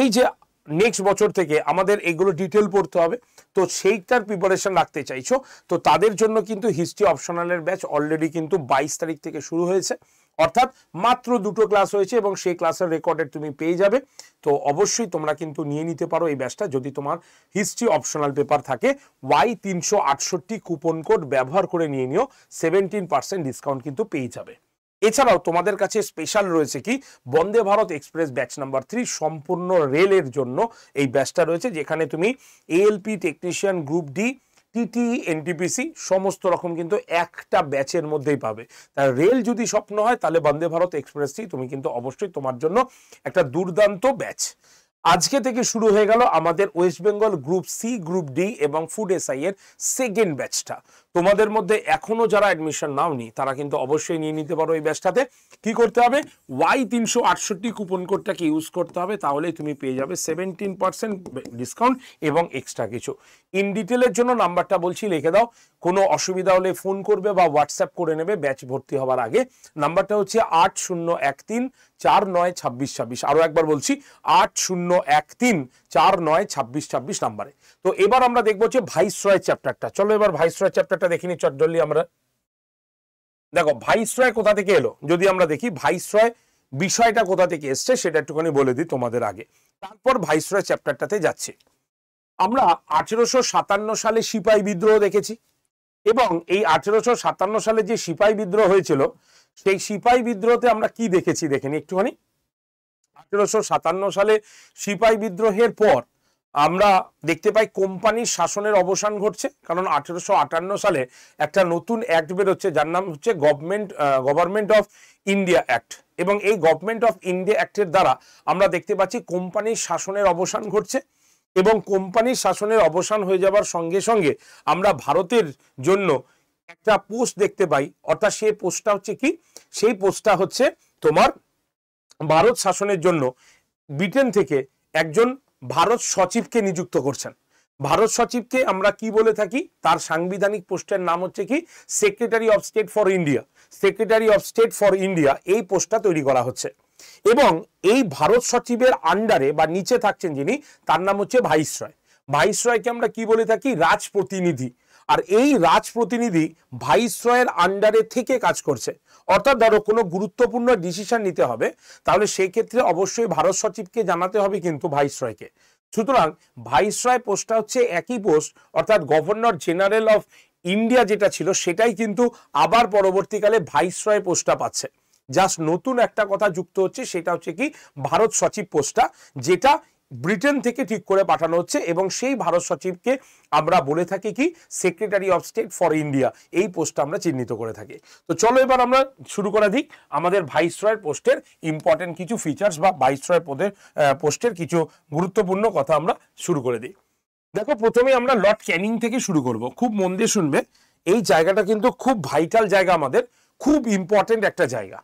এই যে নেক্সট বছর থেকে আমাদের এগুলো ডিটেল পড়তে হবে তো সেইটার প্রিপারেশন রাখতে চাইছো তো তাদের জন্য কিন্তু হিস্ট্রি অপশনালের ব্যাচ অলরেডি কিন্তু বাইশ তারিখ থেকে শুরু হয়েছে অর্থাৎ মাত্র দুটো ক্লাস হয়েছে এবং সেই ক্লাসের রেকর্ডে তুমি পেয়ে যাবে তো অবশ্যই তোমরা কিন্তু নিয়ে নিতে পারো এই ব্যাচটা যদি তোমার হিস্ট্রি অপশনাল পেপার থাকে ওয়াই তিনশো আটষট্টি কুপন কোড ব্যবহার করে নিয়ে নিও সেভেন্টিন পার্সেন্ট ডিসকাউন্ট কিন্তু পেয়ে যাবে এছাড়াও তোমাদের কাছে স্পেশাল রয়েছে কি Vande Bharat express batch number three সম্পূর্ণ রেলের জন্য এই ব্যাচটা রয়েছে যেখানে তুমি ALP technician group D TT NTPC সমস্ত রকম কিন্তু একটা ব্যাচের মধ্যেই পাবে তার রেল যদি স্বপ্ন হয় তাহলে বন্দে ভারত এক্সপ্রেসটি তুমি কিন্তু অবশ্যই তোমার জন্য একটা দুর্দান্ত ব্যাচ আজকে থেকে শুরু হয়ে গেল আমাদের West Bengal group C group D এবং ফুড এসআই এর সেকেন্ড ব্যাচটা তোমাদের মধ্যে এখনো যারা অ্যাডমিশন নাওনি তারা কিন্তু অবশ্যই নিয়ে নিতে পারো এই ব্যাচটাতে কি করতে হবে ওয়াই তিনশো আটষট্টি কুপন কোডটাকে ইউজ করতে হবে তাহলে তুমি পেয়ে যাবে সেভেন্টিন পার্সেন্ট ডিসকাউন্ট এবং এক্সট্রা কিছু ইন ডিটেলের জন্য নাম্বারটা বলছি লিখে দাও কোনো অসুবিধা হলে ফোন করবে বা হোয়াটসঅ্যাপ করে নেবে ব্যাচ ভর্তি হওয়ার আগে নাম্বারটা হচ্ছে আট শূন্য এক তিন চার নয় ছাব্বিশ ছাব্বিশ আরও একবার বলছি আট শূন্য এক তিন চার নয় ছাব্বিশ ছাব্বিশ নাম্বারে তো এবার আমরা দেখবো যে ভাইসরয় চ্যাপ্টারটা চলো এবার ভাইসরয় চ্যাপ্টারটা দেখিনি চটজলদি আমরা দেখো ভাইসরয় কোথা থেকে এলো যদি আমরা দেখি ভাইসরয় বিষয়টা কোথা থেকে এসছে সেটা একটুখানি বলে দিই তোমাদের আগে তারপর ভাইসরয় চ্যাপ্টারটাতে যাচ্ছে আমরা আঠেরোশো সাতান্ন সালে সিপাহী বিদ্রোহ দেখেছি এবং এই আঠেরোশো সাতান্ন সালে যে সিপাহী বিদ্রোহ হয়েছিল সেই সিপাহী বিদ্রোহতে আমরা কি দেখেছি দেখেনি একটুখানি আঠেরোশো সাতান্ন সালে সিপাহী বিদ্রোহের পর আমরা দেখতে পাই কোম্পানির শাসনের অবসান ঘটছে কারণ আঠেরোশো আটান্ন সালে একটা নতুন অ্যাক্ট বেরোচ্ছে যার নাম হচ্ছে government government of India act এবং এই গভর্নমেন্ট অফ ইন্ডিয়া অ্যাক্টের দ্বারা আমরা দেখতে পাচ্ছি কোম্পানির শাসনের অবসান ঘটছে এবং কোম্পানির শাসনের অবসান হয়ে যাবার সঙ্গে সঙ্গে আমরা ভারতের জন্য একটা পোস্ট দেখতে পাই অর্থাৎ সে পোস্টটা হচ্ছে কি সেই পোস্টটা হচ্ছে তোমার ভারত শাসনের জন্য ব্রিটেন থেকে একজন ভারত সচিবকে নিযুক্ত করছেন ভারত সচিবকে আমরা কি বলে থাকি তার সাংবিধানিক পোস্টের নাম হচ্ছে কি secretary of state for India secretary of state for India এই পোস্টটা তৈরি করা হচ্ছে এবং এই ভারত সচিবের আন্ডারে বা নিচে থাকছেন যিনি তার নাম হচ্ছে ভাইসরয় ভাইসরয়কে আমরা কি বলে থাকি রাজ প্রতিনিধি আর এই রাজপ্রতিনিধি ভাইসরয়ের আন্ডারে থেকে কাজ করছে অর্থাৎ ধরো কোনো গুরুত্বপূর্ণ ডিসিশন নিতে হবে তাহলে সেক্ষেত্রে অবশ্যই ভারত সচিবকে জানাতে হবে কিন্তু ভাইসরয়কে সুতরাং ভাইসরয় পোস্টটা হচ্ছে একই পোস্ট অর্থাৎ গভর্নর জেনারেল অফ ইন্ডিয়া যেটা ছিল সেটাই কিন্তু আবার পরবর্তীকালে ভাইসরয় পোস্টটা পাচ্ছে জাস্ট নতুন একটা কথা যুক্ত হচ্ছে সেটা হচ্ছে কি ভারত সচিব পোস্টটা যেটা ব্রিটেন থেকে ঠিক করে পাঠানো হচ্ছে এবং সেই ভারত সচিবকে আমরা বলে থাকি কি secretary of state for India এই পোস্টটা আমরা চিহ্নিত করে থাকি তো চলো এবার আমরা শুরু করা দিক আমাদের ভাইসরয়ের পোস্টের ইম্পর্টেন্ট কিছু ফিচার্স বা ভাইসরয়ের পদের পোস্টের কিছু গুরুত্বপূর্ণ কথা আমরা শুরু করে দিই দেখো প্রথমে আমরা লর্ড ক্যানিং থেকে শুরু করব খুব মন দিয়ে শুনবে এই জায়গাটা কিন্তু খুব ভাইটাল জায়গা আমাদের খুব ইম্পর্টেন্ট একটা জায়গা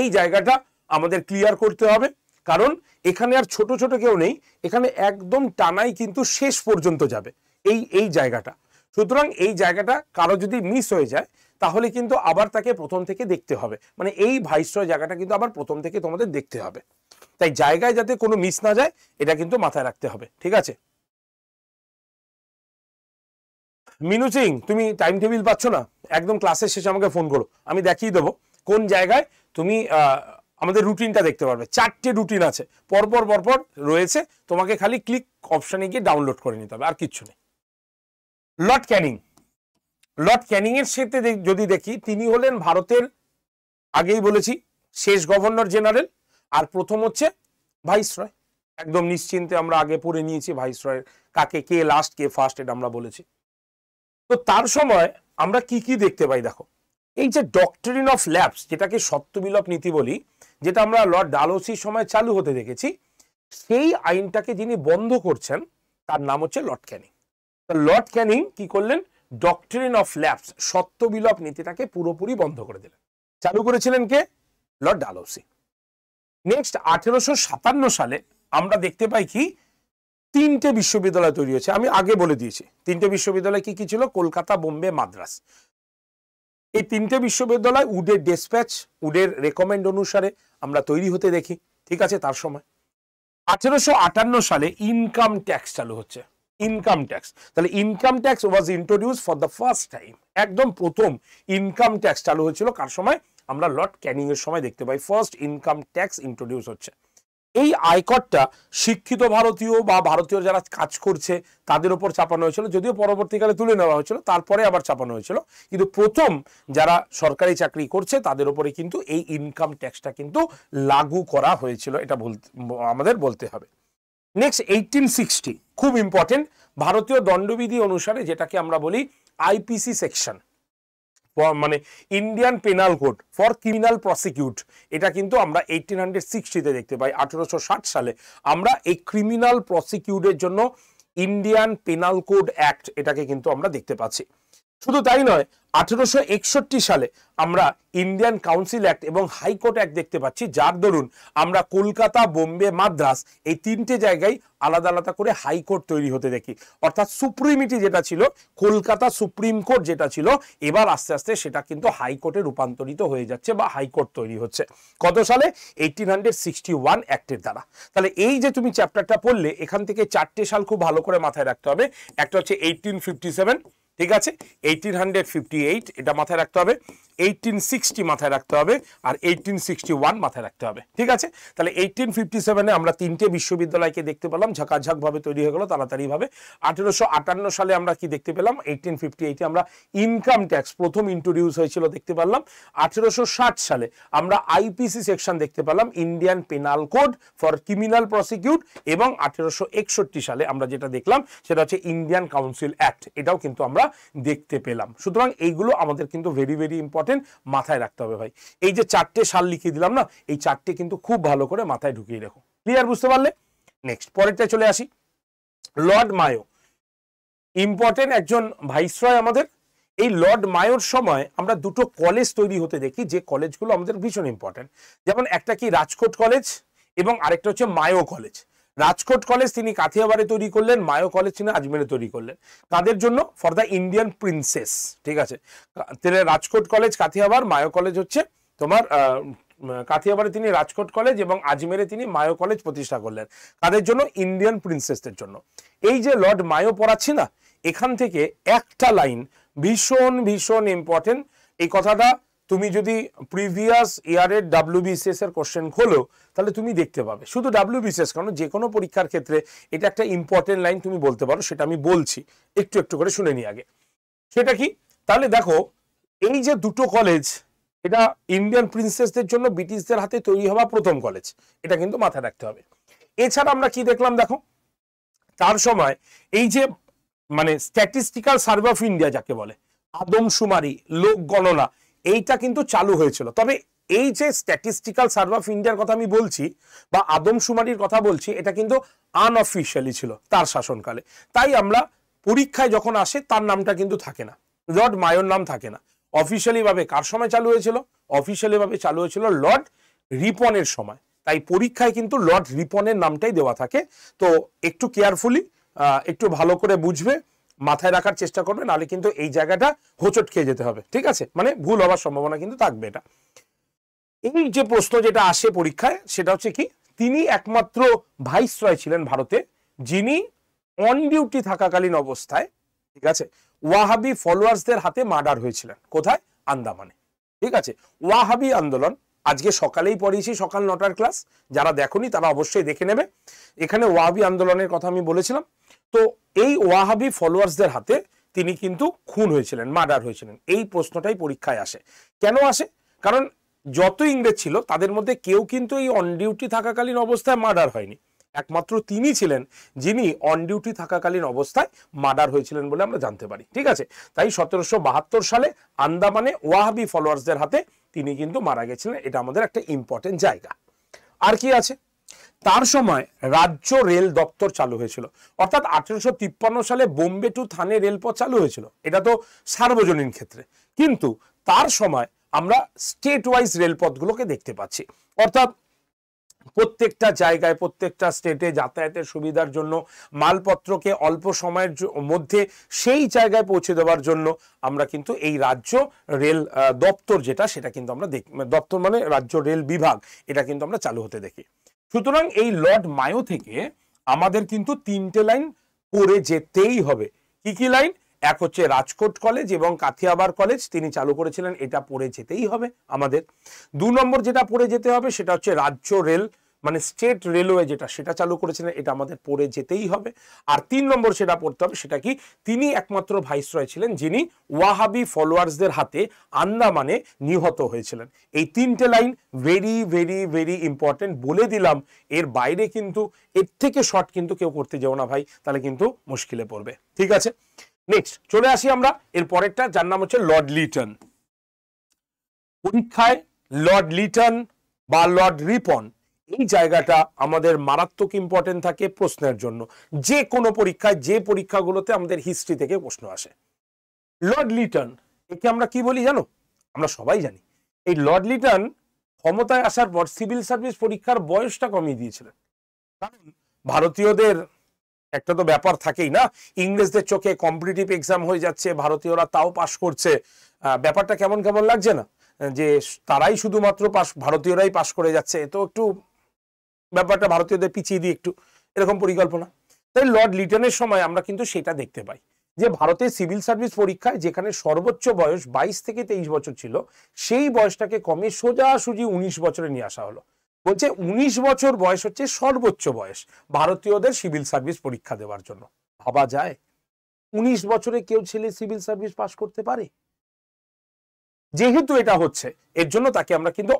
এই জায়গাটা আমাদের ক্লিয়ার করতে হবে কারণ এখানে আর ছোট ছোট কেউ নেই এখানে একদম টানাই কিন্তু শেষ পর্যন্ত যাবে এই এই জায়গাটা সুতরাং এই জায়গাটা কারো যদি মিস হয়ে যায় তাহলে কিন্তু আবার তাকে প্রথম থেকে দেখতে হবে মানে এই ভাইসরয় জায়গাটা কিন্তু আবার প্রথম থেকে তোমাদের দেখতে হবে তাই জায়গায় যাতে কোনো মিস না যায় এটা কিন্তু মাথায় রাখতে হবে ঠিক আছে মিনু সিং তুমি টাইম টেবিল পাচ্ছ না একদম ক্লাসের শেষে আমাকে ফোন করো আমি দেখিয়ে দেবো কোন জায়গায় তুমি আমাদের রুটিনটা দেখতে পারবে চারটে রুটিন আছে পরপর পরপর রয়েছে তোমাকে খালি ক্লিক অপশানে গিয়ে ডাউনলোড করে নিতে হবে আর কিচ্ছু নেই লর্ড ক্যানিং লর্ড ক্যানিংয়ের সাথে যদি দেখি তিনি হলেন ভারতের আগেই বলেছি শেষ গভর্নর জেনারেল আর প্রথম হচ্ছে ভাইসরয় একদম নিশ্চিন্তে আমরা আগে পড়ে নিয়েছি ভাইসরয়ের কাকে কে লাস্ট কে ফার্স্ট এটা আমরা বলেছি তো তার সময় আমরা কি কি দেখতে পাই দেখো এই যে ডক্টরিন অফ ল্যাবস যেটাকে সত্যবিলোপ নীতি বলি যেটা আমরা লর্ড ডালহৌসির সময় চালু হতে দেখেছি সেই আইনটাকে যিনি বন্ধ করছেন তার নাম হচ্ছে লর্ড ক্যানিং লর্ড ক্যানিং কি করলেন ডক্টরিন অফ ল্যাপস সত্যবিলপ নীতিটাকে পুরোপুরি বন্ধ করে দিলেন চালু করেছিলেন কে লর্ড ডালহৌসি নেক্সট আঠেরোশো সালে আমরা দেখতে পাই কি তিনটে বিশ্ববিদ্যালয় তৈরি হয়েছে আমি আগে বলে দিয়েছি তিনটে বিশ্ববিদ্যালয় কি কি ছিল কলকাতা বোম্বে মাদ্রাস এই তিনটে বিশ্ববিদ্যালয় উডের ডেসপ্যাচ উডের রেকমেন্ড অনুসারে আমরা তৈরি হতে দেখি ঠিক আছে তার সময় আঠেরোশো আটান্ন সালে ইনকাম ট্যাক্স চালু হচ্ছে ইনকাম ট্যাক্স তাহলে income tax was introduce for the first time একদম প্রথম ইনকাম ট্যাক্স চালু হয়েছিল কার সময় আমরা লর্ড ক্যানিং এর সময় দেখতে পাই ফার্স্ট ইনকাম ট্যাক্স ইন্ট্রোডিউস হচ্ছে এই আয়করটা শিক্ষিত ভারতীয় বা ভারতীয় যারা কাজ করছে তাদের ওপর চাপানো হয়েছিল যদিও পরবর্তীকালে তুলে নেওয়া হয়েছিল তারপরে আবার চাপানো হয়েছিল কিন্তু প্রথম যারা সরকারি চাকরি করছে তাদের ওপরে কিন্তু এই ইনকাম ট্যাক্সটা কিন্তু লাগু করা হয়েছিল এটা বলতে আমাদের বলতে হবে নেক্সট এইটিন সিক্সটি খুব ইম্পর্টেন্ট ভারতীয় দণ্ডবিধি অনুসারে যেটাকে আমরা বলি আইপিসি সেকশন মানে Indian penal code for criminal prosecute এটা কিন্তু আমরা এইটিন হান্ড্রেড সিক্সটিতে দেখতে পাই আঠেরোশো সালে আমরা এই ক্রিমিনাল প্রসিকিউটের জন্য ইন্ডিয়ান পেনাল কোড অ্যাক্ট এটাকে কিন্তু আমরা দেখতে পাচ্ছি শুধু তাই নয় আঠেরোশো সালে আমরা ইন্ডিয়ান কাউন্সিল অ্যাক্ট এবং হাইকোর্ট অ্যাক্ট দেখতে পাচ্ছি যার দরুন আমরা কলকাতা বোম্বে মাদ্রাস এই তিনটে জায়গায় আলাদা আলাদা করে হাইকোর্ট তৈরি হতে দেখি অর্থাৎ সুপ্রিমিটি যেটা ছিল কলকাতা সুপ্রিম কোর্ট যেটা ছিল এবার আস্তে আস্তে সেটা কিন্তু হাইকোর্টে রূপান্তরিত হয়ে যাচ্ছে বা হাইকোর্ট তৈরি হচ্ছে কত সালে এইটিন হান্ড্রেড সিক্সটি ওয়ান অ্যাক্টের দ্বারা তাহলে এই যে তুমি চ্যাপ্টারটা পড়লে এখান থেকে চারটে সাল খুব ভালো করে মাথায় রাখতে হবে একটা হচ্ছে এইটিন ফিফটি সেভেন ঠিক আছে এইটিন হান্ড্রেড ফিফটি এইট এটা মাথায় রাখতে হবে এইটিন সিক্সটি মাথায় রাখতে হবে আর এইটিন সিক্সটি ওয়ান মাথায় রাখতে হবে ঠিক আছে তাহলে এইটিন ফিফটি সেভেনে আমরা তিনটে বিশ্ববিদ্যালয়কে দেখতে পেলাম ঝাঁকাঝাঁকভাবে তৈরি হয়ে গেলো তাড়াতাড়িভাবে আঠেরোশো আটান্ন সালে আমরা কি দেখতে পেলাম এইটিন ফিফটি এইটে আমরা ইনকাম ট্যাক্স প্রথম ইন্ট্রোডিউস হয়েছিল দেখতে পেলাম আঠেরোশো ষাট সালে আমরা আইপিসি সেকশন দেখতে পেলাম Indian penal code for criminal prosecute এবং আঠেরোশো সালে আমরা যেটা দেখলাম সেটা হচ্ছে ইন্ডিয়ান কাউন্সিল অ্যাক্ট এটাও কিন্তু আমরা আমরা দেখতে পেলাম সুতরাং এইগুলো আমাদের কিন্তু ভেরি ভেরি ইম্পর্টেন্ট মাথায় রাখতে হবে ভাই এই যে চারটে সাল লিখিয়ে দিলাম না এই চারটে কিন্তু খুব ভালো করে মাথায় ঢুকিয়ে রেখো ক্লিয়ার বুঝতে পারলে নেক্সট পরেরটা চলে আসি লর্ড মায়ো ইম্পর্টেন্ট একজন ভাইসরয় আমাদের এই লর্ড মায়োর সময় আমরা দুটো কলেজ তৈরি হতে দেখি যে কলেজগুলো আমাদের ভীষণ ইম্পর্টেন্ট যেমন একটা কি রাজকোট কলেজ এবং আরেকটা হচ্ছে মায়ো কলেজ রাজকোট কলেজ তিনি কাথিয়াবারে তৈরি করলেন মায়ো কলেজ তিনি আজমেরে তৈরি করলেন তাদের জন্য ফর দ্য ইন্ডিয়ান প্রিন্সেস ঠিক আছে তাহলে Rajkot college Kathiawar Mayo college হচ্ছে তোমার কাথিয়াবারে তিনি রাজকোট কলেজ এবং আজমেরে তিনি মায়ো কলেজ প্রতিষ্ঠা করলেন তাদের জন্য ইন্ডিয়ান প্রিন্সেসদের জন্য এই যে লর্ড মায়ো পড়াচ্ছি না এখান থেকে একটা লাইন ভীষণ ভীষণ ইম্পর্টেন্ট এই কথাটা তুমি যদি প্রিভিয়াস ইয়ারের ডাব্লিউবিসিএস এর কোশ্চেন খোলো তাহলে তুমি দেখতে পাবে শুধু বিসিএস কারণ যে কোনো পরীক্ষার ক্ষেত্রে এটা একটা ইম্পর্টেন্ট লাইন তুমি বলতে পারো সেটা আমি বলছি একটু একটু করে শুনে নিই আগে সেটা কি তাহলে দেখো এই যে দুটো কলেজ এটা ইন্ডিয়ান প্রিন্সেসদের জন্য ব্রিটিশদের হাতে তৈরি হওয়া প্রথম কলেজ এটা কিন্তু মাথায় রাখতে হবে এছাড়া আমরা কি দেখলাম দেখো তার সময় এই যে মানে স্ট্যাটিস্টিক্যাল সার্ভে অফ ইন্ডিয়া যাকে বলে আদমশুমারি লোক গণনা এইটা কিন্তু চালু হয়েছিল তবে এই যে স্ট্যাটিস্টিক্যাল সার্ভে অফ ইন্ডিয়ার কথা আমি বলছি বা আদমশুমারির কথা বলছি এটা কিন্তু আনঅফিসিয়ালি ছিল তার শাসনকালে তাই আমরা পরীক্ষায় যখন আসে তার নামটা কিন্তু থাকে না লর্ড মায়ের নাম থাকে না অফিসিয়ালিভাবে কার সময় চালু হয়েছিল অফিসিয়ালিভাবে চালু হয়েছিল লর্ড রিপনের সময় তাই পরীক্ষায় কিন্তু লর্ড রিপনের নামটাই দেওয়া থাকে তো একটু কেয়ারফুলি একটু ভালো করে বুঝবে মাথায় রাখার চেষ্টা করবে নাহলে কিন্তু এই জায়গাটা হোচট খেয়ে যেতে হবে ঠিক আছে মানে ভুল হওয়ার সম্ভাবনা কিন্তু থাকবে এটা এই যে প্রশ্ন যেটা আসে পরীক্ষায় সেটা হচ্ছে কি তিনি একমাত্র ভাইসরয় ছিলেন ভারতে যিনি অন ডিউটি থাকাকালীন অবস্থায় ঠিক আছে ওয়াহাবি ফলোয়ার্সদের হাতে মার্ডার হয়েছিলেন কোথায় আন্দামানে ঠিক আছে ওয়াহাবি আন্দোলন আজকে সকালেই পড়িয়েছি সকাল নটার ক্লাস যারা দেখনি তারা অবশ্যই দেখে নেবে এখানে ওয়াহাবি আন্দোলনের কথা আমি বলেছিলাম তো এই ওয়াহাবি ফলোয়ার্সদের হাতে তিনি কিন্তু খুন হয়েছিলেন মার্ডার হয়েছিলেন এই প্রশ্নটাই পরীক্ষায় আসে কেন আসে কারণ যত ইংরেজ ছিল তাদের মধ্যে কেউ কিন্তু এই অন ডিউটি থাকাকালীন অবস্থায় মার্ডার হয়নি একমাত্র তিনি ছিলেন যিনি অন ডিউটি থাকাকালীন অবস্থায় মার্ডার হয়েছিলেন বলে আমরা জানতে পারি ঠিক আছে তাই সতেরোশো বাহাত্তর সালে আন্দামানে ওয়াহাবি ফলোয়ার্সদের হাতে তিনি কিন্তু মারা গেছিলেন এটা আমাদের একটা ইম্পর্টেন্ট জায়গা আর কি আছে তার সময় রাজ্য রেল দপ্তর চালু হয়েছিল অর্থাৎ আঠেরোশো সালে বোম্বে টু থানে রেলপথ চালু হয়েছিল এটা তো সার্বজনীন ক্ষেত্রে কিন্তু তার সময় আমরা স্টেট ওয়াইজ রেলপথগুলোকে দেখতে পাচ্ছি অর্থাৎ প্রত্যেকটা জায়গায় প্রত্যেকটা স্টেটে যাতায়াতের সুবিধার জন্য মালপত্রকে অল্প সময়ের মধ্যে সেই জায়গায় পৌঁছে দেওয়ার জন্য আমরা কিন্তু এই রাজ্য রেল দপ্তর যেটা সেটা কিন্তু আমরা দপ্তর মানে রাজ্য রেল বিভাগ এটা কিন্তু আমরা চালু হতে দেখি সুতরাং এই লর্ড মায়ো থেকে আমাদের কিন্তু তিনটে লাইন পরে যেতেই হবে কি কি লাইন এক হচ্ছে রাজকোট কলেজ এবং কাথিয়াবার কলেজ তিনি চালু করেছিলেন এটা পড়ে যেতেই হবে আমাদের দু নম্বর যেটা পড়ে যেতে হবে সেটা হচ্ছে রাজ্য রেল মানে স্টেট রেলওয়ে যেটা সেটা চালু করেছিলেন এটা আমাদের পড়ে যেতেই হবে আর তিন নম্বর সেটা পড়তে হবে সেটা কি তিনি একমাত্র ভাইসরয় ছিলেন যিনি ওয়াহাবি ফলোয়ার্সদের হাতে আন্দামানে নিহত হয়েছিলেন এই তিনটে line very very very important বলে দিলাম এর বাইরে কিন্তু এর থেকে শর্ট কিন্তু কেউ করতে যেও না ভাই তাহলে কিন্তু মুশকিলে পড়বে ঠিক আছে নেক্সট চলে আসি আমরা এর পরেরটা যার নাম হচ্ছে লর্ড লিটন পরীক্ষায় লর্ড লিটন বা লর্ড রিপন এই জায়গাটা আমাদের মারাত্মক ইম্পর্টেন্ট থাকে প্রশ্নের জন্য যে কোনো পরীক্ষায় যে পরীক্ষাগুলোতে আমাদের হিস্ট্রি থেকে প্রশ্ন আসে লর্ড লিটন একে আমরা কি বলি জানো আমরা সবাই জানি এই লর্ড লিটন ক্ষমতায় আসার পর সিভিল সার্ভিস পরীক্ষার বয়সটা কমিয়ে দিয়েছিলেন কারণ ভারতীয়দের একটা তো ব্যাপার থাকেই না ইংরেজদের চোখে কম্পিটিটিভ এক্সাম হয়ে যাচ্ছে ভারতীয়রা তাও পাশ করছে ব্যাপারটা কেমন কেমন লাগছে না যে তারাই শুধুমাত্র পাশ ভারতীয়রাই পাশ করে যাচ্ছে তো একটু ব্যাপারটা ভারতীয়দের পিছিয়ে দিয়ে একটু এরকম পরিকল্পনা তাই লর্ড লিটনের সময় আমরা কিন্তু সেটা দেখতে পাই যে ভারতের সিভিল সার্ভিস পরীক্ষায় যেখানে সর্বোচ্চ বয়স বাইশ থেকে তেইশ বছর ছিল সেই বয়সটাকে কমে সোজাসুজি উনিশ বছরে নিয়ে আসা হলো বলছে উনিশ বছর বয়স হচ্ছে সর্বোচ্চ বয়স ভারতীয়দের সিভিল সার্ভিস পরীক্ষা দেওয়ার জন্য ভাবা যায় উনিশ বছরে কেউ ছেলে সিভিল সার্ভিস পাশ করতে পারে যেহেতু এটা হচ্ছে এর জন্য তাকে আমরা কিন্তু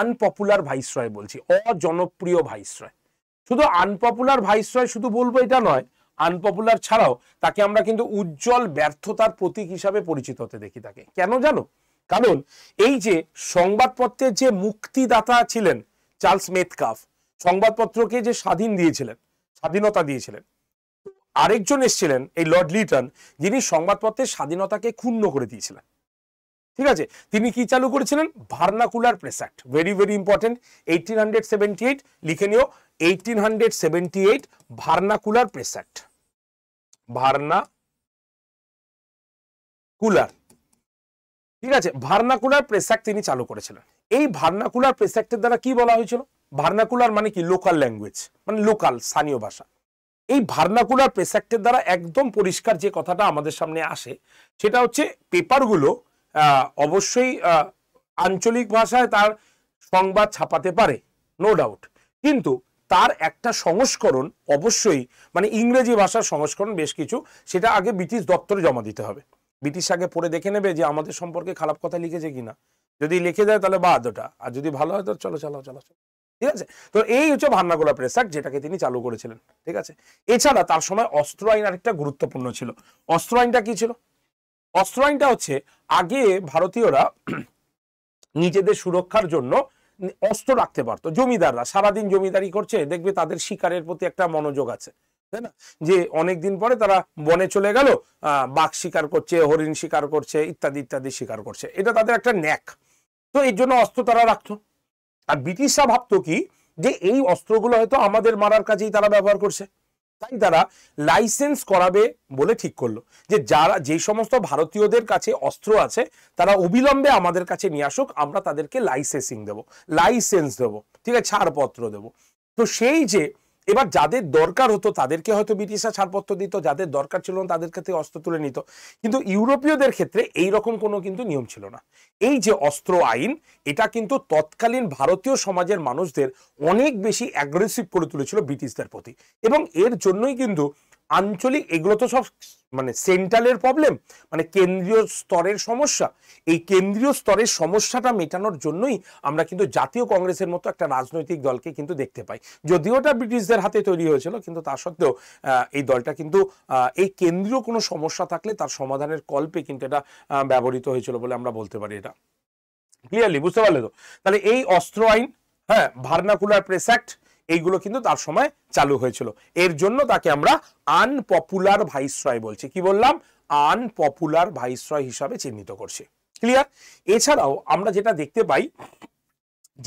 আনপপুলার ভাইসরয় বলছি অজনপ্রিয় ভাইসরয় শুধু আনপপুলার ভাইসরয় শুধু বলবো এটা নয় আনপপুলার ছাড়াও তাকে আমরা কিন্তু উজ্জ্বল ব্যর্থতার প্রতীক হিসাবে পরিচিত হতে দেখি তাকে কেন জানো কারণ এই যে সংবাদপত্রের যে মুক্তিদাতা ছিলেন চার্লস মেথকাফ সংবাদপত্রকে যে স্বাধীন দিয়েছিলেন স্বাধীনতা দিয়েছিলেন আরেকজন এসেছিলেন এই লর্ড লিটন যিনি সংবাদপত্রের স্বাধীনতাকে ক্ষুণ্ণ করে দিয়েছিলেন ঠিক আছে তিনি কি চালু করেছিলেন vernacular press act very very important eighteen hundred seventy eight লিখে নিও eighteen hundred seventy eight vernacular press act vernacular ঠিক আছে ভার্নাকুলার প্রেসঅ্যাক্ট তিনি চালু করেছিলেন এই ভার্নাকুলার প্রেসঅ্যাক্টের দ্বারা কি বলা হয়েছিল ভার্নাকুলার মানে কি লোকাল ল্যাঙ্গুয়েজ মানে লোকাল স্থানীয় ভাষা এই ভার্নাকুলার প্রেসঅ্যাক্টের দ্বারা একদম পরিষ্কার যে কথাটা আমাদের সামনে আসে সেটা হচ্ছে পেপারগুলো অবশ্যই আঞ্চলিক ভাষায় তার সংবাদ ছাপাতে পারে নো ডাউট কিন্তু তার একটা সংস্করণ অবশ্যই মানে ইংরেজি ভাষার সংস্করণ বেশ কিছু সেটা আগে ব্রিটিশ দপ্তরে জমা দিতে হবে ব্রিটিশ আগে পড়ে দেখে নেবে যে আমাদের সম্পর্কে খারাপ কথা লিখেছে কিনা যদি লিখে দেয় তাহলে বাদ ওটা আর যদি ভালো হয় তো চলো চলো চলো চলো ঠিক আছে তো এই হচ্ছে ভান্নাগোলা প্রেস যেটাকে তিনি চালু করেছিলেন ঠিক আছে এছাড়া তার সময় অস্ত্র আইন আরেকটা গুরুত্বপূর্ণ ছিল অস্ত্র আইনটা কি ছিল অস্ত্র আইনটা হচ্ছে আগে ভারতীয়রা [CLEARS THROAT] নিজেদের সুরক্ষার জন্য অস্ত্র রাখতে পারতো জমিদাররা সারাদিন জমিদারি করছে দেখবে তাদের শিকারের প্রতি একটা মনোযোগ আছে তাই না যে অনেকদিন পরে তারা বনে চলে গেল বাঘ শিকার করছে হরিণ শিকার করছে ইত্যাদি ইত্যাদি শিকার করছে এটা তাদের একটা ন্যাক তো এর জন্য অস্ত্র তারা রাখতো আর ব্রিটিশরা ভাবতো কি যে এই অস্ত্রগুলো হয়তো আমাদের মারার কাজেই তারা ব্যবহার করছে তাই তারা লাইসেন্স করাবে বলে ঠিক করলো যে যারা যে সমস্ত ভারতীয়দের কাছে অস্ত্র আছে তারা অবিলম্বে আমাদের কাছে নিয়ে আসুক আমরা তাদেরকে লাইসেন্সিং দেব লাইসেন্স দেব ঠিক আছে ছাড়পত্র দেব তো সেই যে এবার যাদের দরকার হতো তাদেরকে হয়তো ব্রিটিশরা ছাড়পত্র দিত যাদের দরকার ছিল না তাদের ক্ষেত্রে অস্ত্র তুলে নিত কিন্তু ইউরোপীয়দের ক্ষেত্রে এই রকম কোনো কিন্তু নিয়ম ছিল না এই যে অস্ত্র আইন এটা কিন্তু তৎকালীন ভারতীয় সমাজের মানুষদের অনেক বেশি অ্যাগ্রেসিভ করে তুলেছিল ব্রিটিশদের প্রতি এবং এর জন্যই কিন্তু আঞ্চলিক এগুলো তো সব মানে সেন্ট্রালের প্রবলেম মানে কেন্দ্রীয় স্তরের সমস্যা এই কেন্দ্রীয় স্তরের সমস্যাটা মেটানোর জন্যই আমরা কিন্তু জাতীয় কংগ্রেসের মতো একটা রাজনৈতিক দলকে কিন্তু দেখতে পাই যদিও ওটা ব্রিটিশদের হাতে তৈরি হয়েছিল কিন্তু তা সত্ত্বেও এই দলটা কিন্তু এই কেন্দ্রীয় কোনো সমস্যা থাকলে তার সমাধানের কল্পে কিন্তু এটা ব্যবহৃত হয়েছিল বলে আমরা বলতে পারি এটা ক্লিয়ারলি বুঝতে পারলে তো তাহলে এই অস্ত্র আইন হ্যাঁ ভার্নাকুলার প্রেস অ্যাক্ট এইগুলো কিন্তু তার সময় চালু হয়েছিল এর জন্য তাকে আমরা আনপপুলার ভাইসরয় বলছি কি বললাম আনপপুলার ভাইসরয় হিসাবে চিহ্নিত করছে ক্লিয়ার এছাড়াও আমরা যেটা দেখতে পাই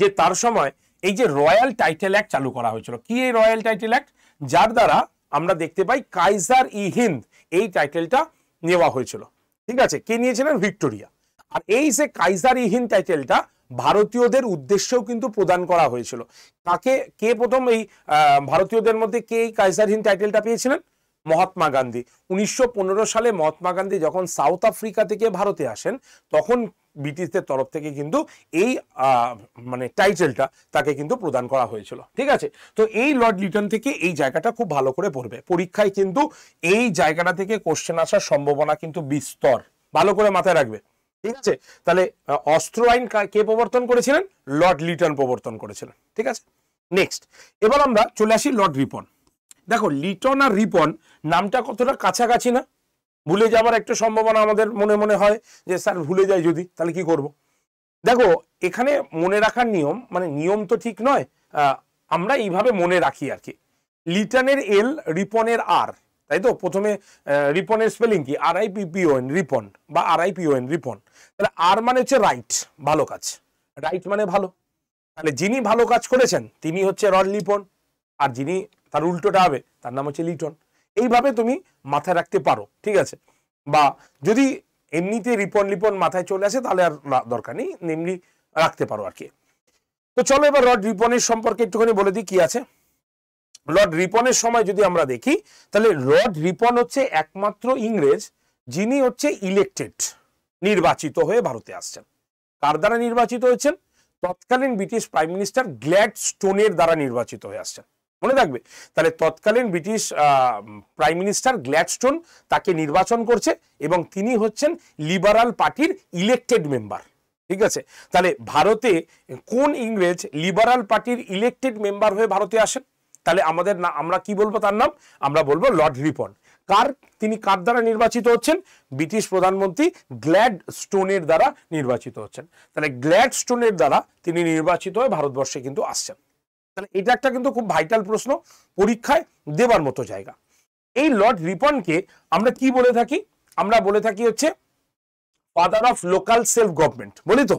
যে তার সময় এই যে রয়্যাল টাইটেল অ্যাক্ট চালু করা হয়েছিল কি এই রয়্যাল টাইটেল অ্যাক্ট যার দ্বারা আমরা দেখতে পাই কাইজার ই হিন্দ এই টাইটেলটা নেওয়া হয়েছিল ঠিক আছে কে নিয়েছিলেন ভিক্টোরিয়া আর এই যে কাইজার ই হিন্দ টাইটেলটা ভারতীয়দের উদ্দেশ্যেও কিন্তু প্রদান করা হয়েছিল কাকে কে প্রথম এই ভারতীয়দের মধ্যে কে এই কাইসারহীন টাইটেলটা পেয়েছিলেন মহাত্মা গান্ধী উনিশশো সালে মহাত্মা গান্ধী যখন সাউথ আফ্রিকা থেকে ভারতে আসেন তখন ব্রিটিশদের তরফ থেকে কিন্তু এই মানে টাইটেলটা তাকে কিন্তু প্রদান করা হয়েছিল ঠিক আছে তো এই লর্ড লিটন থেকে এই জায়গাটা খুব ভালো করে পড়বে পরীক্ষায় কিন্তু এই জায়গাটা থেকে কোশ্চেন আসার সম্ভাবনা কিন্তু বিস্তর ভালো করে মাথায় রাখবে ঠিক আছে তাহলে অস্ত্র আইন কে প্রবর্তন করেছিলেন লর্ড লিটন প্রবর্তন করেছিলেন ঠিক আছে নেক্সট এবার আমরা চলে আসি লর্ড রিপন দেখো লিটন আর রিপন নামটা কতটা কাছাকাছি না ভুলে যাওয়ার একটা সম্ভাবনা আমাদের মনে মনে হয় যে স্যার ভুলে যায় যদি তাহলে কি করব। দেখো এখানে মনে রাখার নিয়ম মানে নিয়ম তো ঠিক নয় আমরা এইভাবে মনে রাখি আর কি লিটনের এল রিপনের আর তাই তো প্রথমে রিপনের স্পেলিং কি আর আই পিপিওএন রিপন বা আর আই পিওএন রিপন তাহলে আর মানে হচ্ছে রাইট ভালো কাজ রাইট মানে ভালো তাহলে যিনি ভালো কাজ করেছেন তিনি হচ্ছে রড লিপন আর যিনি তার উল্টোটা হবে তার নাম হচ্ছে লিটন এইভাবে তুমি মাথায় রাখতে পারো ঠিক আছে বা যদি এমনিতে রিপন লিপন মাথায় চলে আসে তাহলে আর দরকার নেই এমনি রাখতে পারো আর কি তো চলো এবার রড রিপনের সম্পর্কে একটুখানি বলে দিই কি আছে লর্ড রিপনের সময় যদি আমরা দেখি তাহলে লর্ড রিপন হচ্ছে একমাত্র ইংরেজ যিনি হচ্ছে ইলেকটেড নির্বাচিত হয়ে ভারতে আসছেন কার দ্বারা নির্বাচিত হয়েছেন তৎকালীন ব্রিটিশ প্রাইম মিনিস্টার গ্ল্যাড স্টোনের দ্বারা নির্বাচিত হয়ে আসছেন মনে থাকবে তাহলে তৎকালীন ব্রিটিশ প্রাইম মিনিস্টার গ্ল্যাডস্টোন তাকে নির্বাচন করছে এবং তিনি হচ্ছেন লিবারাল পার্টির ইলেকটেড মেম্বার ঠিক আছে তাহলে ভারতে কোন ইংরেজ লিবারাল পার্টির ইলেকটেড মেম্বার হয়ে ভারতে আসেন তাহলে আমাদের না আমরা কি বলবো তার নাম আমরা বলবো লর্ড রিপন কার তিনি কার দ্বারা নির্বাচিত হচ্ছেন ব্রিটিশ প্রধানমন্ত্রী গ্ল্যাড স্টোনের দ্বারা নির্বাচিত হচ্ছেন তাহলে গ্ল্যাড স্টোনের দ্বারা তিনি নির্বাচিত হয়ে ভারতবর্ষে কিন্তু আসছেন তাহলে এটা একটা কিন্তু খুব ভাইটাল প্রশ্ন পরীক্ষায় দেবার মতো জায়গা এই লর্ড রিপনকে আমরা কি বলে থাকি আমরা বলে থাকি হচ্ছে father of local self government বলি তো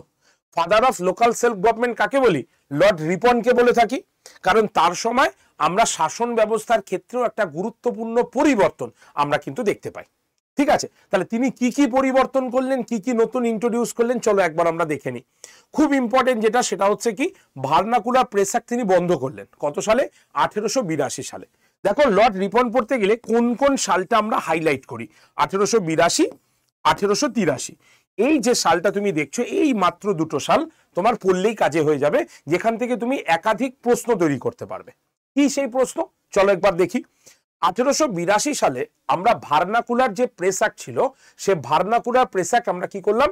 father of local self government কাকে বলি লর্ড রিপনকে বলে থাকি কারণ তার সময় আমরা শাসন ব্যবস্থার ক্ষেত্রেও একটা গুরুত্বপূর্ণ পরিবর্তন আমরা কিন্তু দেখতে পাই ঠিক আছে তাহলে তিনি কি কি পরিবর্তন করলেন কি কি নতুন ইন্ট্রোডিউস করলেন চলো একবার আমরা দেখে নিই খুব ইম্পর্টেন্ট যেটা সেটা হচ্ছে কি ভার্নাকুলার প্রেসার তিনি বন্ধ করলেন কত সালে আঠেরোশো বিরাশি সালে দেখো লর্ড রিপন পড়তে গেলে কোন কোন সালটা আমরা হাইলাইট করি আঠেরোশো বিরাশি আঠেরোশো তিরাশি এই যে সালটা তুমি দেখছো এই মাত্র দুটো সাল তোমার পড়লেই কাজে হয়ে যাবে যেখান থেকে তুমি একাধিক প্রশ্ন তৈরি করতে পারবে কি সেই প্রশ্ন চলো একবার দেখি আঠেরোশো বিরাশি সালে আমরা ভার্নাকুলার যে প্রেসাক ছিল সে ভার্নাকুলার প্রেসাক আমরা কি করলাম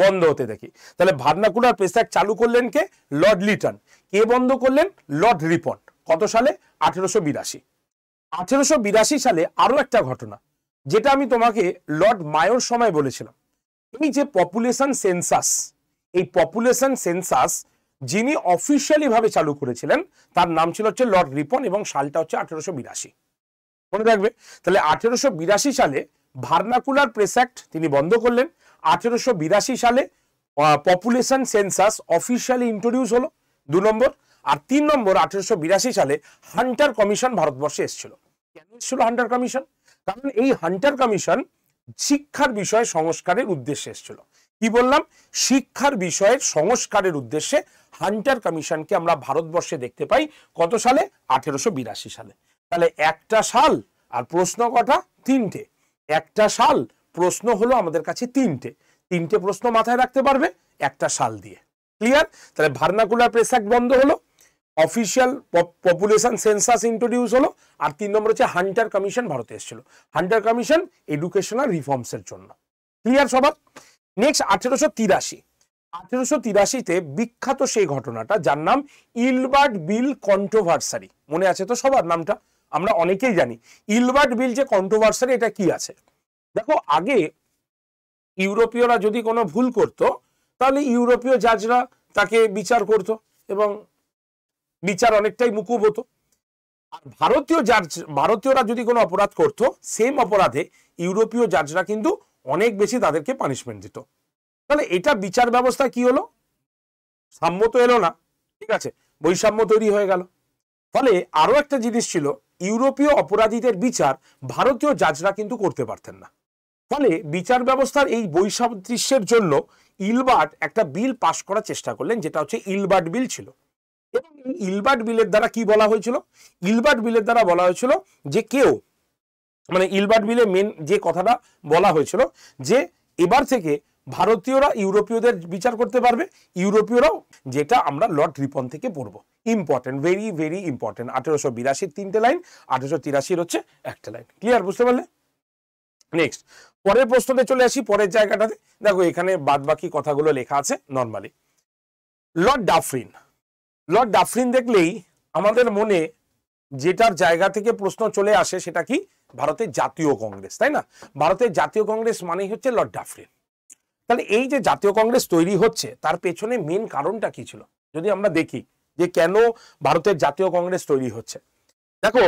বন্ধ হতে দেখি তাহলে ভার্নাকুলার প্রেসাক চালু করলেন কে লর্ড লিটন কে বন্ধ করলেন লর্ড রিপন কত সালে আঠেরোশো বিরাশি আঠেরোশো বিরাশি সালে আরো একটা ঘটনা যেটা আমি তোমাকে লর্ড মায়োর সময় বলেছিলাম এই যে পপুলেশন সেন্সাস এই পপুলেশন সেন্সাস যিনি অফিসিয়ালি ভাবে চালু করেছিলেন তার নাম ছিল হচ্ছে লর্ড রিপন এবং সালটা হচ্ছে আঠেরোশো বিরাশি মনে থাকবে তাহলে আঠেরোশো বিরাশি সালে ভার্নাকুলার প্রেস অ্যাক্ট তিনি বন্ধ করলেন আঠেরোশো বিরাশি সালে পপুলেশন সেন্সাস অফিসিয়ালি ইন্ট্রোডিউস হলো দু নম্বর আর তিন নম্বর আঠেরোশো বিরাশি সালে হান্টার কমিশন ভারতবর্ষে এসেছিল কেন এসেছিল হান্টার কমিশন কারণ এই হান্টার কমিশন শিক্ষার বিষয়ে সংস্কারের উদ্দেশ্যে এসেছিল কি বললাম শিক্ষার বিষয়ের সংস্কারের উদ্দেশ্যে হান্টার কমিশনকে আমরা ভারতবর্ষে দেখতে পাই কত সালে আঠেরোশো সালে তাহলে একটা সাল আর প্রশ্ন কটা তিনটে একটা সাল প্রশ্ন হলো আমাদের কাছে তিনটে তিনটে প্রশ্ন মাথায় রাখতে পারবে একটা সাল দিয়ে ক্লিয়ার তাহলে ভার্নাকুলার প্রেসাক বন্ধ হলো অফিসিয়াল পপুলেশন সেন্সাস ইন্ট্রোডিউস হলো আর তিন নম্বর হচ্ছে হান্টার কমিশন ভারতে এসেছিল হান্টার কমিশন এডুকেশনাল রিফর্মসের জন্য ক্লিয়ার সবার নেক্সট আঠেরোশো তিরাশি আঠেরোশো তিরাশিতে বিখ্যাত সেই ঘটনাটা যার নাম ইলবার্ট বিল কন্ট্রোভার্সারি মনে আছে তো সবার নামটা আমরা অনেকেই জানি ইলবার্ট বিল যে কন্ট্রোভার্সারি এটা কি আছে দেখো আগে ইউরোপীয়রা যদি কোনো ভুল করত তাহলে ইউরোপীয় জাজরা তাকে বিচার করত এবং বিচার অনেকটাই মুকুব হতো আর ভারতীয় জাজ ভারতীয়রা যদি কোনো অপরাধ করত সেম অপরাধে ইউরোপীয় জাজরা কিন্তু অনেক বেশি তাদেরকে পানিশমেন্ট দিত তাহলে এটা বিচার ব্যবস্থা কি হলো সাম্য তো এলো না ঠিক আছে বৈষম্য তৈরি হয়ে গেল ফলে আরো একটা জিনিস ছিল ইউরোপীয় অপরাধীদের বিচার ভারতীয় জাজরা কিন্তু করতে পারতেন না ফলে বিচার ব্যবস্থার এই বৈষাদৃশ্যের জন্য ইলবার্ট একটা বিল পাশ করার চেষ্টা করলেন যেটা হচ্ছে ইলবার্ট বিল ছিল এবং ইলবার্ট বিলের দ্বারা কি বলা হয়েছিল ইলবার্ট বিলের দ্বারা বলা হয়েছিল যে কেউ মানে ইলবার্ট বিলে মেন যে কথাটা বলা হয়েছিল যে এবার থেকে ভারতীয়রা ইউরোপীয়দের বিচার করতে পারবে ইউরোপীয়রাও যেটা আমরা লর্ড রিপন থেকে পড়ব ইম্পর্টেন্ট ভেরি ভেরি ইম্পর্টেন্ট আঠেরোশো বিরাশির তিনটে লাইন আঠেরোশো তিরাশির হচ্ছে একটা লাইন ক্লিয়ার বুঝতে পারলে নেক্সট পরের প্রশ্নতে চলে আসি পরের জায়গাটাতে দেখো এখানে বাদ বাকি কথাগুলো লেখা আছে normally lord Dufferin lord Dufferin দেখলেই আমাদের মনে যেটার জায়গা থেকে প্রশ্ন চলে আসে সেটা কি ভারতের জাতীয় কংগ্রেস তাই না ভারতের জাতীয় কংগ্রেস মানেই হচ্ছে লর্ড ডাফরিন তাহলে এই যে জাতীয় কংগ্রেস তৈরি হচ্ছে তার পেছনে মেন কারণটা কি ছিল যদি আমরা দেখি যে কেন ভারতের জাতীয় কংগ্রেস তৈরি হচ্ছে দেখো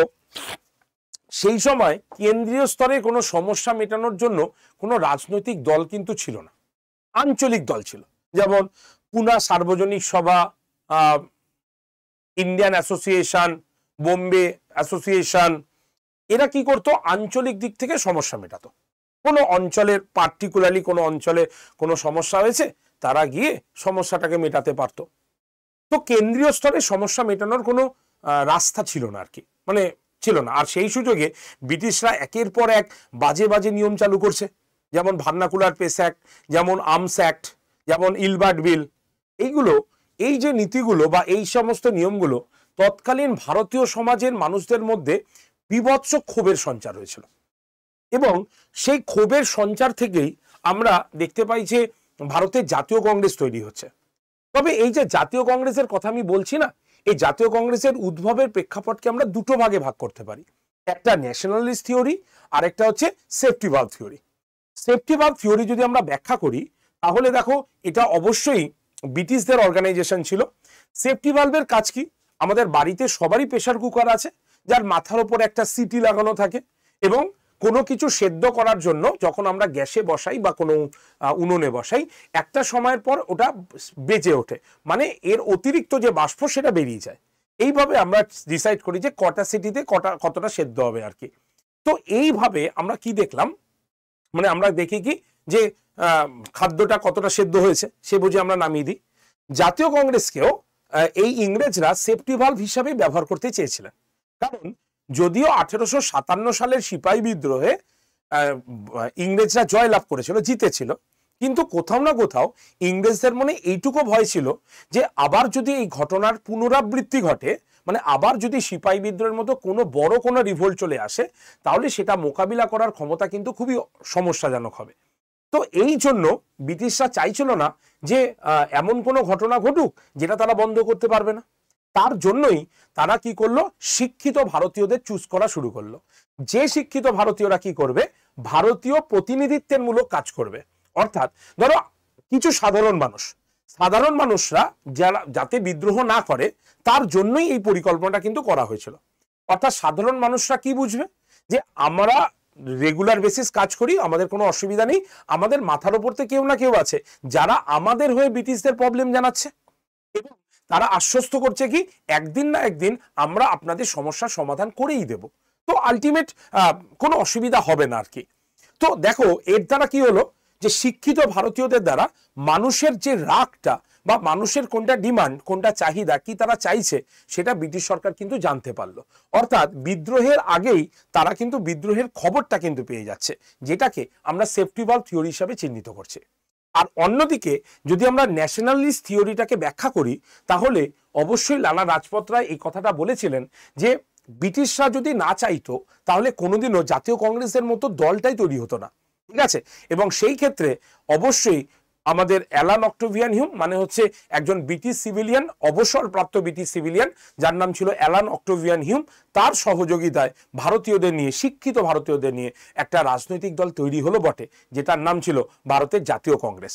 সেই সময় কেন্দ্রীয় স্তরে কোনো সমস্যা মেটানোর জন্য কোনো রাজনৈতিক দল কিন্তু ছিল না আঞ্চলিক দল ছিল যেমন পুনা সার্বজনীক সভা ইন্ডিয়ান অ্যাসোসিয়েশন বোম্বে অ্যাসোসিয়েশন এরা কি করত আঞ্চলিক দিক থেকে সমস্যা মেটাতো কোনো অঞ্চলের পার্টিকুলারলি কোনো অঞ্চলে কোনো সমস্যা হয়েছে তারা গিয়ে সমস্যাটাকে মেটাতে পারত তো কেন্দ্রীয় স্তরে সমস্যা মেটানোর কোনো রাস্তা ছিল না আর কি মানে ছিল না আর সেই সুযোগে ব্রিটিশরা একের পর এক বাজে বাজে নিয়ম চালু করছে যেমন ভান্নাকুলার পেস অ্যাক্ট যেমন আর্মস অ্যাক্ট যেমন ইলবার্ট বিল এইগুলো এই যে নীতিগুলো বা এই সমস্ত নিয়মগুলো তৎকালীন ভারতীয় সমাজের মানুষদের মধ্যে বিভৎস ক্ষোভের সঞ্চার হয়েছিল এবং সেই ক্ষোভের সঞ্চার থেকেই আমরা দেখতে পাই যে ভারতের জাতীয় কংগ্রেস তৈরি হচ্ছে তবে এই যে জাতীয় কংগ্রেসের কথা আমি বলছি না এই জাতীয় কংগ্রেসের উদ্ভবের প্রেক্ষাপটকে আমরা দুটো ভাগে ভাগ করতে পারি একটা ন্যাশনালিস্ট থিওরি আর একটা হচ্ছে সেফটি ভাব থিওরি সেফটি ভাব থিওরি যদি আমরা ব্যাখ্যা করি তাহলে দেখো এটা অবশ্যই ব্রিটিশদের অর্গানাইজেশন ছিল সেফটি ভালভের কাজ কি আমাদের বাড়িতে সবারই প্রেশার কুকার আছে যার মাথার ওপর একটা সিটি লাগানো থাকে এবং কোনো কিছু সেদ্ধ করার জন্য যখন আমরা গ্যাসে বসাই বা কোনো উনুনে বসাই একটা সময়ের পর ওটা বেজে ওঠে মানে এর অতিরিক্ত যে বাষ্প সেটা বেরিয়ে যায় এইভাবে আমরা ডিসাইড করি যে কটা সিটিতে কটা কতটা সেদ্ধ হবে আর কি তো এইভাবে আমরা কি দেখলাম মানে আমরা দেখি কি যে খাদ্যটা কতটা সেদ্ধ হয়েছে সে বুঝে আমরা নামিয়ে দিই জাতীয় কংগ্রেসকেও এই ইংরেজরা সেফটি ভাল্ভ হিসাবে ব্যবহার করতে চেয়েছিলেন কারণ যদিও আঠেরোশো সাতান্ন সালের সিপাহি বিদ্রোহে ইংরেজরা জয় লাভ করেছিল জিতেছিল কিন্তু কোথাও না কোথাও ইংরেজদের মনে এইটুকু ভয় ছিল যে আবার যদি এই ঘটনার পুনরাবৃত্তি ঘটে মানে আবার যদি সিপাহি বিদ্রোহের মতো কোনো বড় কোনো রিভোল্ট চলে আসে তাহলে সেটা মোকাবিলা করার ক্ষমতা কিন্তু খুবই সমস্যাজনক হবে তো এই জন্য ব্রিটিশরা চাইছিল না যে এমন কোনো ঘটনা ঘটুক যেটা তারা বন্ধ করতে পারবে না তার জন্যই তারা কি করলো শিক্ষিত ভারতীয়দের চুজ করা শুরু করলো যে শিক্ষিত ভারতীয়রা কি করবে ভারতীয় প্রতিনিধিত্বের মূলক কাজ করবে অর্থাৎ ধরো কিছু সাধারণ মানুষ সাধারণ মানুষরা যারা যাতে বিদ্রোহ না করে তার জন্যই এই পরিকল্পনাটা কিন্তু করা হয়েছিল অর্থাৎ সাধারণ মানুষরা কি বুঝবে যে আমরা রেগুলার বেসিস কাজ করি আমাদের কোনো অসুবিধা নেই আমাদের মাথার ওপর তো কেউ না কেউ আছে যারা আমাদের হয়ে ব্রিটিশদের প্রবলেম জানাচ্ছে এবং তারা আশ্বস্ত করছে কি একদিন না একদিন আমরা আপনাদের সমস্যার সমাধান করেই দেব তো আলটিমেট কোনো অসুবিধা হবে না আর কি তো দেখো এর দ্বারা কি হলো যে শিক্ষিত ভারতীয়দের দ্বারা মানুষের যে রাগটা বা মানুষের কোনটা ডিমান্ড কোনটা চাহিদা কি তারা চাইছে সেটা ব্রিটিশ সরকার কিন্তু জানতে পারলো অর্থাৎ বিদ্রোহের আগেই তারা কিন্তু বিদ্রোহের খবরটা কিন্তু পেয়ে যাচ্ছে যেটাকে আমরা সেফটি বল থিওরি হিসাবে চিহ্নিত করছি আর অন্যদিকে যদি আমরা ন্যাশনালিস্ট থিওরিটাকে ব্যাখ্যা করি তাহলে অবশ্যই লালা রাজপথ রায় এই কথাটা বলেছিলেন যে ব্রিটিশরা যদি না চাইতো তাহলে কোনোদিনও জাতীয় কংগ্রেসের মতো দলটাই তৈরি হতো না ঠিক আছে এবং সেই ক্ষেত্রে অবশ্যই আমাদের অ্যালান অক্টোভিয়ান হিউম মানে হচ্ছে একজন ব্রিটিশ সিভিলিয়ান অবসরপ্রাপ্ত ব্রিটিশ সিভিলিয়ান যার নাম ছিল অ্যালান অক্টোভিয়ান হিউম তার সহযোগিতায় ভারতীয়দের নিয়ে শিক্ষিত ভারতীয়দের নিয়ে একটা রাজনৈতিক দল তৈরি হলো বটে যেটার নাম ছিল ভারতের জাতীয় কংগ্রেস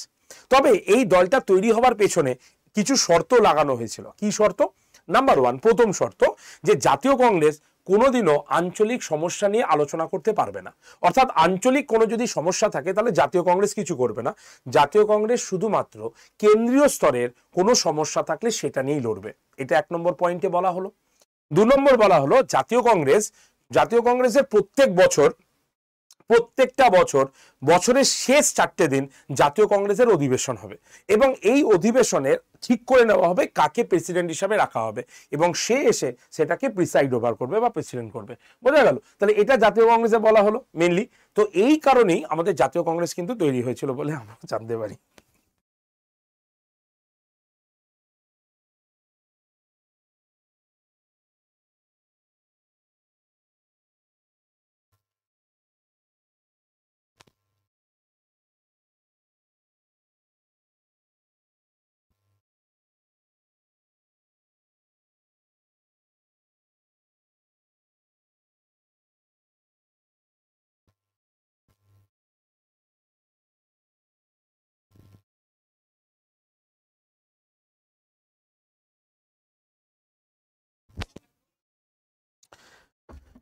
তবে এই দলটা তৈরি হওয়ার পেছনে কিছু শর্ত লাগানো হয়েছিল কি শর্ত নাম্বার ওয়ান প্রথম শর্ত যে জাতীয় কংগ্রেস কোনোদিনও আঞ্চলিক সমস্যা নিয়ে আলোচনা করতে পারবে না অর্থাৎ আঞ্চলিক কোনো যদি সমস্যা থাকে তাহলে জাতীয় কংগ্রেস কিছু করবে না জাতীয় কংগ্রেস শুধুমাত্র কেন্দ্রীয় স্তরের কোনো সমস্যা থাকলে সেটা নিয়েই লড়বে এটা এক নম্বর পয়েন্টে বলা হলো দু নম্বর বলা হলো জাতীয় কংগ্রেস জাতীয় কংগ্রেসের প্রত্যেক বছর প্রত্যেকটা বছর বছরের শেষ চারটে দিন জাতীয় কংগ্রেসের অধিবেশন হবে এবং এই অধিবেশনে ঠিক করে নেওয়া হবে কাকে প্রেসিডেন্ট হিসাবে রাখা হবে এবং সে এসে সেটাকে প্রিসাইড ওভার করবে বা প্রেসিডেন্ট করবে বোঝা গেল তাহলে এটা জাতীয় কংগ্রেসে বলা হলো মেনলি তো এই কারণেই আমাদের জাতীয় কংগ্রেস কিন্তু তৈরি হয়েছিল বলে আমরা জানতে পারি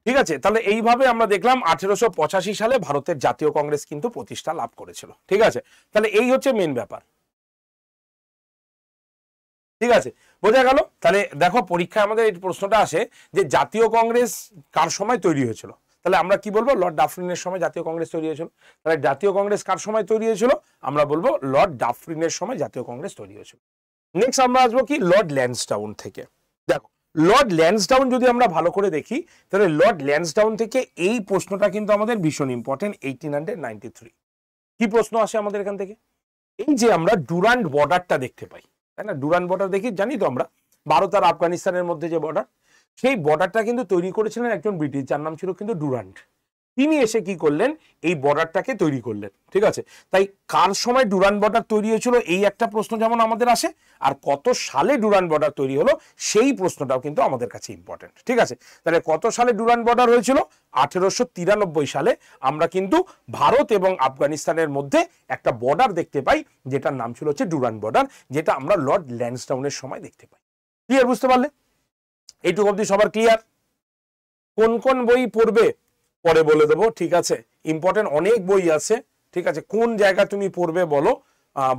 ঠিক আছে তাহলে এইভাবে আমরা দেখলাম আঠেরোশো সালে ভারতের জাতীয় কংগ্রেস কিন্তু প্রতিষ্ঠা লাভ করেছিল ঠিক আছে তাহলে এই হচ্ছে মেন ব্যাপার ঠিক আছে বোঝা গেল তাহলে দেখো পরীক্ষায় আমাদের এই প্রশ্নটা আসে যে জাতীয় কংগ্রেস কার সময় তৈরি হয়েছিল তাহলে আমরা কি বলবো লর্ড ডাফরিনের সময় জাতীয় কংগ্রেস তৈরি হয়েছিল তাহলে জাতীয় কংগ্রেস কার সময় তৈরি হয়েছিল আমরা বলবো লর্ড ডাফরিনের সময় জাতীয় কংগ্রেস তৈরি হয়েছিল নেক্সট আমরা আসবো কি লর্ড ল্যান্ডস্টাউন থেকে লর্ড ল্যান্সডাউন যদি আমরা ভালো করে দেখি তাহলে লর্ড ল্যান্সডাউন থেকে এই প্রশ্নটা কিন্তু আমাদের ভীষণ important eighteen hundred ninety three কি প্রশ্ন আসে আমাদের এখান থেকে এই যে আমরা ডুরান্ড বর্ডারটা দেখতে পাই তাই না ডুরান্ড বর্ডার দেখি জানি তো আমরা ভারত আর আফগানিস্তানের মধ্যে যে বর্ডার সেই বর্ডারটা কিন্তু তৈরি করেছিলেন একজন ব্রিটিশ যার নাম ছিল কিন্তু ডুরান্ড তিনি এসে কি করলেন এই বর্ডারটাকে তৈরি করলেন ঠিক আছে তাই কার সময় ডুরান বর্ডার তৈরি হয়েছিল এই একটা প্রশ্ন যেমন আমাদের আসে আর কত সালে ডুরান বর্ডার তৈরি হলো সেই প্রশ্নটাও কিন্তু আমাদের কাছে ইম্পর্টেন্ট ঠিক আছে তাহলে কত সালে ডুরান বর্ডার হয়েছিল আঠেরোশো সালে আমরা কিন্তু ভারত এবং আফগানিস্তানের মধ্যে একটা বর্ডার দেখতে পাই যেটার নাম ছিল হচ্ছে ডুরান বর্ডার যেটা আমরা লর্ড ল্যান্ডসডাউনের সময় দেখতে পাই ক্লিয়ার বুঝতে পারলে এইটুকু অব্দি সবার ক্লিয়ার কোন কোন বই পড়বে পরে বলে দেবো ঠিক আছে ইম্পর্টেন্ট অনেক বই আছে ঠিক আছে কোন জায়গা তুমি পড়বে বলো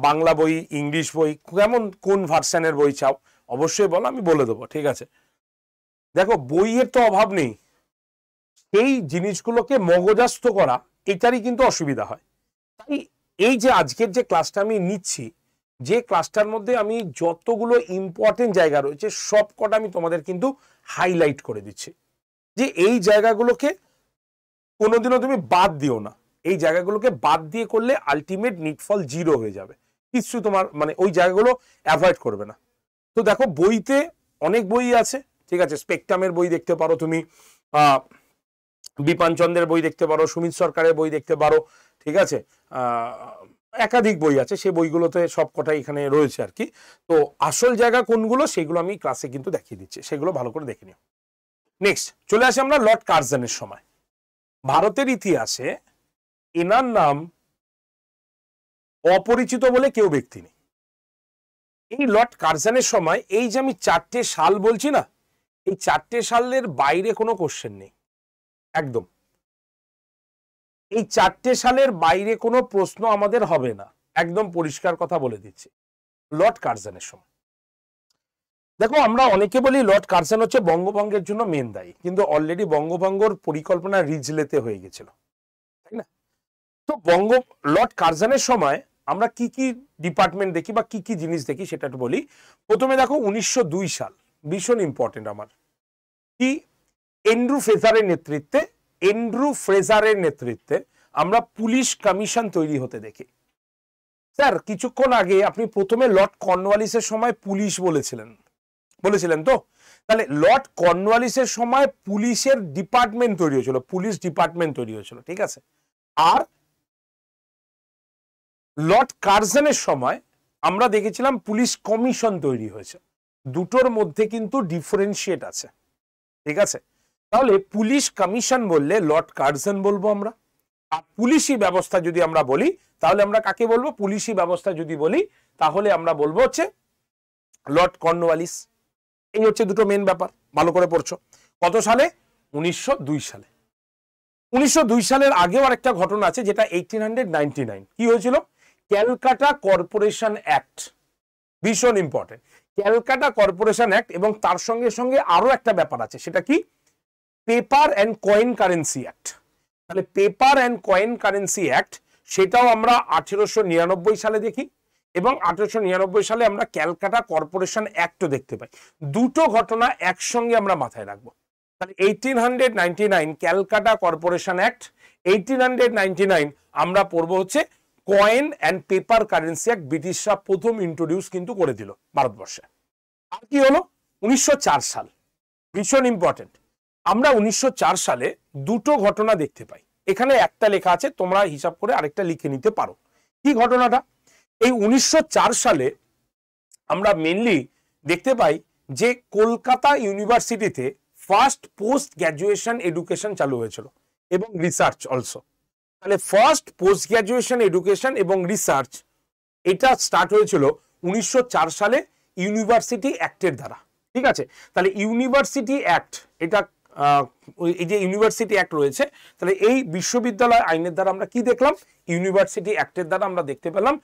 বাংলা বই ইংলিশ বই কেমন কোন ভার্সানের বই চাও অবশ্যই বলো আমি বলে দেবো ঠিক আছে দেখো বইয়ের তো অভাব নেই এই জিনিসগুলোকে মগজাস্ত করা এটারই কিন্তু অসুবিধা হয় তাই এই যে আজকের যে ক্লাসটা আমি নিচ্ছি যে ক্লাসটার মধ্যে আমি যতগুলো ইম্পর্টেন্ট জায়গা রয়েছে সব কটা আমি তোমাদের কিন্তু হাইলাইট করে দিচ্ছি যে এই জায়গাগুলোকে কোনোদিনও তুমি বাদ দিও না এই জায়গাগুলোকে বাদ দিয়ে করলে আলটিমেট নিটফল জিরো হয়ে যাবে কিছু তোমার মানে ওই জায়গাগুলো অ্যাভয়েড করবে না তো দেখো বইতে অনেক বই আছে ঠিক আছে স্পেকট্রামের বই দেখতে পারো তুমি বিপানচন্দ্রের বই দেখতে পারো সুমিত সরকারের বই দেখতে পারো ঠিক আছে একাধিক বই আছে সেই বইগুলোতে সব কটাই এখানে রয়েছে আর কি তো আসল জায়গা কোনগুলো সেগুলো আমি ক্লাসে কিন্তু দেখিয়ে দিচ্ছি সেগুলো ভালো করে দেখে নিও নেক্সট চলে আসি আমরা লর্ড কার্জনের সময় ভারতের ইতিহাসে এনার নাম অপরিচিত বলে কেউ ব্যক্তি নেই এই লর্ড কার্জানের সময় এই যে আমি চারটে সাল বলছি না এই চারটে সালের বাইরে কোনো কোশ্চেন নেই একদম এই চারটে সালের বাইরে কোনো প্রশ্ন আমাদের হবে না একদম পরিষ্কার কথা বলে দিচ্ছে লর্ড কার্জানের সময় দেখো আমরা অনেকে বলি লর্ড কার্সেন হচ্ছে বঙ্গভঙ্গের জন্য মেন দায়ী কিন্তু অলরেডি বঙ্গভঙ্গর পরিকল্পনা রিজলেতে হয়ে গেছিল তাই না তো বঙ্গ লর্ড কার্জানের সময় আমরা কি কি ডিপার্টমেন্ট দেখি বা কি কি জিনিস দেখি সেটা একটু বলি প্রথমে দেখো উনিশশো সাল ভীষণ ইম্পর্টেন্ট আমার কি এন্ড্রু ফ্রেজারের নেতৃত্বে এন্ড্রু ফ্রেজারের নেতৃত্বে আমরা পুলিশ কমিশন তৈরি হতে দেখি স্যার কিছুক্ষণ আগে আপনি প্রথমে লর্ড কর্নওয়ালিসের সময় পুলিশ বলেছিলেন বলেছিলেন তো তাহলে লর্ড কর্নওয়ালিসের সময় পুলিশের ডিপার্টমেন্ট তৈরি হয়েছিল পুলিশ ডিপার্টমেন্ট তৈরি হয়েছিল ঠিক আছে আর লর্ড কার্জনের সময় আমরা দেখেছিলাম পুলিশ কমিশন তৈরি হয়েছে দুটোর মধ্যে কিন্তু ডিফারেন্সিয়েট আছে ঠিক আছে তাহলে পুলিশ কমিশন বললে লর্ড কার্জন বলবো আমরা আর পুলিশি ব্যবস্থা যদি আমরা বলি তাহলে আমরা কাকে বলবো পুলিশি ব্যবস্থা যদি বলি তাহলে আমরা বলবো হচ্ছে লর্ড কর্নওয়ালিস এই হচ্ছে দুটো মেন ব্যাপার ভালো করে পড়ছো কত সালে উনিশশো সালে উনিশশো সালের আগেও আরেকটা ঘটনা আছে যেটা এইটিন কি হয়েছিল ক্যালকাটা কর্পোরেশন অ্যাক্ট ভীষণ ইম্পর্টেন্ট ক্যালকাটা কর্পোরেশন অ্যাক্ট এবং তার সঙ্গে সঙ্গে আরও একটা ব্যাপার আছে সেটা কি paper and coin currency act তাহলে paper and coin currency act সেটাও আমরা আঠেরোশো সালে দেখি এবং আঠেরোশো নিরানব্বই সালে আমরা ক্যালকাটা কর্পোরেশন অ্যাক্টও দেখতে পাই দুটো ঘটনা একসঙ্গে আমরা মাথায় রাখবো তাহলে eighteen hundred nine Calcutta corporation act eighteen hundred nine আমরা পড়বো হচ্ছে coin and paper currency act ব্রিটিশরা প্রথম ইন্ট্রোডিউস কিন্তু করে দিল ভারতবর্ষে আর কি হলো উনিশশো সাল ভীষণ ইম্পর্টেন্ট আমরা উনিশশো সালে দুটো ঘটনা দেখতে পাই এখানে একটা লেখা আছে তোমরা হিসাব করে আরেকটা লিখে নিতে পারো কি ঘটনাটা এই উনিশশো সালে আমরা মেনলি দেখতে পাই যে কলকাতা ইউনিভার্সিটিতে ফার্স্ট পোস্ট গ্র্যাজুয়েশন এডুকেশন চালু হয়েছিল এবং রিসার্চ অলসো তাহলে ফার্স্ট পোস্ট গ্র্যাজুয়েশন এডুকেশন এবং রিসার্চ এটা স্টার্ট হয়েছিল উনিশশো সালে ইউনিভার্সিটি অ্যাক্টের দ্বারা ঠিক আছে তাহলে ইউনিভার্সিটি অ্যাক্ট এটা এই যে ইউনিভার্সিটি অ্যাক্ট রয়েছে তাহলে এই বিশ্ববিদ্যালয় আইনের দ্বারা আমরা কি দেখলাম ইউনিভার্সিটি অ্যাক্টের দ্বারা আমরা দেখতে পেলাম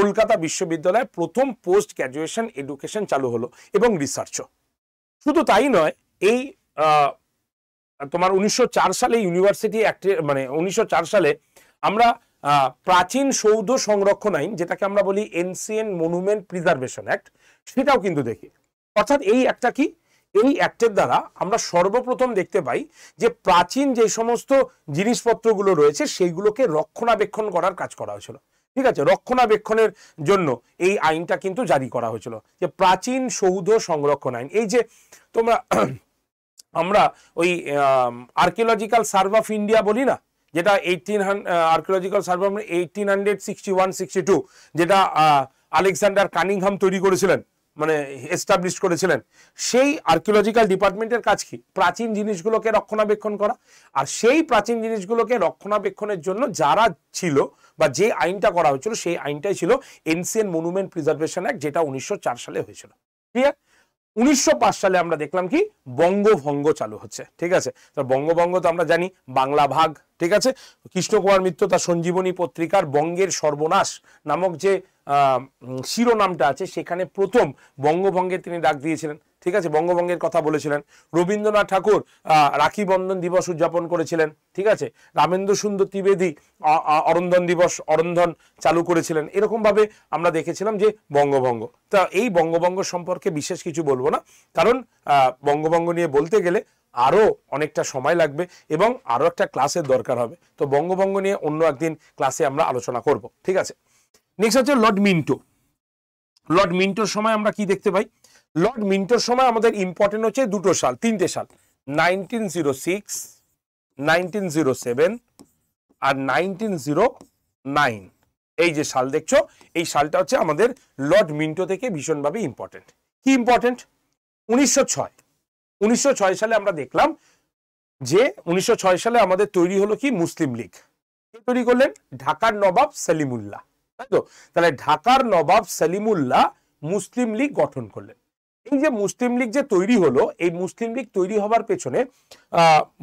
কলকাতা বিশ্ববিদ্যালয়ে প্রথম পোস্ট গ্র্যাজুয়েশন এডুকেশন চালু হলো এবং রিসার্চও শুধু তাই নয় এই তোমার উনিশশো সালে ইউনিভার্সিটি অ্যাক্টে মানে উনিশশো সালে আমরা প্রাচীন সৌধ সংরক্ষণ আইন যেটাকে আমরা বলি এনসিএন মনুমেন্ট প্রিজার্ভেশন অ্যাক্ট সেটাও কিন্তু দেখি অর্থাৎ এই একটা কি এই অ্যাক্টের দ্বারা আমরা সর্বপ্রথম দেখতে পাই যে প্রাচীন যে সমস্ত জিনিসপত্রগুলো রয়েছে সেইগুলোকে রক্ষণাবেক্ষণ করার কাজ করা হয়েছিল ঠিক আছে রক্ষণাবেক্ষণের জন্য এই আইনটা কিন্তু জারি করা হয়েছিল যে প্রাচীন সৌধ সংরক্ষণ আইন এই যে তোমরা [CLEARS THROAT] আমরা ওই আর্কিওলজিক্যাল সার্ভ অফ ইন্ডিয়া বলি না যেটা eighteen archaeological survey of eighteen hundred sixty one sixty two যেটা আলেকজান্ডার কানিংহাম তৈরি করেছিলেন মানে এস্টাবলিশ করেছিলেন সেই আর্কিওলজিক্যাল ডিপার্টমেন্টের কাজ কি প্রাচীন জিনিসগুলোকে রক্ষণাবেক্ষণ করা আর সেই প্রাচীন জিনিসগুলোকে রক্ষণাবেক্ষণের জন্য যারা ছিল বা যে আইনটা করা হয়েছিল সেই আইনটাই ছিল এনসিএন মনুমেন্ট প্রিজার্ভেশন অ্যাক্ট যেটা উনিশশো সালে হয়েছিল ক্লিয়ার উনিশশো সালে আমরা দেখলাম কি বঙ্গভঙ্গ চালু হচ্ছে ঠিক আছে তো বঙ্গভঙ্গ তো আমরা জানি বাংলা ভাগ ঠিক আছে কৃষ্ণকুমার মিত্র তার সঞ্জীবনী পত্রিকার বঙ্গের সর্বনাশ নামক যে শিরোনামটা আছে সেখানে প্রথম বঙ্গভঙ্গে তিনি ডাক দিয়েছিলেন ঠিক আছে বঙ্গভঙ্গের কথা বলেছিলেন রবীন্দ্রনাথ ঠাকুর রাখি বন্ধন দিবস উদযাপন করেছিলেন ঠিক আছে রামেন্দ্র সুন্দর ত্রিবেদী অরন্ধন দিবস অরন্ধন চালু করেছিলেন এরকমভাবে আমরা দেখেছিলাম যে বঙ্গভঙ্গ তা এই বঙ্গভঙ্গ সম্পর্কে বিশেষ কিছু বলবো না কারণ বঙ্গভঙ্গ নিয়ে বলতে গেলে আরও অনেকটা সময় লাগবে এবং আরও একটা ক্লাসের দরকার হবে তো বঙ্গভঙ্গ নিয়ে অন্য একদিন ক্লাসে আমরা আলোচনা করব ঠিক আছে নেক্সট হচ্ছে লর্ড মিন্টো লর্ড মিন্টোর সময় আমরা কি দেখতে পাই লর্ড মিন্টোর সময় আমাদের ইম্পর্টেন্ট হচ্ছে দুটো সাল তিনটে সাল nineteen zero six nineteen zero seven আর নাইনটিন জিরো নাইন এই যে সাল দেখছো এই সালটা হচ্ছে আমাদের লর্ড মিন্টো থেকে ভীষণভাবে ইম্পর্টেন্ট কি ইম্পর্টেন্ট উনিশশো ছয় উনিশশো সালে আমরা দেখলাম যে উনিশশো সালে আমাদের তৈরি হলো কি মুসলিম লীগ কে তৈরি করলেন ঢাকার নবাব সেলিমুল্লাহ তাই তো তাহলে ঢাকার নবাব সেলিমুল্লাহ মুসলিম লীগ গঠন করলেন এই যে মুসলিম লীগ যে তৈরি হলো এই মুসলিম লীগ তৈরি হবার পেছনে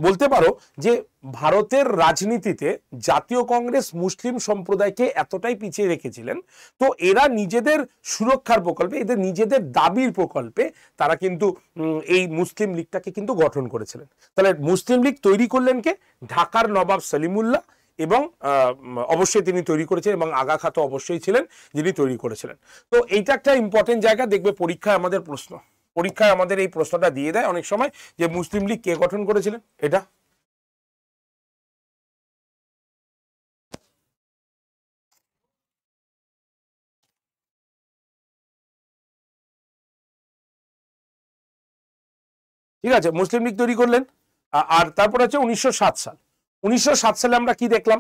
বলতে পারো যে ভারতের রাজনীতিতে জাতীয় কংগ্রেস মুসলিম সম্প্রদায়কে এতটাই পিছিয়ে রেখেছিলেন তো এরা নিজেদের সুরক্ষার প্রকল্পে এদের নিজেদের দাবির প্রকল্পে তারা কিন্তু এই মুসলিম লীগটাকে কিন্তু গঠন করেছিলেন তাহলে মুসলিম লীগ তৈরি করলেন কে ঢাকার নবাব সলিমুল্লাহ এবং অবশ্যই তিনি তৈরি করেছেন এবং আগা খাতো অবশ্যই ছিলেন যিনি তৈরি করেছিলেন তো এইটা একটা ইম্পর্টেন্ট জায়গা দেখবে পরীক্ষায় আমাদের প্রশ্ন পরীক্ষায় আমাদের এই প্রশ্নটা দিয়ে দেয় অনেক সময় যে মুসলিম লীগ কে গঠন করেছিলেন এটা ঠিক আছে মুসলিম লীগ তৈরি করলেন আর তারপর হচ্ছে উনিশশো সাত সাল উনিশশো সালে আমরা কি দেখলাম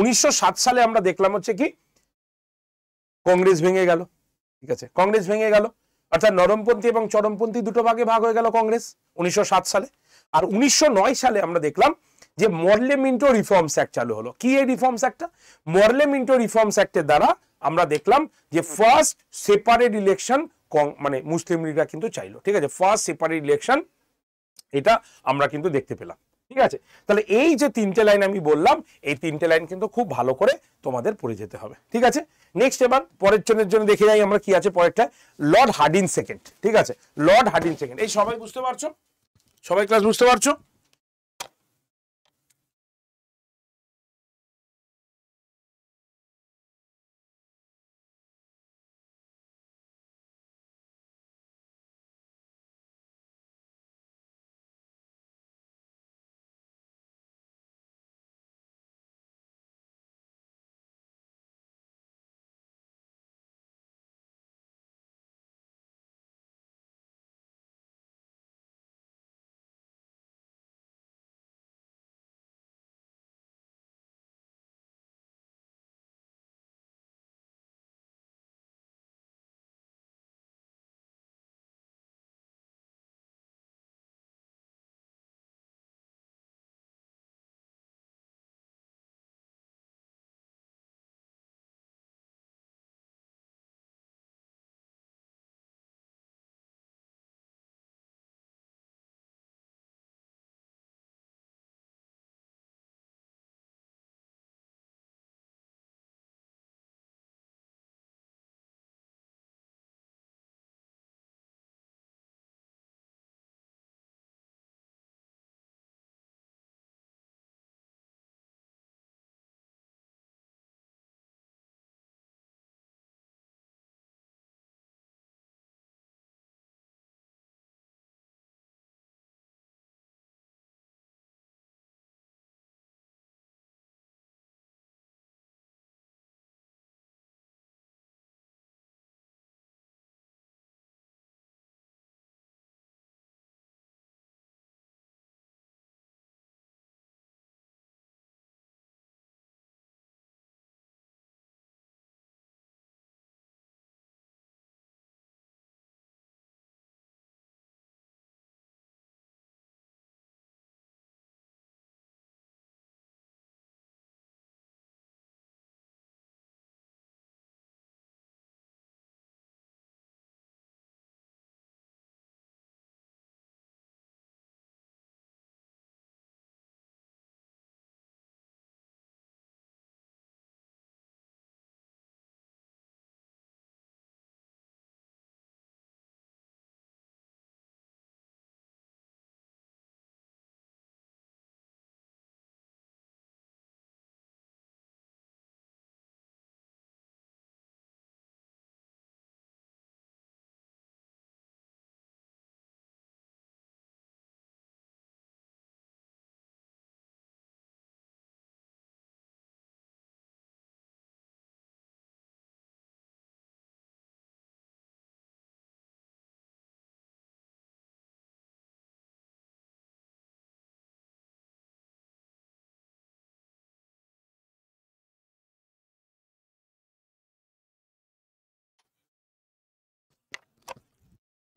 উনিশশো সালে আমরা দেখলাম হচ্ছে কি কংগ্রেস ভেঙে গেল ঠিক আছে কংগ্রেস ভেঙে গেল অর্থাৎ নরমপন্থী এবং চরমপন্থী দুটো ভাগে ভাগ হয়ে গেল কংগ্রেস উনিশশো সালে আর উনিশশো সালে আমরা দেখলাম যে মরলে মিন্টো রিফর্মস অ্যাক্ট চালু হলো কি এই রিফর্মস অ্যাক্টটা মরলে মিন্টো রিফর্মস অ্যাক্টের দ্বারা আমরা দেখলাম যে ফার্স্ট সেপারেট ইলেকশন মানে মুসলিম লীগরা কিন্তু চাইলো ঠিক আছে ফার্স্ট সেপারেট ইলেকশন এটা আমরা কিন্তু দেখতে পেলাম ঠিক আছে তাহলে এই যে তিনটে লাইন আমি বললাম এই তিনটে লাইন কিন্তু খুব ভালো করে তোমাদের পড়ে যেতে হবে ঠিক আছে নেক্সট এবার পরের জনের জন্য দেখে যাই আমরা কি আছে পরেরটা লর্ড হার্ডিন সেকেন্ড ঠিক আছে লর্ড হার্ডিন সেকেন্ড এই সবাই বুঝতে পারছো সবাই ক্লাস বুঝতে পারছো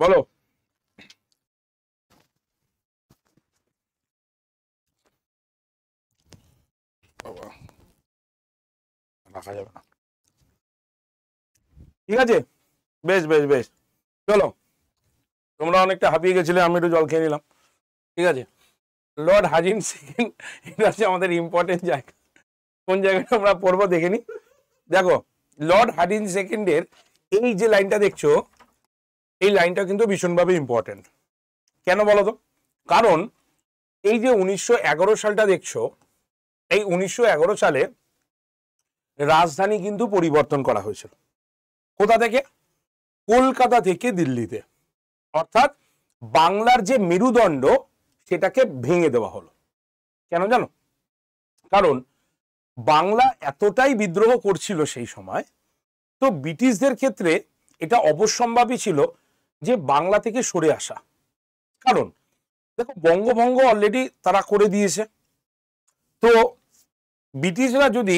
বলো রাখা যাবে না ঠিক আছে বেশ বেশ বেশ চলো তোমরা অনেকটা হাঁপিয়ে গেছিলে আমি একটু জল খেয়ে নিলাম ঠিক আছে লর্ড হাজিম সিং এটা হচ্ছে আমাদের ইম্পর্টেন্ট জায়গা কোন জায়গাটা আমরা পড়বো দেখে নি দেখো লর্ড হাজিম সেকেন্ডের এই যে লাইনটা দেখছো এই লাইনটা কিন্তু ভীষণভাবে ইম্পর্টেন্ট কেন বলো তো কারণ এই যে উনিশশো সালটা দেখছো এই উনিশশো সালে রাজধানী কিন্তু পরিবর্তন করা হয়েছিল কোথা থেকে কলকাতা থেকে দিল্লিতে অর্থাৎ বাংলার যে মেরুদণ্ড সেটাকে ভেঙে দেওয়া হলো কেন জানো কারণ বাংলা এতটাই বিদ্রোহ করছিল সেই সময় তো ব্রিটিশদের ক্ষেত্রে এটা অবশ্যম্ভাবী ছিল যে বাংলা থেকে সরে আসা কারণ দেখো বঙ্গভঙ্গ অলরেডি তারা করে দিয়েছে তো ব্রিটিশরা যদি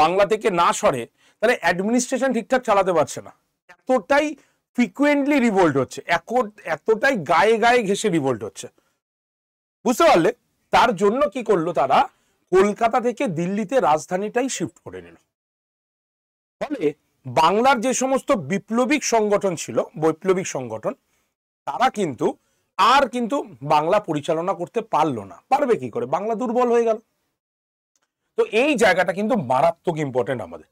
বাংলা থেকে না সরে তাহলে অ্যাডমিনিস্ট্রেশন ঠিকঠাক চালাতে পারছে না এতটাই ফ্রিকুয়েন্টলি রিভোল্ট হচ্ছে এতটাই গায়ে গায়ে ঘেসে রিভোল্ট হচ্ছে বুঝতে পারলে তার জন্য কি করলো তারা কলকাতা থেকে দিল্লিতে রাজধানীটাই শিফট করে নিল ফলে বাংলার যে সমস্ত বিপ্লবিক সংগঠন ছিল বৈপ্লবিক সংগঠন তারা কিন্তু আর কিন্তু বাংলা পরিচালনা করতে পারলো না পারবে কি করে বাংলা দুর্বল হয়ে গেল তো এই জায়গাটা কিন্তু মারাত্মক ইম্পর্টেন্ট আমাদের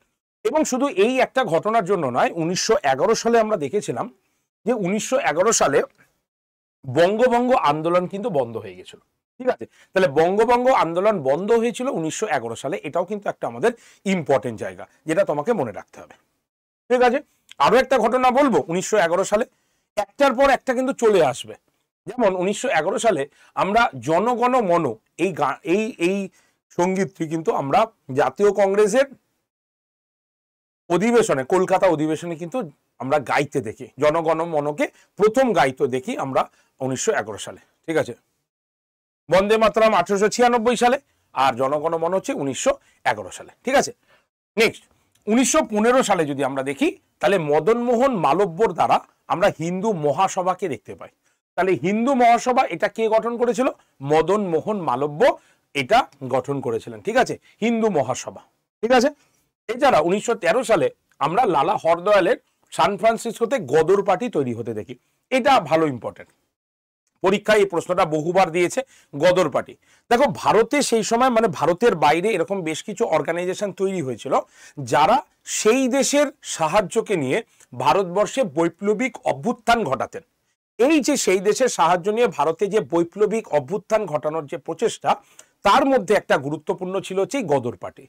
এবং শুধু এই একটা ঘটনার জন্য নয় উনিশশো সালে আমরা দেখেছিলাম যে উনিশশো সালে বঙ্গবঙ্গ আন্দোলন কিন্তু বন্ধ হয়ে গেছিল ঠিক আছে তাহলে বঙ্গবঙ্গ আন্দোলন বন্ধ হয়েছিল উনিশশো সালে এটাও কিন্তু একটা আমাদের ইম্পর্টেন্ট জায়গা যেটা তোমাকে মনে রাখতে হবে ঠিক আছে আরো একটা ঘটনা বলবো উনিশশো সালে একটার পর একটা কিন্তু চলে আসবে যেমন উনিশশো সালে আমরা জনগণ মন এই এই এই সঙ্গীতটি কিন্তু আমরা জাতীয় কংগ্রেসের অধিবেশনে কলকাতা অধিবেশনে কিন্তু আমরা গাইতে দেখি জনগণ মনকে প্রথম গাইতে দেখি আমরা উনিশশো সালে ঠিক আছে বন্দে মাতরাম আঠেরোশো সালে আর জনগণ মন হচ্ছে উনিশশো সালে ঠিক আছে নেক্সট উনিশশো সালে যদি আমরা দেখি তাহলে মদনমোহন মালব্যর দ্বারা আমরা হিন্দু মহাসভাকে দেখতে পাই তাহলে হিন্দু মহাসভা এটা কে গঠন করেছিল মদন মোহন মালব্য এটা গঠন করেছিলেন ঠিক আছে হিন্দু মহাসভা ঠিক আছে এছাড়া উনিশশো সালে আমরা লালা হরদয়ালের সান ফ্রান্সিসকোতে গদর পার্টি তৈরি হতে দেখি এটা ভালো ইম্পর্টেন্ট পরীক্ষায় এই প্রশ্নটা বহুবার দিয়েছে গদর পার্টি দেখো ভারতে সেই সময় মানে ভারতের বাইরে এরকম বেশ কিছু অর্গানাইজেশন তৈরি হয়েছিল যারা সেই দেশের সাহায্যকে নিয়ে ভারতবর্ষে বৈপ্লবিক অভ্যুত্থান ঘটাতেন এই যে সেই দেশের সাহায্য নিয়ে ভারতে যে বৈপ্লবিক অভ্যুত্থান ঘটানোর যে প্রচেষ্টা তার মধ্যে একটা গুরুত্বপূর্ণ ছিল হচ্ছে গদর পার্টি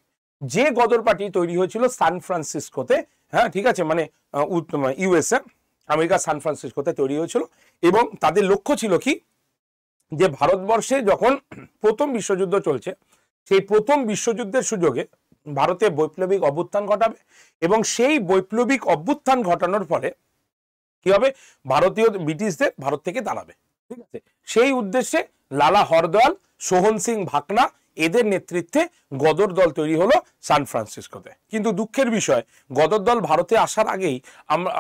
যে গদর পার্টি তৈরি হয়েছিল সান ফ্রান্সিসকোতে হ্যাঁ ঠিক আছে মানে, মানে ইউএসএ আমেরিকা সান ফ্রান্সিসকোতে তৈরি হয়েছিল এবং তাদের লক্ষ্য ছিল কি যে ভারতবর্ষে যখন প্রথম বিশ্বযুদ্ধ চলছে সেই প্রথম বিশ্বযুদ্ধের সুযোগে ভারতে বৈপ্লবিক অভ্যুত্থান ঘটাবে এবং সেই বৈপ্লবিক অভ্যুত্থান ঘটানোর ফলে কি হবে ভারতীয় ব্রিটিশদের ভারত থেকে দাঁড়াবে ঠিক আছে সেই উদ্দেশ্যে লালা হরদয়াল সোহন সিং ভাকনা এদের নেতৃত্বে গদর দল তৈরি হলো সান ফ্রান্সিসকোতে কিন্তু দুঃখের বিষয় গদর দল ভারতে আসার আগেই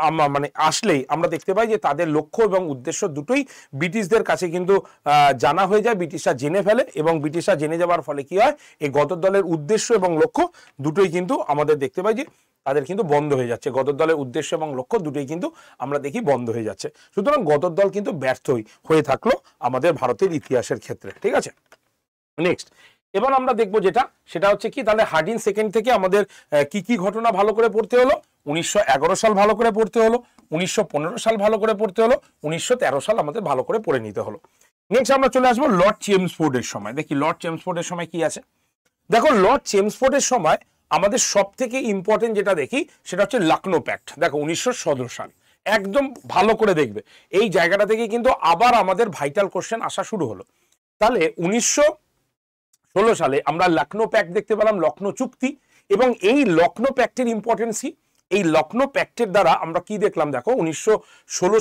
আমরা মানে আসলেই আমরা দেখতে পাই যে তাদের লক্ষ্য এবং উদ্দেশ্য দুটোই ব্রিটিশদের কাছে কিন্তু জানা হয়ে যায় ব্রিটিশরা জেনে ফেলে এবং ব্রিটিশরা জেনে যাওয়ার ফলে কি হয় এই গদর দলের উদ্দেশ্য এবং লক্ষ্য দুটোই কিন্তু আমাদের দেখতে পাই যে তাদের কিন্তু বন্ধ হয়ে যাচ্ছে গদর দলের উদ্দেশ্য এবং লক্ষ্য দুটোই কিন্তু আমরা দেখি বন্ধ হয়ে যাচ্ছে সুতরাং গদর দল কিন্তু ব্যর্থই হয়ে থাকলো আমাদের ভারতের ইতিহাসের ক্ষেত্রে ঠিক আছে নেক্সট এবার আমরা দেখব যেটা সেটা হচ্ছে কি তাহলে হার্ডিন সেকেন্ড থেকে আমাদের কি কি ঘটনা ভালো করে পড়তে হলো উনিশশো সাল ভালো করে পড়তে হলো উনিশশো সাল ভালো করে পড়তে হলো উনিশশো সাল আমাদের ভালো করে পড়ে নিতে হলো নেক্সট আমরা চলে আসবো লর্ড চেমসফোর্ডের সময় দেখি লর্ড চেমসফোর্ডের সময় কি আছে দেখো লর্ড চেমসফোর্ডের সময় আমাদের সব থেকে ইম্পর্টেন্ট যেটা দেখি সেটা হচ্ছে লাকনো প্যাক্ট দেখো উনিশশো সাল একদম ভালো করে দেখবে এই জায়গাটা থেকে কিন্তু আবার আমাদের ভাইটাল কোশ্চেন আসা শুরু হলো তাহলে উনিশশো ষোলো সালে আমরা লখনৌ প্যাক্ট দেখতে পেলাম লখনৌ চুক্তি এবং এই লখনৌ প্যাক্টের ইম্পর্টেন্সি এই লখনৌ প্যাক্টের দ্বারা আমরা কি দেখলাম দেখো উনিশশো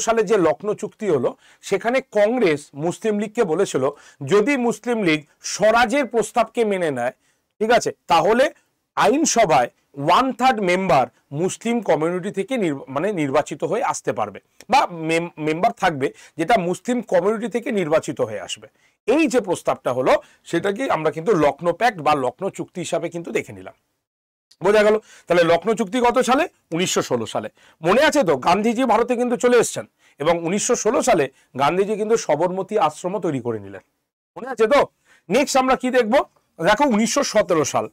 সালে যে লখনৌ চুক্তি হলো সেখানে কংগ্রেস মুসলিম লীগকে বলেছিল যদি মুসলিম লীগ স্বরাজের প্রস্তাবকে মেনে নেয় ঠিক আছে তাহলে আইনসভায় one third member Muslim community থেকে মানে নির্বাচিত হয়ে আসতে পারবে বা মেম্বার থাকবে যেটা মুসলিম কমিউনিটি থেকে নির্বাচিত হয়ে আসবে এই যে প্রস্তাবটা হলো সেটাকে আমরা কিন্তু লক্ষ্ণ প্যাক্ট বা লক্ষ্ণ চুক্তি হিসাবে কিন্তু দেখে নিলাম বোঝা গেল তাহলে লক্ষ্ণ চুক্তি কত সালে উনিশশো সালে মনে আছে তো গান্ধীজি ভারতে কিন্তু চলে এসছেন এবং উনিশশো সালে গান্ধীজি কিন্তু সবরমতী আশ্রম তৈরি করে নিলেন মনে আছে তো নেক্সট আমরা কি দেখব দেখো উনিশশো সাল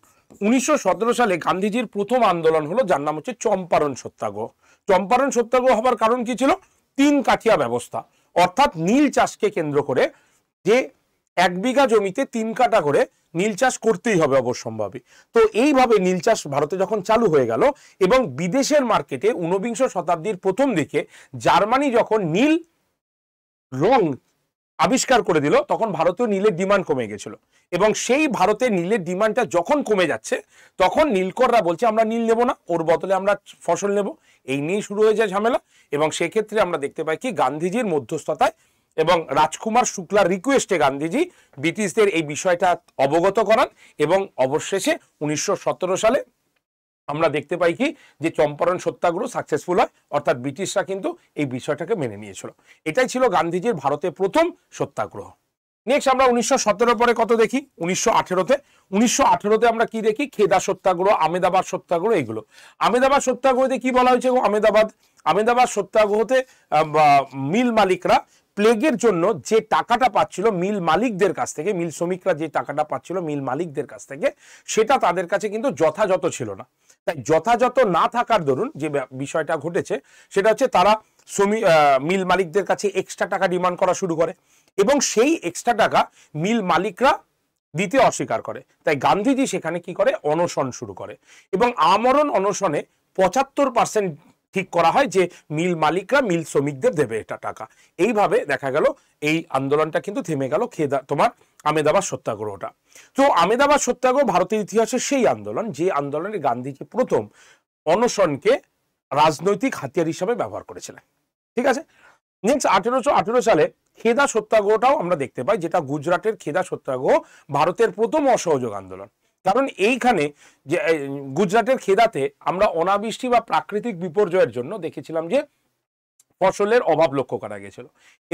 উনিশশো সালে গান্ধীজির প্রথম আন্দোলন হলো যার নাম হচ্ছে চম্পারণ সত্যাগ্রহ চম্পারণ সত্যাগ্রহ হবার কারণ কি ছিল তিন কাঠিয়া ব্যবস্থা অর্থাৎ নীল চাষকে কেন্দ্র করে যে এক বিঘা জমিতে তিন কাটা করে নীল চাষ করতেই হবে অবশ্যম্ভাবী তো এইভাবে নীল চাষ ভারতে যখন চালু হয়ে গেল এবং বিদেশের মার্কেটে ঊনবিংশ শতাব্দীর প্রথম দিকে জার্মানি যখন নীল রং আবিষ্কার করে দিল তখন ভারতীয় নীলের ডিমান্ড কমে গেছিল এবং সেই ভারতে নীলের ডিমান্ডটা যখন কমে যাচ্ছে তখন নীলকররা বলছে আমরা নীল নেব না ওর বদলে আমরা ফসল নেব এই নিয়েই শুরু হয়ে যায় ঝামেলা এবং সেক্ষেত্রে আমরা দেখতে পাই কি গান্ধীজির মধ্যস্থতায় এবং রাজকুমার শুক্লার রিকোয়েস্টে গান্ধীজি ব্রিটিশদের এই বিষয়টা অবগত করান এবং অবশেষে উনিশশো সালে আমরা দেখতে পাই কি যে চম্পারণ সত্যাগ্রহ সাকসেসফুল হয় অর্থাৎ ব্রিটিশরা কিন্তু এই বিষয়টাকে মেনে নিয়েছিল এটাই ছিল গান্ধীজির ভারতে প্রথম সত্যাগ্রহ নেক্সট আমরা উনিশশো পরে কত দেখি উনিশশো আঠেরোতে উনিশশো আঠেরোতে আমরা কি দেখি খেদা সত্যাগ্রহ আমেদাবাদ সত্যাগ্রহ এগুলো আমেদাবাদ সত্যাগ্রহতে কি বলা হয়েছে আমেদাবাদ আমেদাবাদ সত্যাগ্রহতে মিল মালিকরা প্লেগের জন্য যে টাকাটা পাচ্ছিল মিল মালিকদের কাছ থেকে মিল শ্রমিকরা যে টাকাটা পাচ্ছিল মিল মালিকদের কাছ থেকে সেটা তাদের কাছে কিন্তু যথাযথ ছিল না তাই যথাযথ না থাকার দরুন যে বিষয়টা ঘটেছে সেটা হচ্ছে তারা শ্রমিক মিল মালিকদের কাছে এক্সট্রা টাকা ডিমান্ড করা শুরু করে এবং সেই এক্সট্রা টাকা মিল মালিকরা দিতে অস্বীকার করে তাই গান্ধীজি সেখানে কি করে অনশন শুরু করে এবং আমরণ অনশনে পঁচাত্তর পার্সেন্ট ঠিক করা হয় যে মিল মালিকরা মিল শ্রমিকদের দেবে এটা টাকা এইভাবে দেখা গেল এই আন্দোলনটা কিন্তু থেমে গেল খেদা তোমার আমেদাবাদ সত্যাগ্রহটা তো আমেদাবাদ সত্যাগ্রহ ভারতের ইতিহাসে সেই আন্দোলন যে আন্দোলনে গান্ধীজি প্রথম অনশনকে রাজনৈতিক হাতিয়ার হিসাবে ব্যবহার করেছিলেন ঠিক আছে নেক্সট আঠেরোশো আঠেরো সালে খেদা সত্যাগ্রহটাও আমরা দেখতে পাই যেটা গুজরাটের খেদা সত্যাগ্রহ ভারতের প্রথম অসহযোগ আন্দোলন কারণ এইখানে যে গুজরাটের খেদাতে আমরা অনাবৃষ্টি বা প্রাকৃতিক বিপর্যয়ের জন্য দেখেছিলাম যে ফসলের অভাব লক্ষ্য করা গেছিল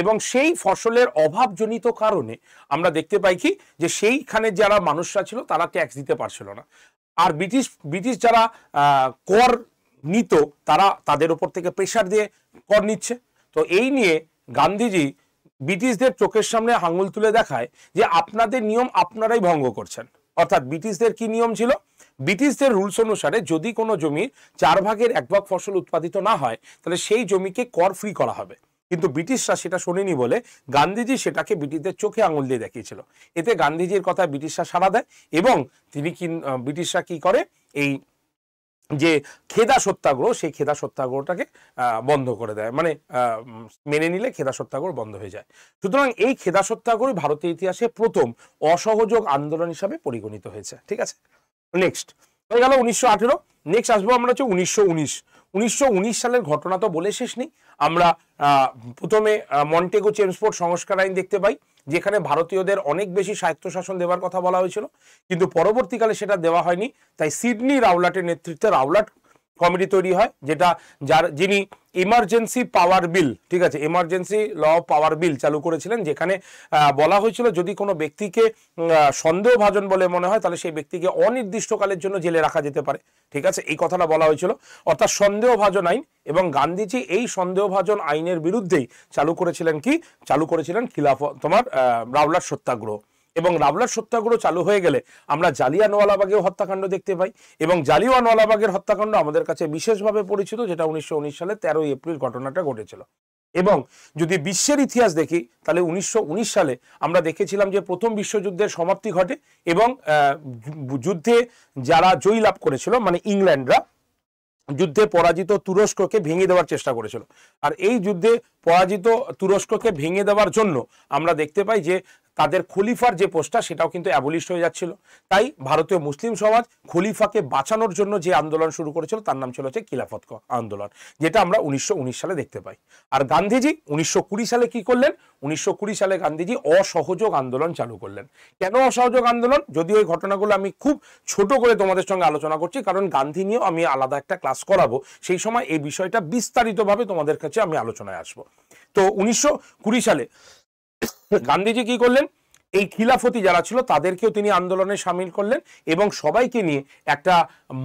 এবং সেই ফসলের অভাবজনিত কারণে আমরা দেখতে পাই কি যে সেইখানে যারা মানুষরা ছিল তারা ট্যাক্স দিতে পারছিল না আর ব্রিটিশ ব্রিটিশ যারা কর নিত তারা তাদের উপর থেকে প্রেশার দিয়ে কর নিচ্ছে তো এই নিয়ে গান্ধীজি ব্রিটিশদের চোখের সামনে হাঙ্গুল তুলে দেখায় যে আপনাদের নিয়ম আপনারাই ভঙ্গ করছেন অর্থাৎ ব্রিটিশদের কি নিয়ম ছিল ব্রিটিশদের রুলস অনুসারে যদি কোনো জমির চার ভাগের এক ভাগ ফসল উৎপাদিত না হয় তাহলে সেই জমিকে কর ফ্রি করা হবে কিন্তু ব্রিটিশরা সেটা শোনেনি বলে গান্ধীজি সেটাকে ব্রিটিশদের চোখে আঙুল দিয়ে দেখিয়েছিল এতে গান্ধীজির কথা ব্রিটিশরা সাড়া দেয় এবং তিনি কি ব্রিটিশরা কি করে এই যে খেদা সত্যাগ্রহ সেই খেদা সত্যাগ্রহটাকে বন্ধ করে দেয় মানে মেনে নিলে খেদা সত্যাগ্রহ বন্ধ হয়ে যায় সুতরাং এই খেদা সত্যাগ্রহ ভারতের ইতিহাসে প্রথম অসহযোগ আন্দোলন হিসাবে পরিগণিত হয়েছে ঠিক আছে নেক্সট হয়ে গেল উনিশশো আঠেরো নেক্সট আসবো আমরা হচ্ছে উনিশশো উনিশ সালের ঘটনা তো বলে শেষ নেই আমরা প্রথমে মন্টেগো চেমস্পোর্ট সংস্কার আইন দেখতে পাই যেখানে ভারতীয়দের অনেক বেশি স্বায়ত্তশাসন দেওয়ার কথা বলা হয়েছিল কিন্তু পরবর্তীকালে সেটা দেওয়া হয়নি তাই সিডনি রাউলাটের নেতৃত্বে রাউলাট কমিটি তৈরি হয় যেটা যার যিনি ইমার্জেন্সি পাওয়ার বিল ঠিক আছে এমার্জেন্সি ল পাওয়ার বিল চালু করেছিলেন যেখানে বলা হয়েছিল যদি কোনো ব্যক্তিকে সন্দেহভাজন বলে মনে হয় তাহলে সেই ব্যক্তিকে অনির্দিষ্টকালের জন্য জেলে রাখা যেতে পারে ঠিক আছে এই কথাটা বলা হয়েছিল অর্থাৎ সন্দেহভাজন আইন এবং গান্ধীজি এই সন্দেহভাজন আইনের বিরুদ্ধেই চালু করেছিলেন কি চালু করেছিলেন খিলাফ তোমার রাউলার সত্যাগ্রহ এবং রাবলার সত্যাগ্রহ চালু হয়ে গেলে আমরা জালিয়ানওয়ালাবাগেও হত্যাকাণ্ড দেখতে পাই এবং জালিয়ানওয়ালাবাগের হত্যাকাণ্ড আমাদের কাছে বিশেষভাবে পরিচিত যেটা উনিশশো সালে তেরোই এপ্রিল ঘটনাটা ঘটেছিল এবং যদি বিশ্বের ইতিহাস দেখি তাহলে উনিশশো সালে আমরা দেখেছিলাম যে প্রথম বিশ্বযুদ্ধের সমাপ্তি ঘটে এবং যুদ্ধে যারা জয়ী লাভ করেছিল মানে ইংল্যান্ডরা যুদ্ধে পরাজিত তুরস্ককে ভেঙে দেওয়ার চেষ্টা করেছিল আর এই যুদ্ধে পরাজিত তুরস্ককে ভেঙে দেওয়ার জন্য আমরা দেখতে পাই যে তাদের খলিফার যে পোস্টটা সেটাও কিন্তু অ্যাবলিশ হয়ে যাচ্ছিল তাই ভারতীয় মুসলিম সমাজ খলিফাকে বাঁচানোর জন্য যে আন্দোলন শুরু করেছিল তার নাম ছিল হচ্ছে খিলাফত আন্দোলন যেটা আমরা উনিশশো সালে দেখতে পাই আর গান্ধীজি উনিশশো সালে কি করলেন উনিশশো সালে গান্ধীজি অসহযোগ আন্দোলন চালু করলেন কেন অসহযোগ আন্দোলন যদিও এই ঘটনাগুলো আমি খুব ছোট করে তোমাদের সঙ্গে আলোচনা করছি কারণ গান্ধী নিয়েও আমি আলাদা একটা ক্লাস করাবো সেই সময় এই বিষয়টা বিস্তারিতভাবে তোমাদের কাছে আমি আলোচনায় আসবো তো উনিশশো সালে গান্ধীজি কি করলেন এই খিলাফতি যারা ছিল তাদেরকেও তিনি আন্দোলনে সামিল করলেন এবং সবাইকে নিয়ে একটা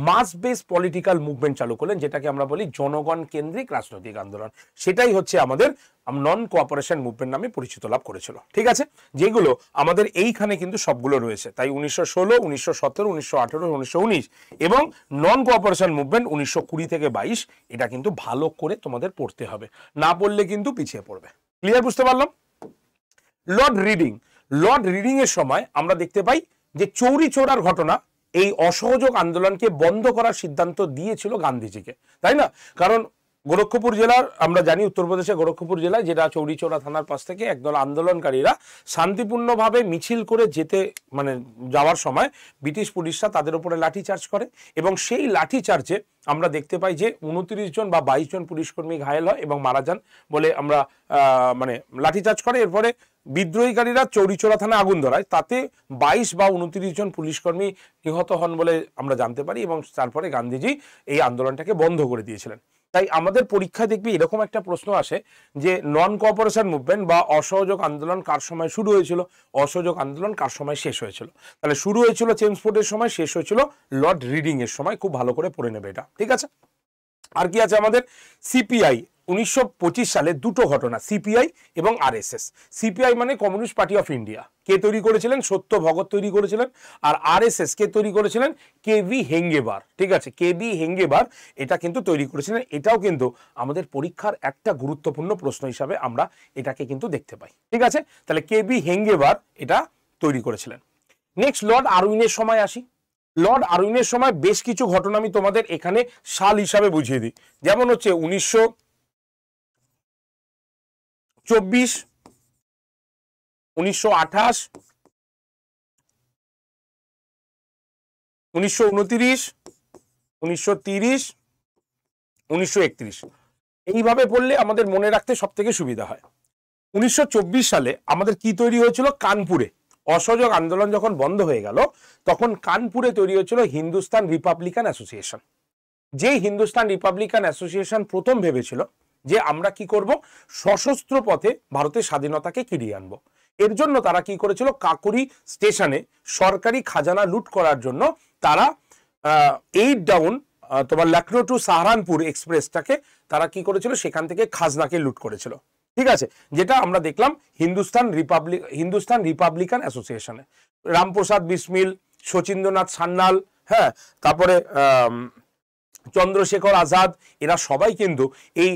মাস বেস পলিটিক্যাল মুভমেন্ট চালু করলেন যেটাকে আমরা বলি জনগণ কেন্দ্রিক রাজনৈতিক আন্দোলন সেটাই হচ্ছে আমাদের নন কোঅপারেশন মুভমেন্ট নামে পরিচিত লাভ করেছিল ঠিক আছে যেগুলো আমাদের এইখানে কিন্তু সবগুলো রয়েছে তাই উনিশশো ষোলো উনিশশো সতেরো উনিশশো আঠেরো উনিশশো উনিশ এবং নন কোঅপারেশন মুভমেন্ট উনিশশো কুড়ি থেকে বাইশ এটা কিন্তু ভালো করে তোমাদের পড়তে হবে না পড়লে কিন্তু পিছিয়ে পড়বে ক্লিয়ার বুঝতে পারলাম লর্ড রিডিং লর্ড রিডিং এর সময় আমরা দেখতে পাই যে চৌরি চৌরার ঘটনা এই অসহযোগ আন্দোলনকে বন্ধ করার সিদ্ধান্ত দিয়েছিল গান্ধীজিকে তাই না কারণ গোরক্ষপুর জেলার আমরা জানি উত্তরপ্রদেশে গোরক্ষপুর জেলায় যেটা চৌরিচৌরা থানার পাশ থেকে একদল আন্দোলনকারীরা শান্তিপূর্ণভাবে মিছিল করে যেতে মানে যাওয়ার সময় ব্রিটিশ পুলিশরা তাদের উপরে লাঠিচার্জ করে এবং সেই লাঠিচার্জে আমরা দেখতে পাই যে উনত্রিশ জন বা বাইশ জন পুলিশকর্মী ঘায়েল হয় এবং মারা যান বলে আমরা মানে লাঠিচার্জ করে এরপরে বিদ্রোহীকারীরা চৌরিচোরা থানা আগুন ধরায় তাতে ২২ বা উনত্রিশ জন পুলিশকর্মী নিহত হন বলে আমরা জানতে পারি এবং তারপরে গান্ধীজি এই আন্দোলনটাকে বন্ধ করে দিয়েছিলেন তাই আমাদের পরীক্ষায় দেখবি এরকম একটা প্রশ্ন আসে যে নন কোঅপারেশন মুভমেন্ট বা অসহযোগ আন্দোলন কার সময় শুরু হয়েছিল অসহযোগ আন্দোলন কার সময় শেষ হয়েছিল তাহলে শুরু হয়েছিল চেমসফোর্ডের সময় শেষ হয়েছিল লর্ড রিডিং এর সময় খুব ভালো করে পড়ে নেবে এটা ঠিক আছে আর কি আছে আমাদের সিপিআই উনিশশো সালে দুটো ঘটনা সিপিআই এবং আরএসএস সিপিআই মানে কমিউনিস্ট পার্টি অফ ইন্ডিয়া কে তৈরি করেছিলেন সত্য ভগত তৈরি করেছিলেন আর আরএসএস কে তৈরি করেছিলেন কে বি হেঙ্গেবার ঠিক আছে কে বি হেঙ্গেবার এটা কিন্তু তৈরি করেছিলেন এটাও কিন্তু আমাদের পরীক্ষার একটা গুরুত্বপূর্ণ প্রশ্ন হিসাবে আমরা এটাকে কিন্তু দেখতে পাই ঠিক আছে তাহলে কে বি হেঙ্গেবার এটা তৈরি করেছিলেন নেক্সট লর্ড আরউইনের সময় আসি লর্ড আরউইনের সময় বেশ কিছু ঘটনা আমি তোমাদের এখানে সাল হিসাবে বুঝিয়ে দিই যেমন হচ্ছে উনিশশো চব্বিশ উনিশশো আঠাশ উনিশশো উনতিরিশ উনিশশো তিরিশ উনিশশো একত্রিশ এইভাবে পড়লে আমাদের মনে রাখতে সব থেকে সুবিধা হয় উনিশশো সালে আমাদের কি তৈরি হয়েছিল কানপুরে অসহযোগ আন্দোলন যখন বন্ধ হয়ে গেল তখন কানপুরে তৈরি হয়েছিল হিন্দুস্তান রিপাবলিকান অ্যাসোসিয়েশন যে হিন্দুস্তান রিপাবলিকান অ্যাসোসিয়েশন প্রথম ভেবেছিল যে আমরা কি করব সশস্ত্র পথে ভারতের স্বাধীনতাকে কিরিয়ে আনবো এর জন্য তারা কি করেছিল কাকুরি স্টেশনে সরকারি খাজানা লুট করার জন্য তারা এইট ডাউন তোমার লখনৌ টু সাহারানপুর এক্সপ্রেসটাকে তারা কি করেছিল সেখান থেকে খাজনাকে লুট করেছিল ঠিক আছে যেটা আমরা দেখলাম হিন্দুস্তান রিপাবলিক হিন্দুস্তান রিপাবলিকান অ্যাসোসিয়েশনে রামপ্রসাদ বিসমিল শচীন্দ্রনাথ সান্যাল হ্যাঁ তারপরে চন্দ্রশেখর আজাদ এরা সবাই কিন্তু এই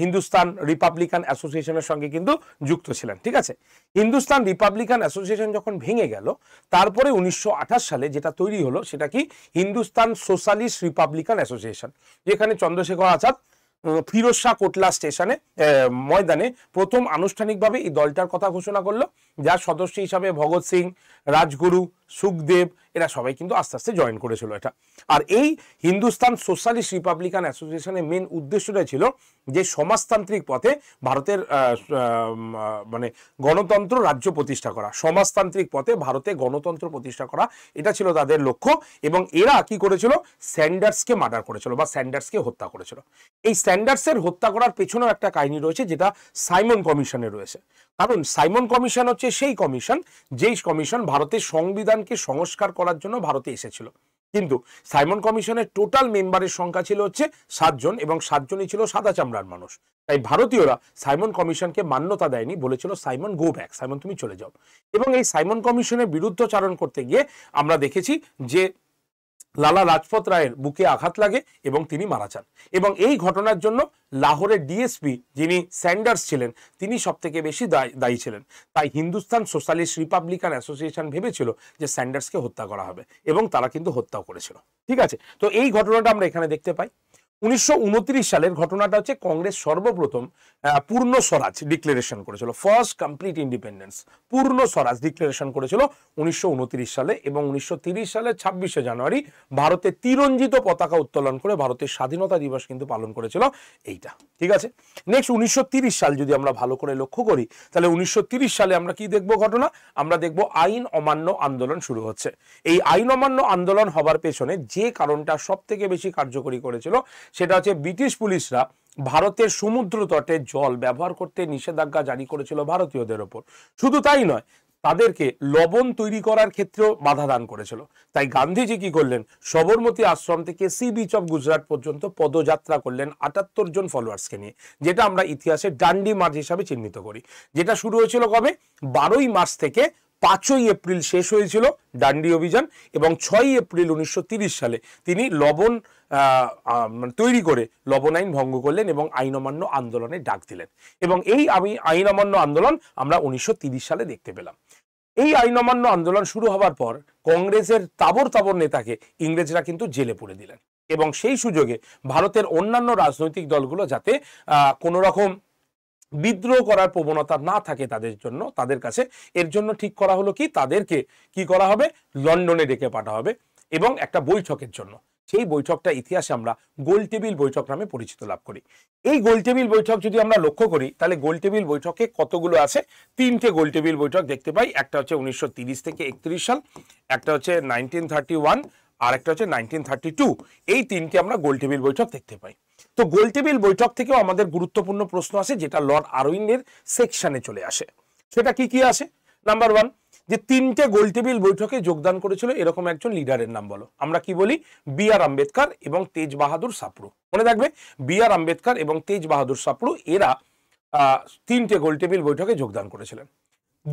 হিন্দুস্তান রিপাবলিকান অ্যাসোসিয়েশনের সঙ্গে কিন্তু যুক্ত ছিলেন ঠিক আছে হিন্দুস্তান রিপাবলিকান অ্যাসোসিয়েশন যখন ভেঙে গেল তারপরে উনিশশো সালে যেটা তৈরি হলো সেটা কি হিন্দুস্তান সোশ্যালিস্ট রিপাবলিকান অ্যাসোসিয়েশন যেখানে চন্দ্রশেখর আজাদ ফিরোজ শাহ কোটলা স্টেশনে ময়দানে প্রথম আনুষ্ঠানিকভাবে এই দলটার কথা ঘোষণা করলো যার সদস্য হিসাবে ভগৎ সিং রাজগুরু সুখদেব এরা সবাই কিন্তু আস্তে আস্তে জয়েন করেছিল এটা আর এই হিন্দুস্তান সোশ্যালিস্ট রিপাবলিকান অ্যাসোসিয়েশনের মেন উদ্দেশ্যটাই ছিল যে সমাজতান্ত্রিক পথে ভারতের মানে গণতন্ত্র রাজ্য প্রতিষ্ঠা করা সমাজতান্ত্রিক পথে ভারতে গণতন্ত্র প্রতিষ্ঠা করা এটা ছিল তাদের লক্ষ্য এবং এরা কি করেছিল স্যান্ডার্সকে মার্ডার করেছিল বা স্যান্ডার্সকে হত্যা করেছিল এই স্যান্ডার্সের হত্যা করার পেছনেও একটা কাহিনী রয়েছে যেটা সাইমন কমিশনে রয়েছে কারণ সাইমন কমিশন হচ্ছে সেই কমিশন যেই কমিশন ভারতের সংবিধানকে সংস্কার করার জন্য ভারতে এসেছিল কিন্তু সাইমন কমিশনের টোটাল মেম্বারের সংখ্যা ছিল হচ্ছে সাতজন এবং সাতজনই ছিল সাদা চামড়ার মানুষ তাই ভারতীয়রা সাইমন কমিশনকে মান্যতা দেয়নি বলেছিল সাইমন গো ব্যাক সাইমন তুমি চলে যাও এবং এই সাইমন কমিশনের চারণ করতে গিয়ে আমরা দেখেছি যে লালা লাজপত রায়ের বুকে আঘাত লাগে এবং তিনি মারা যান এবং এই ঘটনার জন্য লাহোরের ডিএসপি যিনি স্যান্ডার্স ছিলেন তিনি সবথেকে বেশি দায়ী ছিলেন তাই হিন্দুস্তান সোশ্যালিস্ট রিপাবলিকান অ্যাসোসিয়েশন ভেবেছিল যে স্যান্ডার্সকে হত্যা করা হবে এবং তারা কিন্তু হত্যাও করেছিল ঠিক আছে তো এই ঘটনাটা আমরা এখানে দেখতে পাই উনিশশো সালের ঘটনাটা হচ্ছে কংগ্রেস সর্বপ্রথম পূর্ণ স্বরাজ ডিক্লারেশন করেছিল ফার্স্ট কমপ্লিট ইন্ডিপেন্ডেন্স পূর্ণ স্বরাজ ডিক্লারেশন করেছিল উনিশশো সালে এবং উনিশশো সালে ছাব্বিশে জানুয়ারি ভারতে তিরঞ্জিত পতাকা উত্তোলন করে ভারতের স্বাধীনতা দিবস কিন্তু পালন করেছিল এইটা ঠিক আছে নেক্সট উনিশশো সাল যদি আমরা ভালো করে লক্ষ্য করি তাহলে উনিশশো সালে আমরা কি দেখব ঘটনা আমরা দেখব আইন অমান্য আন্দোলন শুরু হচ্ছে এই আইন অমান্য আন্দোলন হবার পেছনে যে কারণটা সব থেকে বেশি কার্যকরী করেছিল সেটা হচ্ছে ব্রিটিশ পুলিশরা ভারতের সমুদ্র তটে জল ব্যবহার করতে নিষেধাজ্ঞা জারি করেছিল ভারতীয়দের ওপর শুধু তাই নয় তাদেরকে লবণ তৈরি করার ক্ষেত্রেও বাধা দান করেছিল তাই গান্ধীজি কি করলেন সবরমতী আশ্রম থেকে সি বিচ অফ গুজরাট পর্যন্ত পদযাত্রা করলেন আটাত্তর জন ফলোয়ার্সকে নিয়ে যেটা আমরা ইতিহাসে ডান্ডি মার্চ হিসাবে চিহ্নিত করি যেটা শুরু হয়েছিল কবে বারোই মার্চ থেকে পাঁচই এপ্রিল শেষ হয়েছিল ডান্ডি অভিযান এবং ছয়ই এপ্রিল উনিশশো সালে তিনি লবণ মানে তৈরি করে লবণ আইন ভঙ্গ করলেন এবং আইন অমান্য আন্দোলনে ডাক দিলেন এবং এই আমি আইন অমান্য আন্দোলন আমরা উনিশশো সালে দেখতে পেলাম এই আইন অমান্য আন্দোলন শুরু হওয়ার পর কংগ্রেসের তাবর তাবর নেতাকে ইংরেজরা কিন্তু জেলে পুরে দিলেন এবং সেই সুযোগে ভারতের অন্যান্য রাজনৈতিক দলগুলো যাতে কোনো রকম বিদ্রোহ করার প্রবণতা না থাকে তাদের জন্য তাদের কাছে এর জন্য ঠিক করা হলো কি তাদেরকে কি করা হবে লন্ডনে ডেকে পাঠা হবে এবং একটা বৈঠকের জন্য সেই বৈঠকটা ইতিহাসে আমরা গোলটেবিল বৈঠক নামে পরিচিত লাভ করি এই গোলটেবিল বৈঠক যদি আমরা লক্ষ্য করি তাহলে গোলটেবিল বৈঠকে কতগুলো আছে তিনটে গোলটেবিল বৈঠক দেখতে পাই একটা হচ্ছে উনিশশো থেকে একত্রিশ সাল একটা হচ্ছে নাইনটিন আর একটা হচ্ছে নাইনটিন এই তিনটে আমরা গোলটেবিল বৈঠক দেখতে পাই তো গোলটেবিল বৈঠক থেকেও আমাদের গুরুত্বপূর্ণ প্রশ্ন আসে যেটা লর্ড আরউইনের সেকশনে চলে আসে সেটা কি কি আসে নাম্বার ওয়ান যে তিনটে গোলটেবিল বৈঠকে যোগদান করেছিল এরকম একজন লিডারের নাম বলো আমরা কি বলি বি আর আম্বেদকর এবং তেজ বাহাদুর সাপড়ু মনে থাকবে বি আর আম্বেদকর এবং তেজ বাহাদুর সাপড়ু এরা তিনটে গোলটেবিল বৈঠকে যোগদান করেছিলেন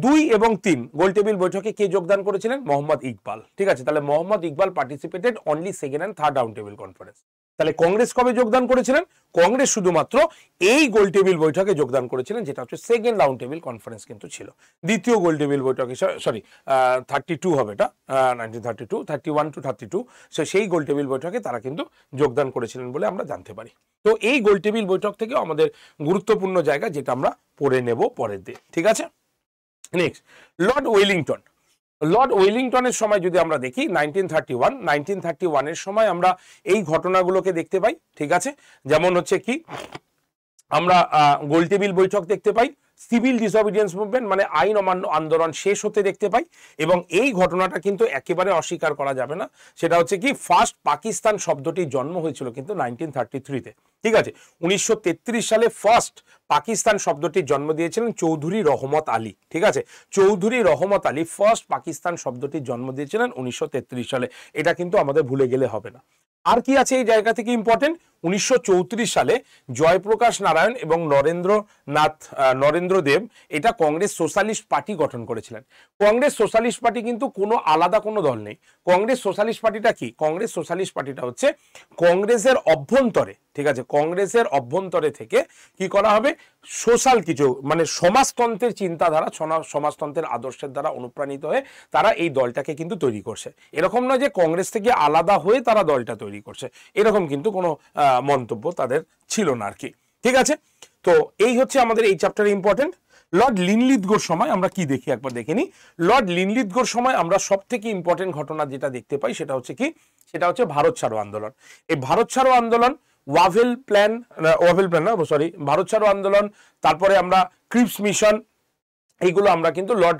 দুই এবং তিন গোলটেবিল বৈঠকে কে যোগদান করেছিলেন মোহাম্মদ ইকবাল ঠিক আছে তাহলে Mohammad Iqbal participated only second and third round table conference তাহলে কংগ্রেস কবে যোগদান করেছিলেন কংগ্রেস শুধুমাত্র এই গোল টেবিল বৈঠকে যোগদান করেছিলেন যেটা হচ্ছে সেকেন্ড রাউন্ড টেবিল কনফারেন্স কিন্তু ছিল দ্বিতীয় গোল টেবিল বৈঠকে সরি থার্টি টু হবে এটা nineteen thirty two thirty one two thirty two so সেই গোল টেবিল বৈঠকে তারা কিন্তু যোগদান করেছিলেন বলে আমরা জানতে পারি তো এই গোল টেবিল বৈঠক থেকে আমাদের গুরুত্বপূর্ণ জায়গা যেটা আমরা পড়ে নেব পরের দিন ঠিক আছে নেক্সট লর্ড ওয়েলিংটন লর্ড ওয়েলিংটনের সময় যদি আমরা দেখি nineteen thirty one nineteen thirty ওয়ানের সময় আমরা এই ঘটনাগুলোকে দেখতে পাই ঠিক আছে যেমন হচ্ছে কি আমরা গোলটেবিল বৈঠক দেখতে পাই সিভিল ডিসঅবিডিয়েন্স মুভমেন্ট মানে আইন অমান্য আন্দোলন শেষ হতে দেখতে পাই এবং এই ঘটনাটা কিন্তু একেবারে অস্বীকার করা যাবে না সেটা হচ্ছে কি ফার্স্ট পাকিস্তান শব্দটির জন্ম হয়েছিল কিন্তু নাইনটিন থার্টি থ্রিতে ঠিক আছে উনিশশো সালে ফার্স্ট পাকিস্তান শব্দটির জন্ম দিয়েছিলেন চৌধুরী রহমত আলী ঠিক আছে চৌধুরী রহমত আলী ফার্স্ট পাকিস্তান শব্দটির জন্ম দিয়েছিলেন উনিশশো সালে এটা কিন্তু আমাদের ভুলে গেলে হবে না আর কি আছে এই জায়গা থেকে ইম্পর্টেন্ট উনিশশো সালে জয়প্রকাশ নারায়ণ এবং নরেন্দ্রনাথ নরেন্দ্র দেব এটা কংগ্রেস সোশ্যালিস্ট পার্টি গঠন করেছিলেন কংগ্রেস সোশ্যালিস্ট পার্টি কিন্তু কোনো আলাদা কোনো দল নেই কংগ্রেস সোশ্যালিস্ট পার্টিটা কি কংগ্রেস সোশ্যালিস্ট পার্টিটা হচ্ছে কংগ্রেসের অভ্যন্তরে ঠিক আছে কংগ্রেসের অভ্যন্তরে থেকে কি করা হবে সোশ্যাল কিছু মানে সমাজতন্ত্রের চিন্তাধারা সমাজতন্ত্রের আদর্শের দ্বারা অনুপ্রাণিত হয়ে তারা এই দলটাকে কিন্তু তৈরি করছে এরকম নয় যে কংগ্রেস থেকে আলাদা হয়ে তারা দলটা তৈরি করছে এরকম কিন্তু কোনো মন্তব্য তাদের ছিল না আর কি ঠিক আছে তো এই হচ্ছে আমাদের এই চ্যাপ্টারে ইম্পর্টেন্ট লর্ড লিনলিদগোর সময় আমরা কি দেখি একবার দেখে নিই লর্ড লিনলিদগোর সময় আমরা সব থেকে ইম্পর্টেন্ট ঘটনা যেটা দেখতে পাই সেটা হচ্ছে কি সেটা হচ্ছে ভারত ছাড়ো আন্দোলন এই ভারত ছাড়ো আন্দোলন ওয়াভেল প্ল্যান ওয়াভেল প্ল্যান না সরি ভারত ছাড়ো আন্দোলন তারপরে আমরা ক্রিপস মিশন এইগুলো আমরা কিন্তু লর্ড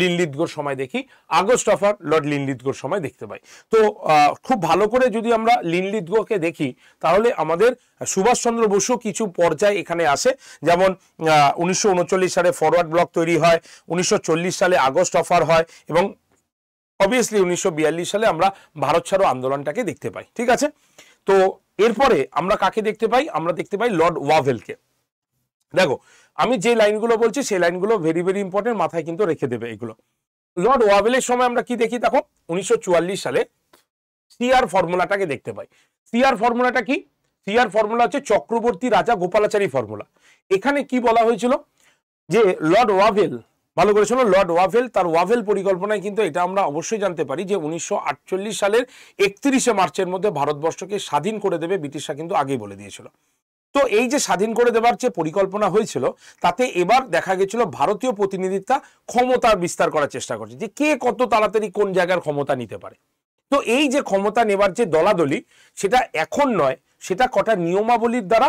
লিনলিদগোর সময় দেখি আগস্ট অফার লর্ড লিনলিদগোর সময় দেখতে পাই তো খুব ভালো করে যদি আমরা লিনলিদগোকে দেখি তাহলে আমাদের সুভাষচন্দ্র বসু কিছু পর্যায়ে এখানে আসে যেমন উনিশশো সালে ফরওয়ার্ড ব্লক তৈরি হয় উনিশশো সালে আগস্ট অফার হয় এবং অবভিয়াসলি উনিশশো সালে আমরা ভারত ছাড়ো আন্দোলনটাকে দেখতে পাই ঠিক আছে তো এরপরে আমরা কাকে দেখতে পাই আমরা দেখতে পাই লর্ড ওয়াভেলকে দেখো আমি যে লাইনগুলো বলছি সেই লাইনগুলো ভেরি ভেরি ইম্পর্টেন্ট মাথায় কিন্তু রেখে দেবে এগুলো লর্ড ওয়াবেলের সময় আমরা কি দেখি দেখো উনিশশো সালে সিআর ফর্মুলাটাকে দেখতে পাই সিআর ফর্মুলাটা কি সিআর ফর্মুলা হচ্ছে চক্রবর্তী রাজা গোপালাচারী ফর্মুলা এখানে কি বলা হয়েছিল যে লর্ড ওয়াভেল ভালো করে শোনো লর্ড ওয়াভেল তার ওয়াভেল পরিকল্পনায় কিন্তু এটা আমরা অবশ্যই জানতে পারি যে উনিশশো সালের একত্রিশে মার্চের মধ্যে ভারতবর্ষকে স্বাধীন করে দেবে ব্রিটিশরা কিন্তু আগেই বলে দিয়েছিল তো এই যে স্বাধীন করে দেবার যে পরিকল্পনা হয়েছিল তাতে এবার দেখা গেছিল ভারতীয় প্রতিনিধিত্বা ক্ষমতার বিস্তার করার চেষ্টা করছে যে কে কত তাড়াতাড়ি কোন জায়গার ক্ষমতা নিতে পারে তো এই যে ক্ষমতা নেবার যে দলাদলি সেটা এখন নয় সেটা কটা নিয়মাবলীর দ্বারা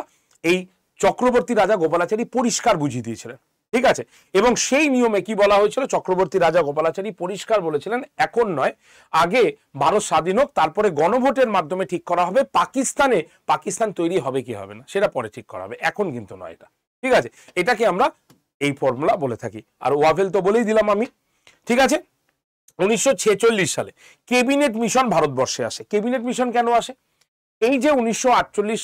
এই চক্রবর্তী রাজা গোপালাচারী পরিষ্কার বুঝিয়ে দিয়েছিলেন ঠিক আছে এবং সেই নিয়মে কি বলা হয়েছিল চক্রবর্তী রাজা গোপালাচারী পরিষ্কার বলেছিলেন এখন নয় আগে ভারত স্বাধীন হোক তারপরে গণভোটের মাধ্যমে ঠিক করা হবে পাকিস্তানে পাকিস্তান তৈরি হবে কি হবে না সেটা পরে ঠিক করা হবে এখন কিন্তু নয় এটা ঠিক আছে এটাকে আমরা এই ফর্মুলা বলে থাকি আর ওয়াভেল তো বলেই দিলাম আমি ঠিক আছে উনিশশো সালে কেবিনেট মিশন ভারতবর্ষে আসে কেবিনেট মিশন কেন আসে এই যে উনিশশো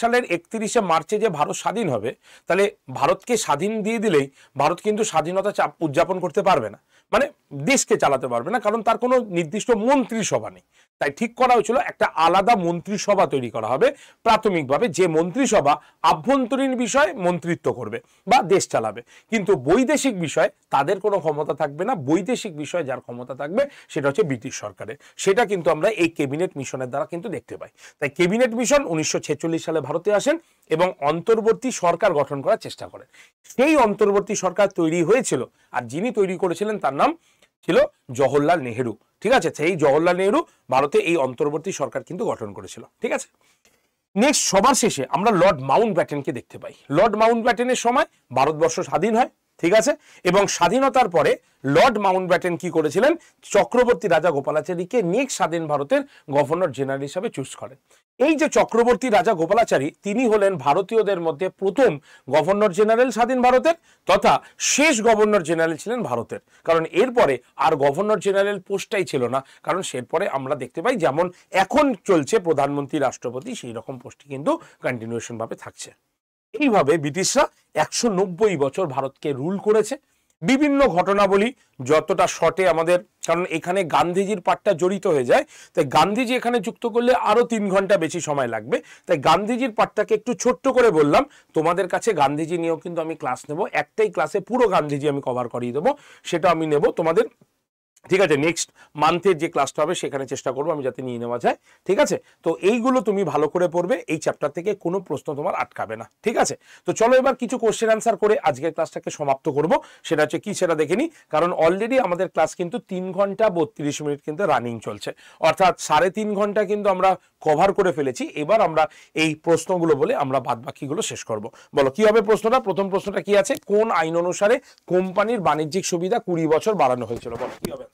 সালের একত্রিশে মার্চে যে ভারত স্বাধীন হবে তাহলে ভারতকে স্বাধীন দিয়ে দিলেই ভারত কিন্তু স্বাধীনতা চাপ উদযাপন করতে পারবে না মানে দেশকে চালাতে পারবে না কারণ তার কোনো নির্দিষ্ট মন্ত্রিসভা নেই তাই ঠিক করা হয়েছিল একটা আলাদা মন্ত্রিসভা তৈরি করা হবে প্রাথমিকভাবে যে মন্ত্রিসভা আভ্যন্তরীণ বিষয় মন্ত্রিত্ব করবে বা দেশ চালাবে কিন্তু বৈদেশিক বিষয় তাদের কোনো ক্ষমতা থাকবে না বৈদেশিক বিষয় যার ক্ষমতা থাকবে সেটা হচ্ছে ব্রিটিশ সরকারের সেটা কিন্তু আমরা এই ক্যাবিনেট মিশনের দ্বারা কিন্তু দেখতে পাই তাই ক্যাবিনেট মিশন উনিশশো সালে ভারতে আসেন এবং অন্তর্বর্তী সরকার গঠন করার চেষ্টা করেন সেই অন্তর্বর্তী সরকার তৈরি হয়েছিল আর যিনি তৈরি করেছিলেন তার নাম ছিল জওহরলাল নেহেরু ঠিক আছে সেই জওহরলাল নেহরু ভারতে এই অন্তর্বর্তী সরকার কিন্তু গঠন করেছিল ঠিক আছে নেক্সট সবার শেষে আমরা লর্ড মাউন্ট ব্যাটেনকে দেখতে পাই লর্ড মাউন্ট ব্যাটেনের সময় ভারতবর্ষ স্বাধীন হয় ঠিক আছে এবং স্বাধীনতার পরে লর্ড মাউন্টব্যাটেন কি করেছিলেন চক্রবর্তী রাজা গোপালাচারীকে নিক স্বাধীন ভারতের গভর্নর জেনারেল হিসাবে চুজ করেন এই যে চক্রবর্তী রাজা গোপালাচারী তিনি হলেন ভারতীয়দের মধ্যে প্রথম গভর্নর জেনারেল স্বাধীন ভারতের তথা শেষ গভর্নর জেনারেল ছিলেন ভারতের কারণ এরপরে আর গভর্নর জেনারেল পোস্টটাই ছিল না কারণ সেরপরে আমরা দেখতে পাই যেমন এখন চলছে প্রধানমন্ত্রী রাষ্ট্রপতি সেই রকম পোস্টটি কিন্তু কন্টিনিউশনভাবে থাকছে এইভাবে ব্রিটিশরা একশো বছর ভারতকে রুল করেছে বিভিন্ন ঘটনাবলী যতটা শটে আমাদের কারণ এখানে গান্ধীজির পাটটা জড়িত হয়ে যায় তাই গান্ধীজি এখানে যুক্ত করলে আরও তিন ঘন্টা বেশি সময় লাগবে তাই গান্ধীজির পাটটাকে একটু ছোট্ট করে বললাম তোমাদের কাছে গান্ধীজি নিয়েও কিন্তু আমি ক্লাস নেব একটাই ক্লাসে পুরো গান্ধীজি আমি কভার করিয়ে দেবো সেটা আমি নেব তোমাদের ঠিক আছে নেক্সট মান্থের যে ক্লাসটা হবে সেখানে চেষ্টা করবো আমি যাতে নিয়ে নেওয়া যায় ঠিক আছে তো এইগুলো তুমি ভালো করে পড়বে এই চ্যাপ্টার থেকে কোনো প্রশ্ন তোমার আটকাবে না ঠিক আছে তো চলো এবার কিছু কোশ্চেন আনসার করে আজকের ক্লাসটাকে সমাপ্ত করব সেটা হচ্ছে কি সেটা দেখে নিই কারণ অলরেডি আমাদের ক্লাস কিন্তু তিন ঘন্টা বত্রিশ মিনিট কিন্তু রানিং চলছে অর্থাৎ সাড়ে তিন ঘন্টা কিন্তু আমরা কভার করে ফেলেছি এবার আমরা এই প্রশ্নগুলো বলে আমরা বাদবাকিগুলো শেষ করব বলো কি হবে প্রশ্নটা প্রথম প্রশ্নটা কি আছে কোন আইন অনুসারে কোম্পানির বাণিজ্যিক সুবিধা কুড়ি বছর বাড়ানো হয়েছিল বলো কী হবে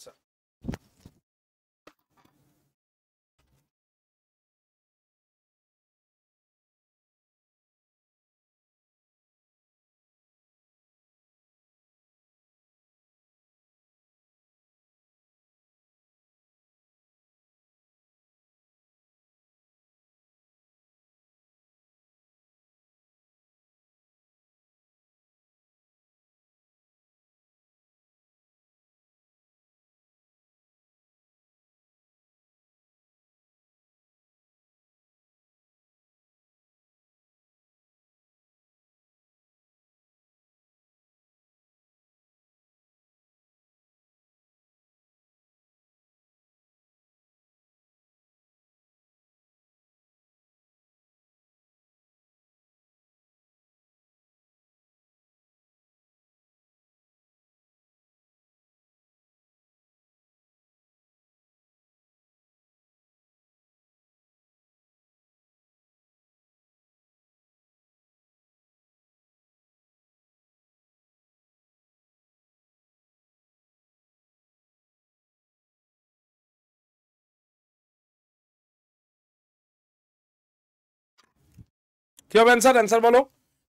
কি হবে অ্যান্সার অ্যান্সার বলো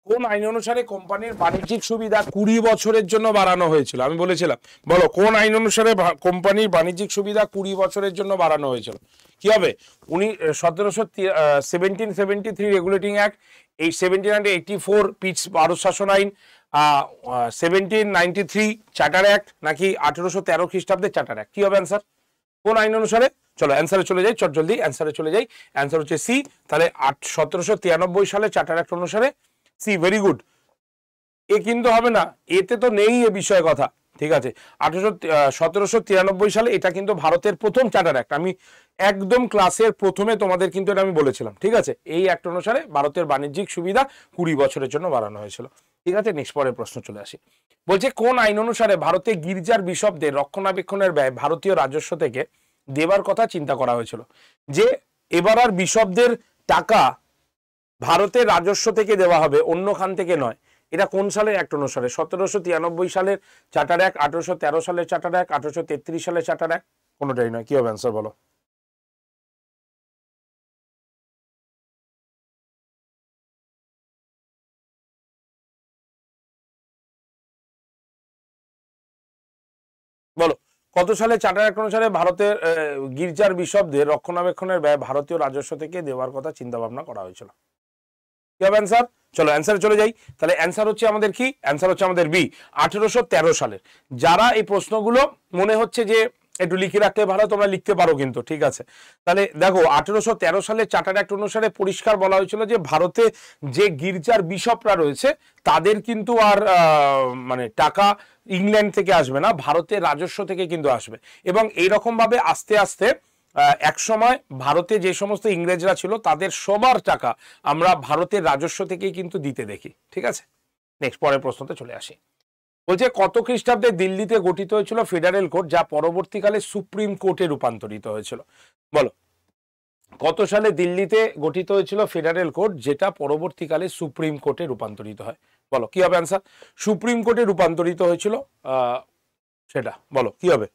কোন আইন অনুসারে কোম্পানির বাণিজ্যিক সুবিধা কুড়ি বছরের জন্য বাড়ানো হয়েছিল আমি বলেছিলাম বলো কোন আইন অনুসারে কোম্পানির বাণিজ্যিক সুবিধা কুড়ি বছরের জন্য বাড়ানো হয়েছিল কি হবে উনি সতেরোশো seventeen seventy three regulating act এই seventeen hundred eighty four Pitt ভারত শাসন আইন seventeen ninety three charter act নাকি আঠেরোশো তেরো খ্রিস্টাব্দের চার্টার অ্যাক্ট কী হবে অ্যান্সার কোন আইন অনুসারে চলো অ্যান্সারে চলে যাই চট জলদি অ্যান্সারে চলে যাই অ্যান্সার হচ্ছে সি তাহলে আট সতেরোশো তিরানব্বই সালে চার্টার অ্যাক্ট অনুসারে সি ভেরি গুড এ কিন্তু হবে না এতে তো নেই এ বিষয়ে কথা ঠিক আছে আঠারোশো সতেরোশো তিরানব্বই সালে এটা কিন্তু ভারতের প্রথম চার্টার অ্যাক্ট আমি একদম ক্লাসের প্রথমে তোমাদের কিন্তু এটা আমি বলেছিলাম ঠিক আছে এই অ্যাক্ট অনুসারে ভারতের বাণিজ্যিক সুবিধা কুড়ি বছরের জন্য বাড়ানো হয়েছিল ঠিক আছে নেক্সট পরের প্রশ্ন চলে আসি বলছে কোন আইন অনুসারে ভারতে গির্জার বিশপদের রক্ষণাবেক্ষণের ব্যয় ভারতীয় রাজস্ব থেকে দেবার কথা চিন্তা করা হয়েছিল যে এবার আর বিশপদের টাকা ভারতের রাজস্ব থেকে দেওয়া হবে অন্যখান থেকে নয় এটা কোন সালের অ্যাক্ট অনুসারে সতেরোশো তিরানব্বই সালের চার্টার এক আঠারোশো তেরো সালের চার্টার এক আঠারোশো তেত্রিশ সালের চার্টার এক কোনোটাই নয় কি হবে অ্যান্সার বলো কত সালে চার্টার এক অনুসারে ভারতের গির্জার বিশপদের রক্ষণাবেক্ষণের ব্যয় ভারতীয় রাজস্ব থেকে দেওয়ার কথা চিন্তা ভাবনা করা হয়েছিল কি হবে অ্যান্সার চলো অ্যান্সারে চলে যাই তাহলে অ্যান্সার হচ্ছে আমাদের কি অ্যান্সার হচ্ছে আমাদের বি আঠেরোশো সালের যারা এই প্রশ্নগুলো মনে হচ্ছে যে একটু লিখে রাখলে ভালো তোমরা লিখতে পারো কিন্তু ঠিক আছে তাহলে দেখো আঠেরোশো তেরো সালে চার্টার অ্যাক্ট অনুসারে পরিষ্কার বলা হয়েছিল যে ভারতে যে গির্জার বিশপরা রয়েছে তাদের কিন্তু আর মানে টাকা ইংল্যান্ড থেকে আসবে না ভারতের রাজস্ব থেকে কিন্তু আসবে এবং এইরকমভাবে আস্তে আস্তে একসময় ভারতে যে সমস্ত ইংরেজরা ছিল তাদের সবার টাকা আমরা ভারতের রাজস্ব থেকেই কিন্তু দিতে দেখি ঠিক আছে নেক্সট পরের প্রশ্নতে চলে আসি বলছে কত খ্রিস্টাব্দে দিল্লিতে গঠিত হয়েছিল ফেডারেল কোর্ট যা পরবর্তীকালে সুপ্রিম কোর্টে রূপান্তরিত হয়েছিল বলো কত সালে দিল্লিতে গঠিত হয়েছিল ফেডারেল কোর্ট যেটা পরবর্তীকালে সুপ্রিম কোর্টে রূপান্তরিত হয় বলো কি হবে অ্যান্সার সুপ্রিম কোর্টে রূপান্তরিত হয়েছিল সেটা বলো কি হবে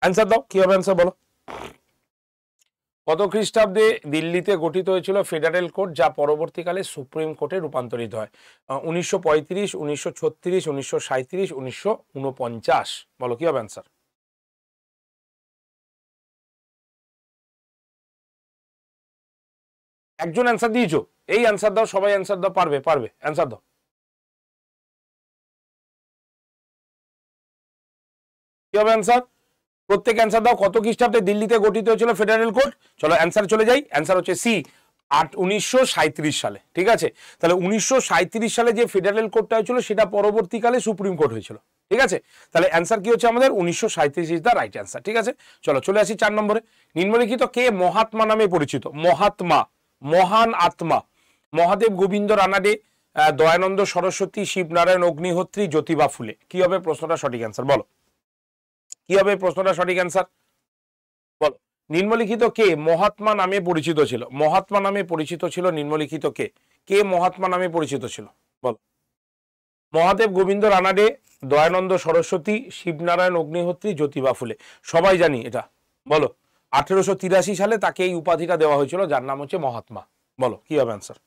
অ্যান্সার দাও কি হবে অ্যান্সার বলো কত খ্রিস্টাব্দে দিল্লিতে গঠিত হয়েছিল ফেডারেল কোর্ট যা পরবর্তীকালে সুপ্রিম কোর্টে রূপান্তরিত হয় উনিশশো পঁয়ত্রিশ উনিশশো ছত্রিশ উনিশশো সাঁত্রিশ উনিশশো উনপঞ্চাশ বলো কি হবে অ্যান্সার একজন অ্যান্সার দিয়েছো এই অ্যান্সার দাও সবাই অ্যান্সার দাও পারবে পারবে অ্যান্সার দাও কি হবে অ্যান্সার প্রত্যেক অ্যান্সার দাও কত খ্রিস্টাব্দে দিল্লিতে গঠিত হয়েছিল ফেডারেল কোর্ট চলো অ্যান্সার চলে যাই অ্যান্সার হচ্ছে সি আট উনিশশো সালে ঠিক আছে তাহলে উনিশশো সালে যে ফেডারেল কোর্টটা হয়েছিল সেটা পরবর্তীকালে সুপ্রিম কোর্ট হয়েছিল ঠিক আছে তাহলে অ্যান্সার কি হচ্ছে আমাদের উনিশশো ইজ দ্য রাইট অ্যান্সার ঠিক আছে চলো চলে আসি চার নম্বরে নিম্নলিখিত কে মহাত্মা নামে পরিচিত মহাত্মা মহান আত্মা মহাদেব গোবিন্দ রানাডে দয়ানন্দ সরস্বতী শিবনারায়ণ অগ্নিহোত্রী জ্যোতিবা ফুলে কি হবে প্রশ্নটা সঠিক অ্যান্সার বলো কি হবে প্রশ্নটা সঠিক অ্যান্সার বলো নিম্নলিখিত কে মহাত্মা নামে পরিচিত ছিল মহাত্মা নামে পরিচিত ছিল নিম্নলিখিত কে কে মহাত্মা নামে পরিচিত ছিল বলো মহাদেব গোবিন্দ রানাডে দয়ানন্দ সরস্বতী শিবনারায়ণ অগ্নিহোত্রী জ্যোতিবা ফুলে সবাই জানি এটা বলো আঠেরোশো সালে তাকে এই উপাধিটা দেওয়া হয়েছিল যার নাম হচ্ছে মহাত্মা বলো কি হবে অ্যান্সার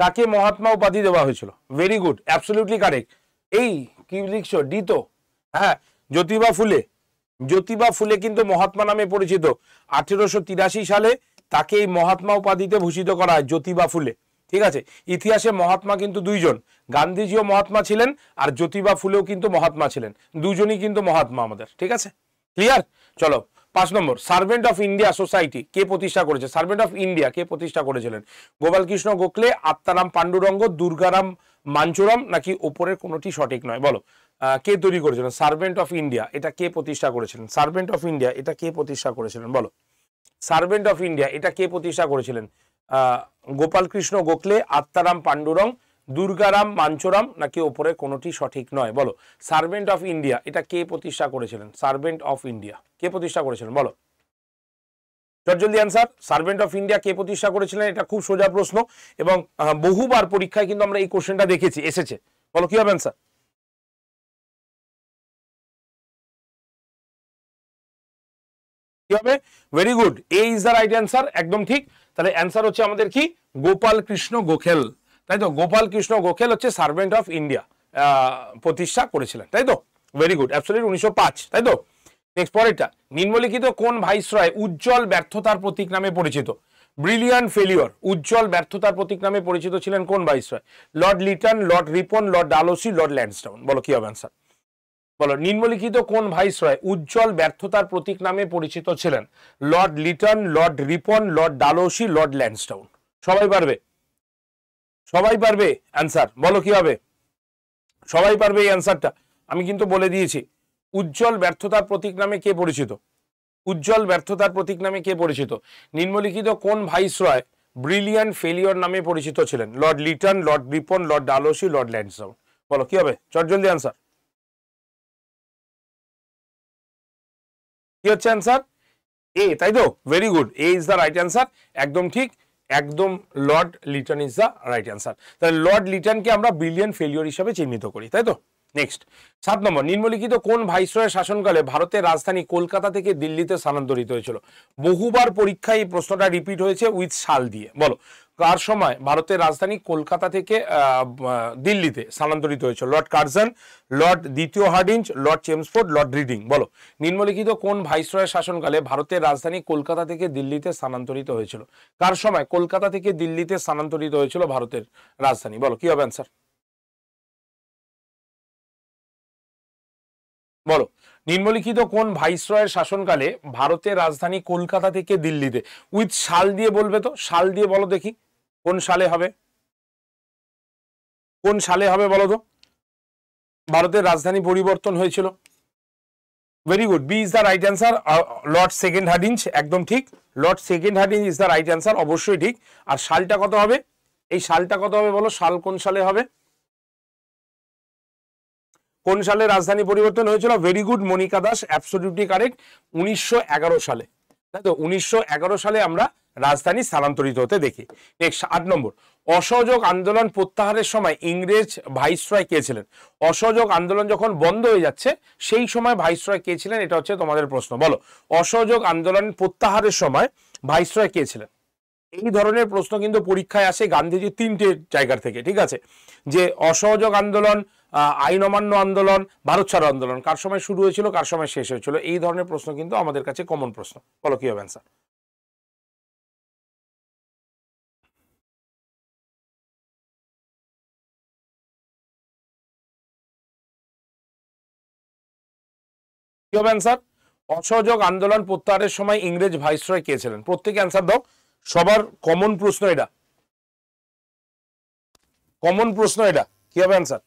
কাকে মহাত্মা উপাধি দেওয়া হয়েছিল ভেরি গুড অ্যাবসলিউটলি কারেক্ট এই কি লিখছো ডিতো হ্যাঁ জ্যোতিবা ফুলে জ্যোতিবা ফুলে কিন্তু মহাত্মা নামে পরিচিত আঠেরোশো সালে তাকে এই মহাত্মা উপাধিতে ভূষিত করা হয় জ্যোতিবা ফুলে ঠিক আছে ইতিহাসে মহাত্মা কিন্তু দুইজন গান্ধীজিও মহাত্মা ছিলেন আর জ্যোতিবা ফুলেও কিন্তু মহাত্মা ছিলেন দুজনই কিন্তু মহাত্মা আমাদের ঠিক আছে ক্লিয়ার চলো পাঁচ নম্বর সার্ভেন্ট অফ ইন্ডিয়া সোসাইটি কে প্রতিষ্ঠা করেছে সার্ভেন্ট অফ ইন্ডিয়া কে প্রতিষ্ঠা করেছিলেন গোপালকৃষ্ণ গোখলে আত্মারাম পাণ্ডুরঙ্গ দুর্গারাম মাঞ্চুরাম নাকি ওপরের কোনোটি সঠিক নয় বলো কে তৈরি করেছিলেন সার্ভেন্ট অফ ইন্ডিয়া এটা কে প্রতিষ্ঠা করেছিলেন সার্ভেন্ট অফ ইন্ডিয়া এটা কে প্রতিষ্ঠা করেছিলেন বলো সার্ভেন্ট অফ ইন্ডিয়া এটা কে প্রতিষ্ঠা করেছিলেন গোপালকৃষ্ণ গোখলে আত্মারাম পাণ্ডুরঙ্গ দুর্গারাম মাঞ্চরাম নাকি ওপরে কোনোটি সঠিক নয় বলো সার্ভেন্ট অফ ইন্ডিয়া এটা কে প্রতিষ্ঠা করেছিলেন সার্ভেন্ট অফ ইন্ডিয়া কে প্রতিষ্ঠা করেছিলেন বলো জলদি অ্যান্সার সার্ভেন্ট অফ ইন্ডিয়া কে প্রতিষ্ঠা করেছিলেন এটা খুব সোজা প্রশ্ন এবং বহুবার পরীক্ষায় কিন্তু আমরা এই কোশ্চেনটা দেখেছি এসেছে বলো কি হবে অ্যান্সার কি হবে very good A is the right answer একদম ঠিক তাহলে অ্যান্সার হচ্ছে আমাদের কি গোপাল কৃষ্ণ গোখেল তাই তো গোপাল কৃষ্ণ গোখেল হচ্ছে সার্ভেন্ট অফ ইন্ডিয়া প্রতিষ্ঠা করেছিলেন তাই তো ভেরি গুড অ্যাবসলিউট উনিশশো তাই তো নেক্সট পরেরটা নিম্নলিখিত কোন ভাইসরয় উজ্জ্বল ব্যর্থতার প্রতীক নামে পরিচিত ব্রিলিয়ান্ট ফেলিওর উজ্জ্বল ব্যর্থতার প্রতীক নামে পরিচিত ছিলেন কোন viceroy Lord Lytton Lord Ripon Lord Dalhousie Lord Lansdowne বলো কি হবে অ্যান্সার বলো নিম্নলিখিত কোন ভাইসরয় উজ্জ্বল ব্যর্থতার প্রতীক নামে পরিচিত ছিলেন Lord Lytton Lord Ripon Lord Dalhousie Lord Lansdowne সবাই পারবে সবাই পারবে অ্যান্সার বলো কি হবে সবাই পারবে এই অ্যান্সারটা আমি কিন্তু বলে দিয়েছি উজ্জ্বল ব্যর্থতার প্রতীক নামে কে পরিচিত উজ্জ্বল ব্যর্থতার প্রতীক নামে কে পরিচিত নিম্নলিখিত কোন ভাইসরয় ব্রিলিয়ান ফেলিওর নামে পরিচিত ছিলেন Lord Lytton Lord Ripon Lord Dalhousie Lord Lansdowne বলো কি হবে জলদি অ্যান্সার কি হচ্ছে অ্যান্সার এ তাই তো very good A is the right answer একদম ঠিক একদম Lord Lytton is the right answer তাহলে লর্ড লিটনকে আমরা বিলিয়ন ফেলিওর হিসাবে চিহ্নিত করি তাই তো নেক্সট সাত নম্বর নিম্নলিখিত কোন ভাইসরয়ের শাসনকালে ভারতের রাজধানী কলকাতা থেকে দিল্লিতে স্থানান্তরিত হয়েছিল বহুবার পরীক্ষায় এই প্রশ্নটা রিপিট হয়েছে উইথ সাল দিয়ে বলো কার সময় ভারতের রাজধানী কলকাতা থেকে দিল্লিতে স্থানান্তরিত হয়েছে লর্ড কার্জন লর্ড দ্বিতীয় Hardinge Lord Chelmsford Lord Reading বলো নিম্নলিখিত কোন ভাইসরয়ের শাসনকালে ভারতের রাজধানী কলকাতা থেকে দিল্লিতে স্থানান্তরিত হয়েছিল কার সময় কলকাতা থেকে দিল্লিতে স্থানান্তরিত হয়েছিল ভারতের রাজধানী বলো কি হবে অ্যান্সার বলো নিম্নলিখিত কোন ভাইসরয়ের শাসনকালে ভারতের রাজধানী কলকাতা থেকে দিল্লিতে উইথ শাল দিয়ে বলবে তো শাল দিয়ে বলো দেখি কোন সালে হবে কোন সালে হবে বলো তো ভারতের রাজধানী পরিবর্তন হয়েছিল very good B is the right answer Lord second ইঞ্চ একদম ঠিক Lord second Hardinge is the right answer অবশ্যই ঠিক আর সালটা কত হবে এই সালটা কত হবে বলো সাল কোন সালে হবে কোন সালে রাজধানী পরিবর্তন হয়েছিল very good Monica Das absolutely correct উনিশশো সালে তাই তো উনিশশো সালে আমরা রাজধানী স্থানান্তরিত হতে দেখি নেক্সট আট নম্বর অসহযোগ আন্দোলন প্রত্যাহারের সময় ইংরেজ ভাইসরয় কে ছিলেন অসহযোগ আন্দোলন যখন বন্ধ হয়ে যাচ্ছে সেই সময় ভাইসরয় কে ছিলেন এটা হচ্ছে তোমাদের প্রশ্ন বলো অসহযোগ আন্দোলন প্রত্যাহারের সময় ভাইসরয় কে ছিলেন এই ধরনের প্রশ্ন কিন্তু পরীক্ষায় আসে গান্ধীজির তিনটে জায়গার থেকে ঠিক আছে যে অসহযোগ আন্দোলন আইন অমান্য আন্দোলন ভারত ছাড়ো আন্দোলন কার সময় শুরু হয়েছিল কার সময় শেষ হয়েছিল এই ধরনের প্রশ্ন কিন্তু আমাদের কাছে কমন প্রশ্ন বলো কি হবে অ্যান্সার কি হবে অ্যান্সার অসহযোগ আন্দোলন প্রত্যাহারের সময় ইংরেজ ভাইসরয় কে ছিলেন প্রত্যেকে অ্যান্সার দাও সবার কমন প্রশ্ন এটা কমন প্রশ্ন এটা কি হবে অ্যান্সার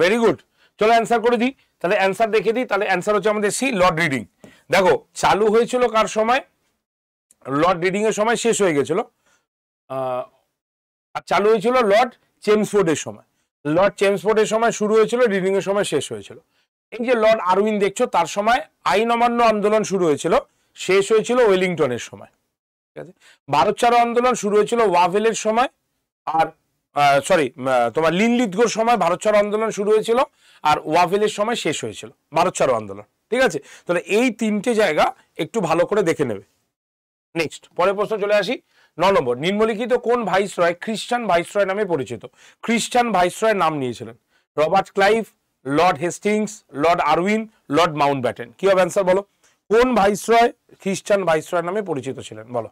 ভেরি গুড চলো অ্যান্সার করে দিই তাহলে অ্যান্সার দেখে দিই তাহলে অ্যান্সার হচ্ছে আমাদের সি লর্ড রিডিং দেখো চালু হয়েছিল কার সময় লর্ড রিডিংয়ের সময় শেষ হয়ে গেছিল আর চালু হয়েছিল লর্ড চেমসফোর্ডের সময় লর্ড চেমসফোর্ডের সময় শুরু হয়েছিল রিডিংয়ের সময় শেষ হয়েছিল এই যে লর্ড আরউইন দেখছো তার সময় আইন অমান্য আন্দোলন শুরু হয়েছিল শেষ হয়েছিল ওয়েলিংটনের সময় ঠিক আছে ভারত ছাড়ো আন্দোলন শুরু হয়েছিল ওয়াভেলের সময় আর সরি তোমার লিনলিদগোর সময় ভারত ছাড়ো আন্দোলন শুরু হয়েছিল আর ওয়াভেলের সময় শেষ হয়েছিল ভারত ছাড়ো আন্দোলন ঠিক আছে তাহলে এই তিনটে জায়গা একটু ভালো করে দেখে নেবে নেক্সট পরের প্রশ্ন চলে আসি ন নম্বর নিম্নলিখিত কোন ভাইসরয় খ্রিস্টান ভাইসরয় নামে পরিচিত খ্রিস্টান ভাইসরয়ের নাম নিয়েছিলেন Robert Clive Lord Hastings Lord Irwin Lord Mountbatten কি হবে অ্যান্সার বলো কোন ভাইসরয় খ্রিস্টান ভাইসরয় নামে পরিচিত ছিলেন বলো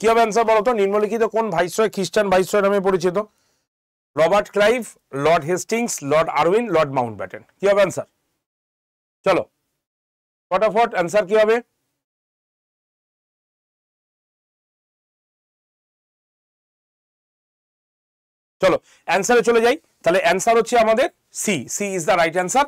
কি হবে অ্যান্সার বলতো নিম্নলিখিত কোন ভাইসরয় খ্রিস্টান ভাইসরয় নামে পরিচিত Robert Clive Lord Hastings Lord Irwin Lord Mountbatten কি হবে অ্যান্সার চলো ফটাফট অ্যান্সার কি হবে চলো অ্যান্সারে চলে যাই তাহলে অ্যান্সার হচ্ছে আমাদের C C is the right answer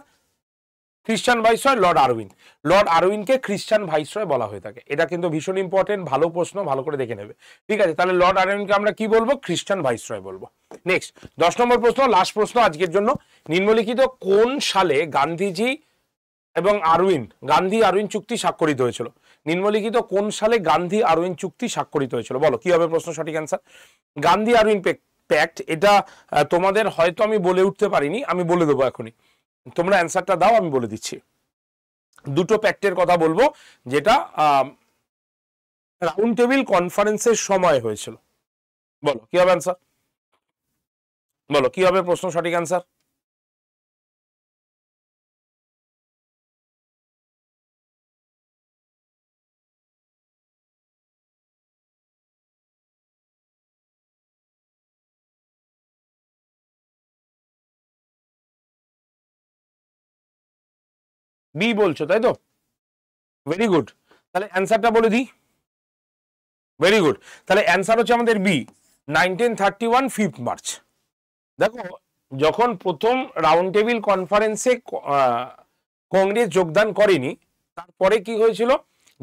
Christian viceroy Lord Irwin Lord আরউইনকে খ্রিস্টান ভাইসরয় বলা হয়ে থাকে এটা কিন্তু ভীষণ ইম্পর্টেন্ট ভালো প্রশ্ন ভালো করে দেখে নেবে ঠিক আছে তাহলে লর্ড আরউইনকে আমরা কি বলবো খ্রিস্টান ভাইসরয় বলবো নেক্সট দশ নম্বর প্রশ্ন লাস্ট প্রশ্ন আজকের জন্য নিম্নলিখিত কোন সালে গান্ধীজি এবং আরউইন গান্ধী আরউইন চুক্তি স্বাক্ষরিত হয়েছিল নিম্নলিখিত কোন সালে গান্ধী আরউইন চুক্তি স্বাক্ষরিত হয়েছিল বলো কি হবে প্রশ্ন সঠিক অ্যান্সার গান্ধী আরউইন প্যাক্ট এটা তোমাদের হয়তো আমি বলে উঠতে পারিনি আমি বলে দেবো এখনই তোমরা অ্যান্সারটা দাও আমি বলে দিচ্ছি দুটো প্যাক্টের কথা বলবো যেটা রাউন্ড টেবিল কনফারেন্সের সময় হয়েছিল বলো কি হবে অ্যান্সার বলো কি হবে প্রশ্ন সঠিক অ্যান্সার বি বলছো তাই তো ভেরি গুড তাহলে অ্যান্সারটা বলে দিই ভেরি গুড তাহলে অ্যান্সার হচ্ছে আমাদের B nineteen thirty one fifth March দেখো যখন প্রথম রাউন্ড টেবিল কনফারেন্সে কংগ্রেস যোগদান করেনি তারপরে কি হয়েছিল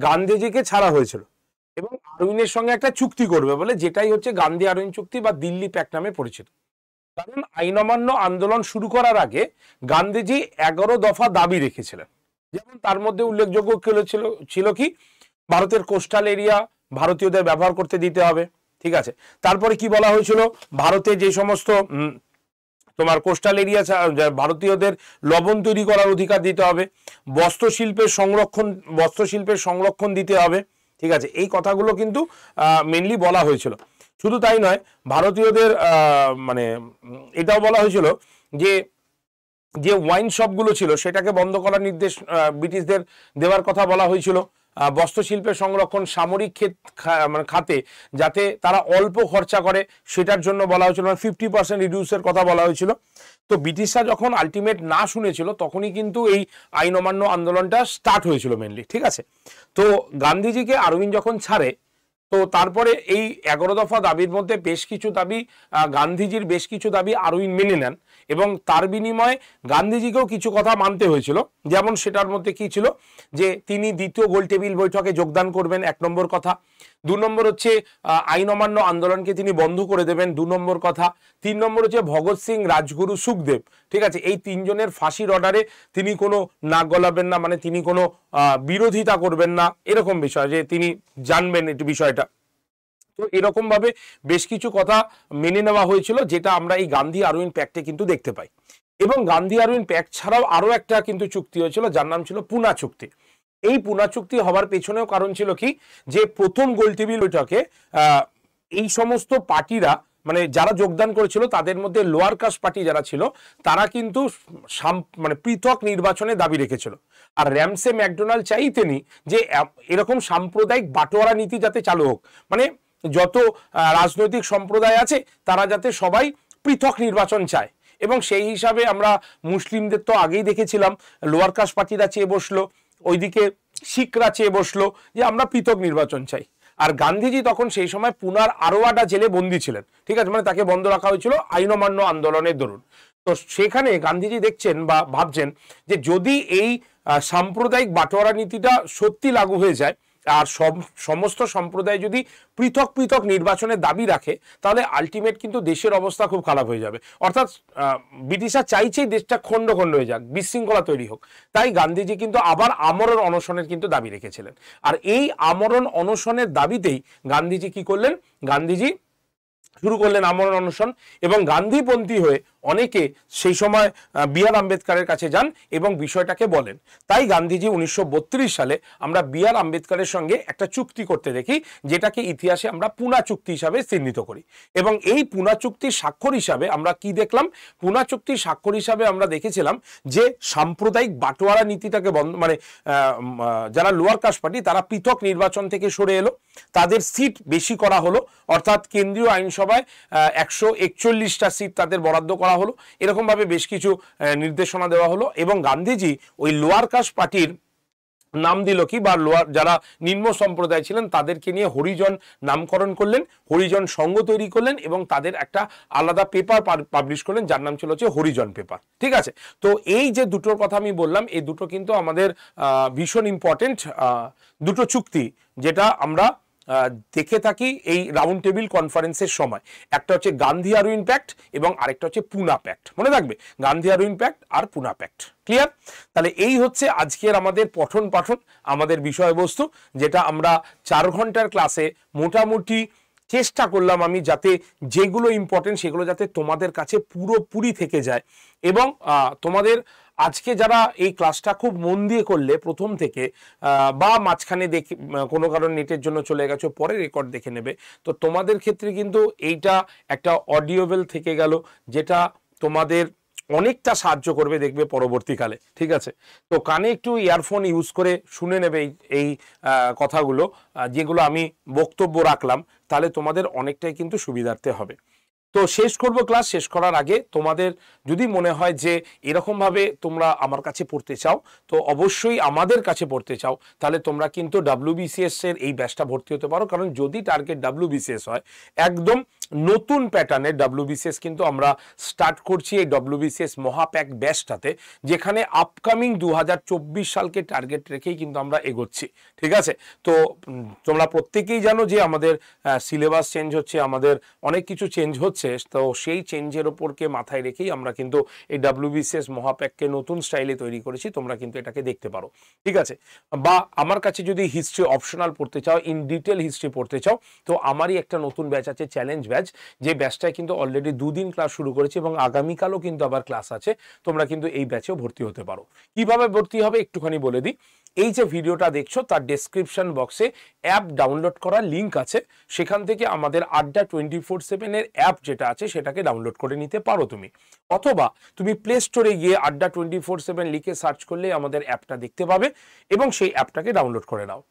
গান্ধীজিকে ছাড়া হয়েছিল এবং আরউইনের সঙ্গে একটা চুক্তি করবে বলে যেটাই হচ্ছে গান্ধী আরউইন চুক্তি বা দিল্লি প্যাক নামে পরিচিত কারণ আইন অমান্য আন্দোলন শুরু করার আগে গান্ধীজি এগারো দফা দাবি রেখেছিলেন যেমন তার মধ্যে উল্লেখযোগ্য ছিল ছিল কি ভারতের কোস্টাল এরিয়া ভারতীয়দের ব্যবহার করতে দিতে হবে ঠিক আছে তারপরে কি বলা হয়েছিল ভারতে যে সমস্ত তোমার কোস্টাল এরিয়া ভারতীয়দের লবণ তৈরি করার অধিকার দিতে হবে বস্ত্রশিল্পের সংরক্ষণ বস্ত্রশিল্পের সংরক্ষণ দিতে হবে ঠিক আছে এই কথাগুলো কিন্তু মেনলি বলা হয়েছিল শুধু তাই নয় ভারতীয়দের মানে এটাও বলা হয়েছিল যে যে ওয়াইন শপগুলো ছিল সেটাকে বন্ধ করার নির্দেশ ব্রিটিশদের দেওয়ার কথা বলা হয়েছিল বস্ত্রশিল্পের সংরক্ষণ সামরিক ক্ষেত মানে খাতে যাতে তারা অল্প খরচা করে সেটার জন্য বলা হয়েছিল মানে ফিফটি পার্সেন্ট রিডিউসের কথা বলা হয়েছিল তো ব্রিটিশরা যখন আলটিমেট না শুনেছিল তখনই কিন্তু এই আইন অমান্য আন্দোলনটা স্টার্ট হয়েছিল মেনলি ঠিক আছে তো গান্ধীজিকে আরবিন যখন ছাড়ে তো তারপরে এই এগারো দফা দাবির মধ্যে বেশ কিছু দাবি গান্ধীজির বেশ কিছু দাবি আরবিন মেনে নেন এবং তার বিনিময়ে গান্ধীজিকেও কিছু কথা মানতে হয়েছিল যেমন সেটার মধ্যে কি ছিল যে তিনি দ্বিতীয় গোলটেবিল বৈঠকে যোগদান করবেন এক নম্বর কথা দু নম্বর হচ্ছে আইন অমান্য আন্দোলনকে তিনি বন্ধ করে দেবেন দু নম্বর কথা তিন নম্বর হচ্ছে ভগৎ সিং রাজগুরু সুখদেব ঠিক আছে এই তিনজনের ফাঁসির অর্ডারে তিনি কোনো নাক গলাবেন না মানে তিনি কোনো বিরোধিতা করবেন না এরকম বিষয় যে তিনি জানবেন এটি বিষয়টা তো এরকমভাবে বেশ কিছু কথা মেনে নেওয়া হয়েছিল যেটা আমরা এই গান্ধী আরুইন প্যাকটে কিন্তু দেখতে পাই এবং গান্ধী আরুইন প্যাক ছাড়াও আরও একটা কিন্তু চুক্তি হয়েছিল যার নাম ছিল পুনা চুক্তি এই পুনা চুক্তি হওয়ার পেছনেও কারণ ছিল কি যে প্রথম গোলটেবিল বৈঠকে এই সমস্ত পার্টিরা মানে যারা যোগদান করেছিল তাদের মধ্যে লোয়ার কাস্ট পার্টি যারা ছিল তারা কিন্তু মানে পৃথক নির্বাচনে দাবি রেখেছিল আর র্যামসে ম্যাকডোনাল্ড চাইতেনি যে এরকম সাম্প্রদায়িক বাটোয়ারা নীতি যাতে চালু হোক মানে যত রাজনৈতিক সম্প্রদায় আছে তারা যাতে সবাই পৃথক নির্বাচন চায় এবং সেই হিসাবে আমরা মুসলিমদের তো আগেই দেখেছিলাম লোয়ার কাস্ট পার্টিরা চেয়ে বসলো ওইদিকে শিখরা চেয়ে বসলো যে আমরা পৃথক নির্বাচন চাই আর গান্ধীজি তখন সেই সময় পুনার আরোয়াডা জেলে বন্দী ছিলেন ঠিক আছে মানে তাকে বন্ধ রাখা হয়েছিল আইন অমান্য আন্দোলনের দরুন তো সেখানে গান্ধীজি দেখছেন বা ভাবছেন যে যদি এই সাম্প্রদায়িক বাটোয়ারা নীতিটা সত্যি লাগু হয়ে যায় আর সমস্ত সম্প্রদায় যদি পৃথক পৃথক নির্বাচনের দাবি রাখে তাহলে আলটিমেট কিন্তু দেশের অবস্থা খুব খারাপ হয়ে যাবে অর্থাৎ ব্রিটিশরা চাইছেই দেশটা খণ্ড খণ্ড হয়ে যাক বিশৃঙ্খলা তৈরি হোক তাই গান্ধীজি কিন্তু আবার আমরণ অনশনের কিন্তু দাবি রেখেছিলেন আর এই আমরণ অনশনের দাবিতেই গান্ধীজি কি করলেন গান্ধীজি শুরু করলেন আমরণ অনশন এবং গান্ধীপন্থী হয়ে অনেকে সেই সময় বি আর আম্বেদকারের কাছে যান এবং বিষয়টাকে বলেন তাই গান্ধীজি উনিশশো সালে আমরা বি আর আম্বেদকারের সঙ্গে একটা চুক্তি করতে দেখি যেটাকে ইতিহাসে আমরা পুনা চুক্তি হিসাবে চিহ্নিত করি এবং এই পুনা চুক্তির স্বাক্ষর হিসাবে আমরা কি দেখলাম পুনা চুক্তির স্বাক্ষর হিসাবে আমরা দেখেছিলাম যে সাম্প্রদায়িক বাটোয়ারা নীতিটাকে বন্ধ মানে যারা লোয়ার কাস্ট পার্টি তারা পৃথক নির্বাচন থেকে সরে এলো তাদের সিট বেশি করা হলো অর্থাৎ কেন্দ্রীয় আইনসভায় একশো একচল্লিশটা সিট তাদের বরাদ্দ করা করা হলো এরকমভাবে বেশ কিছু নির্দেশনা দেওয়া হলো এবং গান্ধীজি ওই লোয়ার কাস্ট পার্টির নাম দিল কি বা লোয়ার যারা নিম্ন সম্প্রদায় ছিলেন তাদেরকে নিয়ে হরিজন নামকরণ করলেন হরিজন সঙ্গ তৈরি করলেন এবং তাদের একটা আলাদা পেপার পাবলিশ করলেন যার নাম ছিল হচ্ছে হরিজন পেপার ঠিক আছে তো এই যে দুটোর কথা আমি বললাম এই দুটো কিন্তু আমাদের ভীষণ ইম্পর্টেন্ট দুটো চুক্তি যেটা আমরা দেখে থাকি এই রাউন্ড টেবিল কনফারেন্সের সময় একটা হচ্ছে গান্ধী আরউইন প্যাক্ট এবং আরেকটা হচ্ছে পুনা প্যাক্ট মনে রাখবে গান্ধী আরউইন প্যাক্ট আর পুনা প্যাক্ট ক্লিয়ার তাহলে এই হচ্ছে আজকের আমাদের পঠন পাঠন আমাদের বিষয়বস্তু যেটা আমরা চার ঘন্টার ক্লাসে মোটামুটি চেষ্টা করলাম আমি যাতে যেগুলো ইম্পর্টেন্ট সেগুলো যাতে তোমাদের কাছে পুরোপুরি থেকে যায় এবং তোমাদের আজকে যারা এই ক্লাসটা খুব মন দিয়ে করলে প্রথম থেকে বা মাঝখানে দেখে কোনো কারণ নেটের জন্য চলে গেছো পরে রেকর্ড দেখে নেবে তো তোমাদের ক্ষেত্রে কিন্তু এইটা একটা অডিওবেল থেকে গেল যেটা তোমাদের অনেকটা সাহায্য করবে দেখবে পরবর্তীকালে ঠিক আছে তো কানে একটু ইয়ারফোন ইউজ করে শুনে নেবে এই কথাগুলো যেগুলো আমি বক্তব্য রাখলাম তাহলে তোমাদের অনেকটাই কিন্তু সুবিধার্থে হবে তো শেষ করব ক্লাস শেষ করার আগে তোমাদের যদি মনে হয় যে এরকমভাবে তোমরা আমার কাছে পড়তে চাও তো অবশ্যই আমাদের কাছে পড়তে চাও তাহলে তোমরা কিন্তু ডাব্লিউবিসিএস এর এই ব্যাচটা ভর্তি হতে পারো কারণ যদি টার্গেট ডাব্লিউবিসিএস হয় একদম নতুন প্যাটার্নের ডাব্লুবিসিএস কিন্তু আমরা স্টার্ট করছি এই ডাব্লিউবিসিএস মহাপ্যাক ব্যাচটাতে যেখানে আপকামিং দু সালকে টার্গেট রেখেই কিন্তু আমরা এগোচ্ছি ঠিক আছে তো তোমরা প্রত্যেকেই জানো যে আমাদের সিলেবাস চেঞ্জ হচ্ছে আমাদের অনেক কিছু চেঞ্জ হচ্ছে তো সেই চেঞ্জের ওপরকে মাথায় রেখেই আমরা কিন্তু এই ডাব্লিউবিসিএস মহাপ্যাককে নতুন স্টাইলে তৈরি করেছি তোমরা কিন্তু এটাকে দেখতে পারো ঠিক আছে বা আমার কাছে যদি হিস্ট্রি অপশনাল পড়তে চাও ইন ডিটেল হিস্ট্রি পড়তে চাও তো আমারই একটা নতুন ব্যাচ আছে চ্যালেঞ্জ ব্যাচ ব্যাচ যে ব্যাচটায় কিন্তু অলরেডি দুদিন ক্লাস শুরু করেছে এবং আগামীকালও কিন্তু আবার ক্লাস আছে তোমরা কিন্তু এই ব্যাচেও ভর্তি হতে পারো কিভাবে ভর্তি হবে একটুখানি বলে দিই এই যে ভিডিওটা দেখছো তার ডেসক্রিপশন বক্সে অ্যাপ ডাউনলোড করার লিঙ্ক আছে সেখান থেকে আমাদের আড্ডা টোয়েন্টি ফোর সেভেনের অ্যাপ যেটা আছে সেটাকে ডাউনলোড করে নিতে পারো তুমি অথবা তুমি প্লে স্টোরে গিয়ে আড্ডা টোয়েন্টি ফোর সেভেন লিখে সার্চ করলে আমাদের অ্যাপটা দেখতে পাবে এবং সেই অ্যাপটাকে ডাউনলোড করে নাও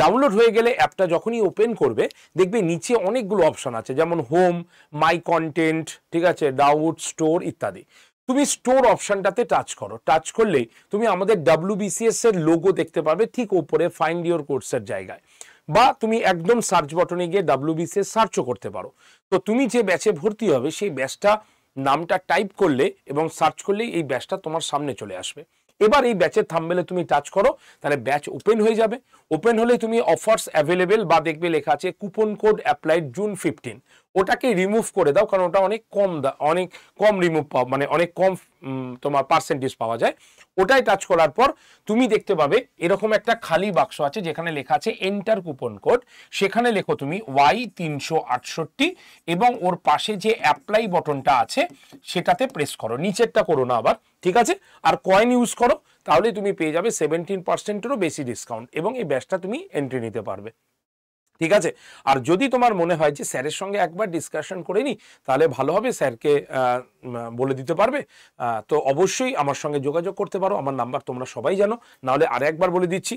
ডাউনলোড হয়ে গেলে অ্যাপটা যখনই ওপেন করবে দেখবে নিচে অনেকগুলো অপশান আছে যেমন হোম মাই কন্টেন্ট ঠিক আছে ডাউট স্টোর ইত্যাদি তুমি স্টোর অপশানটাতে টাচ করো টাচ করলেই তুমি আমাদের ডাব্লিউবিসিএস এর লোগো দেখতে পাবে ঠিক ওপরে ফাইন্ড ইউর কোর্সের জায়গায় বা তুমি একদম সার্চ বটনে গিয়ে ডাব্লিউবিসিএস সার্চও করতে পারো তো তুমি যে ব্যাচে ভর্তি হবে সেই ব্যাচটা নামটা টাইপ করলে এবং সার্চ করলেই এই ব্যাচটা তোমার সামনে চলে আসবে এবার এই ব্যাচের থামবেলে তুমি টাচ করো তাহলে ব্যাচ ওপেন হয়ে যাবে ওপেন হলে তুমি অফার্স অ্যাভেলেবেল বা দেখবে লেখা আছে coupon code applied June fifteen ওটাকে রিমুভ করে দাও কারণ ওটা অনেক কম দা অনেক কম রিমুভ পাওয়া মানে অনেক কম তোমার পার্সেন্টেজ পাওয়া যায় ওটাই টাচ করার পর তুমি দেখতে পাবে এরকম একটা খালি বাক্স আছে যেখানে লেখা আছে এন্টার কুপন কোড সেখানে লেখো তুমি ওয়াই তিনশো আটষট্টি এবং ওর পাশে যে অ্যাপ্লাই বটনটা আছে সেটাতে প্রেস করো নিচেরটা করো না আবার ঠিক আছে আর কয়েন ইউজ করো তাহলে তুমি পেয়ে যাবে সেভেন্টিন পার্সেন্টেরও বেশি ডিসকাউন্ট এবং এই ব্যাচটা তুমি এন্ট্রি নিতে পারবে ঠিক আছে আর যদি তোমার মনে হয় যে স্যারের সঙ্গে একবার ডিসকাশন করে নি তাহলে ভালো হবে স্যারকে বলে দিতে পারবে তো অবশ্যই আমার সঙ্গে যোগাযোগ করতে পারো আমার নাম্বার তোমরা সবাই জানো নাহলে আর একবার বলে দিচ্ছি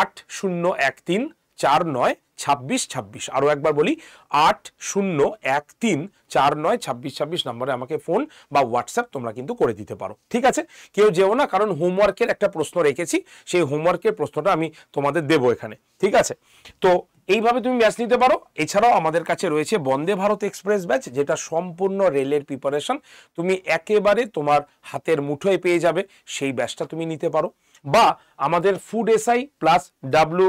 আট শূন্য এক তিন চার নয় ছাব্বিশ ছাব্বিশ আরও একবার বলি আট শূন্য এক তিন চার নয় ছাব্বিশ ছাব্বিশ নম্বরে আমাকে ফোন বা হোয়াটসঅ্যাপ তোমরা কিন্তু করে দিতে পারো ঠিক আছে কেউ যেও না কারণ হোমওয়ার্কের একটা প্রশ্ন রেখেছি সেই হোমওয়ার্কের প্রশ্নটা আমি তোমাদের দেবো এখানে ঠিক আছে তো এইভাবে তুমি ব্যাচ নিতে পারো এছাড়াও আমাদের কাছে রয়েছে বন্দে ভারত এক্সপ্রেস ব্যাচ যেটা সম্পূর্ণ রেলের প্রিপারেশন তুমি একেবারে তোমার হাতের মুঠোয় পেয়ে যাবে সেই ব্যাচটা তুমি নিতে পারো বা আমাদের food SI plus W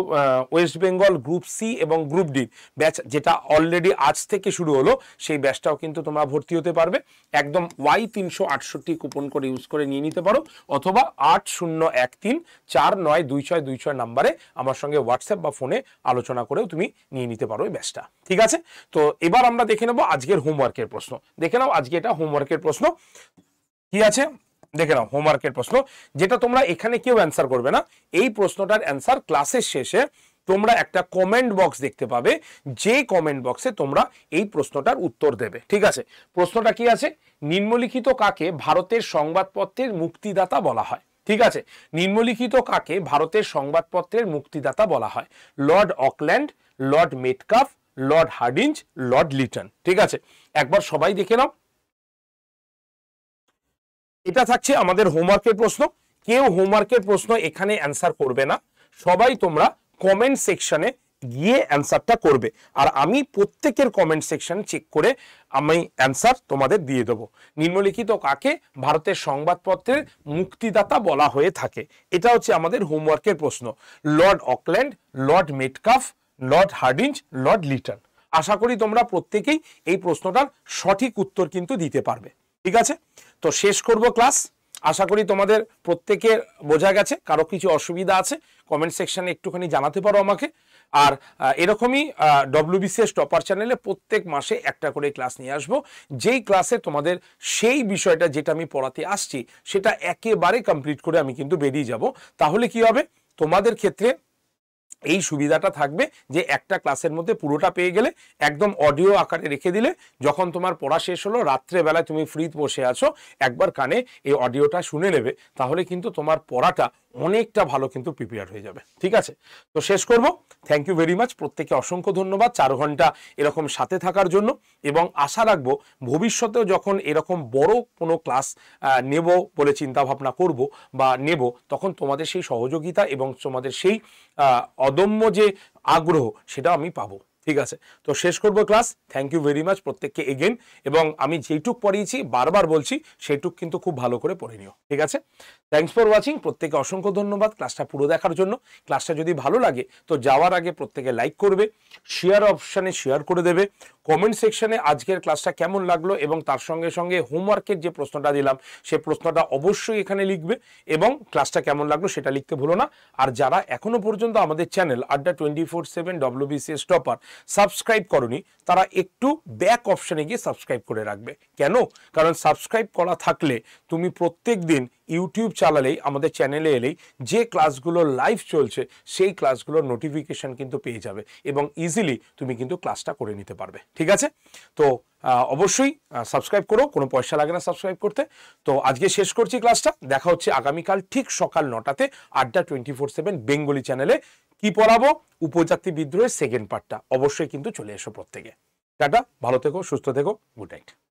West Bengal group C এবং গ্রুপ ডি ব্যাচ যেটা অলরেডি আজ থেকে শুরু হলো সেই ব্যাচটাও কিন্তু তোমরা ভর্তি হতে পারবে একদম ওয়াই তিনশো আটষট্টি কুপন করে ইউজ করে নিয়ে নিতে পারো অথবা আট শূন্য এক তিন চার নয় দুই ছয় দুই ছয় নাম্বারে আমার সঙ্গে হোয়াটসঅ্যাপ বা ফোনে আলোচনা করেও তুমি নিয়ে নিতে পারো এই ব্যাচটা ঠিক আছে তো এবার আমরা দেখে নেবো আজকের হোমওয়ার্কের প্রশ্ন দেখে নাও আজকে এটা হোমওয়ার্কের প্রশ্ন কি আছে দেখে নাও হোমওয়ার্কের প্রশ্ন যেটা তোমরা এখানে কেউ অ্যান্সার করবে না এই প্রশ্নটার অ্যান্সার ক্লাসের শেষে তোমরা একটা কমেন্ট বক্স দেখতে পাবে যে কমেন্ট বক্সে তোমরা এই প্রশ্নটার উত্তর দেবে ঠিক আছে প্রশ্নটা কি আছে নিম্নলিখিত কাকে ভারতের সংবাদপত্রের মুক্তিদাতা বলা হয় ঠিক আছে নিম্নলিখিত কাকে ভারতের সংবাদপত্রের মুক্তিদাতা বলা হয় Lord Auckland Lord Metcalfe Lord Hardinge Lord Lytton ঠিক আছে একবার সবাই দেখে নাও এটা থাকছে আমাদের হোমওয়ার্কের প্রশ্ন কেউ হোমওয়ার্কের প্রশ্ন এখানে অ্যান্সার করবে না সবাই তোমরা কমেন্ট সেকশনে গিয়ে অ্যান্সারটা করবে আর আমি প্রত্যেকের কমেন্ট সেকশন চেক করে আমি অ্যান্সার তোমাদের দিয়ে দেবো নিম্নলিখিত কাকে ভারতের সংবাদপত্রের মুক্তিদাতা বলা হয়ে থাকে এটা হচ্ছে আমাদের হোমওয়ার্কের প্রশ্ন Lord Auckland Lord Metcalfe Lord Hardinge Lord Lytton আশা করি তোমরা প্রত্যেকেই এই প্রশ্নটার সঠিক উত্তর কিন্তু দিতে পারবে ঠিক আছে তো শেষ করব ক্লাস আশা করি তোমাদের প্রত্যেকের বোঝা গেছে কারো কিছু অসুবিধা আছে কমেন্ট সেকশানে একটুখানি জানাতে পারো আমাকে আর এরকমই ডব্লিউবিসিএস টপার চ্যানেলে প্রত্যেক মাসে একটা করে ক্লাস নিয়ে আসব যেই ক্লাসে তোমাদের সেই বিষয়টা যেটা আমি পড়াতে আসছি সেটা একেবারে কমপ্লিট করে আমি কিন্তু বেরিয়ে যাব তাহলে কি হবে তোমাদের ক্ষেত্রে এই সুবিধাটা থাকবে যে একটা ক্লাসের মধ্যে পুরোটা পেয়ে গেলে একদম অডিও আকারে রেখে দিলে যখন তোমার পড়া শেষ হলো রাত্রেবেলায় তুমি ফ্রি বসে আছো একবার কানে এই অডিওটা শুনে নেবে তাহলে কিন্তু তোমার পড়াটা অনেকটা ভালো কিন্তু প্রিপেয়ার হয়ে যাবে ঠিক আছে তো শেষ করব থ্যাংক ইউ ভেরি মাচ প্রত্যেকে অসংখ্য ধন্যবাদ চার ঘন্টা এরকম সাথে থাকার জন্য এবং আশা রাখবো ভবিষ্যতেও যখন এরকম বড় কোনো ক্লাস নেব বলে চিন্তাভাবনা করব বা নেব তখন তোমাদের সেই সহযোগিতা এবং তোমাদের সেই অদম্য যে আগ্রহ সেটা আমি পাবো ঠিক আছে তো শেষ করব class thank you very much প্রত্যেককে এগেন এবং আমি যেইটুক পড়িয়েছি বারবার বলছি সেইটুক কিন্তু খুব ভালো করে পড়ে নিও ঠিক আছে থ্যাংকস ফর ওয়াচিং প্রত্যেকে অসংখ্য ধন্যবাদ ক্লাসটা পুরো দেখার জন্য ক্লাসটা যদি ভালো লাগে তো যাওয়ার আগে প্রত্যেকে লাইক করবে শেয়ার অপশানে শেয়ার করে দেবে কমেন্ট সেকশনে আজকের ক্লাসটা কেমন লাগলো এবং তার সঙ্গে সঙ্গে হোমওয়ার্কের যে প্রশ্নটা দিলাম সে প্রশ্নটা অবশ্যই এখানে লিখবে এবং ক্লাসটা কেমন লাগলো সেটা লিখতে ভুলো না আর যারা এখনো পর্যন্ত আমাদের channel Adda twenty four seven WBCS topper subscribe করনি তারা একটু ব্যাক অপশানে গিয়ে সাবস্ক্রাইব করে রাখবে কেন কারণ সাবস্ক্রাইব করা থাকলে তুমি প্রত্যেক দিন ইউটিউব চালালেই আমাদের চ্যানেলে এলেই যে ক্লাসগুলো লাইভ চলছে সেই ক্লাসগুলোর নোটিফিকেশান কিন্তু পেয়ে যাবে এবং ইজিলি তুমি কিন্তু ক্লাসটা করে নিতে পারবে ঠিক আছে তো অবশ্যই সাবস্ক্রাইব করো কোনো পয়সা লাগে না সাবস্ক্রাইব করতে তো আজকে শেষ করছি ক্লাসটা দেখা হচ্ছে আগামীকাল ঠিক সকাল নটাতে আড্ডা টোয়েন্টি ফোর সেভেন বেঙ্গলি চ্যানেলে কি পড়াবো উপজাতি বিদ্রোহের সেকেন্ড পার্টটা অবশ্যই কিন্তু চলে এসো প্রত্যেকে টাটা ভালো থেকো সুস্থ থেকো গুড নাইট